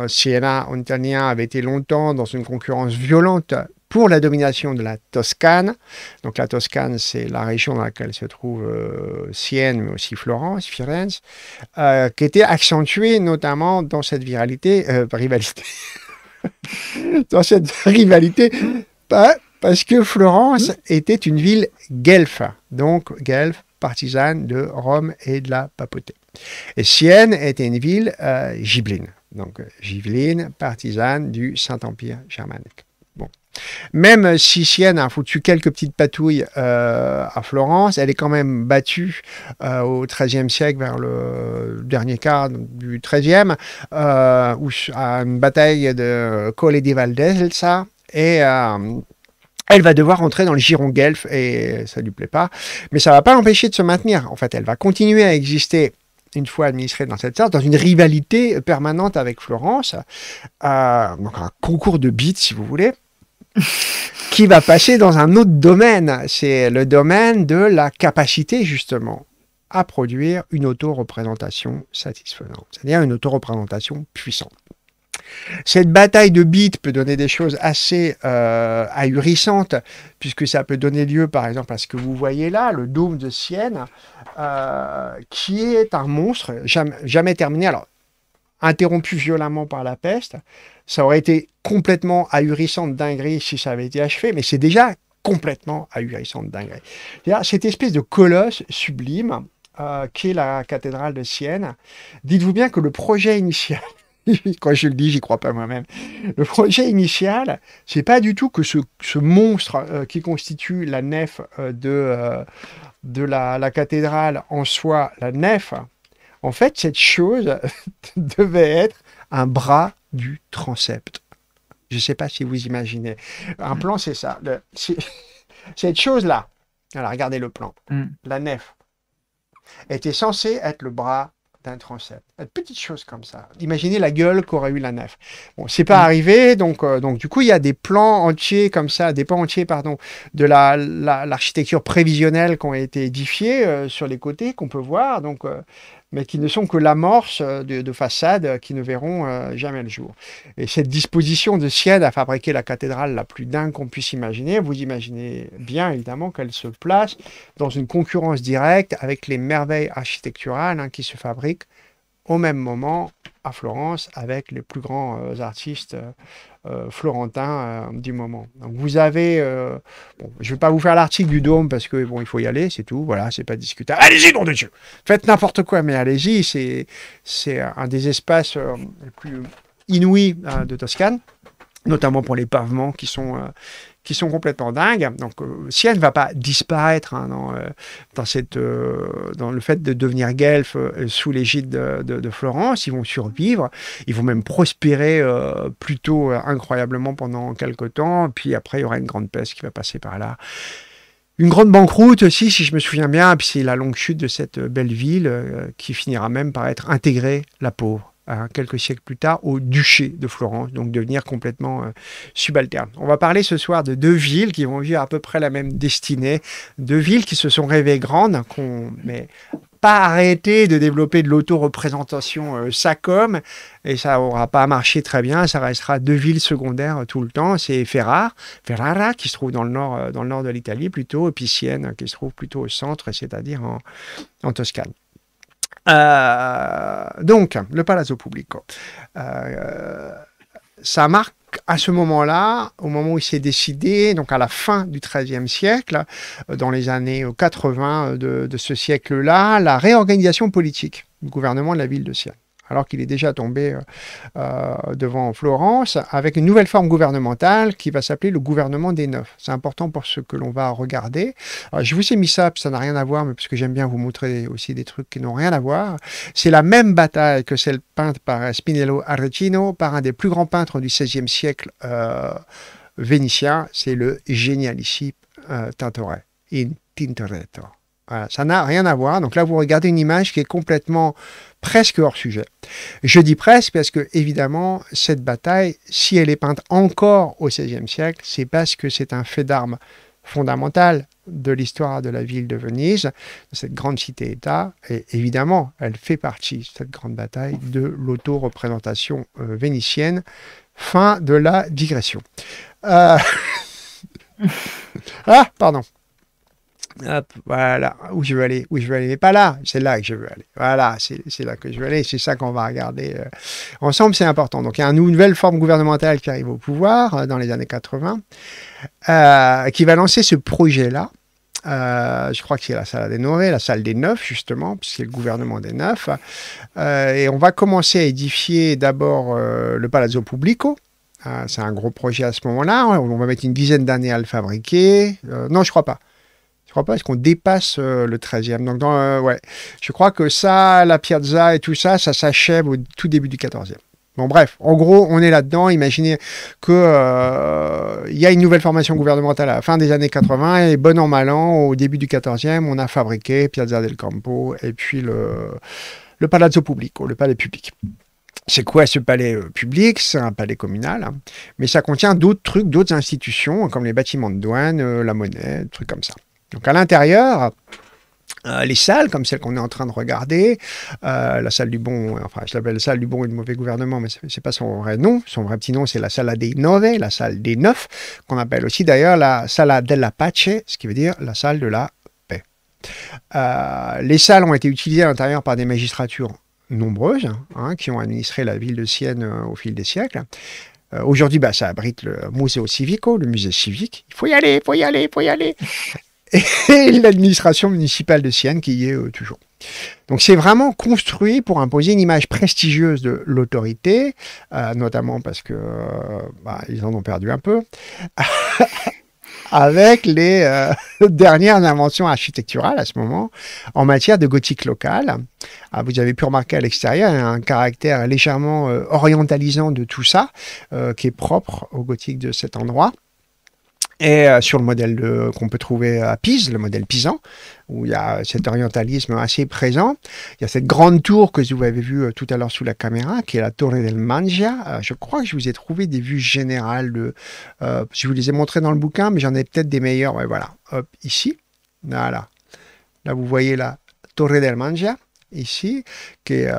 Siena ont avait été longtemps dans une concurrence violente pour la domination de la Toscane. Donc la Toscane, c'est la région dans laquelle se trouve euh, Sienne, mais aussi Florence, Firenze, euh, qui était accentuée notamment dans cette euh, rivalité, dans cette rivalité, parce que Florence était une ville guelfe, donc guelfe partisane de Rome et de la papauté. Et Sienne était une ville gibeline, donc gibeline, partisane du Saint-Empire germanique. Même si Sienne a foutu quelques petites patouilles euh, à Florence. Elle est quand même battue euh, au XIIIe siècle, vers le dernier quart du XIIIe, euh, à une bataille de Colle e di Valdelsa. Et elle va devoir rentrer dans le giron guelph et ça lui plaît pas. Mais ça ne va pas l'empêcher de se maintenir. En fait, elle va continuer à exister une fois administrée dans cette sorte, dans une rivalité permanente avec Florence, donc un concours de bites, si vous voulez qui va passer dans un autre domaine. C'est le domaine de la capacité, justement, à produire une auto-représentation satisfaisante, c'est-à-dire une auto-représentation puissante. Cette bataille de bits peut donner des choses assez euh, ahurissantes, puisque ça peut donner lieu, par exemple, à ce que vous voyez là, le dôme de Sienne, euh, qui est un monstre jamais, jamais terminé. Alors, interrompu violemment par la peste, ça aurait été complètement ahurissant de dinguerie si ça avait été achevé, mais c'est déjà complètement ahurissant de dinguerie. Cette espèce de colosse sublime euh, qu'est la cathédrale de Sienne, dites-vous bien que le projet initial quand je le dis, j'y crois pas moi-même. Le projet initial, c'est pas du tout que ce, monstre euh, qui constitue la nef euh, de, euh, de la, la, cathédrale en soit la nef. En fait, cette chose devait être un bras du transept. Je ne sais pas si vous imaginez. Un mm. plan, c'est ça. cette chose-là, alors regardez le plan, mm. la nef, était censée être le bras d'un transept. Une petite chose comme ça. Imaginez la gueule qu'aurait eu la nef. Bon, c'est pas mm. arrivé, donc, euh, donc du coup, il y a des plans entiers comme ça, des pans entiers, pardon, de l'architecture la, l'architecture prévisionnelle qui ont été édifiés euh, sur les côtés, qu'on peut voir. Donc, euh, mais qui ne sont que l'amorce euh, de, façades euh, qui ne verront euh, jamais le jour. Et cette disposition de Sienne à fabriquer la cathédrale la plus dingue qu'on puisse imaginer, vous imaginez bien évidemment qu'elle se place dans une concurrence directe avec les merveilles architecturales hein, qui se fabriquent au même moment à Florence avec les plus grands artistes euh, florentin euh, du moment. vous avez, euh, je ne vais pas vous faire l'article du dôme parce que bon, il faut y aller, c'est tout. Voilà, c'est pas discutable. Allez-y, nom de Dieu, faites n'importe quoi, mais allez-y. C'est c'est un des espaces les plus inouïs hein, de Toscane notamment pour les pavements qui sont qui sont complètement dingues. Donc, euh, si elle ne va pas disparaître hein, dans, euh, dans, cette, euh, dans le fait de devenir guelfe sous l'égide de, Florence, ils vont survivre, ils vont même prospérer plutôt incroyablement pendant quelques temps, puis après, il y aura une grande peste qui va passer par là une grande banqueroute aussi, si je me souviens bien, puis c'est la longue chute de cette belle ville qui finira même par être intégrée, la pauvre. Hein, quelques siècles plus tard, au duché de Florence, donc devenir complètement euh, subalterne. On va parler ce soir de deux villes qui vont vivre à peu près la même destinée, deux villes qui se sont rêvées grandes, mais pas arrêté de développer de l'auto-représentation euh, et ça n'aura pas marché très bien, ça restera deux villes secondaires euh, tout le temps, c'est Ferrare, Ferrara qui se trouve dans le nord, dans le nord de l'Italie plutôt, et qui se trouve plutôt au centre, c'est-à-dire en Toscane. Euh, donc, le Palazzo Pubblico. Euh, ça marque à ce moment-là, au moment où il s'est décidé, donc à la fin du XIIIe siècle, euh, dans les années 80 de, de ce siècle-là, la réorganisation politique du gouvernement de la ville de Sienne alors qu'il est déjà tombé euh, euh, devant Florence, avec une nouvelle forme gouvernementale qui va s'appeler le gouvernement des neufs. C'est important pour ce que l'on va regarder. Euh, je vous ai mis ça, ça n'a rien à voir, mais parce que j'aime bien vous montrer aussi des trucs qui n'ont rien à voir. C'est la même bataille que celle peinte par Spinello Aretino, par un des plus grands peintres du XVIe siècle vénitien, c'est le génial ici, Tintoret, in Tintoretto. ça n'a rien à voir. Donc là, vous regardez une image qui est complètement presque hors sujet. Je dis presque parce que, évidemment, cette bataille, si elle est peinte encore au XVIe siècle, c'est parce que c'est un fait d'armes fondamental de l'histoire de la ville de Venise, de cette grande cité-État, et évidemment, elle fait partie, cette grande bataille, de l'auto-représentation euh, vénitienne. Fin de la digression. Euh, ah, pardon voilà, où je veux aller, où je veux aller, mais pas là, c'est là que je veux aller. Voilà, c'est là que je veux aller, c'est ça qu'on va regarder euh, ensemble, c'est important. Donc il y a une nouvelle forme gouvernementale qui arrive au pouvoir euh, dans les années 80, euh, qui va lancer ce projet-là. je crois que c'est la salle des Noré, la salle des Neufs, justement, puisque c'est le gouvernement des Neufs. et on va commencer à édifier d'abord le Palazzo Pubblico, c'est un gros projet à ce moment-là. On va mettre une dizaine d'années à le fabriquer. non, je crois pas. Je crois pas Est-ce qu'on dépasse euh, le 13e Donc, euh, ouais. Je crois que ça, la Piazza et tout ça, ça s'achève au tout début du 14e. Bon, bref, en gros, on est là-dedans. Imaginez qu'il euh, y a une nouvelle formation gouvernementale à la fin des années 80 et bon an, mal an, au début du 14e, on a fabriqué Piazza del Campo et puis le, le Palazzo Pubblico, le palais public. C'est quoi ce palais public C'est un palais communal, hein. mais ça contient d'autres trucs, d'autres institutions, comme les bâtiments de douane, la monnaie, trucs comme ça. Donc à l'intérieur, euh, les salles, comme celles qu'on est en train de regarder, euh, la salle du bon, euh, enfin je l'appelle la salle du bon et du mauvais gouvernement, mais ce n'est pas son vrai nom. Son vrai petit nom, c'est la Sala dei Nove, la salle des neuf, qu'on appelle aussi d'ailleurs la Sala della Pace, ce qui veut dire la salle de la paix. les salles ont été utilisées à l'intérieur par des magistratures nombreuses, hein, qui ont administré la ville de Sienne au fil des siècles. Aujourd'hui, bah, ça abrite le Museo Civico, le musée civique. Il faut y aller, il faut y aller, il faut y aller. et l'administration municipale de Sienne qui y est euh, toujours. Donc c'est vraiment construit pour imposer une image prestigieuse de l'autorité, euh, notamment parce que euh, bah, ils en ont perdu un peu, avec les dernières inventions architecturales à ce moment en matière de gothique local. Ah, vous avez pu remarquer à l'extérieur un caractère légèrement orientalisant de tout ça qui est propre au gothique de cet endroit. Et euh, sur le modèle qu'on peut trouver à Pise, le modèle pisan, où il y a cet orientalisme assez présent, il y a cette grande tour que vous avez vue euh, tout à l'heure sous la caméra, qui est la Torre del Mangia. Euh, je crois que je vous ai trouvé des vues générales. De, je vous les ai montrées dans le bouquin, mais j'en ai peut-être des meilleures. voilà, hop, ici. Voilà. Là, vous voyez la Torre del Mangia ici, qui euh,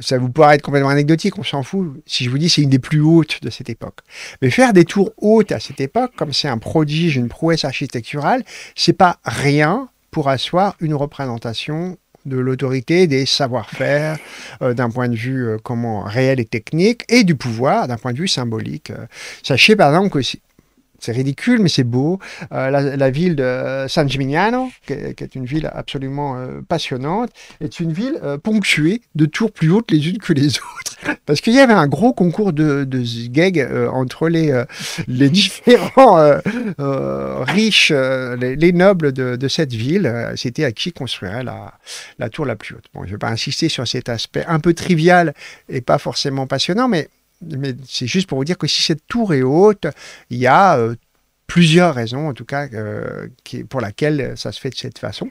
ça vous pourrait être complètement anecdotique, on s'en fout. Si je vous dis, c'est une des plus hautes de cette époque. Mais faire des tours hautes à cette époque, comme c'est un prodige, une prouesse architecturale, c'est pas rien pour asseoir une représentation de l'autorité, des savoir-faire, euh, d'un point de vue euh, comment réel et technique, et du pouvoir, d'un point de vue symbolique. Sachez par exemple que c'est ridicule, mais c'est beau. Euh, la, ville de San Gimignano, qui est, une ville absolument euh, passionnante, est une ville euh, ponctuée de tours plus hautes les unes que les autres. Parce qu'il y avait un gros concours de, de entre les, différents riches, les, nobles de, cette ville. C'était à qui construirait la, la tour la plus haute. Bon, je ne vais pas insister sur cet aspect un peu trivial et pas forcément passionnant, mais mais c'est juste pour vous dire que si cette tour est haute, il y a euh, plusieurs raisons, en tout cas, euh, pour laquelle ça se fait de cette façon.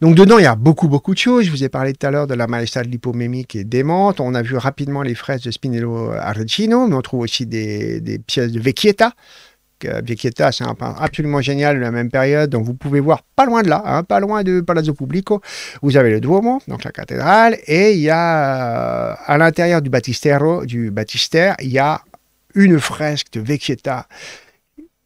Donc dedans, il y a beaucoup, beaucoup de choses. Je vous ai parlé tout à l'heure de la malestade lipomémique et démente. On a vu rapidement les fraises de Spinello Argentino, mais on trouve aussi des, des pièces de Vecchietta, Vecchietta c'est un peintre absolument génial de la même période. Donc vous pouvez voir pas loin de là, hein, pas loin de Palazzo Pubblico, vous avez le Duomo, donc la cathédrale, et il y a euh, à l'intérieur du, du baptistère, il y a une fresque de Vecchietta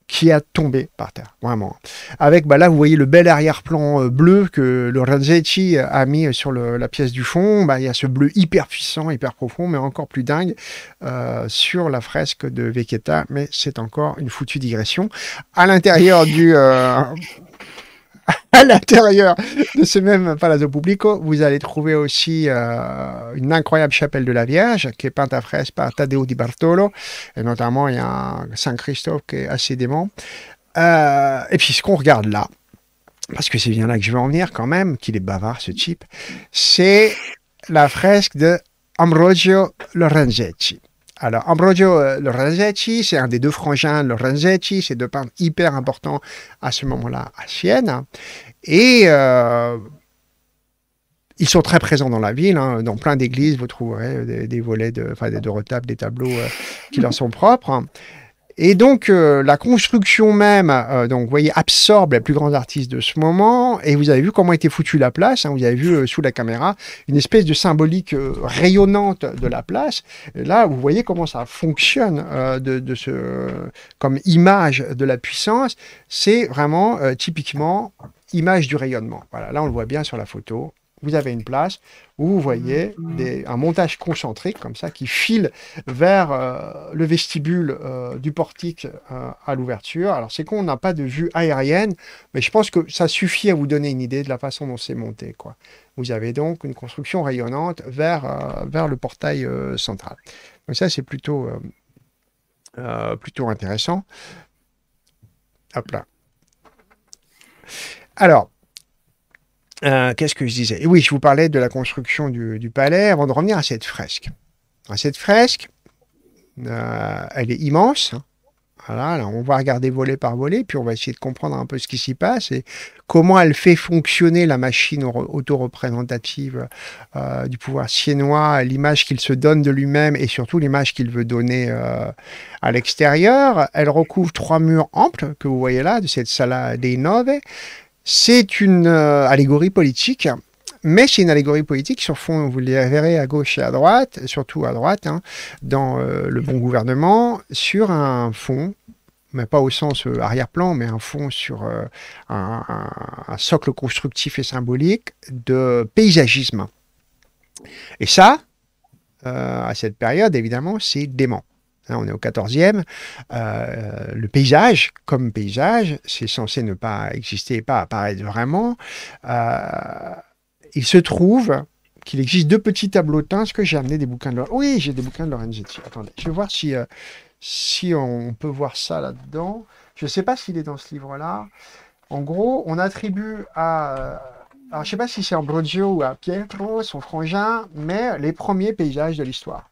qui a tombé par terre, vraiment. Avec, bah là, vous voyez le bel arrière-plan euh, bleu que le Ranzetti a mis euh, sur la pièce du fond. Bah, il y a ce bleu hyper puissant, hyper profond, mais encore plus dingue euh, sur la fresque de Vecchetta. Mais c'est encore une foutue digression. À l'intérieur du... Euh, à l'intérieur de ce même Palazzo Pubblico, vous allez trouver aussi euh, une incroyable chapelle de la Vierge qui est peinte à fresque par Taddeo di Bartolo. Et notamment, il y a un Saint-Christophe qui est assez dément. Euh, et puis, ce qu'on regarde là, parce que c'est bien là que je veux en venir quand même, qu'il est bavard ce type, c'est la fresque de Ambrogio Lorenzetti. Alors, Ambrogio euh, Lorenzetti, c'est un des deux frangins Lorenzetti, c'est deux peintres hyper importants à ce moment-là à Sienne. Et euh, ils sont très présents dans la ville. Hein. Dans plein d'églises, vous trouverez des, volets, de, enfin, des, de retables, des tableaux euh, qui leur sont propres. Et donc, euh, la construction même, euh, donc, vous voyez, absorbe les plus grands artistes de ce moment. Et vous avez vu comment était foutue la place. Hein, vous avez vu euh, sous la caméra une espèce de symbolique rayonnante de la place. Et là, vous voyez comment ça fonctionne de, de, ce, comme image de la puissance. C'est vraiment typiquement image du rayonnement. Voilà, là, on le voit bien sur la photo vous avez une place où vous voyez mm, mm. un montage concentrique comme ça qui file vers euh, le vestibule euh, du portique euh, à l'ouverture. Alors c'est qu'on n'a pas de vue aérienne, mais je pense que ça suffit à vous donner une idée de la façon dont c'est monté. Quoi. Vous avez donc une construction rayonnante vers, vers le portail central. Donc ça c'est plutôt, plutôt intéressant. Hop là. Alors, euh, qu'est-ce que je disais eh Oui, je vous parlais de la construction du, palais avant de revenir à cette fresque. À cette fresque, euh, elle est immense. Hein. Voilà, on va regarder volet par volet, puis on va essayer de comprendre un peu ce qui s'y passe et comment elle fait fonctionner la machine auto-représentative euh, du pouvoir siennois, l'image qu'il se donne de lui-même et surtout l'image qu'il veut donner à l'extérieur. Elle recouvre trois murs amples que vous voyez là de cette salle des nove. C'est une euh, allégorie politique, mais c'est une allégorie politique sur fond, vous le verrez à gauche et à droite, surtout à droite, hein, dans euh, le bon gouvernement, sur un fond mais pas au sens euh, arrière-plan, mais un fond sur un, socle constructif et symbolique de paysagisme. Et ça, à cette période, évidemment, c'est dément. Hein, on est au 14e. Euh, euh, le paysage, comme paysage, c'est censé ne pas exister, pas apparaître vraiment. Euh, il se trouve qu'il existe deux petits tableaux teints, ce que j'ai amené des bouquins de Lorenzetti Oui, j'ai des bouquins de Lorenzetti. Attendez, je vais voir si, si on peut voir ça là-dedans. Je ne sais pas s'il est dans ce livre-là. En gros, on attribue à... je ne sais pas si c'est Ambrogio ou à Pietro, son frangin, mais les premiers paysages de l'histoire.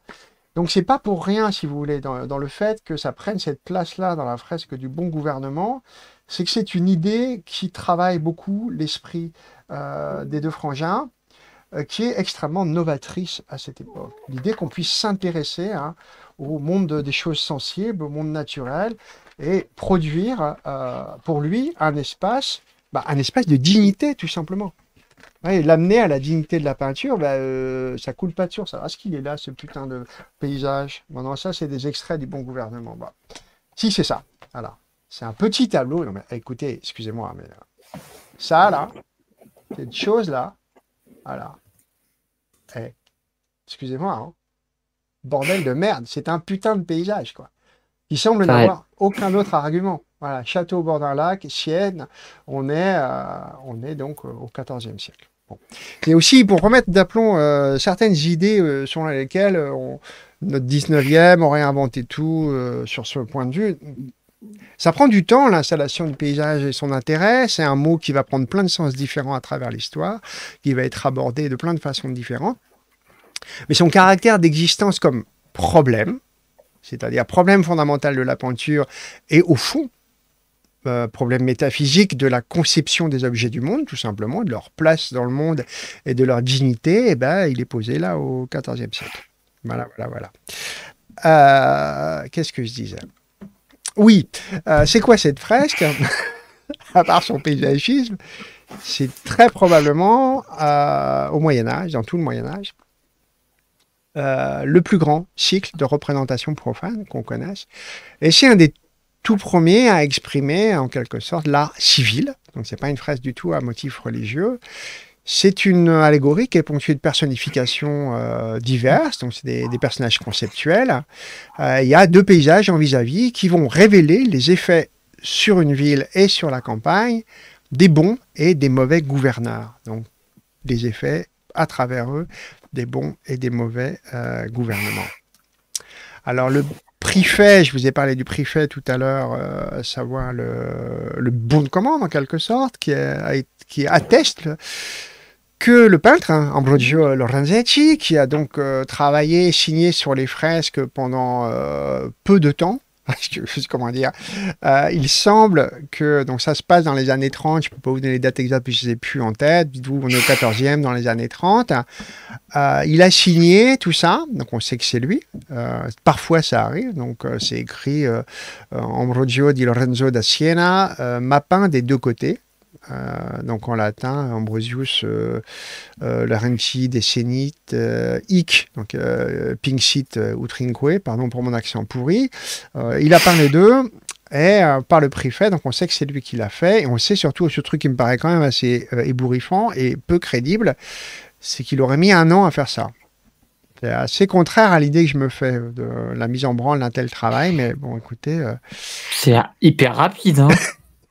Donc c'est pas pour rien, si vous voulez, dans, le fait que ça prenne cette place-là dans la fresque du bon gouvernement, c'est que c'est une idée qui travaille beaucoup l'esprit euh, des deux frangins, euh, qui est extrêmement novatrice à cette époque. L'idée qu'on puisse s'intéresser hein, au monde des choses sensibles, au monde naturel, et produire euh, pour lui un espace, bah, un espace de dignité tout simplement l'amener à la dignité de la peinture, bah, euh, ça coule pas de source. est-ce qu'il est là, ce putain de paysage bon, Non, ça, c'est des extraits du bon gouvernement. Si, c'est ça. Voilà. C'est un petit tableau. mais écoutez, excusez-moi, mais euh, ça, là, cette chose-là, voilà. Eh, excusez-moi, hein. Bordel de merde, c'est un putain de paysage, quoi qui semble n'avoir aucun autre argument. Voilà, château au bord d'un lac, Sienne, on est, euh, on est donc euh, au XIVe siècle. Et aussi, pour remettre d'aplomb euh, certaines idées sur lesquelles notre 19e aurait inventé tout sur ce point de vue, ça prend du temps, l'installation du paysage et son intérêt. C'est un mot qui va prendre plein de sens différents à travers l'histoire, qui va être abordé de plein de façons différentes. Mais son caractère d'existence comme problème, c'est-à-dire problème fondamental de la peinture et au fond, euh, problème métaphysique de la conception des objets du monde, tout simplement, de leur place dans le monde et de leur dignité, eh ben, il est posé là au XIVe siècle. Voilà, voilà, voilà. Euh, qu'est-ce que je disais Oui, euh, c'est quoi cette fresque À part son paysagisme, c'est très probablement au Moyen Âge, dans tout le Moyen Âge, euh, le plus grand cycle de représentation profane qu'on connaisse. Et c'est un des tout premiers à exprimer en quelque sorte l'art civil. Donc c'est pas une phrase du tout à motif religieux. C'est une allégorie qui est ponctuée de personnifications euh, diverses, donc c'est des, personnages conceptuels. Euh, il y a deux paysages en vis-à-vis -vis qui vont révéler les effets sur une ville et sur la campagne des bons et des mauvais gouverneurs. Donc des effets à travers eux des bons et des mauvais euh, gouvernements. Alors le préfet, je vous ai parlé du préfet tout à l'heure, euh, savoir le, bon de commande en quelque sorte, qui, atteste que le peintre hein, Ambrogio Lorenzetti, qui a donc euh, travaillé et signé sur les fresques pendant peu de temps, comment dire, euh, il semble que, donc ça se passe dans les années 30, je ne peux pas vous donner les dates exactes, puisque je ne les ai plus en tête, dites-vous on est au 14e dans les années 30. Euh, il a signé tout ça, donc on sait que c'est lui. Euh, parfois ça arrive, donc c'est écrit Ambrogio di Lorenzo da Siena, mapin des deux côtés. Euh, donc en latin, Ambrosius, euh, euh, larenci decenit Hic, donc Pingsit Utrinque, pardon pour mon accent pourri. il a parlé d'eux et par le préfet. Donc on sait que c'est lui qui l'a fait. Et on sait surtout ce truc qui me paraît quand même assez ébouriffant et peu crédible, c'est qu'il aurait mis un an à faire ça. C'est assez contraire à l'idée que je me fais de la mise en branle d'un tel travail, mais bon, écoutez. C'est hyper rapide. Hein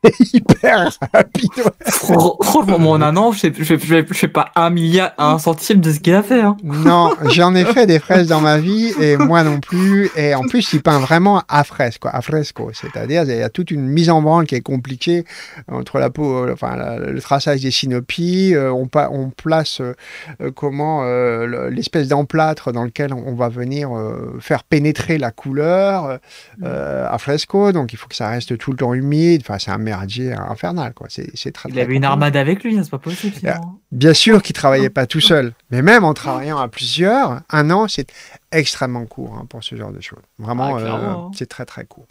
hyper rapide. Franchement, mon un an, je fais pas un milliard, un centime de ce qu'il a fait. Hein. Non, j'en ai fait des fraises dans ma vie et moi non plus. Et en plus, il peint vraiment à fresco, à fresco. C'est-à-dire, il y a toute une mise en branle qui est compliquée entre la peau, euh, enfin, le traçage des synopies. Euh, on, on, place euh, comment l'espèce d'emplâtre dans lequel on va venir faire pénétrer la couleur mm. à fresco. Donc, il faut que ça reste tout le temps humide. Enfin, c'est un infernal. il avait une armade avec lui, hein, c'est pas possible. Euh, bien sûr qu'il travaillait pas tout seul, mais même en travaillant à plusieurs, un an, c'est extrêmement court hein, pour ce genre de choses. Vraiment, ah, euh, hein. c'est très très court.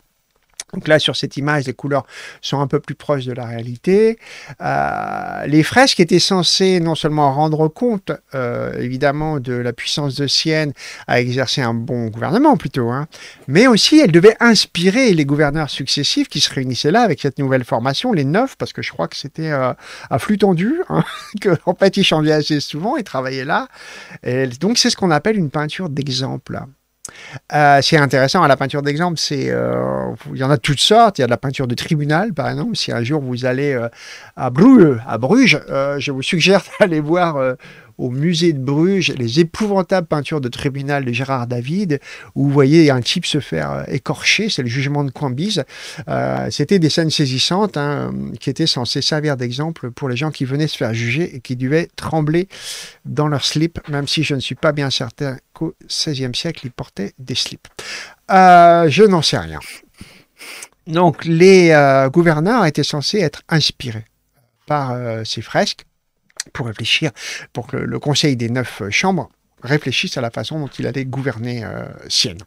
Donc là, sur cette image, les couleurs sont un peu plus proches de la réalité. Euh, les fresques étaient censées non seulement rendre compte, euh, évidemment, de la puissance de Sienne à exercer un bon gouvernement plutôt, hein, mais aussi elles devaient inspirer les gouverneurs successifs qui se réunissaient là avec cette nouvelle formation, les neuf, parce que je crois que c'était euh, à flux tendu, hein, que en fait, ils assez souvent et travaillaient là. donc c'est ce qu'on appelle une peinture d'exemple. Euh, c'est intéressant, à la peinture d'exemple, c'est, euh, il y en a de toutes sortes. Il y a de la peinture de tribunal, par exemple. Si un jour vous allez euh, à Bruges, à Bruges je vous suggère d'aller voir au musée de Bruges les épouvantables peintures de tribunal de Gérard David, où vous voyez un type se faire euh, écorcher, c'est le jugement de Coimbise. Euh, c'était des scènes saisissantes hein, qui étaient censées servir d'exemple pour les gens qui venaient se faire juger et qui devaient trembler dans leur slip, même si je ne suis pas bien certain qu'au XVIe siècle, ils portaient des slips. Euh, je n'en sais rien. Donc les gouverneurs étaient censés être inspirés par ces fresques pour réfléchir, pour que le, Conseil des neuf chambres réfléchisse à la façon dont il allait gouverner euh, Sienne.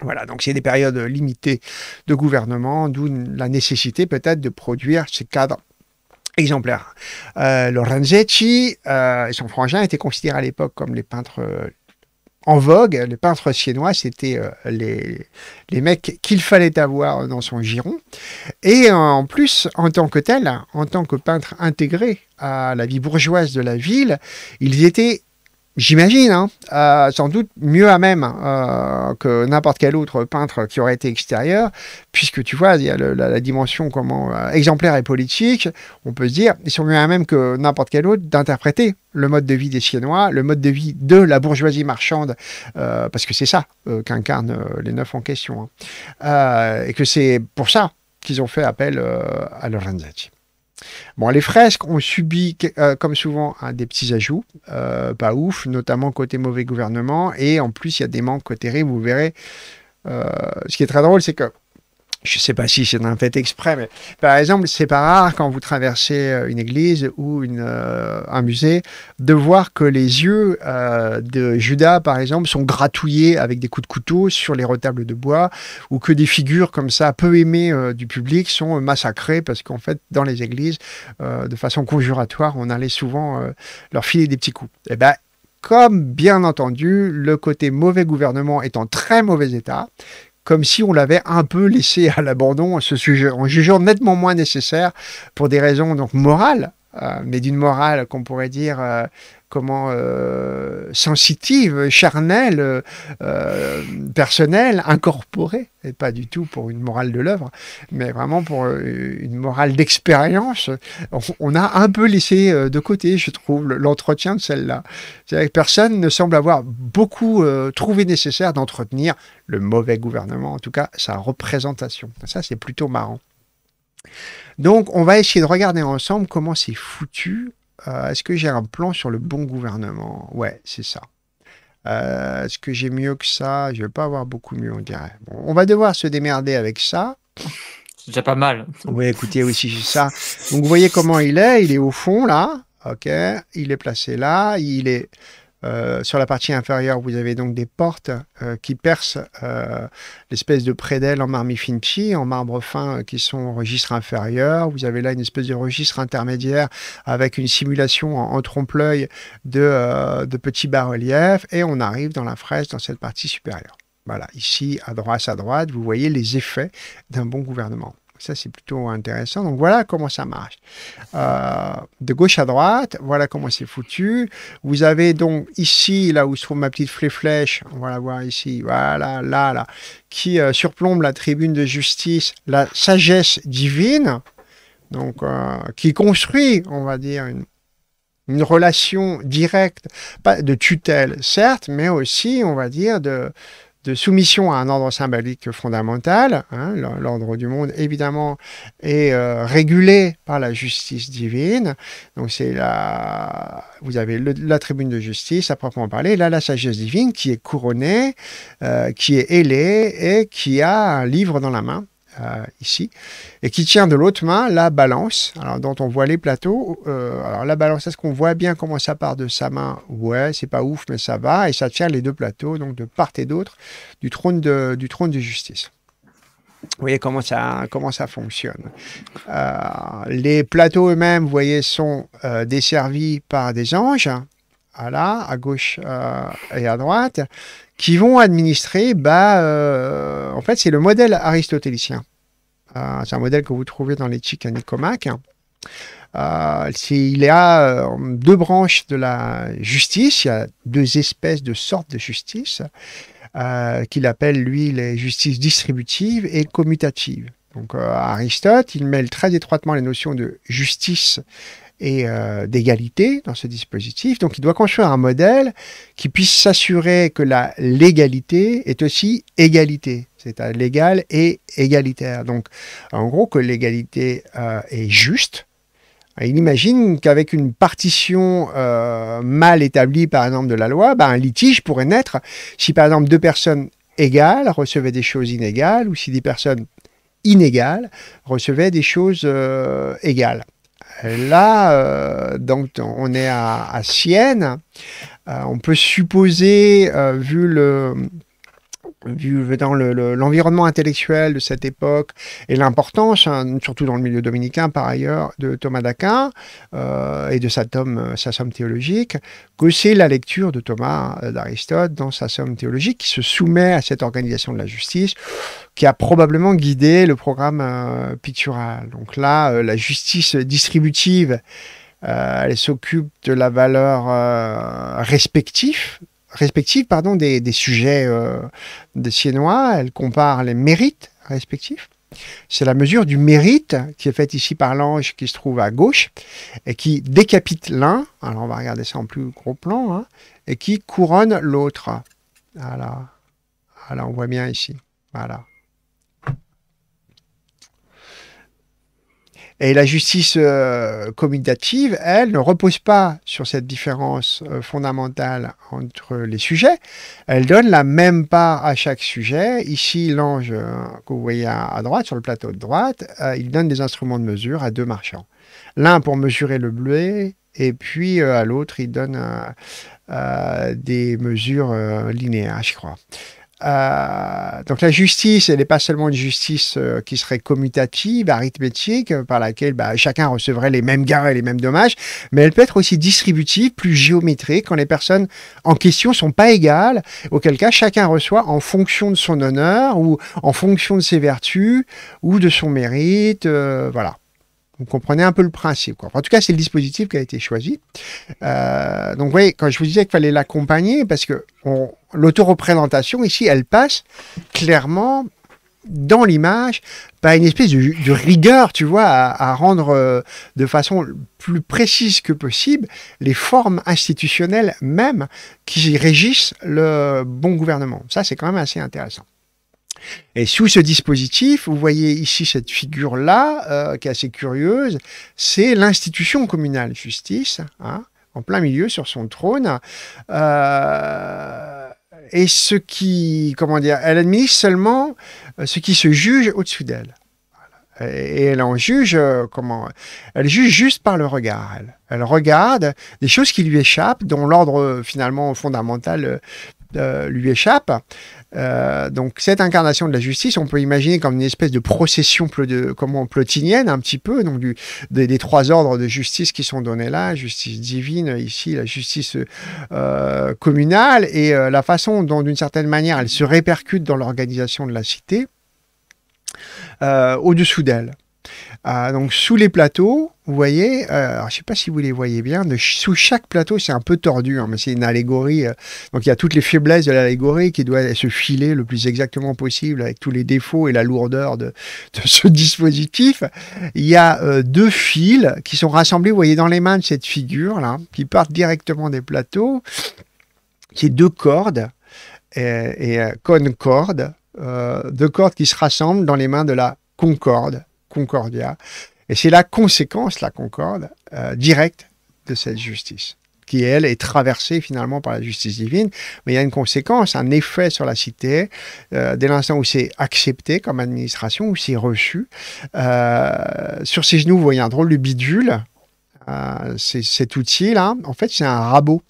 Voilà, donc c'est des périodes limitées de gouvernement, d'où la nécessité peut-être de produire ces cadres exemplaires. Euh, Lorenzetti euh, et son frangin étaient considérés à l'époque comme les peintres en vogue. Les peintres chinois, c'était euh, les, les, mecs qu'il fallait avoir dans son giron. Et euh, en plus, en tant que tel, en tant que peintre intégré à la vie bourgeoise de la ville, ils étaient j'imagine, hein. euh, sans doute mieux à même hein, euh, que n'importe quel autre peintre qui aurait été extérieur, puisque tu vois, il y a la, dimension comment euh, exemplaire et politique, on peut se dire, ils sont mieux à même que n'importe quel autre d'interpréter le mode de vie des Siennois, le mode de vie de la bourgeoisie marchande, parce que c'est ça qu'incarnent les neuf en question, hein. et que c'est pour ça qu'ils ont fait appel à Lorenzetti. Bon, les fresques ont subi, euh, comme souvent, hein, des petits ajouts, euh, pas ouf, notamment côté mauvais gouvernement, et en plus, il y a des manques terribles, vous verrez. Euh, ce qui est très drôle, c'est que je ne sais pas si c'est un fait exprès, mais par exemple, c'est pas rare quand vous traversez euh, une église ou euh, un musée de voir que les yeux euh, de Judas, par exemple, sont gratouillés avec des coups de couteau sur les retables de bois, ou que des figures comme ça, peu aimées du public, sont massacrées parce qu'en fait, dans les églises, de façon conjuratoire, on allait souvent leur filer des petits coups. Et eh ben, comme bien entendu, le côté mauvais gouvernement est en très mauvais état, comme si on l'avait un peu laissé à l'abandon, à ce sujet, en jugeant nettement moins nécessaire pour des raisons donc morales euh, mais d'une morale qu'on pourrait dire euh, comment euh, sensitive, charnelle, personnelle, incorporée, et pas du tout pour une morale de l'œuvre, mais vraiment pour une morale d'expérience. On a un peu laissé de côté, je trouve, l'entretien de celle-là. C'est-à-dire que personne ne semble avoir beaucoup trouvé nécessaire d'entretenir le mauvais gouvernement, en tout cas sa représentation. Ça, c'est plutôt marrant. Donc, on va essayer de regarder ensemble comment c'est foutu. Euh, est-ce que j'ai un plan sur le bon gouvernement Ouais, c'est ça. Euh, est-ce que j'ai mieux que ça Je ne vais pas avoir beaucoup mieux, on dirait. Bon, on va devoir se démerder avec ça. C'est déjà pas mal. Oui, écoutez, aussi j'ai ça. Donc, vous voyez comment il est. Il est au fond, là. OK. Il est placé là. Il est euh, sur la partie inférieure, vous avez donc des portes euh, qui percent euh, l'espèce de prédelle en marmifinci, en marbre fin, qui sont au registre inférieur. Vous avez là une espèce de registre intermédiaire avec une simulation en, trompe-l'œil de, de petits bas-reliefs. Et on arrive dans la fraise, dans cette partie supérieure. Voilà, ici, à droite, à droite, vous voyez les effets d'un bon gouvernement. Ça, c'est plutôt intéressant. Donc voilà comment ça marche. Euh, de gauche à droite, voilà comment c'est foutu. Vous avez donc ici, là où se trouve ma petite flèche, on va la voir ici, voilà, là, là, qui euh, surplombe la tribune de justice, la sagesse divine, donc euh, qui construit, on va dire, une, une relation directe, pas de tutelle, certes, mais aussi, on va dire, de, de soumission à un ordre symbolique fondamental. Hein, l'ordre du monde, évidemment, est euh, régulé par la justice divine. Donc, c'est la... vous avez la tribune de justice à proprement parler. Là, la sagesse divine qui est couronnée, euh, qui est ailée et qui a un livre dans la main. Euh, ici, et qui tient de l'autre main la balance, alors, dont on voit les plateaux. Euh, alors la balance, est-ce qu'on voit bien comment ça part de sa main Ouais, c'est pas ouf, mais ça va, et ça tient les deux plateaux, donc de part et d'autre, du trône de, du trône de justice. Vous voyez comment ça, comment ça fonctionne. Euh, les plateaux eux-mêmes, vous voyez, sont desservis par des anges, hein, à gauche et à droite qui vont administrer, bah, euh, en fait, c'est le modèle aristotélicien. Euh, c'est un modèle que vous trouvez dans l'éthique à Nicomaque. Euh, il y a deux branches de la justice, il y a deux espèces de sortes de justice, qu'il appelle, lui, les justices distributives et commutatives. Donc, Aristote, il mêle très étroitement les notions de justice et euh, d'égalité dans ce dispositif. Donc il doit construire un modèle qui puisse s'assurer que la légalité est aussi égalité, c'est-à-dire légale et égalitaire. Donc en gros que l'égalité euh, est juste. Il imagine qu'avec une partition euh, mal établie par exemple de la loi, ben, un litige pourrait naître si par exemple deux personnes égales recevaient des choses inégales ou si des personnes inégales recevaient des choses égales là, euh, donc, on est à, Sienne. Euh, on peut supposer, euh, vu le, vu dans l'environnement intellectuel de cette époque et l'importance, hein, surtout dans le milieu dominicain par ailleurs, de Thomas d'Aquin euh, et de sa, somme théologique, que c'est la lecture de Thomas euh, d'Aristote dans sa somme théologique qui se soumet à cette organisation de la justice qui a probablement guidé le programme euh, pictural. Donc là, la justice distributive, elle s'occupe de la valeur respective respectives pardon, des, des sujets euh, des Siennois. Elle compare les mérites respectifs. C'est la mesure du mérite qui est faite ici par l'ange qui se trouve à gauche et qui décapite l'un, alors on va regarder ça en plus gros plan, hein, et qui couronne l'autre. Voilà. voilà, on voit bien ici. Voilà. Et la justice euh, commutative, elle, ne repose pas sur cette différence euh, fondamentale entre les sujets. Elle donne la même part à chaque sujet. Ici, l'ange euh, que vous voyez à, droite, sur le plateau de droite, il donne des instruments de mesure à deux marchands. L'un pour mesurer le bleu et puis à l'autre, il donne des mesures linéaires, je crois. Euh, donc la justice, elle n'est pas seulement une justice euh, qui serait commutative, arithmétique, par laquelle bah, chacun recevrait les mêmes gains et les mêmes dommages, mais elle peut être aussi distributive, plus géométrique, quand les personnes en question sont pas égales, auquel cas chacun reçoit en fonction de son honneur ou en fonction de ses vertus ou de son mérite, euh, voilà. Vous comprenez un peu le principe. Quoi. En tout cas, c'est le dispositif qui a été choisi. donc, vous voyez, quand je vous disais qu'il fallait l'accompagner, parce que on, l'autoreprésentation ici, elle passe clairement dans l'image par une espèce de, rigueur, tu vois, à, rendre euh, de façon plus précise que possible les formes institutionnelles même qui régissent le bon gouvernement. Ça, c'est quand même assez intéressant. Et sous ce dispositif, vous voyez ici cette figure-là, euh, qui est assez curieuse, c'est l'institution communale justice, hein, en plein milieu sur son trône. Euh, et ce qui, comment dire, elle admise seulement euh, ce qui se juge au-dessus d'elle. Et, elle en juge, euh, comment Elle juge juste par le regard. Elle, regarde des choses qui lui échappent, dont l'ordre finalement fondamental euh, lui échappe, euh, donc cette incarnation de la justice, on peut imaginer comme une espèce de procession de, comment, plotinienne un petit peu, donc du, des, trois ordres de justice qui sont donnés là, justice divine ici, la justice euh, communale, et euh, la façon dont d'une certaine manière elle se répercute dans l'organisation de la cité euh, au-dessous d'elle. Ah, donc sous les plateaux, vous voyez, euh, je ne sais pas si vous les voyez bien, sous chaque plateau, c'est un peu tordu, hein, mais c'est une allégorie. Euh, donc il y a toutes les faiblesses de l'allégorie qui doit se filer le plus exactement possible avec tous les défauts et la lourdeur de, ce dispositif. Il y a euh, deux fils qui sont rassemblés, vous voyez, dans les mains de cette figure, là, qui partent directement des plateaux. C'est deux cordes, et, et concorde, deux cordes qui se rassemblent dans les mains de la concorde Concordia. Et c'est la conséquence, la concorde, euh, directe de cette justice, qui, elle, est traversée finalement par la justice divine. Mais il y a une conséquence, un effet sur la cité. Euh, dès l'instant où c'est accepté comme administration, où c'est reçu, euh, sur ses genoux, vous voyez un drôle de bidule. cet outil-là, en fait, c'est un rabot.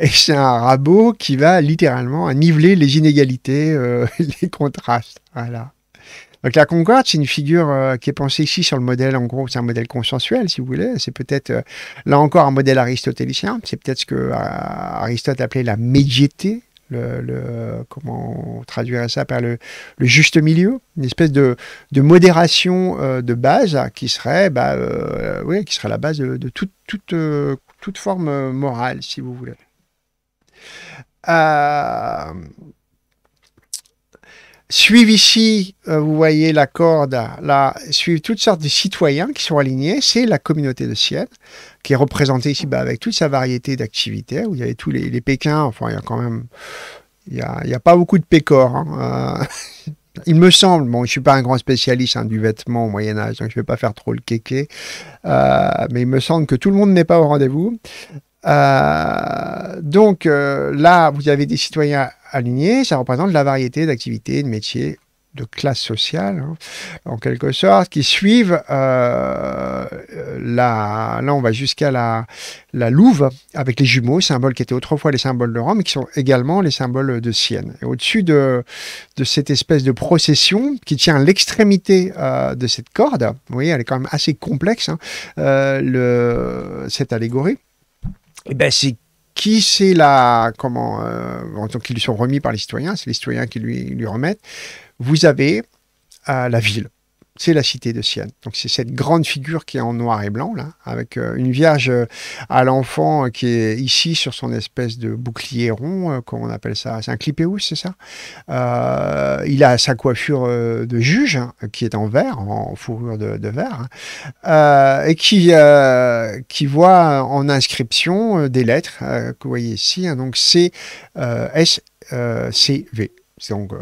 Et c'est un rabot qui va littéralement niveler les inégalités, les contrastes. Voilà. Donc la concorde, c'est une figure euh, qui est pensée ici sur le modèle, en gros, c'est un modèle consensuel, si vous voulez. C'est peut-être, euh, là encore, un modèle aristotélicien. C'est peut-être ce que euh, Aristote appelait la médiété. Le, comment on traduirait ça par le, juste milieu, une espèce de, modération de base qui serait, bah, oui, qui la base de, toute, toute, forme morale, si vous voulez. Suivent ici, euh, vous voyez la corde, là, toutes sortes de citoyens qui sont alignés. C'est la communauté de Sienne, qui est représentée ici bah, avec toute sa variété d'activités, où il y avait tous les, Pékins, enfin, il y a quand même... Il n'y a, pas beaucoup de pécores. Hein, euh, il me semble, bon, je ne suis pas un grand spécialiste hein, du vêtement au Moyen-Âge, donc je ne vais pas faire trop le kéké, euh, mais il me semble que tout le monde n'est pas au rendez-vous. Euh, donc euh, là, vous avez des citoyens alignés, ça représente la variété d'activités, de métiers, de classes sociales, hein, en quelque sorte, qui suivent euh, la... Là, on va jusqu'à la, la louve avec les jumeaux, symboles qui étaient autrefois les symboles de Rome, mais qui sont également les symboles de Sienne. Et au-dessus de, de cette espèce de procession qui tient l'extrémité de cette corde, vous voyez, elle est quand même assez complexe, hein, le, cette allégorie, eh ben, c'est qui c'est la comment euh, en tant qu'ils lui sont remis par les citoyens, c'est les citoyens qui lui, lui remettent. Vous avez euh, la ville, c'est la cité de Sienne. Donc c'est cette grande figure qui est en noir et blanc, là, avec euh, une vierge euh, à l'enfant euh, qui est ici sur son espèce de bouclier rond, comment on appelle ça C'est un clipéus, c'est ça Il a sa coiffure de juge, hein, qui est en vert, en fourrure de, de verre, hein, et qui, voit en inscription des lettres, que vous voyez ici, hein. donc c'est S v V. donc,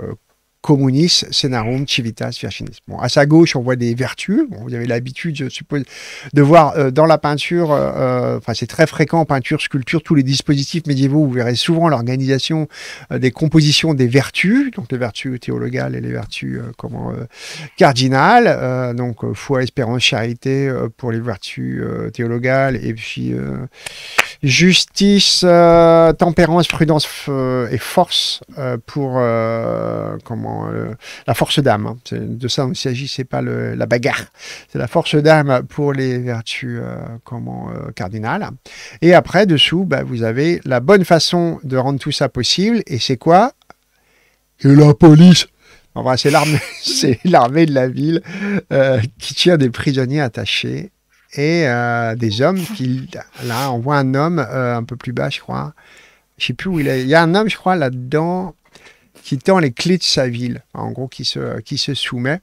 communis senarum civitas virginis. Bon, à sa gauche, on voit des vertus. Bon, vous avez l'habitude, je suppose, de voir euh, dans la peinture, euh, euh, enfin c'est très fréquent, peinture, sculpture, tous les dispositifs médiévaux, vous verrez souvent l'organisation des compositions des vertus, donc les vertus théologales et les vertus comment cardinales, donc foi, espérance, charité pour les vertus théologales, et puis justice, tempérance, prudence et force pour comment euh, la force d'âme. Hein. De ça, il ne s'agit, c'est pas la bagarre. C'est la force d'âme pour les vertus euh, comment euh, cardinales. Et après, dessous, bah, vous avez la bonne façon de rendre tout ça possible. Et c'est quoi Et la police En c'est l'armée, c'est l'armée de la ville qui tient des prisonniers attachés et des hommes qui... Là, on voit un homme un peu plus bas, je crois. Je sais plus où il est. Il y a un homme, je crois, là-dedans qui tend les clés de sa ville, hein, en gros, qui se, qui se soumet,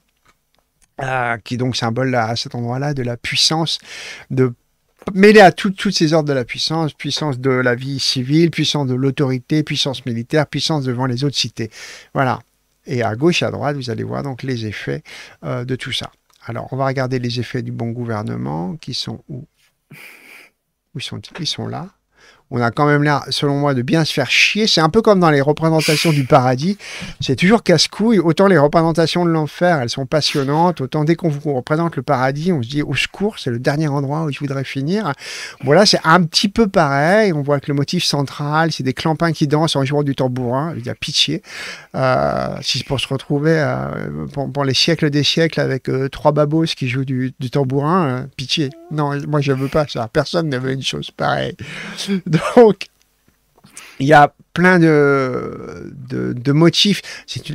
euh, qui donc symbole à, cet endroit-là de la puissance de mêler à toutes ces ordres de la puissance, puissance de la vie civile, puissance de l'autorité, puissance militaire, puissance devant les autres cités. Voilà. Et à gauche et à droite, vous allez voir donc les effets euh, de tout ça. Alors, on va regarder les effets du bon gouvernement qui sont où Où sont Ils sont là on a quand même l'air, selon moi, de bien se faire chier. C'est un peu comme dans les représentations du paradis. C'est toujours casse-couille. Autant les représentations de l'enfer, elles sont passionnantes. Autant dès qu'on vous représente le paradis, on se dit au secours, c'est le dernier endroit où je voudrais finir. Voilà, c'est un petit peu pareil. On voit que le motif central, c'est des clampins qui dansent en jouant du tambourin. Il y a pitié. Euh, si c'est pour se retrouver euh, pour, les siècles des siècles avec euh, trois babos qui jouent du, tambourin, pitié. Non, moi je veux pas ça. Personne ne veut une chose pareille. Donc, il y a plein de, motifs.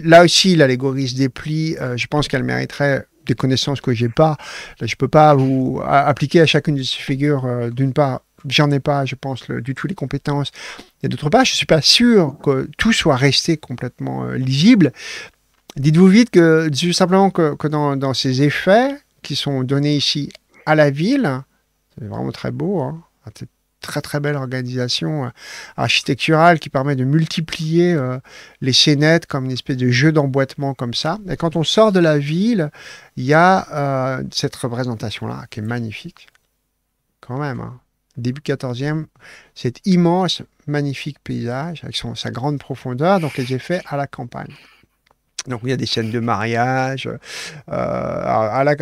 Là aussi, l'allégorie se déplie. Euh, je pense qu'elle mériterait des connaissances que j'ai pas. Je je peux pas vous appliquer à chacune de ces figures. Euh, d'une part, j'en ai pas, je pense, du tout les compétences. Et d'autre part, je suis pas sûr que tout soit resté complètement euh, lisible. Dites-vous vite que, juste simplement que, dans, ces effets qui sont donnés ici à la ville, c'est vraiment très beau, hein, très très belle organisation euh, architecturale qui permet de multiplier euh, les scénettes comme une espèce de jeu d'emboîtement comme ça. Et quand on sort de la ville, il y a euh, cette représentation-là qui est magnifique. Quand même, hein. début 14e, cet immense, magnifique paysage avec sa grande profondeur, donc les effets à la campagne. Donc il y a des scènes de mariage. Euh, à la,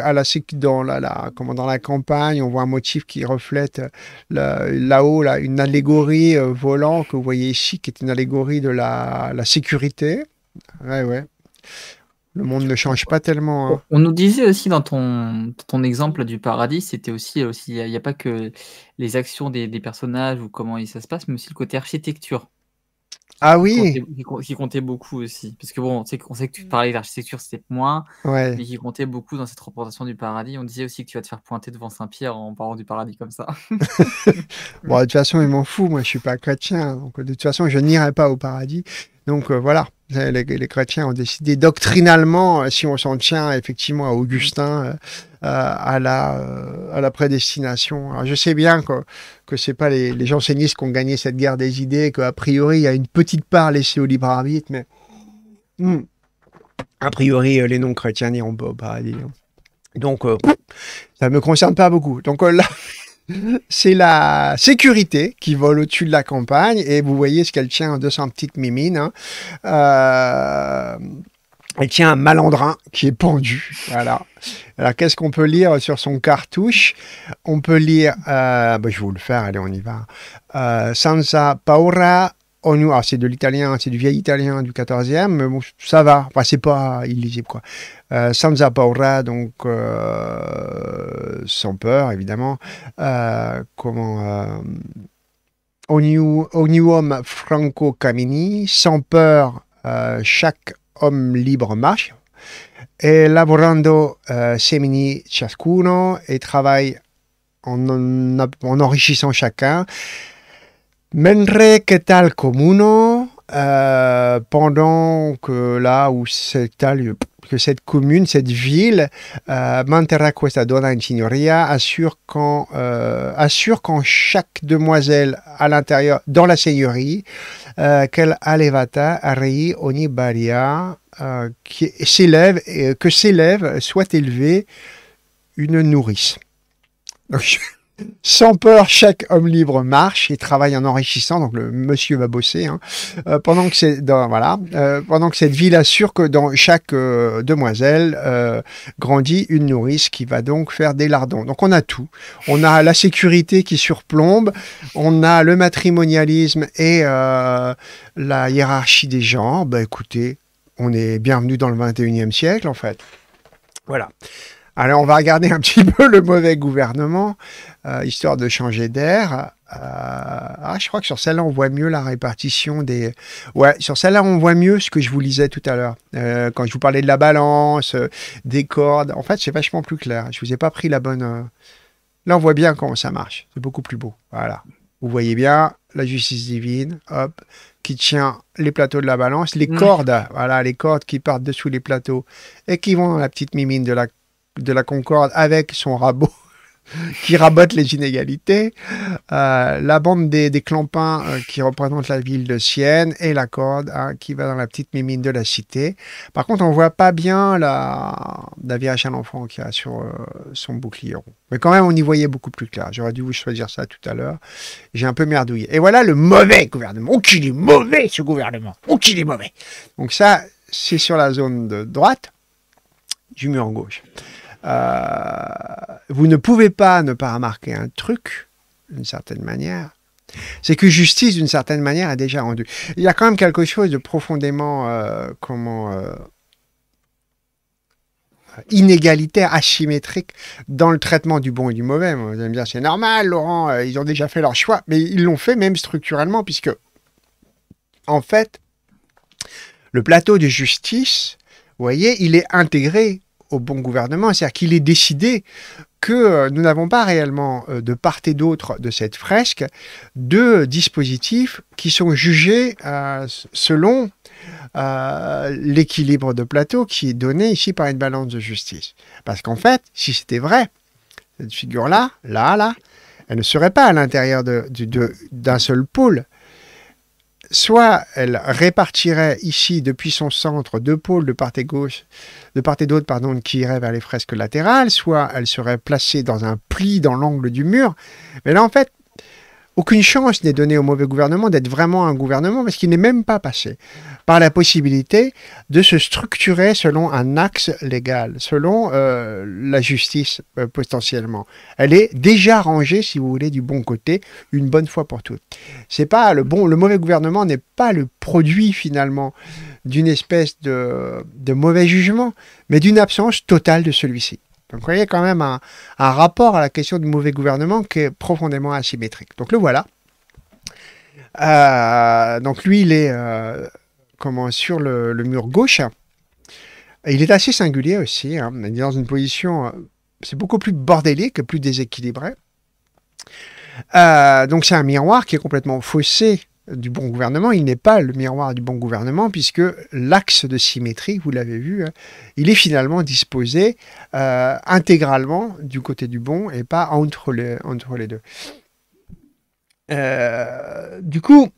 dans la, comment, dans la campagne, on voit un motif qui reflète là-haut là, une allégorie euh, volant que vous voyez ici, qui est une allégorie de la, sécurité. Ouais, ouais. Le monde ne change pas tellement. Hein. On nous disait aussi dans ton, ton exemple du paradis, c'était aussi, aussi il n'y a, pas que les actions des, des personnages ou comment ça se passe, mais aussi le côté architecture. Ah oui qui comptait, beaucoup aussi. Parce que bon, on sait, que, tu mm. parlais d'architecture, c'était moins, ouais. mais qui comptait beaucoup dans cette représentation du paradis. On disait aussi que tu vas te faire pointer devant Saint-Pierre en parlant du paradis comme ça. bon, de toute façon, il m'en fout, moi je suis pas chrétien, donc de toute façon, je n'irai pas au paradis. Donc euh, voilà. Les, chrétiens ont décidé doctrinalement, euh, si on s'en tient effectivement à Augustin, euh, euh, à, la, prédestination. je sais bien que, ce n'est pas les, les jansénistes qui ont gagné cette guerre des idées, qu'a priori, il y a une petite part laissée au libre arbitre, mais hmm, a priori, les non-chrétiens n'iront pas au paradis. Hein. Donc, ça ne me concerne pas beaucoup. Donc là, c'est la sécurité qui vole au-dessus de la campagne. Et vous voyez ce qu'elle tient en 200 petites mimines. Hein. Euh, elle tient un malandrin qui est pendu. Alors, qu'est-ce qu'on peut lire sur son cartouche On peut lire. Euh, bah, je vais vous le faire, allez, on y va. Euh, Sansa Paura Oh, ah, c'est de l'italien, c'est du vieil italien du 14e, mais bon, ça va, enfin, c'est pas illisible, quoi. Euh, Paura, donc, euh, sans peur, évidemment. Euh, comment. Ogni, euh, ogni Franco Camini, sans peur, euh, chaque homme libre marche. Et lavorando semini ciascuno, et travaille en enrichissant chacun. Menre tal comuno, euh, pendant que là où c'est lieu que cette commune, cette ville, euh, Mantera questa Dona in Signoria, assure qu'en euh, assure chaque demoiselle à l'intérieur, dans la seigneurie, euh, qu'elle allevata rei ogni euh, qui s'élève, euh, que s'élève, soit élevée une nourrice. Sans peur, chaque homme libre marche et travaille en enrichissant. Donc le monsieur va bosser. Hein. Euh, euh, pendant que cette ville assure que dans chaque euh, demoiselle grandit une nourrice qui va donc faire des lardons. Donc on a tout. On a la sécurité qui surplombe. On a le matrimonialisme et la hiérarchie des genres. Bah écoutez, on est bienvenu dans le 21e siècle en fait. Voilà. Alors on va regarder un petit peu le mauvais gouvernement, euh, histoire de changer d'air. Euh, ah, je crois que sur celle-là, on voit mieux la répartition des. Ouais, sur celle-là, on voit mieux ce que je vous lisais tout à l'heure. Euh, quand je vous parlais de la balance, des cordes. En fait, c'est vachement plus clair. Je vous ai pas pris la bonne. Là, on voit bien comment ça marche. C'est beaucoup plus beau. Voilà. Vous voyez bien la justice divine, hop, qui tient les plateaux de la balance, les cordes, voilà, les cordes qui partent dessous les plateaux et qui vont dans la petite mimine de la de la Concorde avec son rabot qui rabote les inégalités, euh, la bande des, des clampins euh, qui représente la ville de Sienne et la corde hein, qui va dans la petite mimine de la cité. Par contre, on voit pas bien la, David à l'enfant qui a sur euh, son bouclier rond. Mais quand même, on y voyait beaucoup plus clair. J'aurais dû vous choisir ça tout à l'heure. J'ai un peu merdouillé. Et voilà le mauvais gouvernement. Oh, qu'il est mauvais ce gouvernement. Oh, qu'il est mauvais. Donc ça, c'est sur la zone de droite du mur en gauche. Euh, vous ne pouvez pas ne pas remarquer un truc, d'une certaine manière, c'est que justice, d'une certaine manière, a déjà rendu. Il y a quand même quelque chose de profondément, euh, comment, euh, inégalitaire, asymétrique dans le traitement du bon et du mauvais. Vous allez me dire, c'est normal, Laurent, ils ont déjà fait leur choix, mais ils l'ont fait même structurellement, puisque, en fait, le plateau de justice, vous voyez, il est intégré au bon gouvernement, c'est-à-dire qu'il est décidé que euh, nous n'avons pas réellement euh, de part et d'autre de cette fresque deux dispositifs qui sont jugés euh, selon l'équilibre de plateau qui est donné ici par une balance de justice. Parce qu'en fait, si c'était vrai, cette figure-là, là, là, elle ne serait pas à l'intérieur d'un seul pôle, soit elle répartirait ici depuis son centre deux pôles de part et gauche, de part et d'autre, pardon, qui iraient vers les fresques latérales, soit elle serait placée dans un pli dans l'angle du mur. Mais là, en fait, aucune chance n'est donnée au mauvais gouvernement d'être vraiment un gouvernement parce qu'il n'est même pas passé par la possibilité de se structurer selon un axe légal, selon euh, la justice euh, potentiellement. Elle est déjà rangée, si vous voulez, du bon côté une bonne fois pour toutes. C'est pas le bon, le mauvais gouvernement n'est pas le produit finalement d'une espèce de mauvais jugement, mais d'une absence totale de celui-ci. Donc vous voyez quand même un, rapport à la question du mauvais gouvernement qui est profondément asymétrique. Donc le voilà. Euh, donc lui, il est euh, comment, sur le, mur gauche. Il est assez singulier aussi. Hein. Il est dans une position, euh, c'est beaucoup plus bordélique, plus déséquilibré. donc c'est un miroir qui est complètement faussé du bon gouvernement, il n'est pas le miroir du bon gouvernement, puisque l'axe de symétrie, vous l'avez vu, euh, il est finalement disposé euh, intégralement du côté du bon et pas entre les, entre les deux. Euh, du coup,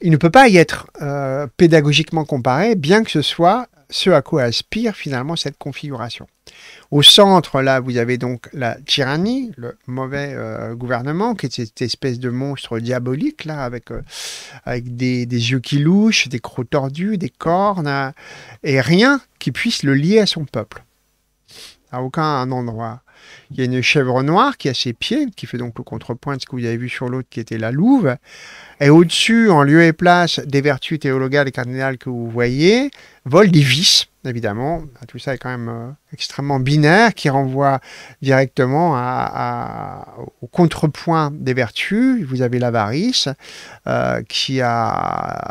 il ne peut pas y être pédagogiquement comparé, bien que ce soit ce à quoi aspire finalement cette configuration. Au centre, là, vous avez donc la tyrannie, le mauvais euh, gouvernement, qui est cette espèce de monstre diabolique, là, avec, euh, avec des, yeux qui louchent, des crocs tordus, des cornes, euh, et rien qui puisse le lier à son peuple. À aucun endroit. Il y a une chèvre noire qui a ses pieds, qui fait donc le contrepoint de ce que vous avez vu sur l'autre qui était la louve. Et au-dessus, en lieu et place des vertus théologales et cardinales que vous voyez, volent des vices évidemment, bah, tout ça est quand même euh, extrêmement binaire, qui renvoie directement au contrepoint des vertus. Vous avez l'avarice, euh, qui a...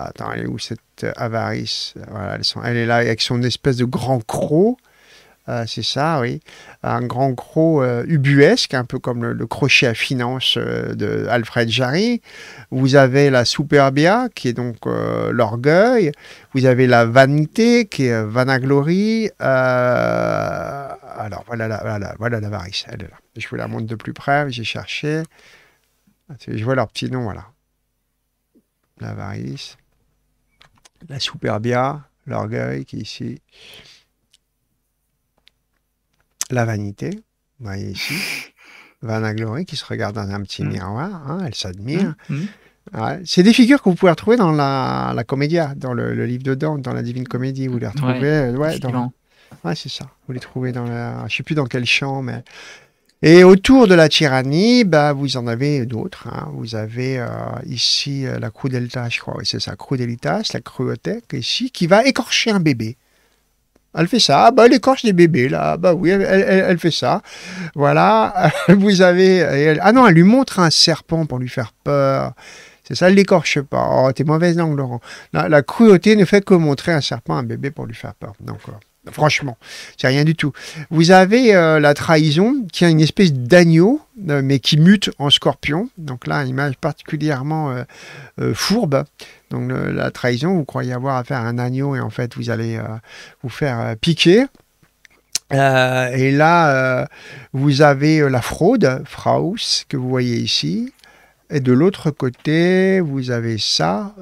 Attends, elle est où cette avarice voilà, elle, est là avec son espèce de grand croc. Euh, c'est ça, oui. Un grand croc euh, ubuesque, un peu comme le, crochet à finances euh, de Alfred Jarry. Vous avez la superbia, qui est donc l'orgueil. Vous avez la vanité, qui est vanaglory, Alors voilà la, voilà, voilà la elle est là. Je vous la montre de plus près, j'ai cherché. Je vois leur petit nom, voilà. La varice, la superbia, l'orgueil qui est ici la vanité, vous voyez ici, Vanaglorie qui se regarde dans un petit hmm. miroir, hein, elle s'admire. Hmm, hmm. C'est des figures que vous pouvez retrouver dans la, Comédia, dans le, livre de Dante, dans la Divine Comédie, vous les retrouvez. Euh, ouais, dans... c'est ça. Vous les trouvez dans la. Je sais plus dans quel champ, mais. Et autour de la tyrannie, bah, vous en avez d'autres. Hein. Vous avez euh, ici euh, la la Delta je crois, oui, c'est ça, crudelitas, la cruauté, ici, qui va écorcher un bébé. Elle fait ça. Ah, bah, elle écorche des bébés là. Ah, bah oui, elle, fait ça. Voilà. Vous avez. ah non, elle lui montre un serpent pour lui faire peur. C'est ça, elle l'écorche pas. Oh, t'es mauvaise langue, Laurent. La, cruauté ne fait que montrer un serpent à un bébé pour lui faire peur. Donc, franchement, c'est rien du tout. Vous avez euh, la trahison qui a une espèce d'agneau, euh, mais qui mute en scorpion. Donc là, une image particulièrement euh, fourbe. Donc la trahison, vous croyez avoir affaire à un agneau et en fait vous allez euh, vous faire euh, piquer. Euh, et là, vous avez la fraude, Fraus, que vous voyez ici. Et de l'autre côté, vous avez ça,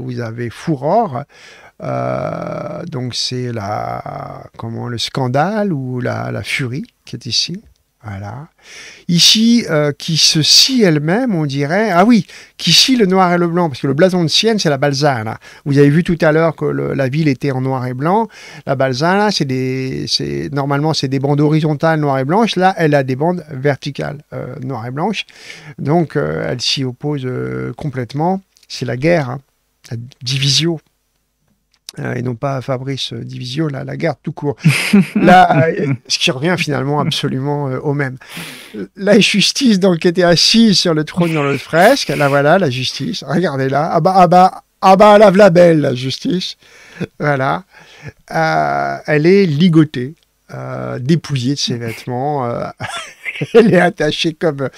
vous avez Furor. donc c'est la, comment, le scandale ou la, la furie qui est ici. Voilà. Ici, euh, qui se scie elle-même, on dirait. Ah oui, qui scie le noir et le blanc, parce que le blason de Sienne, c'est la balzane. Vous avez vu tout à l'heure que la ville était en noir et blanc. La Balzana, c'est des, normalement, c'est des bandes horizontales noires et blanches. Là, elle a des bandes verticales euh, noires et blanches. Donc, euh, elle s'y oppose complètement. C'est la guerre, hein. la division. Euh, et non pas Fabrice euh, Divisio, la, la garde tout court. Là, euh, ce qui revient finalement absolument au même. La justice donc était assise sur le trône dans le fresque. Là voilà la justice. Regardez-la. Ah bah ah bah ah bah la belle la justice. Voilà. elle est ligotée, dépouillée de ses vêtements. elle est attachée comme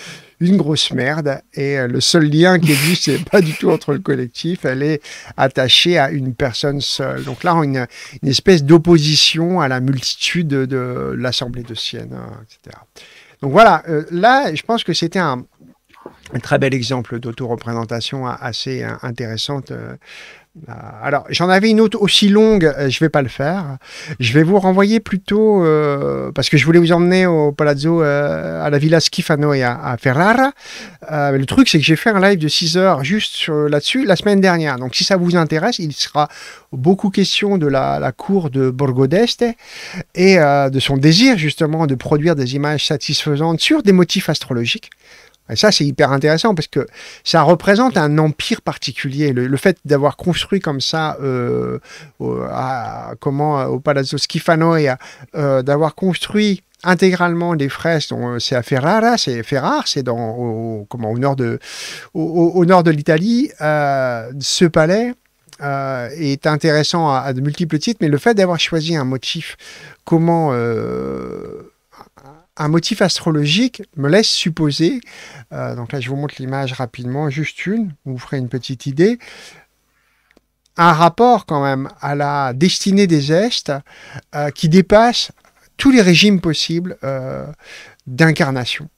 une grosse merde. Et euh, le seul lien qui existe, c'est pas du tout entre le collectif. Elle est attachée à une personne seule. Donc là, une, une espèce d'opposition à la multitude de, l'Assemblée de Sienne, hein, etc. Donc voilà, euh, là, je pense que c'était un, très bel exemple d'autoreprésentation hein, assez hein, intéressante. Euh, euh, alors, j'en avais une autre aussi longue, euh, je ne vais pas le faire. Je vais vous renvoyer plutôt, euh, parce que je voulais vous emmener au Palazzo, à la Villa Schifano et à, Ferrara. le truc, c'est que j'ai fait un live de 6 heures juste là-dessus la semaine dernière. Donc, si ça vous intéresse, il sera beaucoup question de la, cour de Borgo et de son désir, justement, de produire des images satisfaisantes sur des motifs astrologiques. Et ça, c'est hyper intéressant parce que ça représente un empire particulier. Le, fait d'avoir construit comme ça, euh, au, à, comment, au Palazzo Schifanoia, euh, d'avoir construit intégralement des fraises, euh, c'est à Ferrara, c'est rare. c'est dans au, comment, au nord de, au, nord de l'Italie. ce palais est intéressant à, à, de multiples titres, mais le fait d'avoir choisi un motif, comment un motif astrologique me laisse supposer, euh, donc là je vous montre l'image rapidement, juste une, vous ferez une petite idée, un rapport quand même à la destinée des gestes euh, qui dépasse tous les régimes possibles euh, d'incarnation.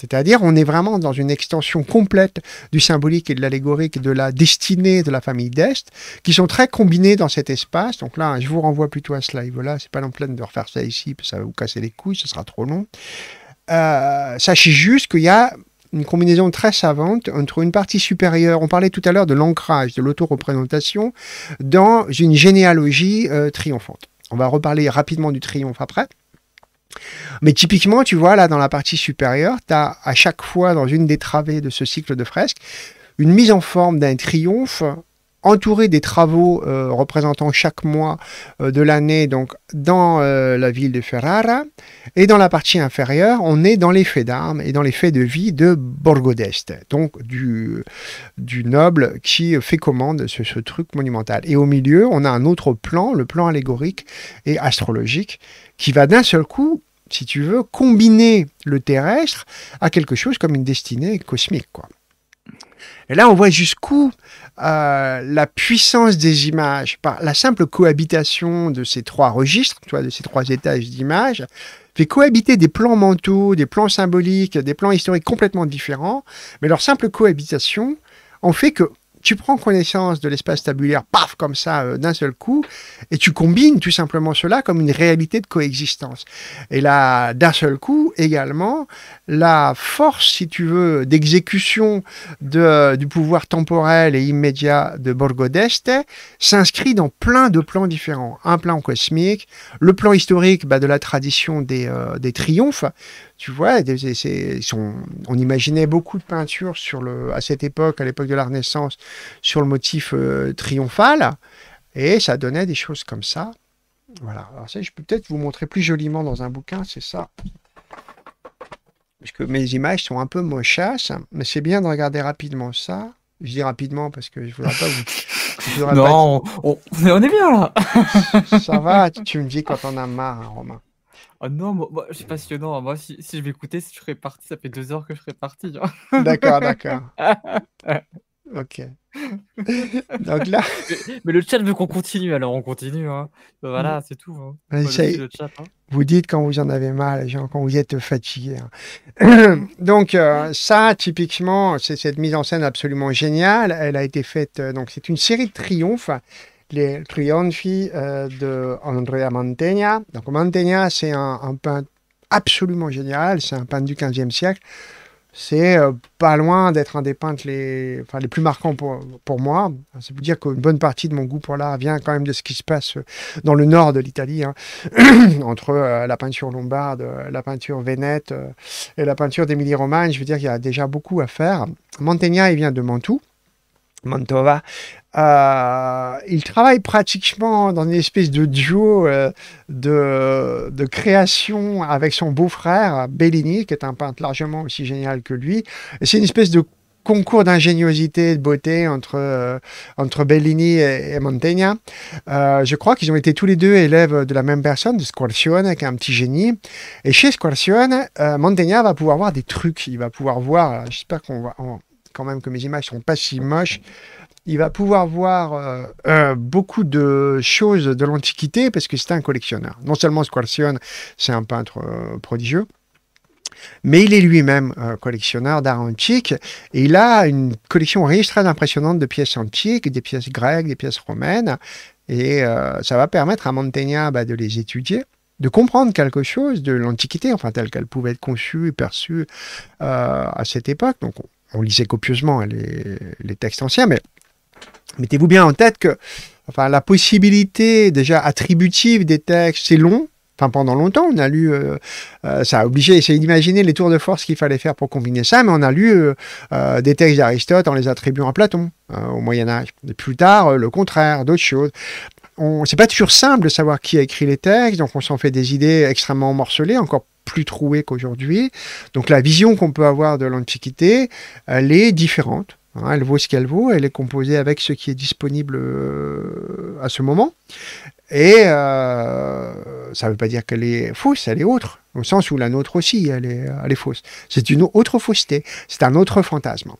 C'est-à-dire, on est vraiment dans une extension complète du symbolique et de l'allégorique, de la destinée de la famille d'Est, qui sont très combinées dans cet espace. Donc là, je vous renvoie plutôt à ce live-là. C'est pas non de refaire ça ici, parce ça va vous casser les couilles, ce sera trop long. Euh, sachez juste qu'il y a une combinaison très savante entre une partie supérieure, on parlait tout à l'heure de l'ancrage, de l'autoreprésentation, dans une généalogie euh, triomphante. On va reparler rapidement du triomphe après. Mais typiquement, tu vois, là, dans la partie supérieure, tu as à chaque fois, dans une des travées de ce cycle de fresques, une mise en forme d'un triomphe entouré des travaux euh, représentant chaque mois euh, de l'année donc dans euh, la ville de Ferrara et dans la partie inférieure on est dans les faits d'armes et dans les faits de vie de Borgo donc du, du noble qui fait commande ce, ce truc monumental et au milieu on a un autre plan le plan allégorique et astrologique qui va d'un seul coup si tu veux combiner le terrestre à quelque chose comme une destinée cosmique et là, on voit jusqu'où euh, la puissance des images par la simple cohabitation de ces trois registres, tu de ces trois étages d'images, fait cohabiter des plans mentaux, des plans symboliques, des plans historiques complètement différents, mais leur simple cohabitation en fait que tu prends connaissance de l'espace tabulaire, paf, comme ça, euh, d'un seul coup, et tu combines tout simplement cela comme une réalité de coexistence. Et là, d'un seul coup, également, la force, si tu veux, d'exécution de, du pouvoir temporel et immédiat de Borgo d'Este s'inscrit dans plein de plans différents. Un plan cosmique, le plan historique bah, de la tradition des, euh, des triomphes, tu vois, on imaginait beaucoup de peintures sur le, à cette époque, à l'époque de la Renaissance, sur le motif euh, triomphal, et ça donnait des choses comme ça. Voilà. ça, je peux peut-être vous montrer plus joliment dans un bouquin, c'est ça. Parce que mes images sont un peu mochasses, mais c'est bien de regarder rapidement ça. Je dis rapidement parce que je voudrais pas vous. non, pas... On, est bien là. ça va, tu me dis quand on a marre, hein, Romain. Oh non, moi, passionnant. Hein. Moi, si, si je écouter, si je serais parti, ça fait deux heures que je serais parti. D'accord, d'accord. ok. Donc là. Mais, le chat veut qu'on continue, alors on continue. Hein. Ben voilà, mm. c'est tout. Hein. Vous dites quand vous en avez mal, quand vous êtes fatigué. donc euh, ça, typiquement, c'est cette mise en scène absolument géniale. Elle a été faite. Euh, donc c'est une série de triomphes les triomphes euh, de Andrea Mantegna. Donc Mantegna, c'est un, peintre absolument génial, c'est un peintre du 15e siècle. C'est euh, pas loin d'être un des peintres les, les plus marquants pour, pour moi. Ça veut dire qu'une bonne partie de mon goût pour l'art vient quand même de ce qui se passe euh, dans le nord de l'Italie, hein, entre la peinture lombarde, la peinture vénète et la peinture d'Émilie-Romagne. Je veux dire qu'il y a déjà beaucoup à faire. Mantegna, il vient de Mantoue. Mantova, euh, il travaille pratiquement dans une espèce de duo euh, de, de, création avec son beau-frère Bellini, qui est un peintre largement aussi génial que lui. C'est une espèce de concours d'ingéniosité et de beauté entre, euh, entre Bellini et, et je crois qu'ils ont été tous les deux élèves de la même personne, de Squarcione, qui est un petit génie. Et chez Squarcione, euh, va pouvoir voir des trucs. Il va pouvoir voir, j'espère qu'on va, quand même que mes images sont pas si moches, il va pouvoir voir euh, euh, beaucoup de choses de l'Antiquité parce que c'est un collectionneur. Non seulement Squarcione, c'est un peintre euh, prodigieux, mais il est lui-même collectionneur d'art antique et il a une collection riche, très impressionnante de pièces antiques, des pièces grecques, des pièces romaines. Et ça va permettre à Mantegna bah, de les étudier, de comprendre quelque chose de l'Antiquité, enfin telle qu'elle pouvait être conçue et perçue à cette époque. Donc on, lisait copieusement les, textes anciens, mais mettez-vous bien en tête que enfin, la possibilité déjà attributive des textes, c'est long. Enfin, pendant longtemps, on a lu, euh, euh, ça a obligé essayer d'imaginer les tours de force qu'il fallait faire pour combiner ça, mais on a lu euh, des textes d'Aristote en les attribuant à Platon au Moyen Âge. plus tard, le contraire, d'autres choses c'est pas toujours simple de savoir qui a écrit les textes, donc on s'en fait des idées extrêmement morcelées, encore plus trouées qu'aujourd'hui. Donc la vision qu'on peut avoir de l'Antiquité, elle est différente. Hein, elle vaut ce qu'elle vaut, elle est composée avec ce qui est disponible euh, à ce moment. Et euh, ça ne veut pas dire qu'elle est fausse, elle est autre, au sens où la nôtre aussi, elle est, elle est fausse. C'est une autre fausseté, c'est un autre fantasme.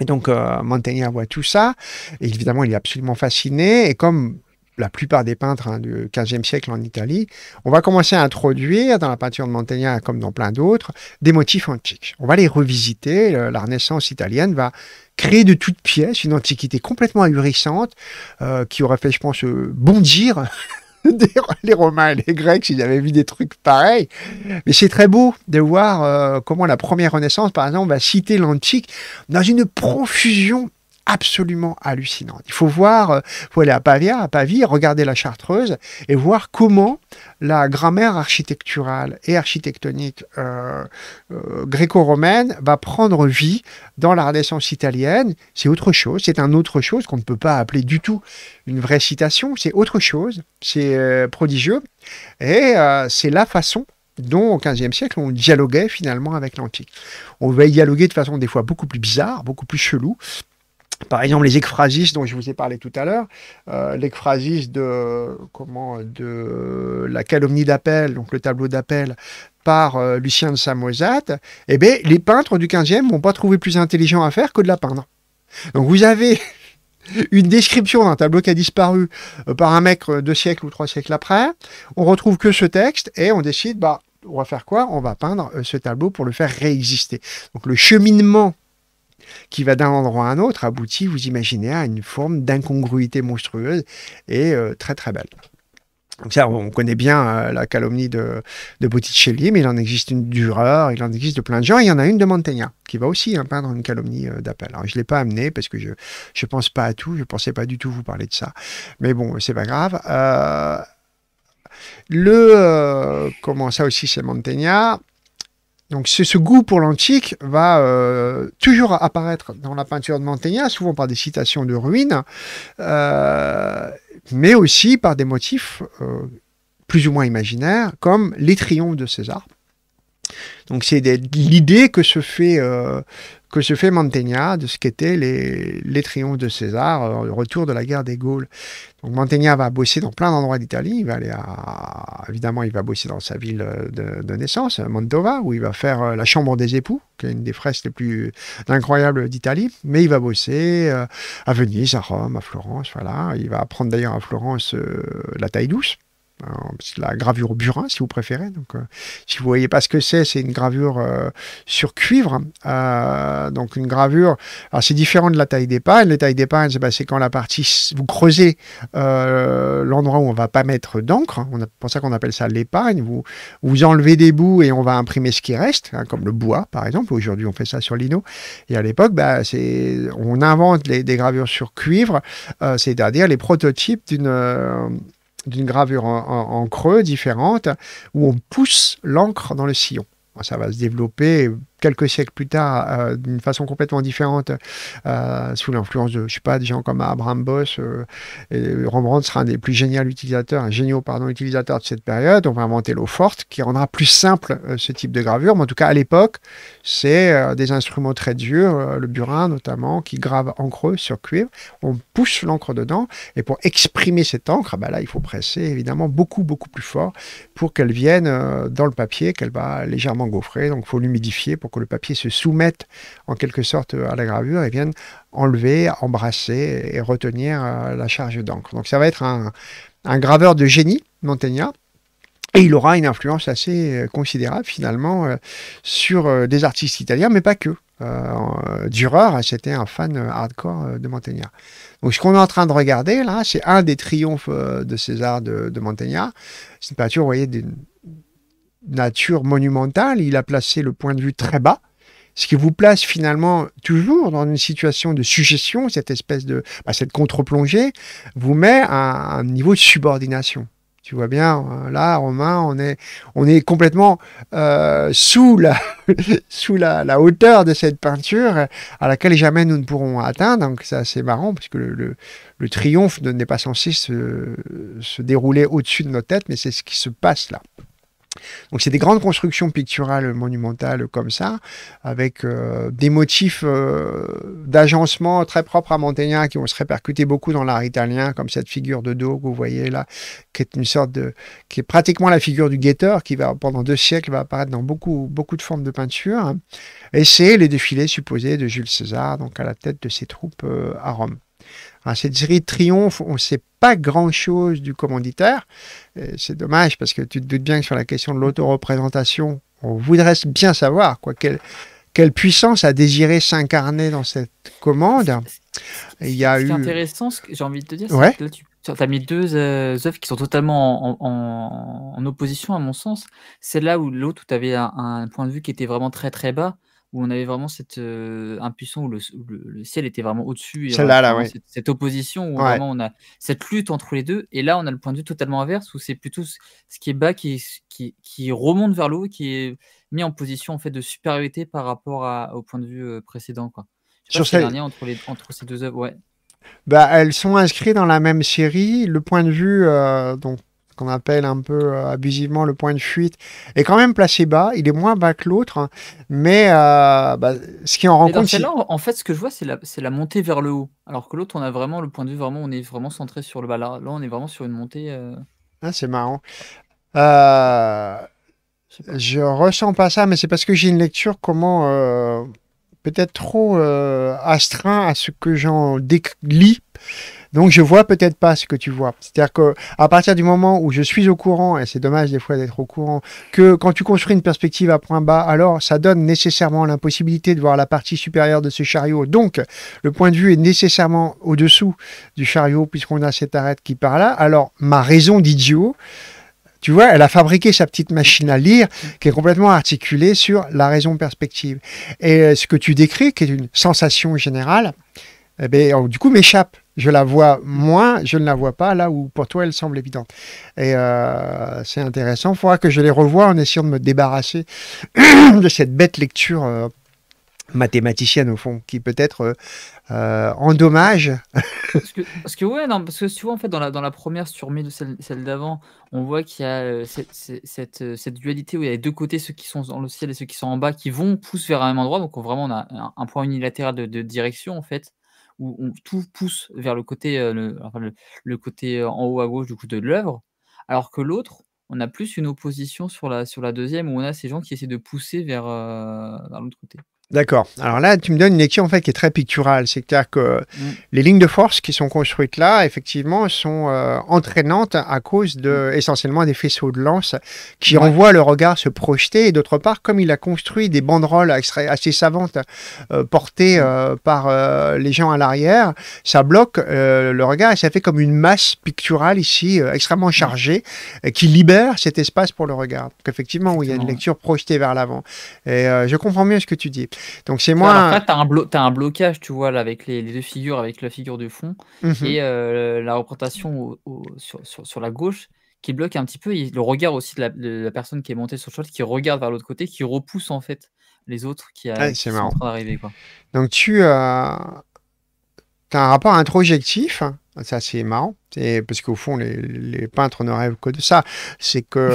Et donc, euh, Mantegna voit tout ça, et évidemment, il est absolument fasciné, et comme la plupart des peintres hein, du du XVe siècle en Italie, on va commencer à introduire dans la peinture de Mantegna, comme dans plein d'autres, des motifs antiques. On va les revisiter, la Renaissance italienne va créé de toutes pièces, une antiquité complètement ahurissante, euh, qui aurait fait, je pense, euh, bondir les Romains et les Grecs s'ils avaient vu des trucs pareils. Mais c'est très beau de voir euh, comment la première Renaissance, par exemple, va citer l'antique dans une profusion absolument hallucinante. Il faut voir, euh, faut aller à Pavia, à Pavie, regarder la Chartreuse et voir comment la grammaire architecturale et architectonique euh, euh, gréco-romaine va prendre vie dans la Renaissance italienne. C'est autre chose, c'est un autre chose qu'on ne peut pas appeler du tout une vraie citation, c'est autre chose, c'est prodigieux et c'est la façon dont au XVe siècle on dialoguait finalement avec l'antique. On va y dialoguer de façon des fois beaucoup plus bizarre, beaucoup plus chelou, par exemple, les ekphrasis dont je vous ai parlé tout à l'heure, euh, l'ekphrasis de, comment, de la calomnie d'appel, donc le tableau d'appel, par euh, Lucien de Samosat, eh bien, les peintres du 15e n'ont pas trouvé plus intelligent à faire que de la peindre. Donc vous avez une description d'un tableau qui a disparu euh, par un mec euh, deux siècles ou trois siècles après, on retrouve que ce texte et on décide, bah, on va faire quoi On va peindre ce tableau pour le faire réexister. Donc le cheminement qui va d'un endroit à un autre aboutit, vous imaginez, à une forme d'incongruité monstrueuse et euh, très très belle. Donc ça, on connaît bien euh, la calomnie de, Botticelli, mais il en existe une dureur, il en existe de plein de gens, il y en a une de Mantegna, qui va aussi hein, peindre une calomnie euh, d'appel. Alors je ne l'ai pas amené parce que je ne pense pas à tout, je ne pensais pas du tout vous parler de ça. Mais bon, c'est pas grave. le, comment ça aussi c'est Mantegna, donc ce goût pour l'antique va euh, toujours apparaître dans la peinture de Mantegna, souvent par des citations de ruines, euh, mais aussi par des motifs euh, plus ou moins imaginaires, comme les triomphes de César, donc c'est l'idée que se fait euh, que se fait Mantegna de ce qu'étaient les, les, triomphes de César, euh, le retour de la guerre des Gaules. Donc Mantegna va bosser dans plein d'endroits d'Italie. Il va aller à, évidemment, il va bosser dans sa ville euh, de, naissance, Mantova, où il va faire la chambre des époux, qui est une des fresques les plus incroyables d'Italie. Mais il va bosser à Venise, à Rome, à Florence. Voilà, il va apprendre d'ailleurs à Florence la taille douce. Euh, c'est la gravure burin si vous préférez. Donc, euh, si vous voyez pas ce que c'est, c'est une gravure euh, sur cuivre. donc une gravure. Alors c'est différent de la taille des La taille des c'est quand la partie vous creusez l'endroit où on va pas mettre d'encre. C'est pour ça qu'on appelle ça l'épargne. Vous vous enlevez des bouts et on va imprimer ce qui reste, hein, comme le bois par exemple. Aujourd'hui on fait ça sur lino. Et à l'époque, bah, on invente des gravures sur cuivre, c'est-à-dire les prototypes d'une d'une gravure en, creux différente, où on pousse l'encre dans le sillon. Ça va se développer quelques siècles plus tard, euh, d'une façon complètement différente, euh, sous l'influence de, je sais pas, des gens comme Abraham Boss, euh, et Rembrandt sera un des plus géniaux utilisateurs, géniaux pardon, utilisateurs de cette période. On va inventer l'eau forte, qui rendra plus simple ce type de gravure. Mais en tout cas, à l'époque, c'est des instruments très durs, le burin notamment, qui grave en creux sur cuivre. On pousse l'encre dedans, et pour exprimer cette encre, ah bah là, il faut presser évidemment beaucoup beaucoup plus fort pour qu'elle vienne dans le papier, qu'elle va légèrement gaufrer. Donc, faut l'humidifier pour que le papier se soumette en quelque sorte à la gravure et vienne enlever, embrasser et retenir euh, la charge d'encre. Donc ça va être un, graveur de génie, Montaigne. Et il aura une influence assez euh, considérable finalement euh, sur des artistes italiens, mais pas que. Euh, Dürer, c'était un fan hardcore de Montaigne. Donc ce qu'on est en train de regarder là, c'est un des triomphes de César de, de C'est une peinture, vous voyez, d'une nature monumentale, il a placé le point de vue très bas, ce qui vous place finalement toujours dans une situation de suggestion, cette espèce de, bah, cette contre-plongée, vous met à un niveau de subordination. Tu vois bien, là, Romain, on est, on est complètement euh, sous, la, sous la, hauteur de cette peinture à laquelle jamais nous ne pourrons atteindre. Donc, c'est assez marrant, puisque le, le, le triomphe n'est pas censé se, se dérouler au-dessus de nos têtes, mais c'est ce qui se passe là. Donc c'est des grandes constructions picturales monumentales comme ça, avec euh, des motifs euh, d'agencement très propres à Mantegna qui vont se répercuter beaucoup dans l'art italien, comme cette figure de dos que vous voyez là, qui est une sorte qui est pratiquement la figure du guetteur qui va pendant deux siècles va apparaître dans beaucoup beaucoup de formes de peinture. Et c'est les défilés supposés de Jules César, donc à la tête de ses troupes euh, à Rome. Hein, cette série Triomphe, on ne sait pas grand-chose du commanditaire. Euh, c'est dommage parce que tu te doutes bien que sur la question de l'autoreprésentation, on voudrait bien savoir quoi, quelle, quelle puissance a désiré s'incarner dans cette commande. Il y a intéressant, ce que j'ai envie de te dire, ouais. c'est là, tu as mis deux euh, œuvres qui sont totalement en, opposition à mon sens. C'est là où l'autre, tu avais un, point de vue qui était vraiment très très bas où on avait vraiment cette euh, impuissance où le, ciel était vraiment au-dessus. et cette, opposition où vraiment on a cette lutte entre les deux. Et là, on a le point de vue totalement inverse où c'est plutôt ce, qui est bas qui, qui, remonte vers l'eau, qui est mis en position en fait de supériorité par rapport au point de vue euh, précédent. Quoi. Sur pas entre, les, entre ces deux œuvres, ouais. Bah, elles sont inscrites dans la même série. Le point de vue, euh, donc qu'on appelle un peu euh, abusivement le point de fuite, est quand même placé bas. Il est moins bas que l'autre, hein. mais euh, bah, ce qui en rencontre. en fait, ce que je vois, c'est la, la, montée vers le haut, alors que l'autre, on a vraiment le point de vue, vraiment, on est vraiment centré sur le bas. Là, là on est vraiment sur une montée. Euh, ah, c'est marrant. je ressens pas ça, mais c'est parce que j'ai une lecture comment peut-être trop astreint à ce que j'en lis donc je vois peut-être pas ce que tu vois. C'est-à-dire que à partir du moment où je suis au courant, et c'est dommage des fois d'être au courant, que quand tu construis une perspective à point bas, alors ça donne nécessairement l'impossibilité de voir la partie supérieure de ce chariot. Donc le point de vue est nécessairement au-dessous du chariot puisqu'on a cette arête qui part là. Alors ma raison d'idiot, tu vois, elle a fabriqué sa petite machine à lire qui est complètement articulée sur la raison perspective. Et euh, ce que tu décris, qui est une sensation générale, eh ben, du coup, m'échappe. Je la vois moins, je ne la vois pas là où pour toi elle semble évidente. Et euh, c'est intéressant. Il faudra que je les revoie en essayant de me débarrasser de cette bête lecture euh, mathématicienne au fond, qui peut-être euh, endommage. parce, que, parce que ouais, non, parce que souvent en fait dans la, dans la première surmise, de celle, celle d'avant, on voit qu'il y a cette, cette, cette, dualité où il y a les deux côtés, ceux qui sont dans le ciel et ceux qui sont en bas, qui vont pousser vers un même endroit, donc vraiment on a un, point unilatéral de, de, direction en fait où tout pousse vers le côté, euh, le, côté euh, en haut à gauche du coup de l'œuvre, alors que l'autre, on a plus une opposition sur la, sur la deuxième où on a ces gens qui essaient de pousser vers euh, l'autre côté. D'accord. Alors là, tu me donnes une lecture en fait qui est très picturale. C'est-à-dire que mm. les lignes de force qui sont construites là, effectivement, sont euh, entraînantes à cause de, mm. essentiellement des faisceaux de lance qui renvoient envoient le regard se projeter. Et d'autre part, comme il a construit des banderoles assez savantes euh, portées mm. euh, par les gens à l'arrière, ça bloque le regard et ça fait comme une masse picturale ici extrêmement chargée qui libère cet espace pour le regard. Donc effectivement, où il y a une lecture projetée vers l'avant. Et je comprends mieux ce que tu dis. Donc c'est moi. Après t'as un, as un blocage, tu vois, là, avec les, deux figures, avec la figure de fond mhm. et euh, la représentation sur, la gauche qui bloque un petit peu et le regard aussi de la, personne qui est montée sur le choix qui regarde vers l'autre côté, qui repousse en fait les autres qui, euh, a, sont en train d'arriver. Donc tu euh, as un rapport introjectif, hein. ça c'est marrant, parce qu'au fond les, les, peintres ne rêvent que de ça, c'est que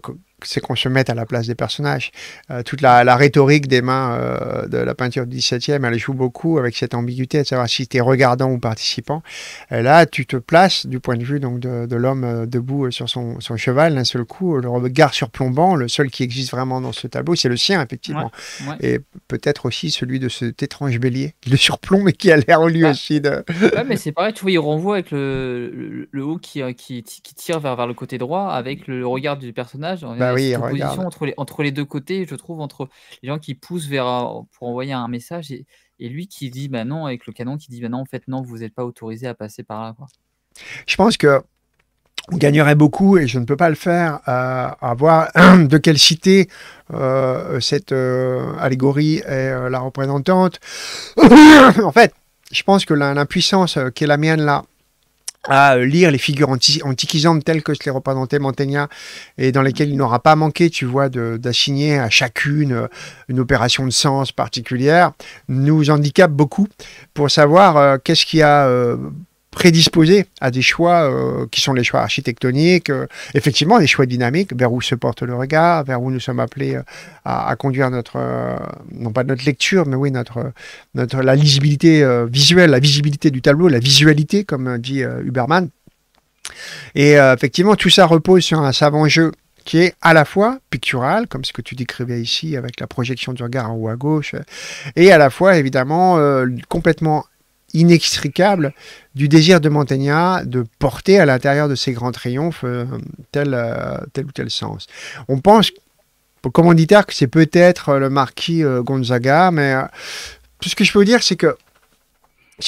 c'est qu'on se mette à la place des personnages. Euh, toute la, rhétorique des mains euh, de la peinture du 17e, elle joue beaucoup avec cette ambiguïté, de savoir si tu es regardant ou participant. Et là, tu te places du point de vue donc, de, l'homme euh, debout sur son, cheval d'un seul coup, le regard surplombant, le seul qui existe vraiment dans ce tableau, c'est le sien, effectivement. Et peut-être aussi celui de cet étrange bélier qui le surplombe et qui a l'air lui lieu aussi de... mais c'est pareil, tu vois, il renvoie avec le, haut qui, qui, tire vers, vers le côté droit, avec le regard du personnage. En... Ah entre, les, entre les deux côtés, je trouve, entre les gens qui poussent vers, euh, pour envoyer un message et, lui qui dit bah non, avec le canon qui dit bah non, en fait, non, vous n'êtes pas autorisé à passer par là. Je pense que on gagnerait beaucoup, et je ne peux pas le faire, euh, à, voir de quelle cité euh, cette allégorie est la représentante. en fait, je pense que l'impuissance qui est la mienne là, à euh, lire les figures antiquisantes telles que se les représentait Mantegna et dans lesquelles il n'aura pas manqué, tu vois, d'assigner à chacune euh, une opération de sens particulière, nous handicape beaucoup pour savoir euh, qu'est-ce qui a prédisposés à des choix euh, qui sont les choix architectoniques, euh, effectivement les choix dynamiques vers où se porte le regard, vers où nous sommes appelés euh, à, conduire notre, non pas notre lecture, mais oui, notre, notre, la lisibilité visuelle, la visibilité du tableau, la visualité, comme dit Huberman. Et effectivement, tout ça repose sur un savant jeu qui est à la fois pictural, comme ce que tu décrivais ici avec la projection du regard en haut à gauche, et à la fois évidemment complètement inextricable du désir de Mantegna de porter à l'intérieur de ses grands triomphes euh, euh, tel, ou tel sens. On pense au commanditaire que c'est peut-être euh, le marquis Gonzaga, mais tout ce que je peux vous dire, c'est que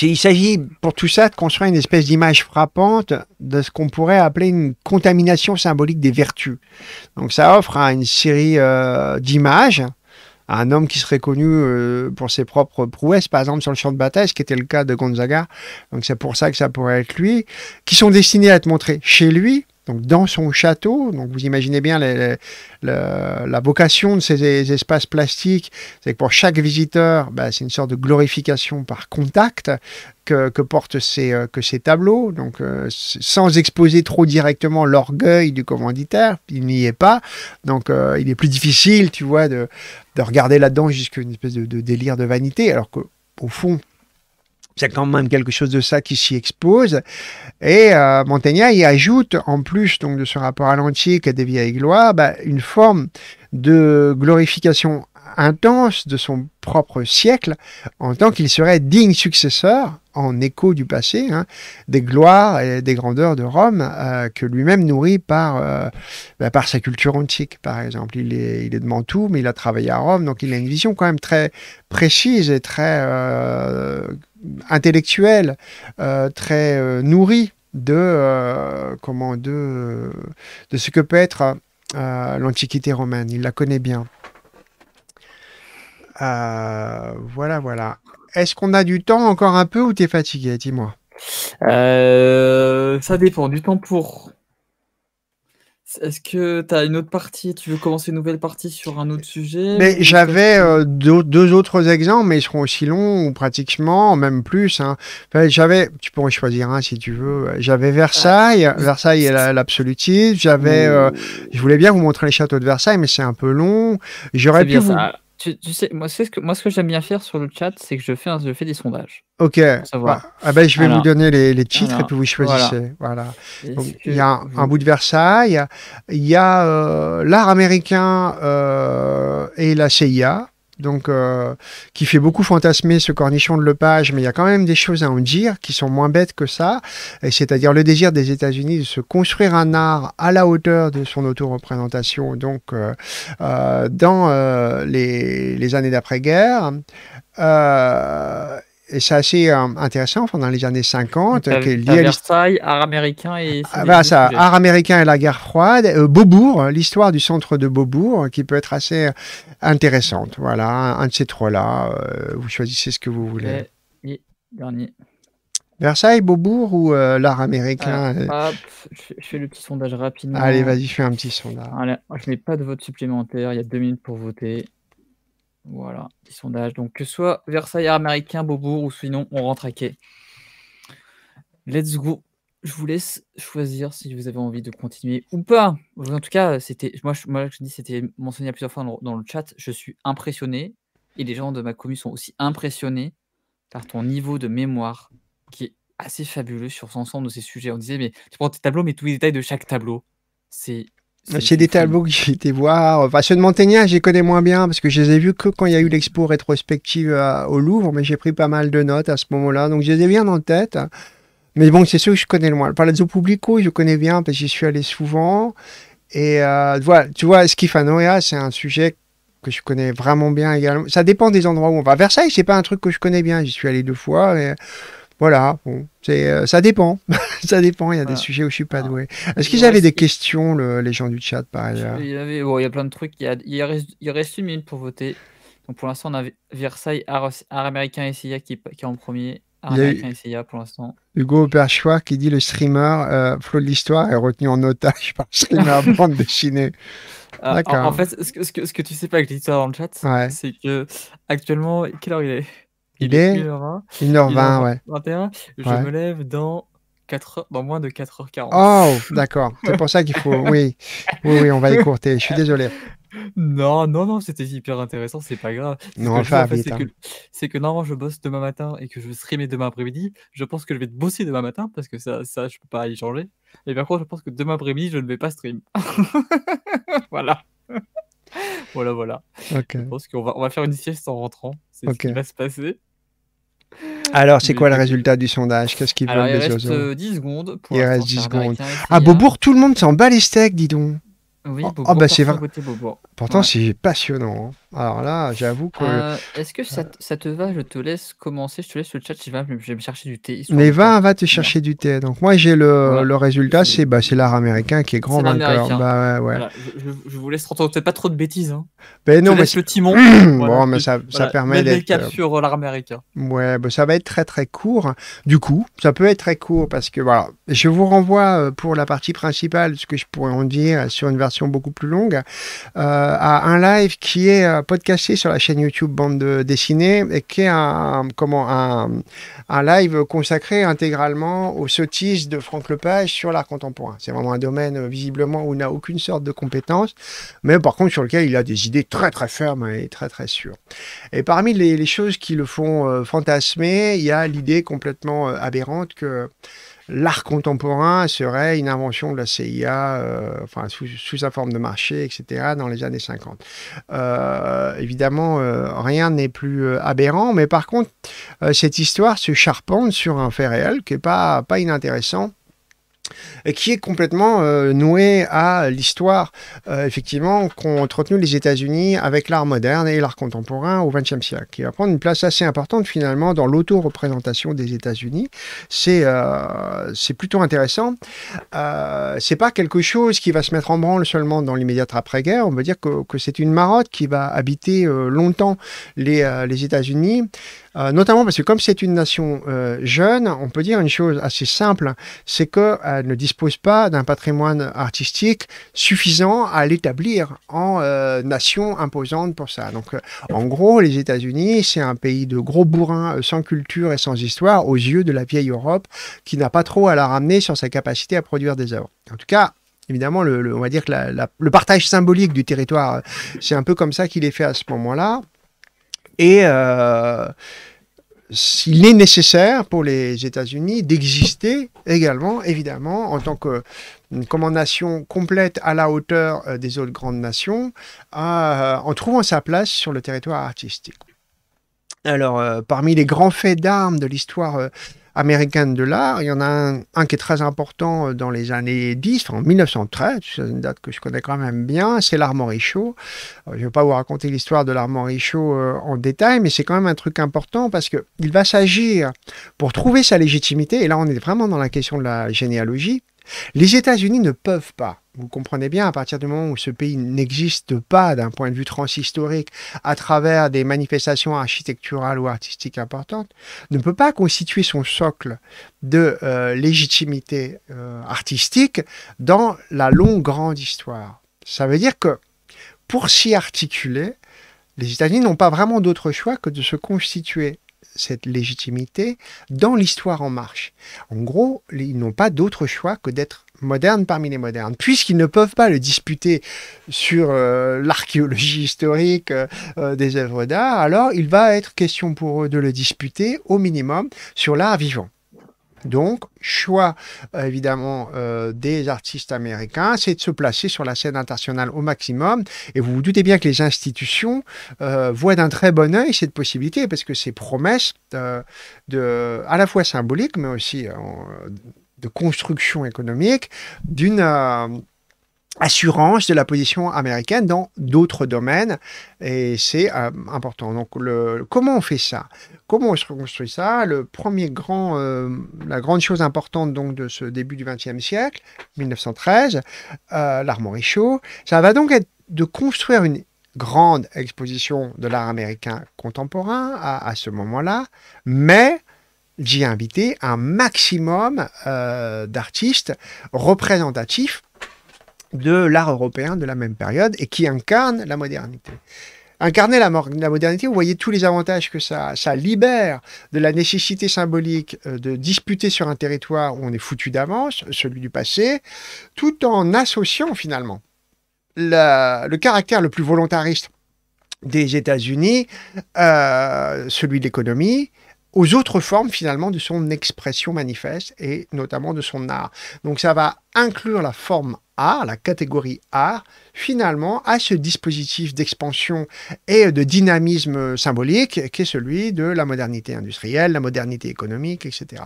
il s'agit pour tout ça de construire une espèce d'image frappante de ce qu'on pourrait appeler une contamination symbolique des vertus. Donc ça offre une série d'images un homme qui serait connu euh, pour ses propres prouesses, par exemple sur le champ de bataille, ce qui était le cas de Gonzaga. Donc c'est pour ça que ça pourrait être lui, qui sont destinés à être montrés chez lui, donc dans son château. Donc vous imaginez bien la vocation de ces espaces plastiques, c'est que pour chaque visiteur, bah, c'est une sorte de glorification par contact que, portent ces, euh, que ces tableaux. Donc euh, sans exposer trop directement l'orgueil du commanditaire, il n'y est pas. Donc euh, il est plus difficile, tu vois, de, regarder là-dedans jusqu'à une espèce de, de délire de vanité, alors que au fond, c'est quand même quelque chose de ça qui s'y expose. Et euh, Montaigne y ajoute, en plus donc de ce rapport à l'antique et des vieilles gloires, bah, une forme de glorification intense de son propre siècle en tant qu'il serait digne successeur, en écho du passé, hein, des gloires et des grandeurs de Rome euh, que lui-même nourrit par, euh, bah, par sa culture antique, par exemple. Il est, il est de Mantoue, mais il a travaillé à Rome, donc il a une vision quand même très précise et très euh, intellectuelle, très nourrie de, comment, de, de ce que peut être l'Antiquité romaine. Il la connaît bien. Euh, voilà, voilà. Est-ce qu'on a du temps encore un peu ou t'es fatigué Dis-moi. Euh, ça dépend. Du temps pour. Est-ce que tu as une autre partie Tu veux commencer une nouvelle partie sur un autre sujet Mais j'avais euh, deux, autres exemples, mais ils seront aussi longs ou pratiquement, même plus. Hein. j'avais, tu pourrais choisir un hein, si tu veux. J'avais Versailles, ah. Versailles est l'absolutisme. J'avais, je voulais bien vous montrer les châteaux de Versailles, mais c'est un peu long. J'aurais pu, vous moi, ce que, moi, ce que j'aime bien faire sur le chat, c'est que je fais, je fais des sondages. Ok. Bah, ah, ben, je vais vous donner les, les titres et puis vous choisissez. Voilà. Il y a un, bout de Versailles, il y a euh, l'art américain euh, et la CIA donc euh, qui fait beaucoup fantasmer ce cornichon de Lepage, mais il y a quand même des choses à en dire qui sont moins bêtes que ça, c'est-à-dire le désir des États-Unis de se construire un art à la hauteur de son auto-représentation, donc euh, euh, dans les, les, années d'après-guerre c'est assez euh, intéressant pendant les années 50. qui Versailles, art américain et. Ah, ça, art américain et la guerre froide. Euh, Beaubourg, l'histoire du centre de Beaubourg, euh, qui peut être assez intéressante. Voilà, un de ces trois-là. vous choisissez ce que vous voulez. Versailles, Beaubourg ou l'art américain ah, ah, je, fais le petit sondage rapidement. Allez, vas-y, fais un petit sondage. je mets pas de vote supplémentaire. Il y a deux minutes pour voter. Voilà, les sondage. Donc, que ce soit Versailles américain, Beaubourg ou sinon, on rentre à quai. Let's go. Je vous laisse choisir si vous avez envie de continuer ou pas. En tout cas, c'était moi, je, moi, je dis, c'était mentionné à plusieurs fois dans, dans le chat. Je suis impressionné et les gens de ma commune sont aussi impressionnés par ton niveau de mémoire qui est assez fabuleux sur l'ensemble de ces sujets. On disait, mais tu prends tes tableaux, mais tous les détails de chaque tableau, c'est c'est des tableaux que j'ai été voir. Enfin, ceux de je les connais moins bien parce que je les ai vus que quand il y a eu l'expo rétrospective euh, au Louvre, mais j'ai pris pas mal de notes à ce moment-là. Donc, je les ai bien en tête. Mais bon, c'est ceux que je connais le moins. Le Palazzo Publico, je connais bien parce que j'y suis allé souvent. Et euh, voilà, tu vois, Schifanoia, c'est un sujet que je connais vraiment bien également. Ça dépend des endroits où on va. Versailles, c'est pas un truc que je connais bien. J'y suis allé deux fois. Et voilà, bon, c'est, euh, ça dépend. ça dépend. Il y a des sujets où je suis pas ah. doué. Est-ce qu'ils avaient des questions, les gens du chat, par ailleurs il y, avait... il y a plein de trucs. Il, reste... une minute pour voter. Donc pour l'instant, on a Versailles, art, américain et CIA qui, est en premier. Art américain et CIA pour l'instant. Hugo Perchois qui dit le streamer euh, flot de l'histoire est retenu en otage par le streamer bande dessinée. Euh, en, fait, ce que, ce, que, tu sais pas avec l'histoire dans le chat, c'est que actuellement, quelle heure il est il, est 1h20, 1h20, ouais. 21. Je me lève dans dans moins de 4h40. Oh, d'accord. C'est pour ça qu'il faut. Oui. oui, on va écourter. Je suis désolé. Non, non, non, c'était hyper intéressant, c'est pas grave. Non, hein. c'est, que, normalement je bosse demain matin et que je vais streamer demain après-midi. Je pense que je vais bosser demain matin parce que ça, ça je peux pas y changer. Et par contre, je pense que demain après-midi, je ne vais pas stream. voilà. voilà, voilà. Okay. Je pense qu'on va, on va faire une sieste en rentrant. C'est ce qui va se passer. Alors, c'est mmh. quoi le résultat du sondage Qu'est-ce qu'ils veulent, il reste 10 euh, secondes. Pour Il reste 10 secondes. Ah, Beaubourg, hein. tout le monde s'en bat les steaks, dis donc. Oui, oh, oh, bah, Bobo, Pourtant, c'est passionnant. Hein. Alors là, j'avoue que. Euh, est-ce que ça, te va Je te laisse commencer. Je te laisse le chat. Je vais, je vais me chercher du thé. Mais va, va te chercher du thé. Donc moi, j'ai le, le, résultat. C'est bah, l'art américain qui est grand vainqueur. Bah, ouais, je, vous laisse entendre peut-être pas trop de bêtises. Hein. Ben non, le timon. Bon, mais ça, ça permet d'être. cap euh, sur euh, l'art américain. Ouais, bah, ça va être très très court. Du coup, ça peut être très court parce que voilà, je vous renvoie pour la partie principale ce que je pourrais en dire sur une version beaucoup plus longue, euh, à un live qui est euh, podcasté sur la chaîne YouTube Bande dessinée et qui est un, comment, un, un live consacré intégralement aux sottises de Franck Lepage sur l'art contemporain. C'est vraiment un domaine euh, visiblement où il n'a aucune sorte de compétence, mais par contre sur lequel il a des idées très très fermes et très très sûres. Et parmi les, choses qui le font fantasmer, il y a l'idée complètement aberrante que l'art contemporain serait une invention de la CIA, euh, sous, sa forme de marché, etc., dans les années 50. Euh, évidemment, euh, rien n'est plus aberrant, mais par contre, cette histoire se charpente sur un fait réel qui n'est pas inintéressant euh, qui est complètement euh, noué à l'histoire, euh, effectivement, qu'ont entretenu les États-Unis avec l'art moderne et l'art contemporain au XXe siècle, qui va prendre une place assez importante, finalement, dans l'auto-représentation des États-Unis. C'est plutôt intéressant. c'est pas quelque chose qui va se mettre en branle seulement dans l'immédiat après-guerre. On peut dire que, c'est une marotte qui va habiter longtemps les, les États-Unis. Euh, notamment parce que comme c'est une nation euh, jeune, on peut dire une chose assez simple, c'est qu'elle ne dispose pas d'un patrimoine artistique suffisant à l'établir en euh, nation imposante pour ça. Donc en gros, les États-Unis, c'est un pays de gros bourrins sans culture et sans histoire aux yeux de la vieille Europe qui n'a pas trop à la ramener sur sa capacité à produire des œuvres. En tout cas, évidemment, le, on va dire que le partage symbolique du territoire, c'est un peu comme ça qu'il est fait à ce moment-là. Et euh, il est nécessaire pour les États-Unis d'exister également, évidemment, en tant que comme nation complète à la hauteur euh, des autres grandes nations, euh, en trouvant sa place sur le territoire artistique. Alors, euh, parmi les grands faits d'armes de l'histoire américaine de l'art. Il y en a un, qui est très important euh, dans les années 10, en 1913, c'est une date que je connais quand même bien, c'est l'Armory euh, je ne vais pas vous raconter l'histoire de l'Armory euh, en détail, mais c'est quand même un truc important parce qu'il va s'agir, pour trouver sa légitimité, et là on est vraiment dans la question de la généalogie, les États-Unis ne peuvent pas vous comprenez bien, à partir du moment où ce pays n'existe pas d'un point de vue transhistorique à travers des manifestations architecturales ou artistiques importantes, ne peut pas constituer son socle de euh, légitimité euh, artistique dans la longue grande histoire. Ça veut dire que pour s'y articuler, les Italiens n'ont pas vraiment d'autre choix que de se constituer cette légitimité dans l'histoire en marche. En gros, ils n'ont pas d'autre choix que d'être moderne parmi les modernes, puisqu'ils ne peuvent pas le disputer sur euh, l'archéologie historique euh, euh, des œuvres d'art, alors il va être question pour eux de le disputer au minimum sur l'art vivant. Donc, choix évidemment des artistes américains, c'est de se placer sur la scène internationale au maximum. Et vous vous doutez bien que les institutions voient d'un très bon œil cette possibilité parce que ces promesses, de, à la fois symbolique, mais aussi de construction économique d'une euh, assurance de la position américaine dans d'autres domaines et c'est euh, important. Donc le, comment on fait ça Comment on se reconstruit ça Le premier grand, euh, la grande chose importante donc de ce début du XXe siècle, 1913, euh, l'Armory ça va donc être de construire une grande exposition de l'art américain contemporain à, à ce moment-là, mais j'y ai invité un maximum euh, d'artistes représentatifs de l'art européen de la même période et qui incarnent la modernité. Incarner la, modernité, vous voyez tous les avantages que ça Ça libère de la nécessité symbolique euh, de disputer sur un territoire où on est foutu d'avance, celui du passé, tout en associant finalement le caractère le plus volontariste des États-Unis, euh, celui de l'économie, aux autres formes finalement de son expression manifeste et notamment de son art. Donc ça va inclure la forme art, la catégorie art, finalement à ce dispositif d'expansion et de dynamisme symbolique qui est celui de la modernité industrielle, la modernité économique, etc.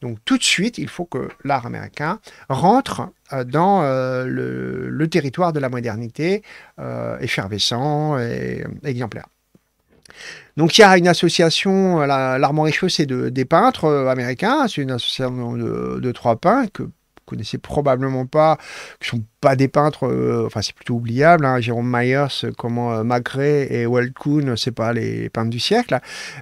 Donc tout de suite, il faut que l'art américain rentre euh, dans euh, le, territoire de la modernité euh, effervescent et exemplaire. Donc il y a une association, euh, l'Armory Show, c'est de, des peintres euh, américains, c'est une association de, trois peintres que vous connaissez probablement pas, qui sont pas des peintres, euh, enfin c'est plutôt oubliable, hein. Jérôme Myers, comment euh, Magret et Walt Kuhn, c'est pas les peintres du siècle.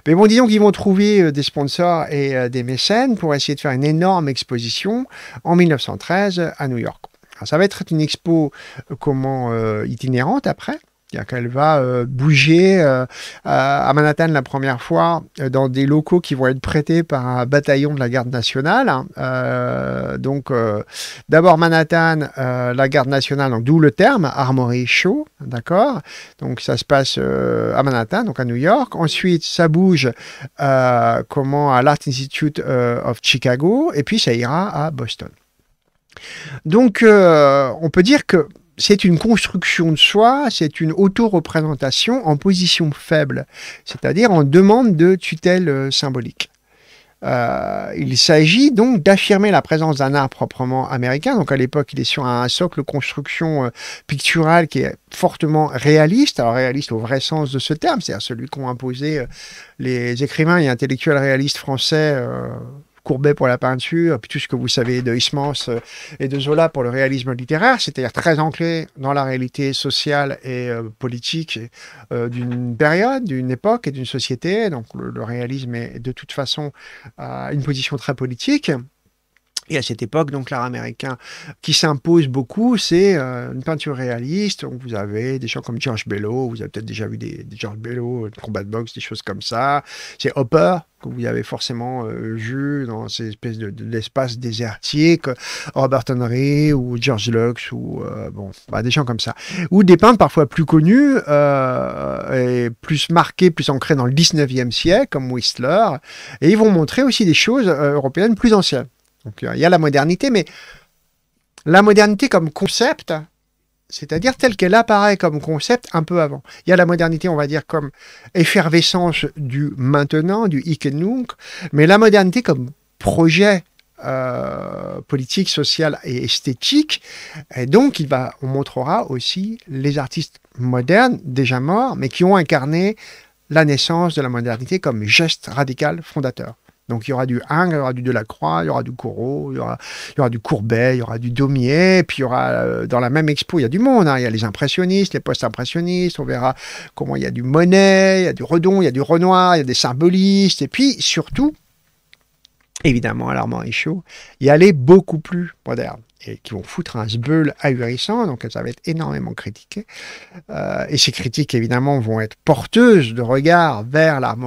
Mais bon, disons qu'ils vont trouver des sponsors et des mécènes pour essayer de faire une énorme exposition en 1913 à New York. ça va être une expo comment itinérante après, c'est-à-dire qu'elle va euh, bouger euh, à Manhattan la première fois euh, dans des locaux qui vont être prêtés par un bataillon de la garde nationale. Hein. donc d'abord Manhattan, la garde nationale, d'où le terme Armory Show, d'accord Donc ça se passe à Manhattan, donc à New York. Ensuite ça bouge comment à l'Art Institute of Chicago et puis ça ira à Boston. Donc on peut dire que c'est une construction de soi, c'est une auto-représentation en position faible, c'est-à-dire en demande de tutelle euh, symbolique. Euh, il s'agit donc d'affirmer la présence d'un art proprement américain. Donc à l'époque, il est sur un, socle construction euh, picturale qui est fortement réaliste, alors réaliste au vrai sens de ce terme, c'est-à-dire celui qu'ont imposé les écrivains et intellectuels réalistes français Courbet pour la peinture, puis tout ce que vous savez de Ismans euh, et de Zola pour le réalisme littéraire, c'est-à-dire très ancré dans la réalité sociale et euh, politique euh, d'une période, d'une époque et d'une société. Donc le, le, réalisme est de toute façon une position très politique. Et à cette époque, donc, l'art américain qui s'impose beaucoup, c'est euh, une peinture réaliste. Donc, vous avez des gens comme George Bello, vous avez peut-être déjà vu des, des George Bello, combat euh, de des choses comme ça. C'est Hopper, que vous avez forcément euh, vu dans ces espèces de, de l'espace désertique, Robert Henry ou George Lux ou bon, bah, des gens comme ça, ou des peintres parfois plus connus et plus marqués, plus ancrés dans le 19e siècle comme Whistler, et ils vont montrer aussi des choses européennes plus anciennes. Euh, il y a la modernité, mais la modernité comme concept, c'est-à-dire telle qu'elle apparaît comme concept un peu avant. Il y a la modernité, on va dire, comme effervescence du maintenant, du ik mais la modernité comme projet euh, politique, social et esthétique. Et donc, on montrera aussi les artistes modernes, déjà morts, mais qui ont incarné la naissance de la modernité comme geste radical fondateur. Donc il y aura du Ingres, il y aura du Delacroix, il y aura du Corot, il y aura, du Courbet, il y aura du Daumier, puis y aura dans la même expo, il y a du monde. Il y a les impressionnistes, les post-impressionnistes, on verra comment il y a du Monet, il y a du Redon, il y a du Renoir, il y a des symbolistes, et puis surtout, évidemment, à l'Armand chaud il y a les beaucoup plus modernes et qui vont foutre un sbeul ahurissant, donc ça va être énormément critiqué. Euh, et ces critiques, évidemment, vont être porteuses de regard vers l'art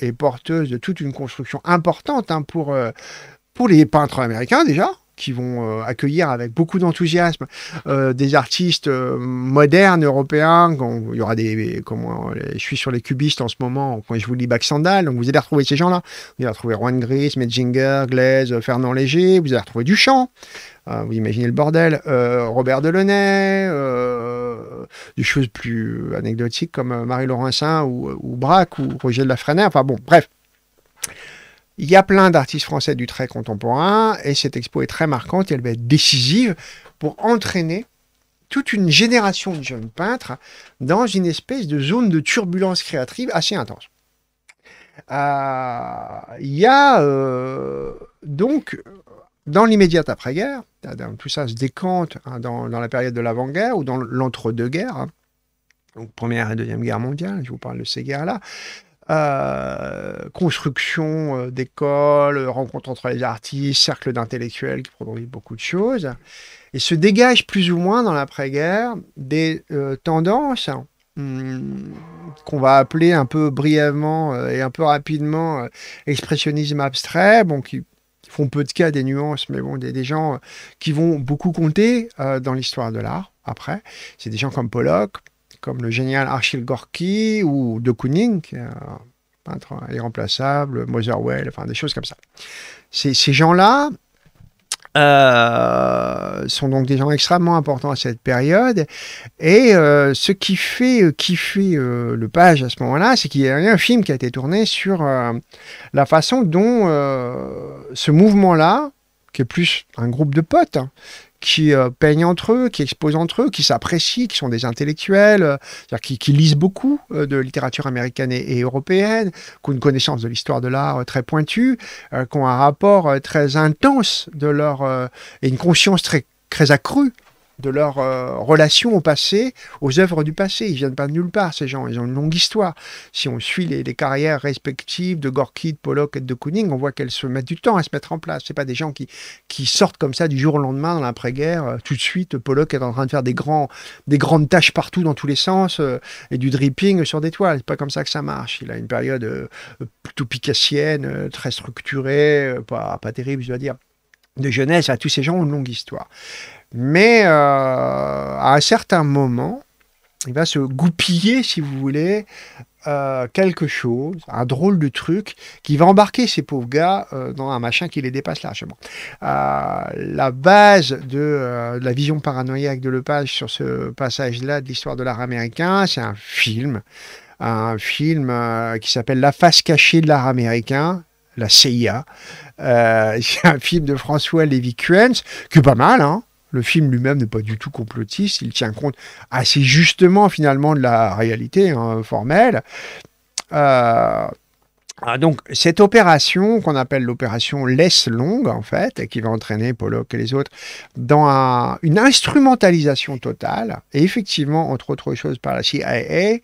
et porteuses de toute une construction importante hein, pour, euh, pour les peintres américains déjà, qui vont euh, accueillir avec beaucoup d'enthousiasme euh, des artistes euh, modernes européens. y aura des, comment, je suis sur les cubistes en ce moment quand je vous lis Back Sandal, donc vous allez retrouver ces gens-là. Vous allez retrouver Juan Gris, Metzinger, Glaise, Fernand Léger. Vous allez retrouver Duchamp vous imaginez le bordel, Robert Delaunay, des choses plus anecdotiques comme Marie Laurencin ou, ou Braque ou Roger de Lafrenière, enfin bon, bref. Il y a plein d'artistes français du trait contemporain et cette expo est très marquante elle va être décisive pour entraîner toute une génération de jeunes peintres dans une espèce de zone de turbulence créative assez intense. Euh, il y a euh, donc dans l'immédiate après-guerre, tout ça se décante hein, dans, la période de l'avant-guerre ou dans l'entre-deux-guerres, hein, donc Première et Deuxième Guerre mondiale, je vous parle de ces guerres-là, euh, construction euh, d'écoles, euh, rencontres entre les artistes, cercles d'intellectuels qui produisent beaucoup de choses. Et se dégagent plus ou moins dans l'après-guerre des tendances hmm, qu'on va appeler un peu brièvement et un peu rapidement expressionnisme abstrait, bon, qui font peu de cas des nuances, mais bon, des gens qui vont beaucoup compter dans l'histoire de l'art après. C'est des gens comme Pollock, comme le génial Archil Gorky ou de Kooning, peintre irremplaçable, Motherwell, enfin des choses comme ça. Ces, ces gens-là euh, sont donc des gens extrêmement importants à cette période. Et euh, ce qui fait kiffer euh, le page à ce moment-là, c'est qu'il y a un film qui a été tourné sur la façon dont ce mouvement-là, qui est plus un groupe de potes, hein, qui euh, peignent entre eux, qui exposent entre eux, qui s'apprécient, qui sont des intellectuels, euh, qui, lisent beaucoup euh, de littérature américaine et, européenne, qui ont une connaissance de l'histoire de l'art très pointue, qui ont un rapport très intense de leur et une conscience très très accrue de leur euh, relation au passé, aux œuvres du passé. Ils viennent pas de nulle part, ces gens. Ils ont une longue histoire. Si on suit les, carrières respectives de Gorky, de Pollock et de Kooning, on voit qu'elles se mettent du temps à se mettre en place. C'est pas des gens qui, qui sortent comme ça du jour au lendemain dans l'après-guerre. Euh, tout de suite, Pollock est en train de faire des, grands, des grandes tâches partout dans tous les sens euh, et du dripping sur des toiles. n'est pas comme ça que ça marche. Il a une période plutôt picassienne, très structurée, pas, pas terrible, je dois dire de jeunesse, tous ces gens ont une longue histoire. Mais euh, à un certain moment, il va se goupiller, si vous voulez, euh, quelque chose, un drôle de truc, qui va embarquer ces pauvres gars euh, dans un machin qui les dépasse largement. la base de, la vision paranoïaque de Lepage sur ce passage-là de l'histoire de l'art américain, c'est un film, un film qui s'appelle La face cachée de l'art américain, la CIA. c'est un film de François Lévy-Kuentz, qui est pas mal, hein le film lui-même n'est pas du tout complotiste, il tient compte assez justement finalement de la réalité hein, formelle. Euh, ah, donc cette opération qu'on appelle l'opération laisse longue en fait, et qui va entraîner Pollock et les autres dans une instrumentalisation totale, et effectivement entre autres choses par la CIA, eh, eh,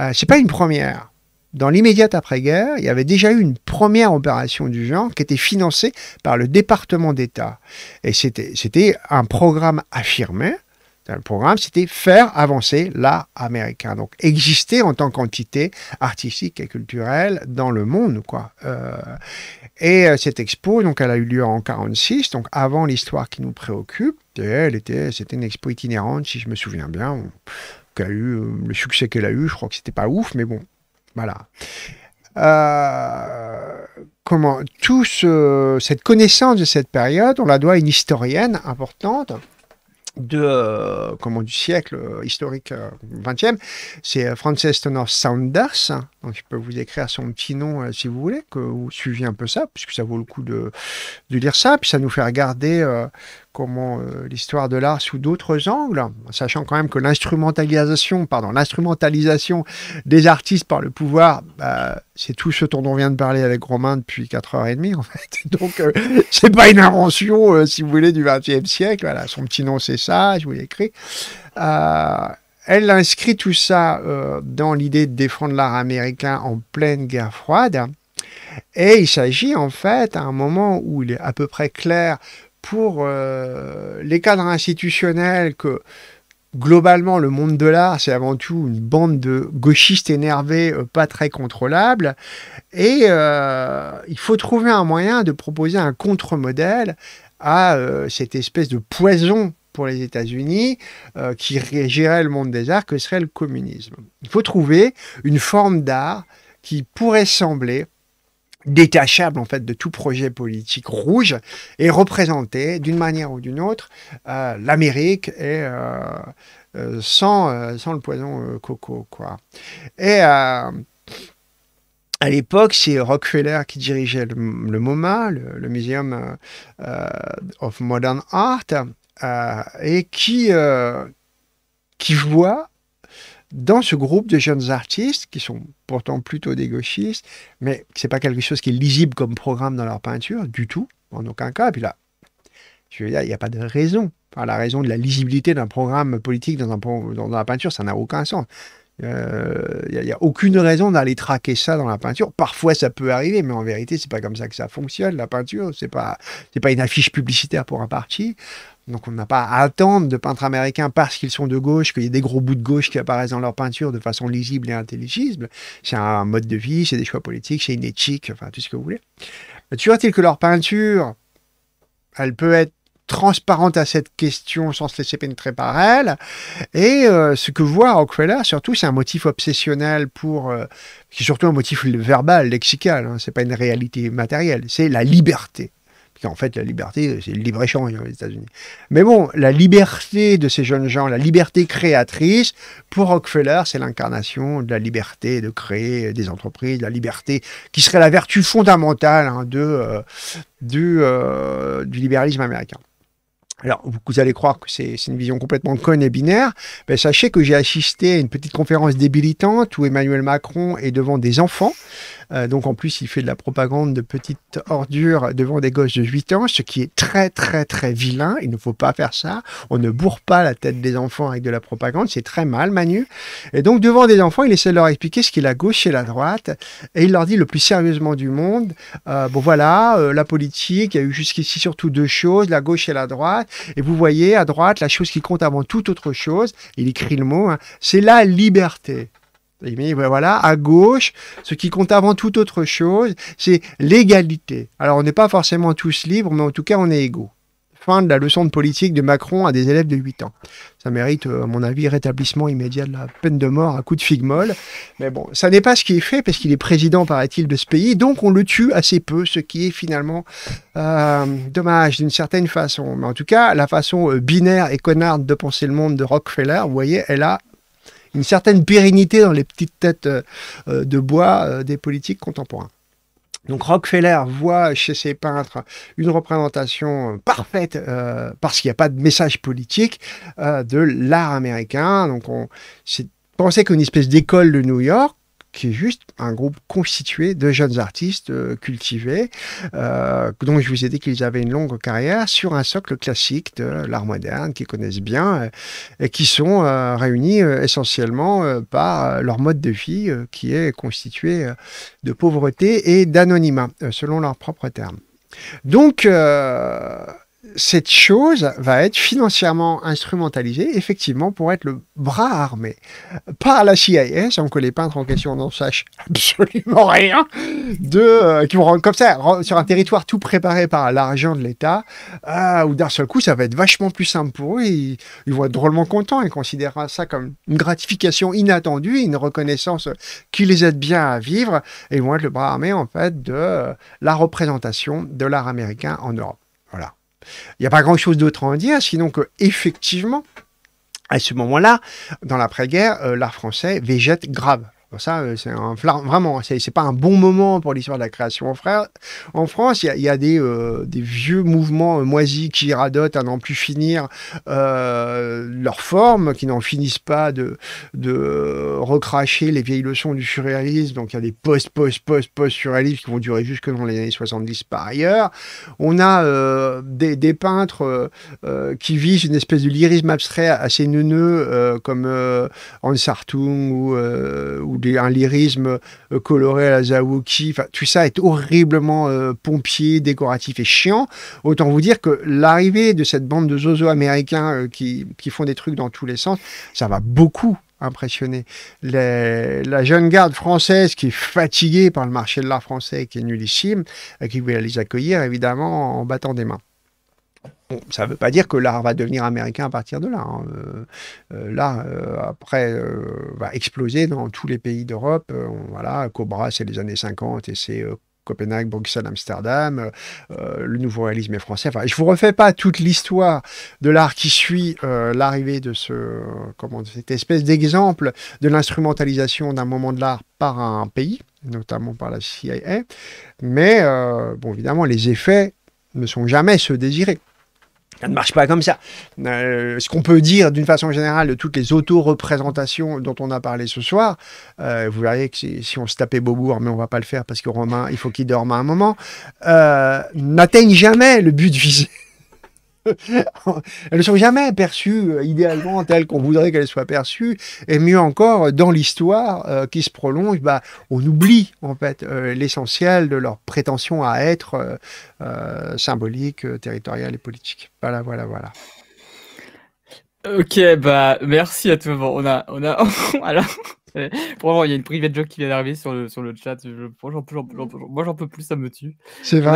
euh, c'est pas une première dans l'immédiate après-guerre, il y avait déjà eu une première opération du genre qui était financée par le département d'État. Et c'était un programme affirmé. Le programme, c'était faire avancer l'art américain. Donc, exister en tant qu'entité artistique et culturelle dans le monde, quoi. Euh, et euh, cette expo, donc, elle a eu lieu en 1946, donc avant l'histoire qui nous préoccupe. elle était, c'était une expo itinérante, si je me souviens bien. qu'a eu euh, le succès qu'elle a eu, je crois que c'était pas ouf, mais bon, voilà. Euh, comment tout ce, cette connaissance de cette période, on la doit à une historienne importante de euh, du siècle historique historique euh, e c'est Frances Tonor Saunders. Hein, donc je peux vous écrire son petit nom si vous voulez que vous suiviez un peu ça, puisque ça vaut le coup de, de lire ça, puis ça nous fait regarder comment euh, l'histoire de l'art sous d'autres angles, sachant quand même que l'instrumentalisation, pardon, l'instrumentalisation des artistes par le pouvoir, bah, c'est tout ce dont on vient de parler avec Romain depuis 4h30 en fait. Donc ce euh, c'est pas une invention, euh, si vous voulez, du XXe siècle. Voilà, son petit nom c'est ça, je vous l'ai écrit. elle inscrit tout ça dans l'idée de défendre l'art américain en pleine guerre froide. Et il s'agit en fait à un moment où il est à peu près clair pour euh, les cadres institutionnels que globalement le monde de l'art c'est avant tout une bande de gauchistes énervés euh, pas très contrôlables et euh, il faut trouver un moyen de proposer un contre-modèle à cette espèce de poison pour les États-Unis qui régirait le monde des arts que serait le communisme. Il faut trouver une forme d'art qui pourrait sembler détachable en fait de tout projet politique rouge et représenter d'une manière ou d'une autre euh, l'Amérique et euh, euh, sans, sans le poison coco quoi et à l'époque, c'est Rockefeller qui dirigeait le, MoMA, le, Museum of Modern Art, et qui, qui voit dans ce groupe de jeunes artistes, qui sont pourtant plutôt des gauchistes, mais ce n'est pas quelque chose qui est lisible comme programme dans leur peinture, du tout, en aucun cas. Et puis là, je veux dire, il n'y a pas de raison. Par la raison de la lisibilité d'un programme politique dans, un, dans la peinture, ça n'a aucun sens. Il euh, n'y a, a, aucune raison d'aller traquer ça dans la peinture. Parfois, ça peut arriver, mais en vérité, c'est pas comme ça que ça fonctionne. La peinture, c'est pas, c'est pas une affiche publicitaire pour un parti. Donc on n'a pas à attendre de peintres américains parce qu'ils sont de gauche, qu'il y ait des gros bouts de gauche qui apparaissent dans leur peinture de façon lisible et intelligible. C'est un mode de vie, c'est des choix politiques, c'est une éthique, enfin tout ce que vous voulez. Euh, tu est-il que leur peinture, elle peut être transparente à cette question sans se laisser pénétrer par elle. Et euh, ce que voit là surtout, c'est un motif obsessionnel pour... Euh, qui surtout un motif verbal, lexical, hein. Ce n'est pas une réalité matérielle, c'est la liberté. En fait, la liberté, c'est le libre-échange aux hein, États-Unis. Mais bon, la liberté de ces jeunes gens, la liberté créatrice, pour Rockefeller, c'est l'incarnation de la liberté de créer des entreprises, la liberté qui serait la vertu fondamentale hein, de, euh, du, euh, du libéralisme américain. Alors, vous allez croire que c'est une vision complètement conne et binaire. Ben, sachez que j'ai assisté à une petite conférence débilitante où Emmanuel Macron est devant des enfants. Euh, donc, en plus, il fait de la propagande de petites ordures devant des gosses de 8 ans, ce qui est très, très, très vilain. Il ne faut pas faire ça. On ne bourre pas la tête des enfants avec de la propagande. C'est très mal, Manu. Et donc, devant des enfants, il essaie de leur expliquer ce qu'est la gauche et la droite. Et il leur dit le plus sérieusement du monde euh, bon, voilà, euh, la politique, il y a eu jusqu'ici surtout deux choses, la gauche et la droite. Et vous voyez à droite, la chose qui compte avant toute autre chose, il écrit le mot, hein. c'est la liberté. Mais ben voilà, à gauche, ce qui compte avant toute autre chose, c'est l'égalité. Alors on n'est pas forcément tous libres, mais en tout cas on est égaux fin de la leçon de politique de Macron à des élèves de 8 ans. Ça mérite, euh, à mon avis, rétablissement immédiat de la peine de mort à coup de figue molle. Mais bon, ça n'est pas ce qui est fait parce qu'il est président, paraît-il, de ce pays. Donc on le tue assez peu, ce qui est finalement euh, dommage d'une certaine façon. Mais en tout cas, la façon euh, binaire et connarde de penser le monde de Rockefeller, vous voyez, elle a une certaine pérennité dans les petites têtes de bois des politiques contemporains. Donc Rockefeller voit chez ses peintres une représentation euh, parfaite, euh, parce qu'il n'y a pas de message politique, euh, de l'art américain. Donc on pensait qu'une espèce d'école de New York, qui est juste un groupe constitué de jeunes artistes euh, cultivés, euh, dont je vous ai dit qu'ils avaient une longue carrière, sur un socle classique de l'art moderne, qu'ils connaissent bien, euh, et qui sont réunis essentiellement par leur mode de vie, qui est constitué de pauvreté et d'anonymat, selon leurs propres termes. Donc, cette chose va être financièrement instrumentalisée, effectivement, pour être le bras armé par la CIA, sans que les peintres en question n'en sachent absolument rien, de, euh, qui vont rendre comme ça, sur un territoire tout préparé par l'argent de l'État, euh, où d'un seul coup, ça va être vachement plus simple pour eux, ils, vont être drôlement contents, ils considèrent ça comme une gratification inattendue, une reconnaissance qui les aide bien à vivre, et ils vont être le bras armé, en fait, de euh, la représentation de l'art américain en Europe. Il n'y a pas grand-chose d'autre à en dire, sinon que effectivement, à ce moment-là, dans l'après-guerre, euh, l'art français végète grave. Bah, ça, euh, c'est vraiment, c'est pas un bon moment pour l'histoire de la création en, France. Il y, a, euh, des, vieux mouvements euh, moisis qui radotent à n'en plus finir leur forme, qui n'en finissent pas de, de recracher les vieilles leçons du surréalisme. Donc il y a des post, post, post, post surréalistes qui vont durer jusque dans les années 70 par ailleurs. On a des, peintres qui visent une espèce de lyrisme abstrait assez neuneux, comme Hans Hartung ou ou un lyrisme euh, coloré à la tout ça est horriblement euh, pompier, décoratif et chiant. Autant vous dire que l'arrivée de cette bande de zozos américains euh, qui, font des trucs dans tous les sens, ça va beaucoup impressionner la jeune garde française qui est fatiguée par le marché de l'art français qui est nullissime, qui veut les accueillir évidemment en battant des mains ça ne veut pas dire que l'art va devenir américain à partir de là. Hein. Euh, euh, l'art, euh, après, va exploser dans tous les pays d'Europe. voilà, Cobra, c'est les années 50 et c'est Copenhague, Bruxelles, Amsterdam, le nouveau réalisme est français. Enfin, je vous refais pas toute l'histoire de l'art qui suit l'arrivée de ce, cette espèce d'exemple de l'instrumentalisation d'un moment de l'art par un pays, notamment par la CIA. Mais bon, évidemment, les effets ne sont jamais ceux désirés. Ça ne marche pas comme ça. Euh, ce qu'on peut dire d'une façon générale de toutes les auto-représentations dont on a parlé ce soir, euh, vous verrez que si, on se tapait Beaubourg, mais on va pas le faire parce que Romain, il faut qu'il dorme à un moment, euh, n'atteigne n'atteignent jamais le but visé elles ne sont jamais perçues euh, idéalement telles qu'on voudrait qu'elles soient perçues. Et mieux encore, euh, dans l'histoire euh, qui se prolonge, bah, on oublie en fait l'essentiel de leur prétention à être symbolique, territoriale et politique. Voilà, voilà, voilà. Ok, bah merci à tout le monde. On a, on a, alors, moi, il y a une private joke qui vient d'arriver sur le, sur le chat. Mm. moi, j'en peux, plus, ça me tue. C'est vrai.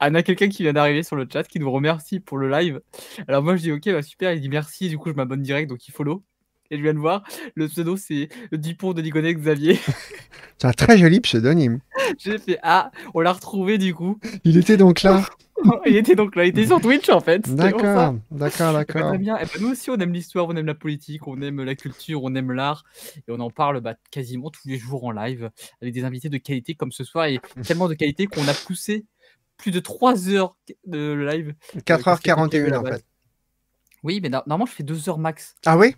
en a quelqu'un qui, vient d'arriver sur le chat qui nous remercie pour le live. Alors, moi, je dis, ok, bah, super. Il dit merci. Du coup, je m'abonne direct, donc il follow. Et je viens de voir, le pseudo, c'est Dupont de Ligonnet Xavier. c'est un très joli pseudonyme. J'ai fait, ah, on l'a retrouvé du coup. Il était donc là. il était donc là, il était sur Twitch en fait. D'accord, d'accord, eh ben, d'accord. bien. Eh ben, nous aussi, on aime l'histoire, on aime la politique, on aime la culture, on aime l'art, et on en parle bah, quasiment tous les jours en live avec des invités de qualité comme ce soir et tellement de qualité qu'on a poussé plus de 3 heures de live. 4h41 euh, en bah, fait. Oui, mais normalement je fais 2 heures max. Ah oui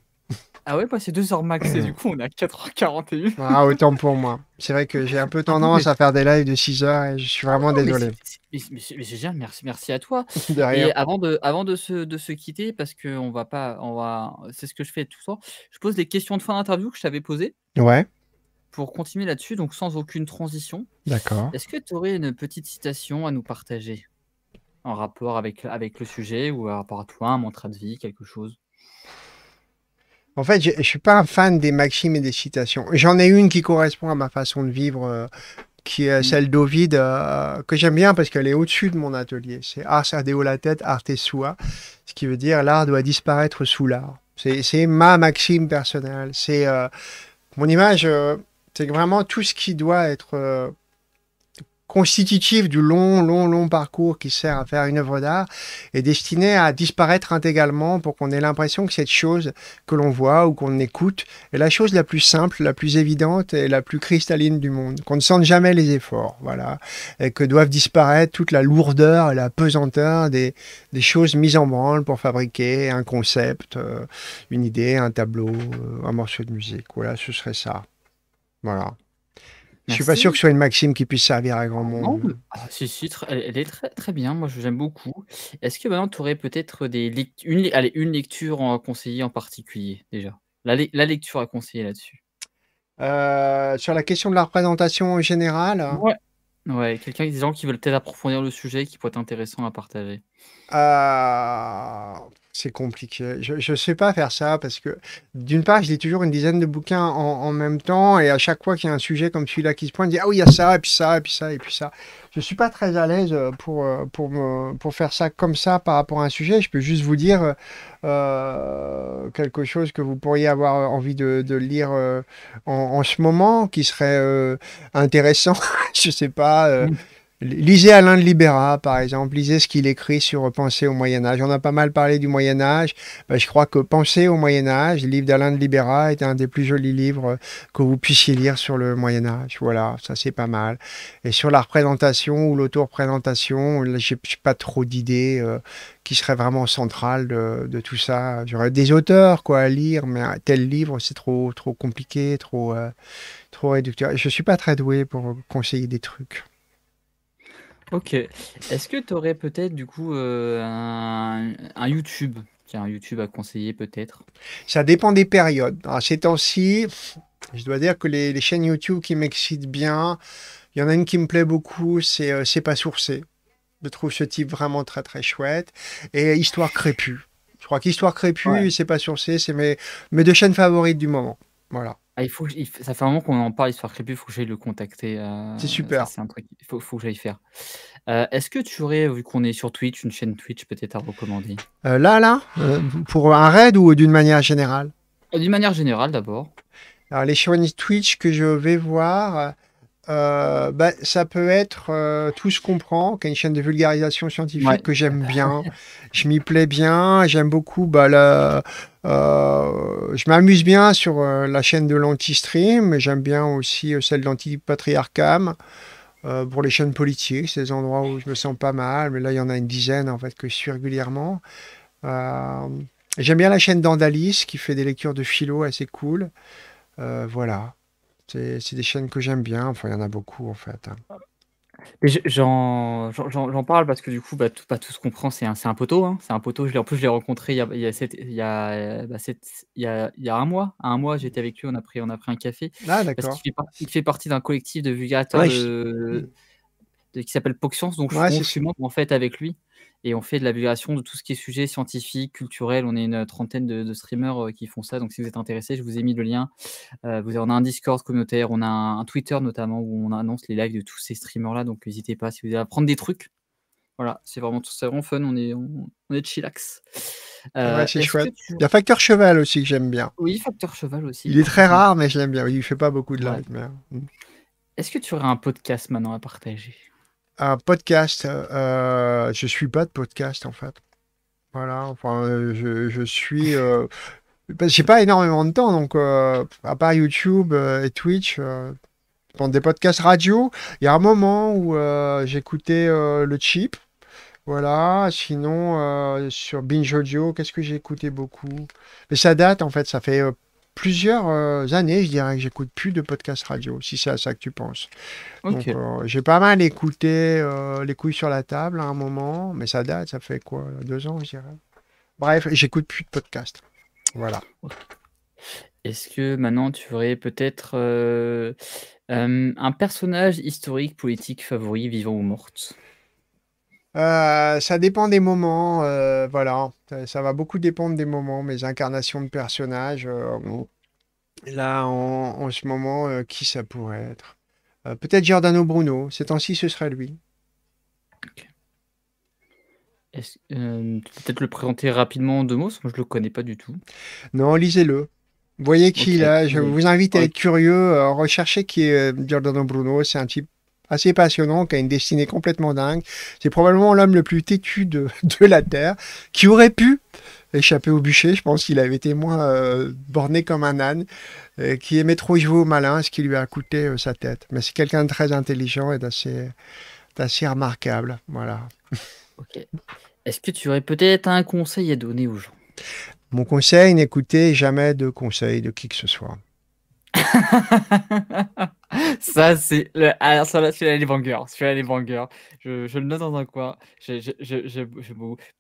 ah ouais, c'est 2h max et du coup on est à 4h41. Ah, autant pour moi. C'est vrai que j'ai un peu ah tendance à faire des lives de 6h et je suis vraiment désolé. Mais c'est merci, merci à toi. Et avant de, avant de, se, quitter, parce que on va pas, on va, c'est ce que je fais tout le temps, je pose des questions de fin d'interview que je t'avais posées. Ouais. Pour continuer là-dessus, donc sans aucune transition. D'accord. Est-ce que tu aurais une petite citation à nous partager en rapport avec, avec le sujet ou en rapport à toi, un mantra de vie, quelque chose en fait, je ne suis pas un fan des maximes et des citations. J'en ai une qui correspond à ma façon de vivre, euh, qui est mm. celle d'Ovid, euh, que j'aime bien parce qu'elle est au-dessus de mon atelier. C'est Ars adeo la tête, arte sua, ce qui veut dire l'art doit disparaître sous l'art. C'est ma maxime personnelle. C'est euh, mon image, c'est vraiment tout ce qui doit être constitutif du long, long, long parcours qui sert à faire une œuvre d'art est destiné à disparaître intégralement pour qu'on ait l'impression que cette chose que l'on voit ou qu'on écoute est la chose la plus simple, la plus évidente et la plus cristalline du monde, qu'on ne sente jamais les efforts, voilà, et que doivent disparaître toute la lourdeur et la pesanteur des, des choses mises en branle pour fabriquer un concept, euh, une idée, un tableau, euh, un morceau de musique. Voilà, ce serait ça. Voilà. Je suis pas sûr que ce soit une maxime qui puisse servir à grand monde. Ah, elle est très, très bien. Moi, je j'aime beaucoup. Est-ce que maintenant, tu aurais peut-être une, une lecture à conseiller en particulier, déjà la, la lecture à conseiller là-dessus euh, Sur la question de la représentation en général Ouais. Ouais, quelqu'un, des gens qui veulent peut-être approfondir le sujet qui pourrait être intéressant à partager. Euh, c'est compliqué. Je ne sais pas faire ça parce que, d'une part, je lis toujours une dizaine de bouquins en, même temps et à chaque fois qu'il y a un sujet comme celui-là qui se pointe, je dis Ah oui, il y a ça, et puis ça, et puis ça, et puis ça. Je ne suis pas très à l'aise euh, pour, euh, pour, pour faire ça comme ça par rapport à un sujet. Je peux juste vous dire euh, quelque chose que vous pourriez avoir envie de, lire en, ce moment qui serait intéressant. je ne sais pas. Lisez Alain de Libéra, par exemple, lisez ce qu'il écrit sur Penser au Moyen Âge. On a pas mal parlé du Moyen Âge. Ben, je crois que Penser au Moyen Âge, le livre d'Alain de Libéra, est un des plus jolis livres que vous puissiez lire sur le Moyen Âge. Voilà, ça c'est pas mal. Et sur la représentation ou l'auto-représentation, j'ai pas trop d'idées euh, qui seraient vraiment centrales de, tout ça. J'aurais des auteurs quoi à lire, mais tel livre c'est trop trop compliqué, trop euh, trop réducteur. Je suis pas très doué pour conseiller des trucs. Ok. Est-ce que tu aurais peut-être du coup euh, un, YouTube un YouTube à conseiller peut-être Ça dépend des périodes. Alors, ces temps-ci, je dois dire que les, chaînes YouTube qui m'excitent bien, il y en a une qui me plaît beaucoup, c'est euh, C'est pas sourcé. Je trouve ce type vraiment très très chouette. Et Histoire crépue. Je crois qu'Histoire crépue C'est pas sourcé, c'est mes deux chaînes favorites du moment. Voilà. Ah, il faut, ça fait un moment qu'on en parle, Histoire clip, il faut que j'aille le contacter. Euh, c'est super. C'est un truc il faut, que j'aille faire. Euh, est-ce que tu aurais, vu qu'on est sur Twitch, une chaîne Twitch peut-être à recommander euh, Là, là Pour un raid ou d'une manière générale D'une manière générale d'abord. Alors, les chaînes Twitch que je vais voir, euh, bah, ça peut être euh, tout ce qu'on prend, qui est une chaîne de vulgarisation scientifique que j'aime bien. je m'y plais bien. J'aime beaucoup. Bah, euh, je m'amuse bien sur la chaîne de l'anti-stream. mais J'aime bien aussi celle danti l'anti-patriarcam. pour les chaînes politiques, c'est des endroits où je me sens pas mal. Mais là, il y en a une dizaine en fait que je suis régulièrement. j'aime bien la chaîne d'Andalis qui fait des lectures de philo assez cool. voilà. C'est des chaînes que j'aime bien. Enfin, il y en a beaucoup en fait. Hein. J'en parle parce que du coup, bah, tout, tout ce qu'on prend, c'est un, un, poteau. Hein. C'est un poteau. Je en plus, je l'ai rencontré il y a, il un mois. un mois, j'étais avec lui, on a pris, on a pris un café. Ah, il, fait partie d'un collectif de vulgateurs qui s'appelle Poxience Donc, je suis en fait avec lui et on fait de la vulgarisation de tout ce qui est sujet scientifique, culturel. On est une euh, trentaine de, streamers euh, qui font ça. Donc, si vous êtes intéressé, je vous ai mis le lien. Euh, vous, on a un Discord communautaire, on a un, Twitter notamment où on annonce les lives de tous ces streamers-là. Donc, n'hésitez pas si vous voulez apprendre des trucs. Voilà, c'est vraiment tout ça, vraiment fun. On est, on, est chillax. Ah c'est chouette. Il y a Facteur Cheval aussi que j'aime bien. Oui, Facteur Cheval aussi. Il est très rare, mais je l'aime bien. il ne fait pas beaucoup de lives. Hmm. Est-ce que tu aurais un podcast maintenant à partager un podcast. Euh, euh, je suis pas de podcast en fait. Voilà. Enfin, euh, je, je suis. Euh, bah, j'ai pas énormément de temps, donc à part YouTube et Twitch, pendant des podcasts radio, il y a un moment où j'écoutais le chip. Voilà, sinon sur Binge Audio, qu'est-ce que j'ai écouté beaucoup Mais ça date en fait, ça fait plusieurs euh, années, je dirais, que j'écoute plus de podcasts radio, si c'est à ça que tu penses. Euh, j'ai pas mal écouté euh, Les couilles sur la table à un moment, mais ça date, ça fait quoi Deux ans, je dirais. Bref, j'écoute plus de podcasts. Voilà. Est-ce que maintenant tu aurais peut-être un personnage historique, politique favori, vivant ou morte euh, ça dépend des moments, euh, voilà. Ça va beaucoup dépendre des moments, mes incarnations de personnages. Euh, mmh. là, en, ce moment, qui ça pourrait être Peut-être Giordano Bruno. Ces temps-ci, ce serait lui. peut-être le présenter rapidement en deux mots, moi je le connais pas du tout. Non, lisez-le. Voyez qui Je vous invite à être curieux. recherchez qui est Giordano Bruno. C'est un type assez passionnant, qui a une destinée complètement dingue. C'est probablement l'homme le plus têtu de, la Terre, qui aurait pu échapper au bûcher. Je pense qu'il avait été moins euh, borné comme un âne, euh, qui aimait trop jouer au malin, ce qui lui a coûté euh, sa tête. Mais c'est quelqu'un de très intelligent et d'assez, remarquable. Voilà. Est-ce que tu aurais peut-être un conseil à donner aux gens Mon conseil, n'écoutez jamais de conseils de qui que ce soit. Ça, c'est. Le... Alors, celui-là, c'est est Je, je, le note dans un coin. Je,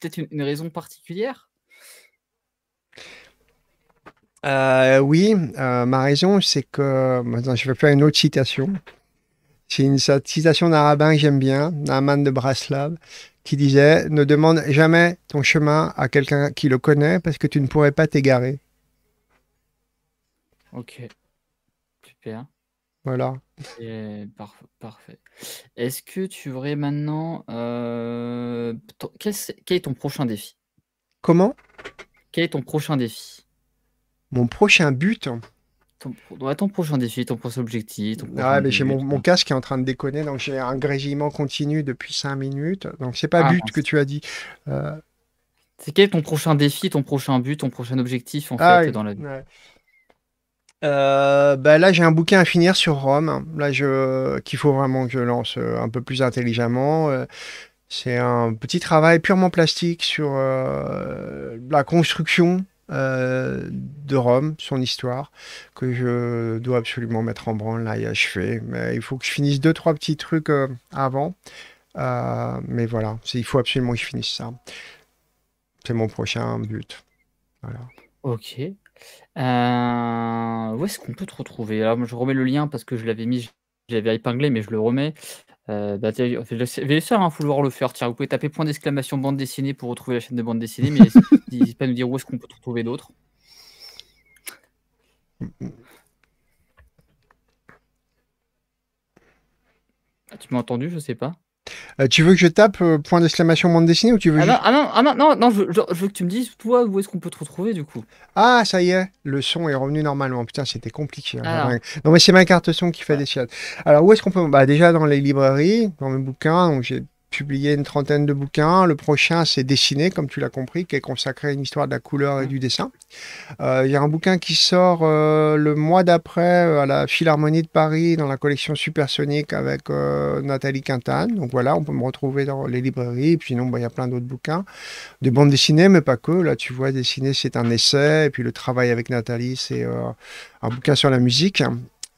Peut-être une, raison particulière euh, Oui, euh, ma raison, c'est que. Maintenant, je vais faire une autre citation. C'est une citation d'un que j'aime bien, man de Braslav, qui disait Ne demande jamais ton chemin à quelqu'un qui le connaît parce que tu ne pourrais pas t'égarer. Ok. Super. Voilà. parfait. Est-ce que tu voudrais maintenant. Euh, quel est ton prochain défi Comment Quel est ton prochain défi Mon prochain but ton, ton prochain défi, ton prochain objectif. ah, mais j'ai mon, casque qui est en train de déconner, donc j'ai un grésillement continu depuis 5 minutes. Donc c'est pas ah, but que tu as dit. Euh, c'est quel est ton prochain défi, ton prochain but, ton prochain objectif en ah, fait dans la euh, bah là, j'ai un bouquin à finir sur Rome. Là, je qu'il faut vraiment que je lance euh, un peu plus intelligemment. Euh, c'est un petit travail purement plastique sur la construction de Rome, son histoire, que je dois absolument mettre en branle là et achever. Mais il faut que je finisse deux trois petits trucs avant. mais voilà, il faut absolument que je finisse ça. C'est mon prochain but. Ok. Euh, où est-ce qu'on peut te retrouver Alors, je remets le lien parce que je l'avais mis, j'avais épinglé, mais je le remets. Euh, bah, je vais le hein, le faire. Tiens, vous pouvez taper point d'exclamation bande dessinée pour retrouver la chaîne de bande dessinée, mais n'hésite pas à nous dire où est-ce qu'on peut te retrouver d'autres. Ah, tu m'as entendu Je sais pas. Euh, tu veux que je tape euh, point d'exclamation monde dessinée ou tu veux ah, non, ah, ah non, non, je, veux que tu me dises toi où est-ce qu'on peut te retrouver du coup. Ah ça y est, le son est revenu normalement. Putain, c'était compliqué. Hein, non mais c'est ma carte son qui fait des chiottes. Alors où est-ce qu'on peut Bah déjà dans les librairies, dans mes bouquins, donc j'ai publié une trentaine de bouquins. Le prochain, c'est Dessiner, comme tu l'as compris, qui est consacré à une histoire de la couleur et mmh. du dessin. Euh, il y a un bouquin qui sort euh, le mois d'après euh, à la Philharmonie de Paris, dans la collection Supersonique avec Nathalie Quintane. Donc voilà, on peut me retrouver dans les librairies. puis non, bah, il y a plein d'autres bouquins. Des bandes dessinées, mais pas que. Là, tu vois, Dessiner, c'est un essai. Et puis le travail avec Nathalie, c'est un bouquin sur la musique.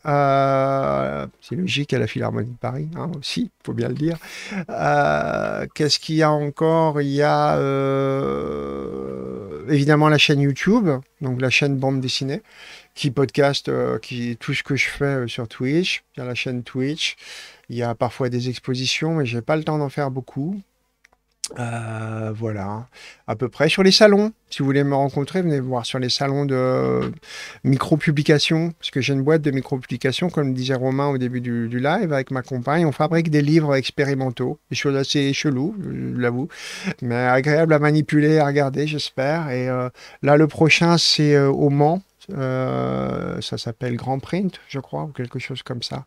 Euh, c'est logique à la Philharmonie de Paris hein, aussi, faut bien le dire. Euh, qu'est-ce qu'il y a encore Il y a euh, évidemment la chaîne YouTube, donc la chaîne bande dessinée, qui podcast, qui tout ce que je fais sur Twitch. Il y a la chaîne Twitch. Il y a parfois des expositions, mais je j'ai pas le temps d'en faire beaucoup. Euh, voilà, à peu près. Sur les salons, si vous voulez me rencontrer, venez voir sur les salons de micro-publication, parce que j'ai une boîte de micro-publication, comme disait Romain au début du, live, avec ma compagne. On fabrique des livres expérimentaux, des choses assez cheloues, je l'avoue, mais agréable à manipuler, à regarder, j'espère. Et euh, là, le prochain, c'est euh, au Mans. Euh, ça s'appelle Grand Print, je crois, ou quelque chose comme ça.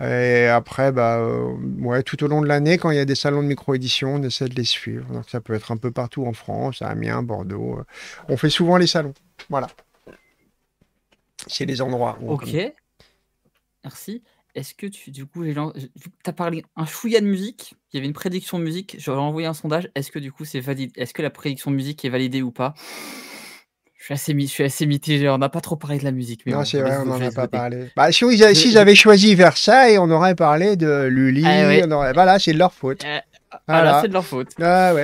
Et après, bah, euh, ouais, tout au long de l'année, quand il y a des salons de micro-édition, on essaie de les suivre. Donc ça peut être un peu partout en France, à Amiens, Bordeaux. Euh. On fait souvent les salons. Voilà. C'est les endroits. ok. Merci. Est-ce que tu, du coup, tu as parlé un chouïa de musique, il y avait une prédiction de musique, j'aurais envoyé un sondage. Est-ce que du coup, c'est valide Est-ce que la prédiction de musique est validée ou pas je suis, assez, mitigé, on n'a pas trop parlé de la musique. Mais non, c'est vrai, on n'en a pas parlé. Bah, si, j'avais choisi Versailles, on aurait parlé de Lully. Ah voilà, c'est de leur faute. Euh, ah c'est de leur faute. Ah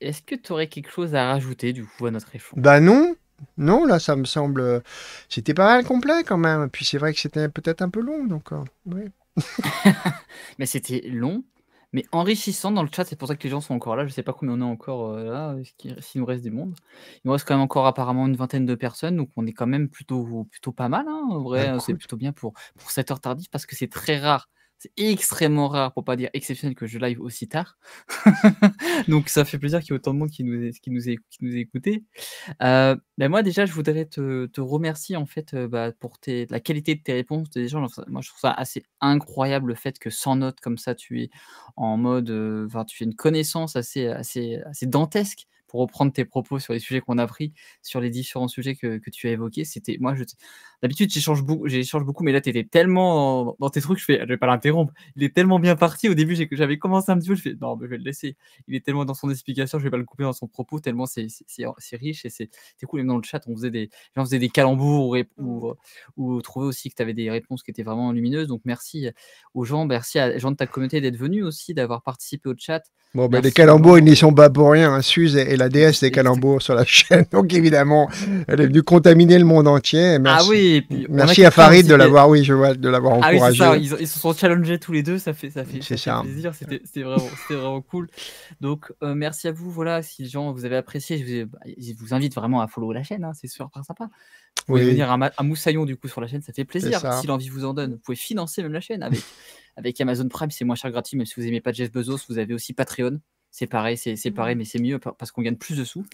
est-ce que tu aurais quelque chose à rajouter du coup à notre échange Bah non, non, là ça me semble. C'était pas mal complet quand même. Puis c'est vrai que c'était peut-être un peu long, donc. Euh, mais c'était long, mais enrichissant dans le chat. C'est pour ça que les gens sont encore là. Je sais pas combien on est encore euh, là, s'il nous reste du monde. Il nous reste quand même encore apparemment une vingtaine de personnes, donc on est quand même plutôt, plutôt pas mal. Hein, en vrai, hein, c'est plutôt bien pour, pour cette heure tardive parce que c'est très rare c'est extrêmement rare, pour pas dire exceptionnel, que je live aussi tard. Donc ça fait plaisir qu'il y ait autant de monde qui nous ait, qui nous euh, ben moi déjà, je voudrais te, remercier en fait euh, bah, pour la qualité de tes réponses. Déjà, moi je trouve ça assez incroyable le fait que sans notes comme ça, tu es en mode, euh, tu fais une connaissance assez, assez, assez dantesque pour reprendre tes propos sur les sujets qu'on a pris, sur les différents sujets que, tu as évoqués, c'était moi, je, d'habitude j'échange beaucoup, beaucoup, mais là tu étais tellement dans tes trucs, je fais, je vais pas l'interrompre. Il est tellement bien parti au début, j'avais commencé un petit peu, je fais, non, mais je vais le laisser. Il est tellement dans son explication, je vais pas le couper dans son propos, tellement c'est, riche et c'est, cool. Même dans le chat, on faisait des, on faisait des calembours ou, mmh. ou, euh, trouvait aussi que tu avais des réponses qui étaient vraiment lumineuses. Donc merci aux gens, merci à gens de ta communauté d'être venus aussi, d'avoir participé au chat. Bon, ben, les calembours, ils n'y sont pas pour rien. Hein. Suze la déesse des calembours sur la chaîne. Donc évidemment, elle est venue contaminer le monde entier. Ah merci, ah oui, merci à Farid de l'avoir, oui, je vois, de l'avoir ah encouragé. ils, se sont challengés tous les deux, ça fait, ça fait, plaisir. C'était vraiment, vraiment cool. Donc euh, merci à vous. Voilà, si les gens vous avez apprécié, je vous, bah, vous invite vraiment à follow la chaîne. Hein, c'est super sympa. Vous pouvez venir à moussaillon du coup sur la chaîne, ça fait plaisir. Si l'envie vous en donne, vous pouvez financer même la chaîne avec. avec Amazon Prime, c'est moins cher gratuit, même si vous n'aimez pas Jeff Bezos, vous avez aussi Patreon c'est pareil, c'est pareil, mmh. mais c'est mieux parce qu'on gagne plus de sous.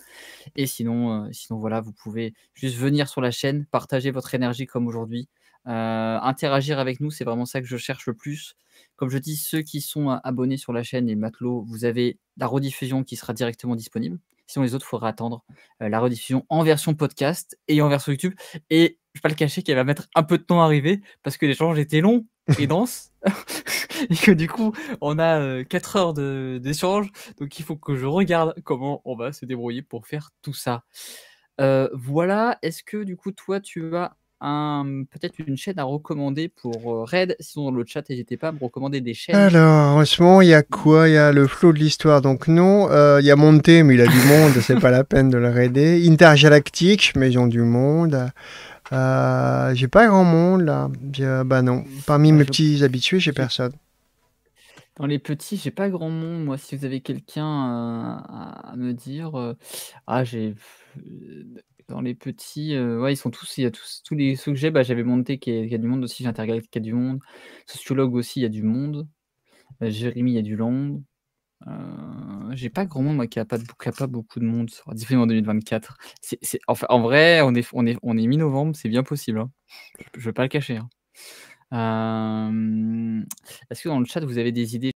Et sinon, euh, sinon, voilà, vous pouvez juste venir sur la chaîne, partager votre énergie comme aujourd'hui, euh, interagir avec nous, c'est vraiment ça que je cherche le plus. Comme je dis, ceux qui sont euh, abonnés sur la chaîne et Matelot, vous avez la rediffusion qui sera directement disponible. Sinon, les autres, il faudra attendre la rediffusion en version podcast et en version YouTube. Et je vais pas le cacher, qu'elle va mettre un peu de temps à arriver parce que l'échange était long et dense. et que du coup, on a 4 euh, heures d'échange. Donc il faut que je regarde comment on va se débrouiller pour faire tout ça. Euh, voilà, est-ce que du coup, toi, tu as un, peut-être une chaîne à recommander pour euh, Raid Sinon, dans le chat, n'hésitez pas à me recommander des chaînes. Alors, en il y a quoi Il y a le flot de l'histoire, donc non. Il y a Monté mais il a du monde, c'est pas la peine de le raider. Intergalactique, mais ils ont du monde. Euh, j'ai pas grand monde là. Euh, bah non, parmi bah, mes petits habitués, j'ai personne. Dans les petits, j'ai pas grand monde. Moi, si vous avez quelqu'un euh, à, me dire, ah j'ai dans les petits, ouais, ils sont tous, il y a tous, tous les sujets, bah, j'avais monté qu'il y a, du monde aussi, qu'il y a du monde, sociologue aussi, il y a du monde, Jérémy, il y a du monde, euh, j'ai pas grand monde qui a pas, de, qui pas beaucoup de monde. Ça sera en 2024. C'est, c'est, enfin, en vrai, on est, on est, on est mi-novembre, c'est bien possible. Hein. Je, veux pas le cacher. Hein. Euh, est-ce que dans le chat vous avez des idées